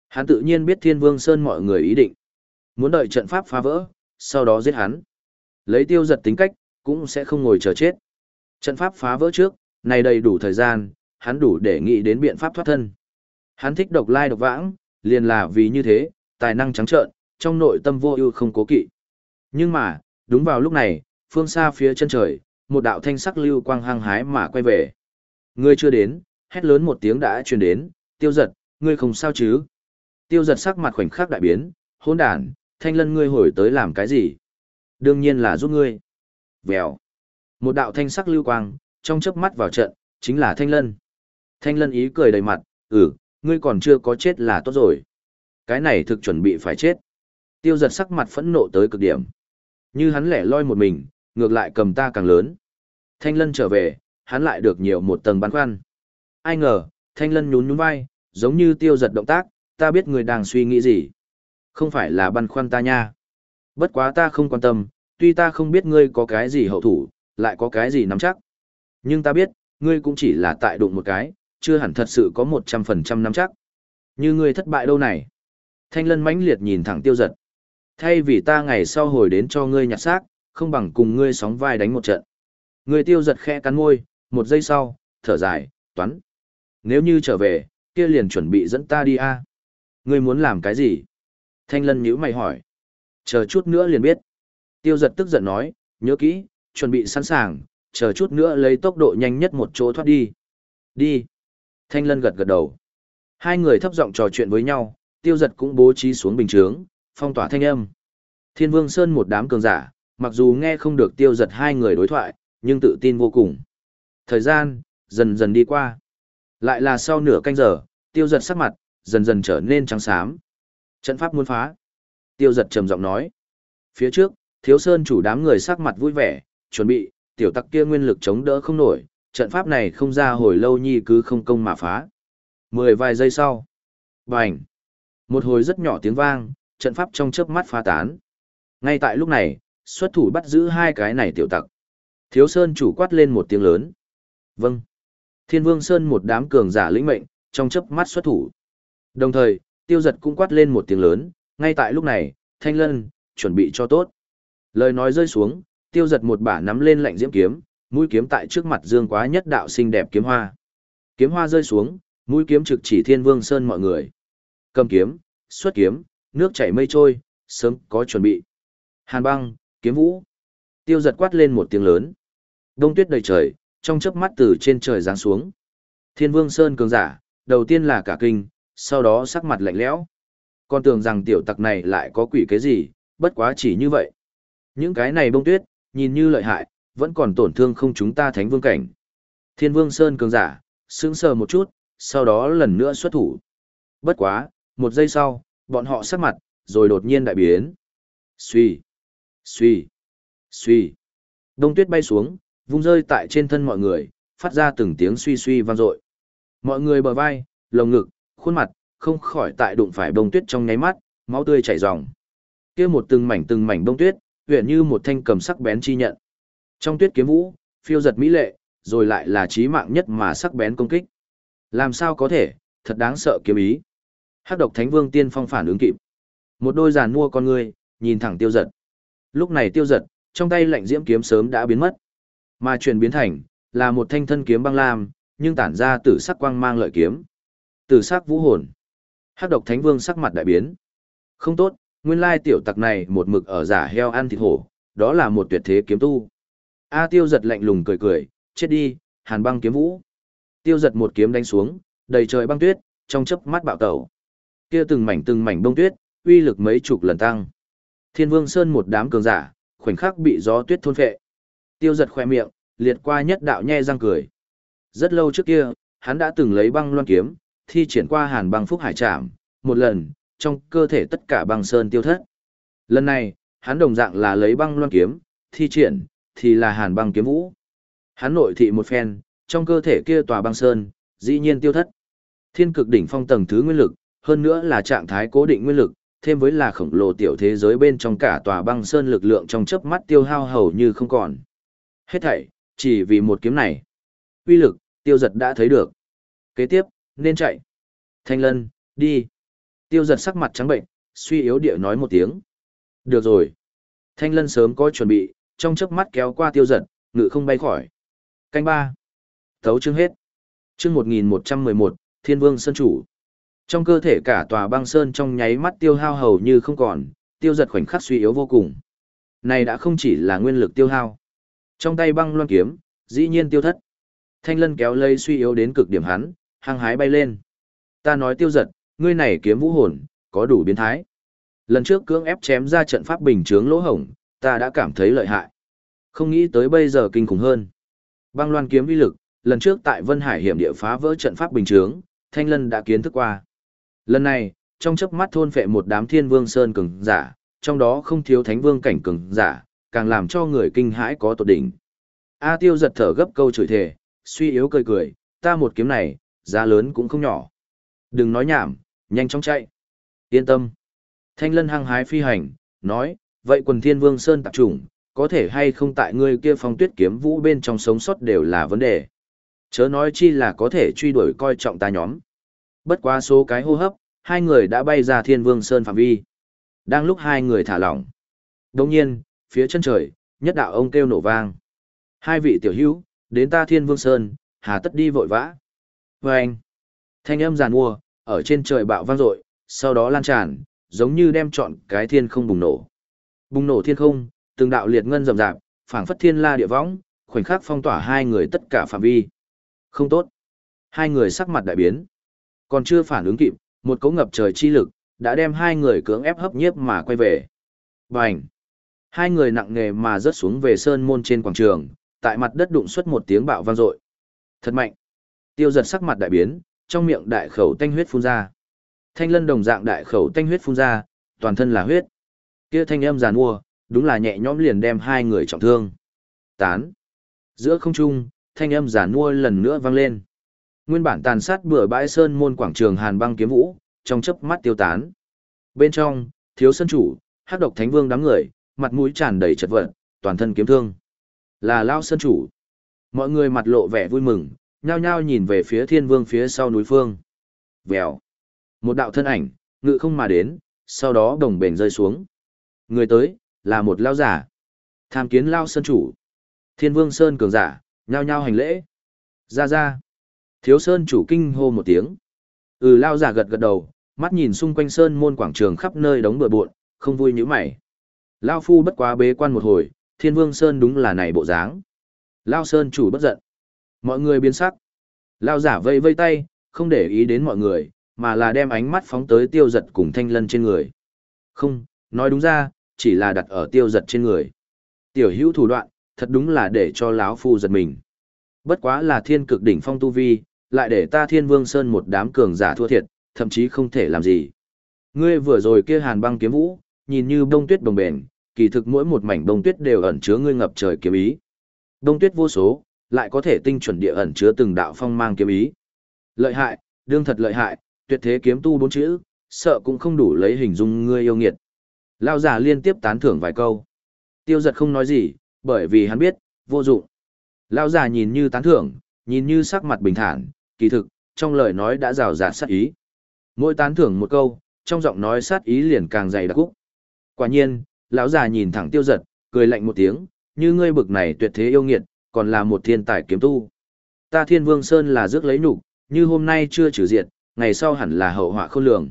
Hắn tự nhiên biết Thiên Vương Sơn mọi người ý định. Muốn đợi trận pháp phá vỡ, sau đó giết hắn. Lấy tiêu giật tính cách, cũng sẽ không ngồi chờ chết. Trận pháp phá vỡ trước, này đầy đủ thời gian, hắn đủ để nghĩ đến biện pháp thoát thân. Hắn thích độc lai độc vãng, liền là vì như thế, tài năng trắng trợn, trong nội tâm vô ưu không cố kỵ. Nhưng mà, đúng vào lúc này, phương xa phía chân trời, một đạo thanh sắc lưu quang hăng hái mà quay về. Ngươi chưa đến, hét lớn một tiếng đã truyền đến, tiêu giật, ngươi không sao chứ? Tiêu giật sắc mặt khoảnh khắc đại biến, hỗn đàn thanh lân ngươi hồi tới làm cái gì? Đương nhiên là giúp ngươi. Vèo. Một đạo thanh sắc lưu quang, trong chớp mắt vào trận, chính là thanh lân. Thanh lân ý cười đầy mặt, ừ, ngươi còn chưa có chết là tốt rồi. Cái này thực chuẩn bị phải chết. Tiêu giật sắc mặt phẫn nộ tới cực điểm. Như hắn lẻ loi một mình, ngược lại cầm ta càng lớn. Thanh lân trở về, hắn lại được nhiều một tầng băn khoăn. Ai ngờ, thanh lân nhún nhún vai, giống như tiêu giật động tác, ta biết người đang suy nghĩ gì. Không phải là băn khoăn ta nha. Bất quá ta không quan tâm, tuy ta không biết ngươi có cái gì hậu thủ, lại có cái gì nắm chắc. Nhưng ta biết, ngươi cũng chỉ là tại đụng một cái, chưa hẳn thật sự có 100% nắm chắc. Như ngươi thất bại đâu này. Thanh lân mãnh liệt nhìn thẳng tiêu giật. Thay vì ta ngày sau hồi đến cho ngươi nhặt xác, không bằng cùng ngươi sóng vai đánh một trận. người tiêu giật khe cắn môi, một giây sau, thở dài, toán. Nếu như trở về, kia liền chuẩn bị dẫn ta đi a. À? Ngươi muốn làm cái gì? Thanh lân nhíu mày hỏi. Chờ chút nữa liền biết. Tiêu giật tức giận nói, nhớ kỹ, chuẩn bị sẵn sàng, chờ chút nữa lấy tốc độ nhanh nhất một chỗ thoát đi. Đi. Thanh lân gật gật đầu. Hai người thấp giọng trò chuyện với nhau, tiêu giật cũng bố trí xuống bình chướng, phong tỏa thanh âm. Thiên Vương Sơn một đám cường giả, mặc dù nghe không được tiêu giật hai người đối thoại, nhưng tự tin vô cùng. Thời gian, dần dần đi qua. Lại là sau nửa canh giờ, tiêu giật sắc mặt, dần dần trở nên trắng xám. Trận pháp muốn phá. Tiêu giật trầm giọng nói. Phía trước, thiếu sơn chủ đám người sắc mặt vui vẻ, chuẩn bị, tiểu tắc kia nguyên lực chống đỡ không nổi, trận pháp này không ra hồi lâu nhi cứ không công mà phá. Mười vài giây sau. Bành. Một hồi rất nhỏ tiếng vang, trận pháp trong chớp mắt phá tán. Ngay tại lúc này, xuất thủ bắt giữ hai cái này tiểu tặc. Thiếu Sơn chủ quát lên một tiếng lớn. Vâng. Thiên Vương Sơn một đám cường giả lĩnh mệnh, trong chớp mắt xuất thủ. Đồng thời, Tiêu Giật cũng quát lên một tiếng lớn, ngay tại lúc này, Thanh Lân, chuẩn bị cho tốt. Lời nói rơi xuống, Tiêu Giật một bả nắm lên lạnh diễm kiếm, mũi kiếm tại trước mặt Dương Quá nhất đạo xinh đẹp kiếm hoa. Kiếm hoa rơi xuống, mũi kiếm trực chỉ Thiên Vương Sơn mọi người. Cầm kiếm, xuất kiếm, nước chảy mây trôi, sớm có chuẩn bị. Hàn băng, kiếm vũ. Tiêu giật quát lên một tiếng lớn. Đông tuyết đầy trời, trong chớp mắt từ trên trời giáng xuống. Thiên vương sơn cường giả, đầu tiên là cả kinh, sau đó sắc mặt lạnh lẽo. Con tưởng rằng tiểu tặc này lại có quỷ cái gì, bất quá chỉ như vậy. Những cái này bông tuyết, nhìn như lợi hại, vẫn còn tổn thương không chúng ta thánh vương cảnh. Thiên vương sơn cường giả, sững sờ một chút, sau đó lần nữa xuất thủ. Bất quá, một giây sau, bọn họ sắc mặt, rồi đột nhiên đại biến. Xuy, xuy, xuy. Đông tuyết bay xuống, vung rơi tại trên thân mọi người, phát ra từng tiếng suy suy vang dội. Mọi người bờ vai, lồng ngực, khuôn mặt, không khỏi tại đụng phải đông tuyết trong nháy mắt, máu tươi chảy ròng. Kia một từng mảnh từng mảnh đông tuyết, huyền như một thanh cầm sắc bén chi nhận. Trong tuyết kiếm vũ, phiêu giật mỹ lệ, rồi lại là chí mạng nhất mà sắc bén công kích. Làm sao có thể, thật đáng sợ kiếm ý. Hắc độc Thánh Vương tiên phong phản ứng kịp. Một đôi giàn mua con người, nhìn thẳng Tiêu Giật. Lúc này Tiêu Giật, trong tay lạnh diễm kiếm sớm đã biến mất, mà chuyển biến thành là một thanh thân kiếm băng lam, nhưng tản ra tử sắc quang mang lợi kiếm. Tử sắc vũ hồn. Hắc độc Thánh Vương sắc mặt đại biến. Không tốt, nguyên lai tiểu tặc này một mực ở giả heo ăn thịt hổ, đó là một tuyệt thế kiếm tu. A Tiêu giật lạnh lùng cười cười, chết đi, Hàn Băng kiếm vũ. Tiêu giật một kiếm đánh xuống, đầy trời băng tuyết, trong chớp mắt bạo tẩu kia từng mảnh từng mảnh bông tuyết, uy lực mấy chục lần tăng. Thiên Vương Sơn một đám cường giả, khoảnh khắc bị gió tuyết thôn phệ. Tiêu giật khoe miệng, liệt qua nhất đạo nhe răng cười. Rất lâu trước kia, hắn đã từng lấy băng loan kiếm, thi triển qua hàn băng phúc hải Trạm. một lần, trong cơ thể tất cả băng sơn tiêu thất. Lần này, hắn đồng dạng là lấy băng loan kiếm, thi triển, thì là hàn băng kiếm vũ. Hắn nội thị một phen, trong cơ thể kia tòa băng sơn, dĩ nhiên tiêu thất. Thiên cực đỉnh phong tầng thứ nguyên lực, hơn nữa là trạng thái cố định nguyên lực, thêm với là khổng lồ tiểu thế giới bên trong cả tòa băng sơn lực lượng trong chớp mắt tiêu hao hầu như không còn. Hết thảy, chỉ vì một kiếm này. Uy lực, tiêu giật đã thấy được. Kế tiếp, nên chạy. Thanh lân, đi. Tiêu giật sắc mặt trắng bệnh, suy yếu địa nói một tiếng. Được rồi. Thanh lân sớm có chuẩn bị, trong chớp mắt kéo qua tiêu giật, ngự không bay khỏi. Canh ba. Thấu chương hết. Chương 1111, Thiên Vương Sơn Chủ. Trong cơ thể cả tòa băng sơn trong nháy mắt tiêu hao hầu như không còn, tiêu giật khoảnh khắc suy yếu vô cùng. Này đã không chỉ là nguyên lực tiêu hao. Trong tay băng loan kiếm, dĩ nhiên tiêu thất. Thanh lân kéo lây suy yếu đến cực điểm hắn, hăng hái bay lên. Ta nói tiêu giật, ngươi này kiếm vũ hồn, có đủ biến thái. Lần trước cưỡng ép chém ra trận pháp bình chướng lỗ hổng, ta đã cảm thấy lợi hại. Không nghĩ tới bây giờ kinh khủng hơn. Băng loan kiếm uy lực, lần trước tại Vân Hải hiểm địa phá vỡ trận pháp bình chướng, Thanh Lân đã kiến thức qua. Lần này, trong chớp mắt thôn phệ một đám thiên vương sơn cường giả, trong đó không thiếu thánh vương cảnh cường giả, càng làm cho người kinh hãi có tột đỉnh. A tiêu giật thở gấp câu chửi thề, suy yếu cười cười, ta một kiếm này, giá lớn cũng không nhỏ. Đừng nói nhảm, nhanh chóng chạy. Yên tâm. Thanh lân hăng hái phi hành, nói, vậy quần thiên vương sơn tạp chủng, có thể hay không tại ngươi kia phong tuyết kiếm vũ bên trong sống sót đều là vấn đề. Chớ nói chi là có thể truy đuổi coi trọng ta nhóm. Bất quá số cái hô hấp, hai người đã bay ra thiên vương sơn phạm vi. Đang lúc hai người thả lỏng. Đồng nhiên, phía chân trời, nhất đạo ông kêu nổ vang. Hai vị tiểu hữu, đến ta thiên vương sơn, hà tất đi vội vã. Và anh, thanh âm giàn mua, ở trên trời bạo vang dội sau đó lan tràn, giống như đem trọn cái thiên không bùng nổ. Bùng nổ thiên không, từng đạo liệt ngân rầm rạp, phảng phất thiên la địa võng, khoảnh khắc phong tỏa hai người tất cả phạm vi. Không tốt. Hai người sắc mặt đại biến. Còn chưa phản ứng kịp, một cỗ ngập trời chi lực, đã đem hai người cưỡng ép hấp nhiếp mà quay về. Bành! Hai người nặng nề mà rớt xuống về sơn môn trên quảng trường, tại mặt đất đụng xuất một tiếng bạo vang dội. Thật mạnh! Tiêu giật sắc mặt đại biến, trong miệng đại khẩu tanh huyết phun ra. Thanh lân đồng dạng đại khẩu tanh huyết phun ra, toàn thân là huyết. Kia thanh âm giàn mua, đúng là nhẹ nhõm liền đem hai người trọng thương. Tán! Giữa không trung, thanh âm giàn mua lần nữa vang lên. Nguyên bản tàn sát bửa bãi sơn môn quảng trường Hàn Băng Kiếm Vũ, trong chớp mắt tiêu tán. Bên trong, thiếu sân chủ, Hắc Độc Thánh Vương đám người, mặt mũi tràn đầy chật vật, toàn thân kiếm thương. Là lao sân chủ. Mọi người mặt lộ vẻ vui mừng, nhao nhao nhìn về phía Thiên Vương phía sau núi phương. Vèo. Một đạo thân ảnh, ngự không mà đến, sau đó đồng bền rơi xuống. Người tới, là một lao giả. Tham kiến lao sơn chủ. Thiên Vương Sơn cường giả, nhao nhao hành lễ. Ra ra. Thiếu Sơn chủ kinh hô một tiếng. Ừ lao giả gật gật đầu, mắt nhìn xung quanh Sơn môn quảng trường khắp nơi đóng bừa bộn, không vui như mày. Lao phu bất quá bế quan một hồi, thiên vương Sơn đúng là này bộ dáng. Lao Sơn chủ bất giận. Mọi người biến sắc. Lao giả vây vây tay, không để ý đến mọi người, mà là đem ánh mắt phóng tới tiêu giật cùng thanh lân trên người. Không, nói đúng ra, chỉ là đặt ở tiêu giật trên người. Tiểu hữu thủ đoạn, thật đúng là để cho lão phu giật mình. Bất quá là thiên cực đỉnh phong tu vi, lại để ta thiên vương sơn một đám cường giả thua thiệt, thậm chí không thể làm gì. Ngươi vừa rồi kia hàn băng kiếm vũ, nhìn như bông tuyết bồng bềnh, kỳ thực mỗi một mảnh bông tuyết đều ẩn chứa ngươi ngập trời kiếm ý. Bông tuyết vô số, lại có thể tinh chuẩn địa ẩn chứa từng đạo phong mang kiếm ý. Lợi hại, đương thật lợi hại, tuyệt thế kiếm tu bốn chữ, sợ cũng không đủ lấy hình dung ngươi yêu nghiệt. Lao giả liên tiếp tán thưởng vài câu. Tiêu giật không nói gì, bởi vì hắn biết, vô dụng. Lao giả nhìn như tán thưởng, nhìn như sắc mặt bình thản, kỳ thực, trong lời nói đã rào rạt sát ý. Mỗi tán thưởng một câu, trong giọng nói sát ý liền càng dày đặc cúc. Quả nhiên, lão già nhìn thẳng tiêu giật, cười lạnh một tiếng, như ngươi bực này tuyệt thế yêu nghiệt, còn là một thiên tài kiếm tu. Ta thiên vương sơn là rước lấy nụ, như hôm nay chưa trừ diệt, ngày sau hẳn là hậu họa khôn lường.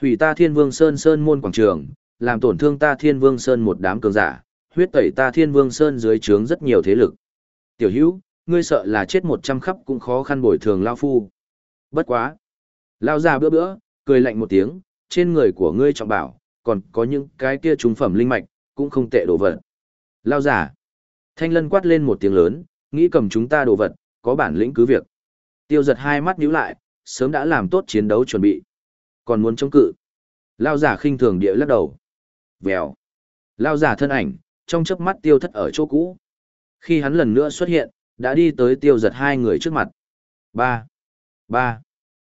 Hủy ta thiên vương sơn sơn môn quảng trường, làm tổn thương ta thiên vương sơn một đám cường giả, huyết tẩy ta thiên vương sơn dưới trướng rất nhiều thế lực. Tiểu hữu, ngươi sợ là chết một trăm khắp cũng khó khăn bồi thường lao phu. Bất quá. Lao ra bữa bữa, cười lạnh một tiếng, trên người của ngươi trọng bảo, còn có những cái kia trùng phẩm linh mạch, cũng không tệ đồ vật. Lao giả. Thanh lân quát lên một tiếng lớn, nghĩ cầm chúng ta đồ vật, có bản lĩnh cứ việc. Tiêu giật hai mắt nhíu lại, sớm đã làm tốt chiến đấu chuẩn bị. Còn muốn chống cự. Lao giả khinh thường địa lắc đầu. Vèo. Lao giả thân ảnh, trong chớp mắt tiêu thất ở chỗ cũ. Khi hắn lần nữa xuất hiện, đã đi tới tiêu giật hai người trước mặt. Ba, ba,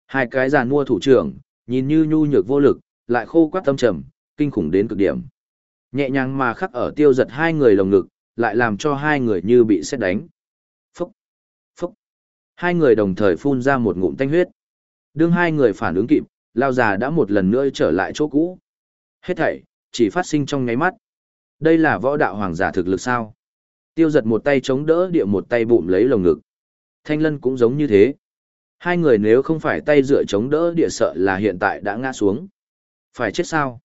hai cái giàn mua thủ trưởng, nhìn như nhu nhược vô lực, lại khô quát tâm trầm, kinh khủng đến cực điểm. Nhẹ nhàng mà khắc ở tiêu giật hai người lồng ngực, lại làm cho hai người như bị xét đánh. Phúc, phúc, hai người đồng thời phun ra một ngụm tanh huyết. Đương hai người phản ứng kịp, lao già đã một lần nữa trở lại chỗ cũ. Hết thảy, chỉ phát sinh trong nháy mắt. Đây là võ đạo hoàng giả thực lực sao? Tiêu giật một tay chống đỡ địa một tay bụm lấy lồng ngực. Thanh lân cũng giống như thế. Hai người nếu không phải tay dựa chống đỡ địa sợ là hiện tại đã ngã xuống. Phải chết sao?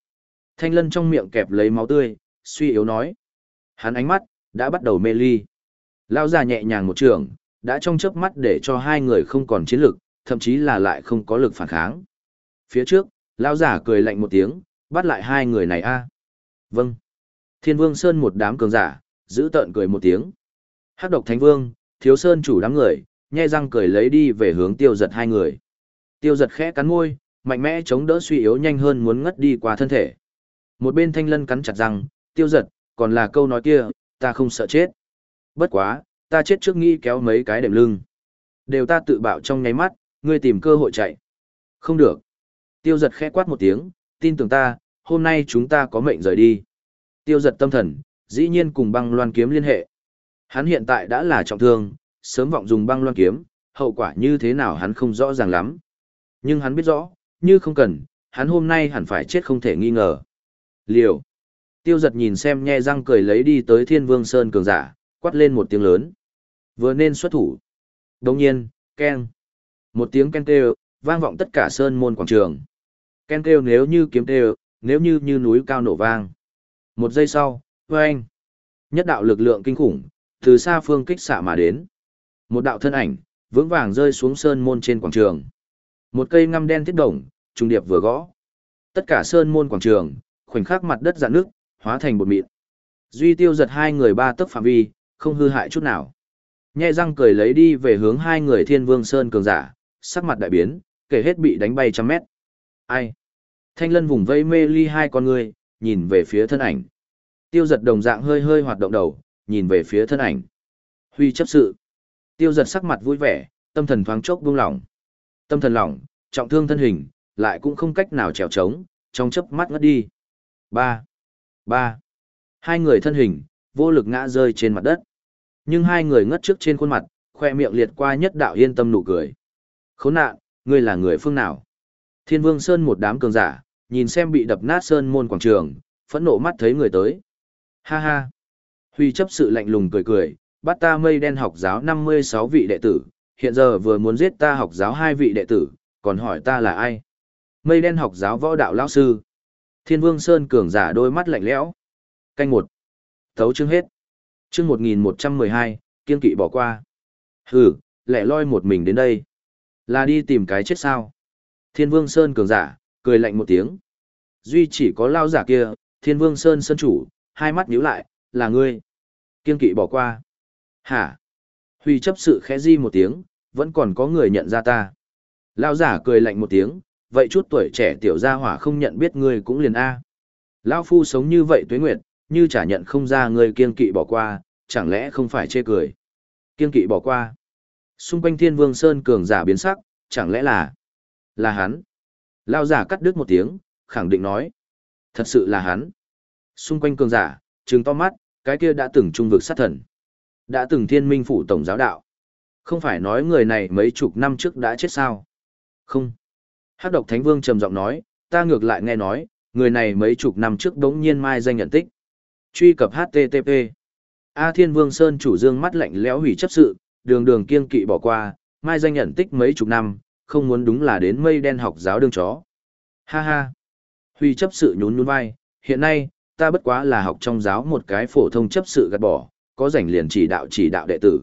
Thanh lân trong miệng kẹp lấy máu tươi, suy yếu nói. Hắn ánh mắt, đã bắt đầu mê ly. Lao già nhẹ nhàng một trường, đã trong chớp mắt để cho hai người không còn chiến lực, thậm chí là lại không có lực phản kháng. Phía trước, Lao già cười lạnh một tiếng, bắt lại hai người này a Vâng. Thiên Vương Sơn một đám cường giả, giữ tợn cười một tiếng. Hắc độc thánh vương, thiếu sơn chủ đám người, nhe răng cười lấy đi về hướng tiêu giật hai người. Tiêu giật khẽ cắn môi, mạnh mẽ chống đỡ suy yếu nhanh hơn muốn ngất đi qua thân thể. Một bên thanh lân cắn chặt răng, tiêu giật, còn là câu nói kia, ta không sợ chết. Bất quá, ta chết trước nghĩ kéo mấy cái đệm lưng. Đều ta tự bạo trong nháy mắt, ngươi tìm cơ hội chạy. Không được. Tiêu giật khẽ quát một tiếng, tin tưởng ta, hôm nay chúng ta có mệnh rời đi. Tiêu giật tâm thần, dĩ nhiên cùng băng loan kiếm liên hệ. Hắn hiện tại đã là trọng thương, sớm vọng dùng băng loan kiếm, hậu quả như thế nào hắn không rõ ràng lắm. Nhưng hắn biết rõ, như không cần, hắn hôm nay hẳn phải chết không thể nghi ngờ. Liều. Tiêu giật nhìn xem nhe răng cười lấy đi tới thiên vương sơn cường giả, quát lên một tiếng lớn. Vừa nên xuất thủ. Đồng nhiên, keng. Một tiếng keng kêu, vang vọng tất cả sơn môn quảng trường. Keng kêu nếu như kiếm kêu, nếu như như núi cao nổ vang. Một giây sau, Vâng! Nhất đạo lực lượng kinh khủng, từ xa phương kích xạ mà đến. Một đạo thân ảnh, vững vàng rơi xuống sơn môn trên quảng trường. Một cây ngăm đen thiết đồng, trung điệp vừa gõ. Tất cả sơn môn quảng trường, khoảnh khắc mặt đất dạn nước, hóa thành bột mịn. Duy tiêu giật hai người ba tấc phạm vi, không hư hại chút nào. Nhẹ răng cười lấy đi về hướng hai người thiên vương sơn cường giả, sắc mặt đại biến, kể hết bị đánh bay trăm mét. Ai? Thanh lân vùng vây mê ly hai con người, nhìn về phía thân ảnh. Tiêu giật đồng dạng hơi hơi hoạt động đầu, nhìn về phía thân ảnh. Huy chấp sự. Tiêu giật sắc mặt vui vẻ, tâm thần thoáng chốc buông lỏng. Tâm thần lỏng, trọng thương thân hình, lại cũng không cách nào trèo trống, trong chớp mắt ngất đi. Ba, ba, Hai người thân hình, vô lực ngã rơi trên mặt đất. Nhưng hai người ngất trước trên khuôn mặt, khoe miệng liệt qua nhất đạo yên tâm nụ cười. Khốn nạn, ngươi là người phương nào? Thiên Vương Sơn một đám cường giả, nhìn xem bị đập nát sơn môn quảng trường, phẫn nộ mắt thấy người tới. Ha ha. Huy chấp sự lạnh lùng cười cười, bắt ta mây đen học giáo 56 vị đệ tử, hiện giờ vừa muốn giết ta học giáo hai vị đệ tử, còn hỏi ta là ai? Mây đen học giáo võ đạo lão sư. Thiên Vương Sơn cường giả đôi mắt lạnh lẽo. Canh một. Thấu chương hết. Chương 1112, kiên kỵ bỏ qua. Hừ, lẻ loi một mình đến đây. Là đi tìm cái chết sao? Thiên Vương Sơn cường giả, cười lạnh một tiếng. Duy chỉ có lao giả kia, Thiên Vương Sơn Sơn chủ, hai mắt nhíu lại, là ngươi. Kiên kỵ bỏ qua. Hả? Huy chấp sự khẽ di một tiếng, vẫn còn có người nhận ra ta. Lão giả cười lạnh một tiếng, vậy chút tuổi trẻ tiểu gia hỏa không nhận biết ngươi cũng liền A. Lão phu sống như vậy tuế nguyệt, như chả nhận không ra ngươi kiên kỵ bỏ qua, chẳng lẽ không phải chê cười. Kiên kỵ bỏ qua. Xung quanh thiên vương sơn cường giả biến sắc, chẳng lẽ là... Là hắn. Lão giả cắt đứt một tiếng, khẳng định nói. Thật sự là hắn. Xung quanh cường giả, trừng to mắt, cái kia đã từng trung vực sát thần. Đã từng thiên minh phủ tổng giáo đạo. Không phải nói người này mấy chục năm trước đã chết sao? Không. Hắc độc thánh vương trầm giọng nói, ta ngược lại nghe nói, người này mấy chục năm trước đống nhiên mai danh nhận tích. Truy cập HTTP. A thiên vương sơn chủ dương mắt lạnh lẽo hủy chấp sự, đường đường kiên kỵ bỏ qua, mai danh nhận tích mấy chục năm, không muốn đúng là đến mây đen học giáo đương chó. Ha ha. Huy chấp sự nhún nhún vai, hiện nay, ta bất quá là học trong giáo một cái phổ thông chấp sự gạt bỏ, có rảnh liền chỉ đạo chỉ đạo đệ tử.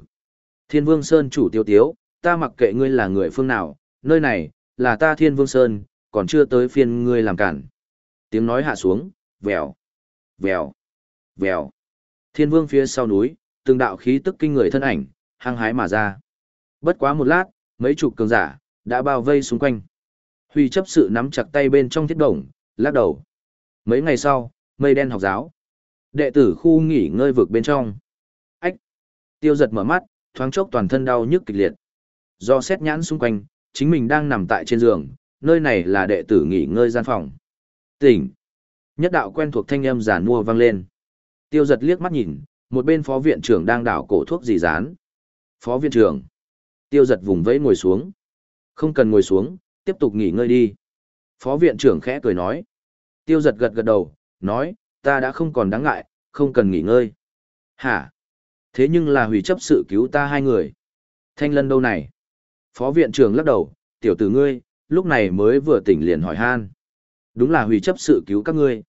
Thiên Vương Sơn chủ tiêu tiếu, ta mặc kệ ngươi là người phương nào, nơi này, là ta Thiên Vương Sơn, còn chưa tới phiên ngươi làm cản. Tiếng nói hạ xuống, vèo, vèo, vèo. Thiên Vương phía sau núi, từng đạo khí tức kinh người thân ảnh, hăng hái mà ra. Bất quá một lát, mấy chục cường giả, đã bao vây xung quanh. Huy chấp sự nắm chặt tay bên trong thiết đồng, lắc đầu. Mấy ngày sau, mây đen học giáo. Đệ tử khu nghỉ ngơi vực bên trong. Ách! Tiêu giật mở mắt, thoáng chốc toàn thân đau nhức kịch liệt. Do xét nhãn xung quanh, chính mình đang nằm tại trên giường, nơi này là đệ tử nghỉ ngơi gian phòng. Tỉnh! Nhất đạo quen thuộc thanh âm giả mua vang lên. Tiêu giật liếc mắt nhìn, một bên phó viện trưởng đang đảo cổ thuốc gì dán. Phó viện trưởng! Tiêu giật vùng vẫy ngồi xuống. Không cần ngồi xuống, tiếp tục nghỉ ngơi đi. Phó viện trưởng khẽ cười nói. Tiêu giật gật gật đầu, nói, ta đã không còn đáng ngại, không cần nghỉ ngơi. Hả? Thế nhưng là hủy chấp sự cứu ta hai người. Thanh lân đâu này? Phó viện trưởng lắc đầu, tiểu tử ngươi, lúc này mới vừa tỉnh liền hỏi han. Đúng là hủy chấp sự cứu các ngươi.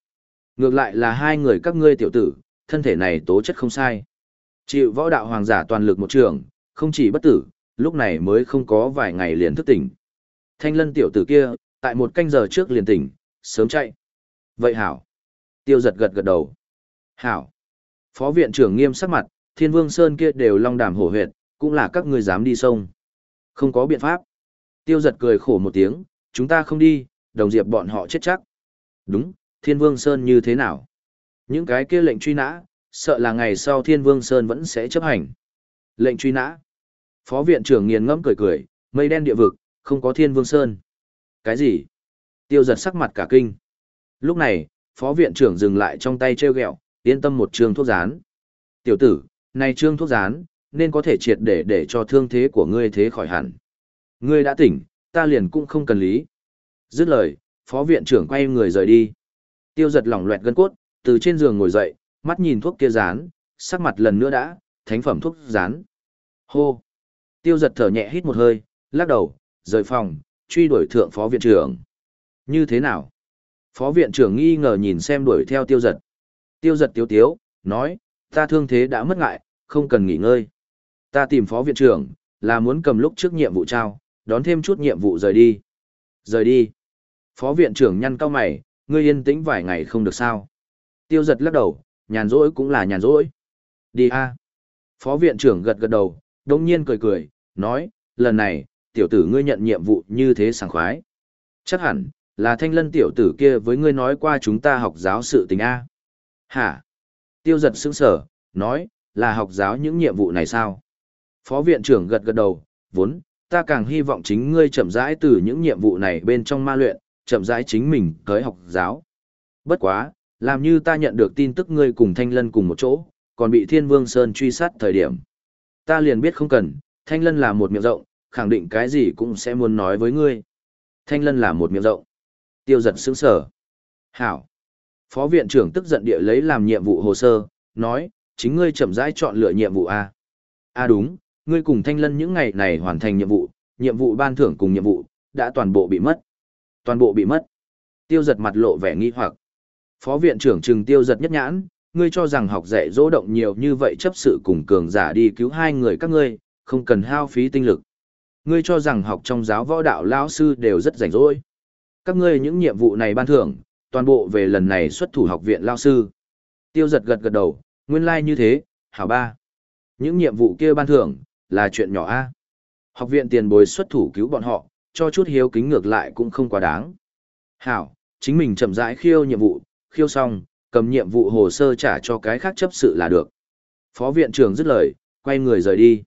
Ngược lại là hai người các ngươi tiểu tử, thân thể này tố chất không sai. Chịu võ đạo hoàng giả toàn lực một trường, không chỉ bất tử, lúc này mới không có vài ngày liền thức tỉnh. Thanh lân tiểu tử kia, tại một canh giờ trước liền tỉnh, sớm chạy. Vậy hảo. Tiêu giật gật gật đầu. Hảo. Phó viện trưởng nghiêm sắc mặt, thiên vương sơn kia đều long đàm hổ huyệt, cũng là các người dám đi sông. Không có biện pháp. Tiêu giật cười khổ một tiếng, chúng ta không đi, đồng diệp bọn họ chết chắc. Đúng, thiên vương sơn như thế nào? Những cái kia lệnh truy nã, sợ là ngày sau thiên vương sơn vẫn sẽ chấp hành. Lệnh truy nã. Phó viện trưởng nghiền ngẫm cười cười, mây đen địa vực, không có thiên vương sơn. Cái gì? Tiêu giật sắc mặt cả kinh. Lúc này, phó viện trưởng dừng lại trong tay treo gẹo, yên tâm một trương thuốc rán. Tiểu tử, này trương thuốc rán, nên có thể triệt để để cho thương thế của ngươi thế khỏi hẳn. Ngươi đã tỉnh, ta liền cũng không cần lý. Dứt lời, phó viện trưởng quay người rời đi. Tiêu giật lỏng loẹt gân cốt, từ trên giường ngồi dậy, mắt nhìn thuốc kia rán, sắc mặt lần nữa đã, thánh phẩm thuốc rán. Hô! Tiêu giật thở nhẹ hít một hơi, lắc đầu, rời phòng, truy đuổi thượng phó viện trưởng. Như thế nào? Phó viện trưởng nghi ngờ nhìn xem đuổi theo tiêu giật. Tiêu giật tiếu tiếu, nói, ta thương thế đã mất ngại, không cần nghỉ ngơi. Ta tìm phó viện trưởng, là muốn cầm lúc trước nhiệm vụ trao, đón thêm chút nhiệm vụ rời đi. Rời đi. Phó viện trưởng nhăn cao mày, ngươi yên tĩnh vài ngày không được sao. Tiêu giật lắc đầu, nhàn rỗi cũng là nhàn rỗi. Đi a. Phó viện trưởng gật gật đầu, đồng nhiên cười cười, nói, lần này, tiểu tử ngươi nhận nhiệm vụ như thế sảng khoái. Chắc hẳn, là thanh lân tiểu tử kia với ngươi nói qua chúng ta học giáo sự tình A. Hả? Tiêu giật sững sở, nói, là học giáo những nhiệm vụ này sao? Phó viện trưởng gật gật đầu, vốn, ta càng hy vọng chính ngươi chậm rãi từ những nhiệm vụ này bên trong ma luyện, chậm rãi chính mình tới học giáo. Bất quá, làm như ta nhận được tin tức ngươi cùng Thanh Lân cùng một chỗ, còn bị Thiên Vương Sơn truy sát thời điểm. Ta liền biết không cần, Thanh Lân là một miệng rộng, khẳng định cái gì cũng sẽ muốn nói với ngươi. Thanh Lân là một miệng rộng. Tiêu giật sững sở. Hảo. Phó viện trưởng tức giận địa lấy làm nhiệm vụ hồ sơ, nói, chính ngươi chậm rãi chọn lựa nhiệm vụ A. A à đúng, ngươi cùng Thanh Lân những ngày này hoàn thành nhiệm vụ, nhiệm vụ ban thưởng cùng nhiệm vụ, đã toàn bộ bị mất. Toàn bộ bị mất. Tiêu giật mặt lộ vẻ nghi hoặc. Phó viện trưởng trừng tiêu giật nhất nhãn, ngươi cho rằng học dạy dỗ động nhiều như vậy chấp sự cùng cường giả đi cứu hai người các ngươi, không cần hao phí tinh lực. Ngươi cho rằng học trong giáo võ đạo lão sư đều rất rảnh rỗi. Các ngươi những nhiệm vụ này ban thưởng, toàn bộ về lần này xuất thủ học viện lao sư. Tiêu giật gật gật đầu, nguyên lai like như thế, hảo ba. Những nhiệm vụ kia ban thưởng, là chuyện nhỏ a. Học viện tiền bối xuất thủ cứu bọn họ, cho chút hiếu kính ngược lại cũng không quá đáng. Hảo, chính mình chậm rãi khiêu nhiệm vụ, khiêu xong, cầm nhiệm vụ hồ sơ trả cho cái khác chấp sự là được. Phó viện trưởng dứt lời, quay người rời đi.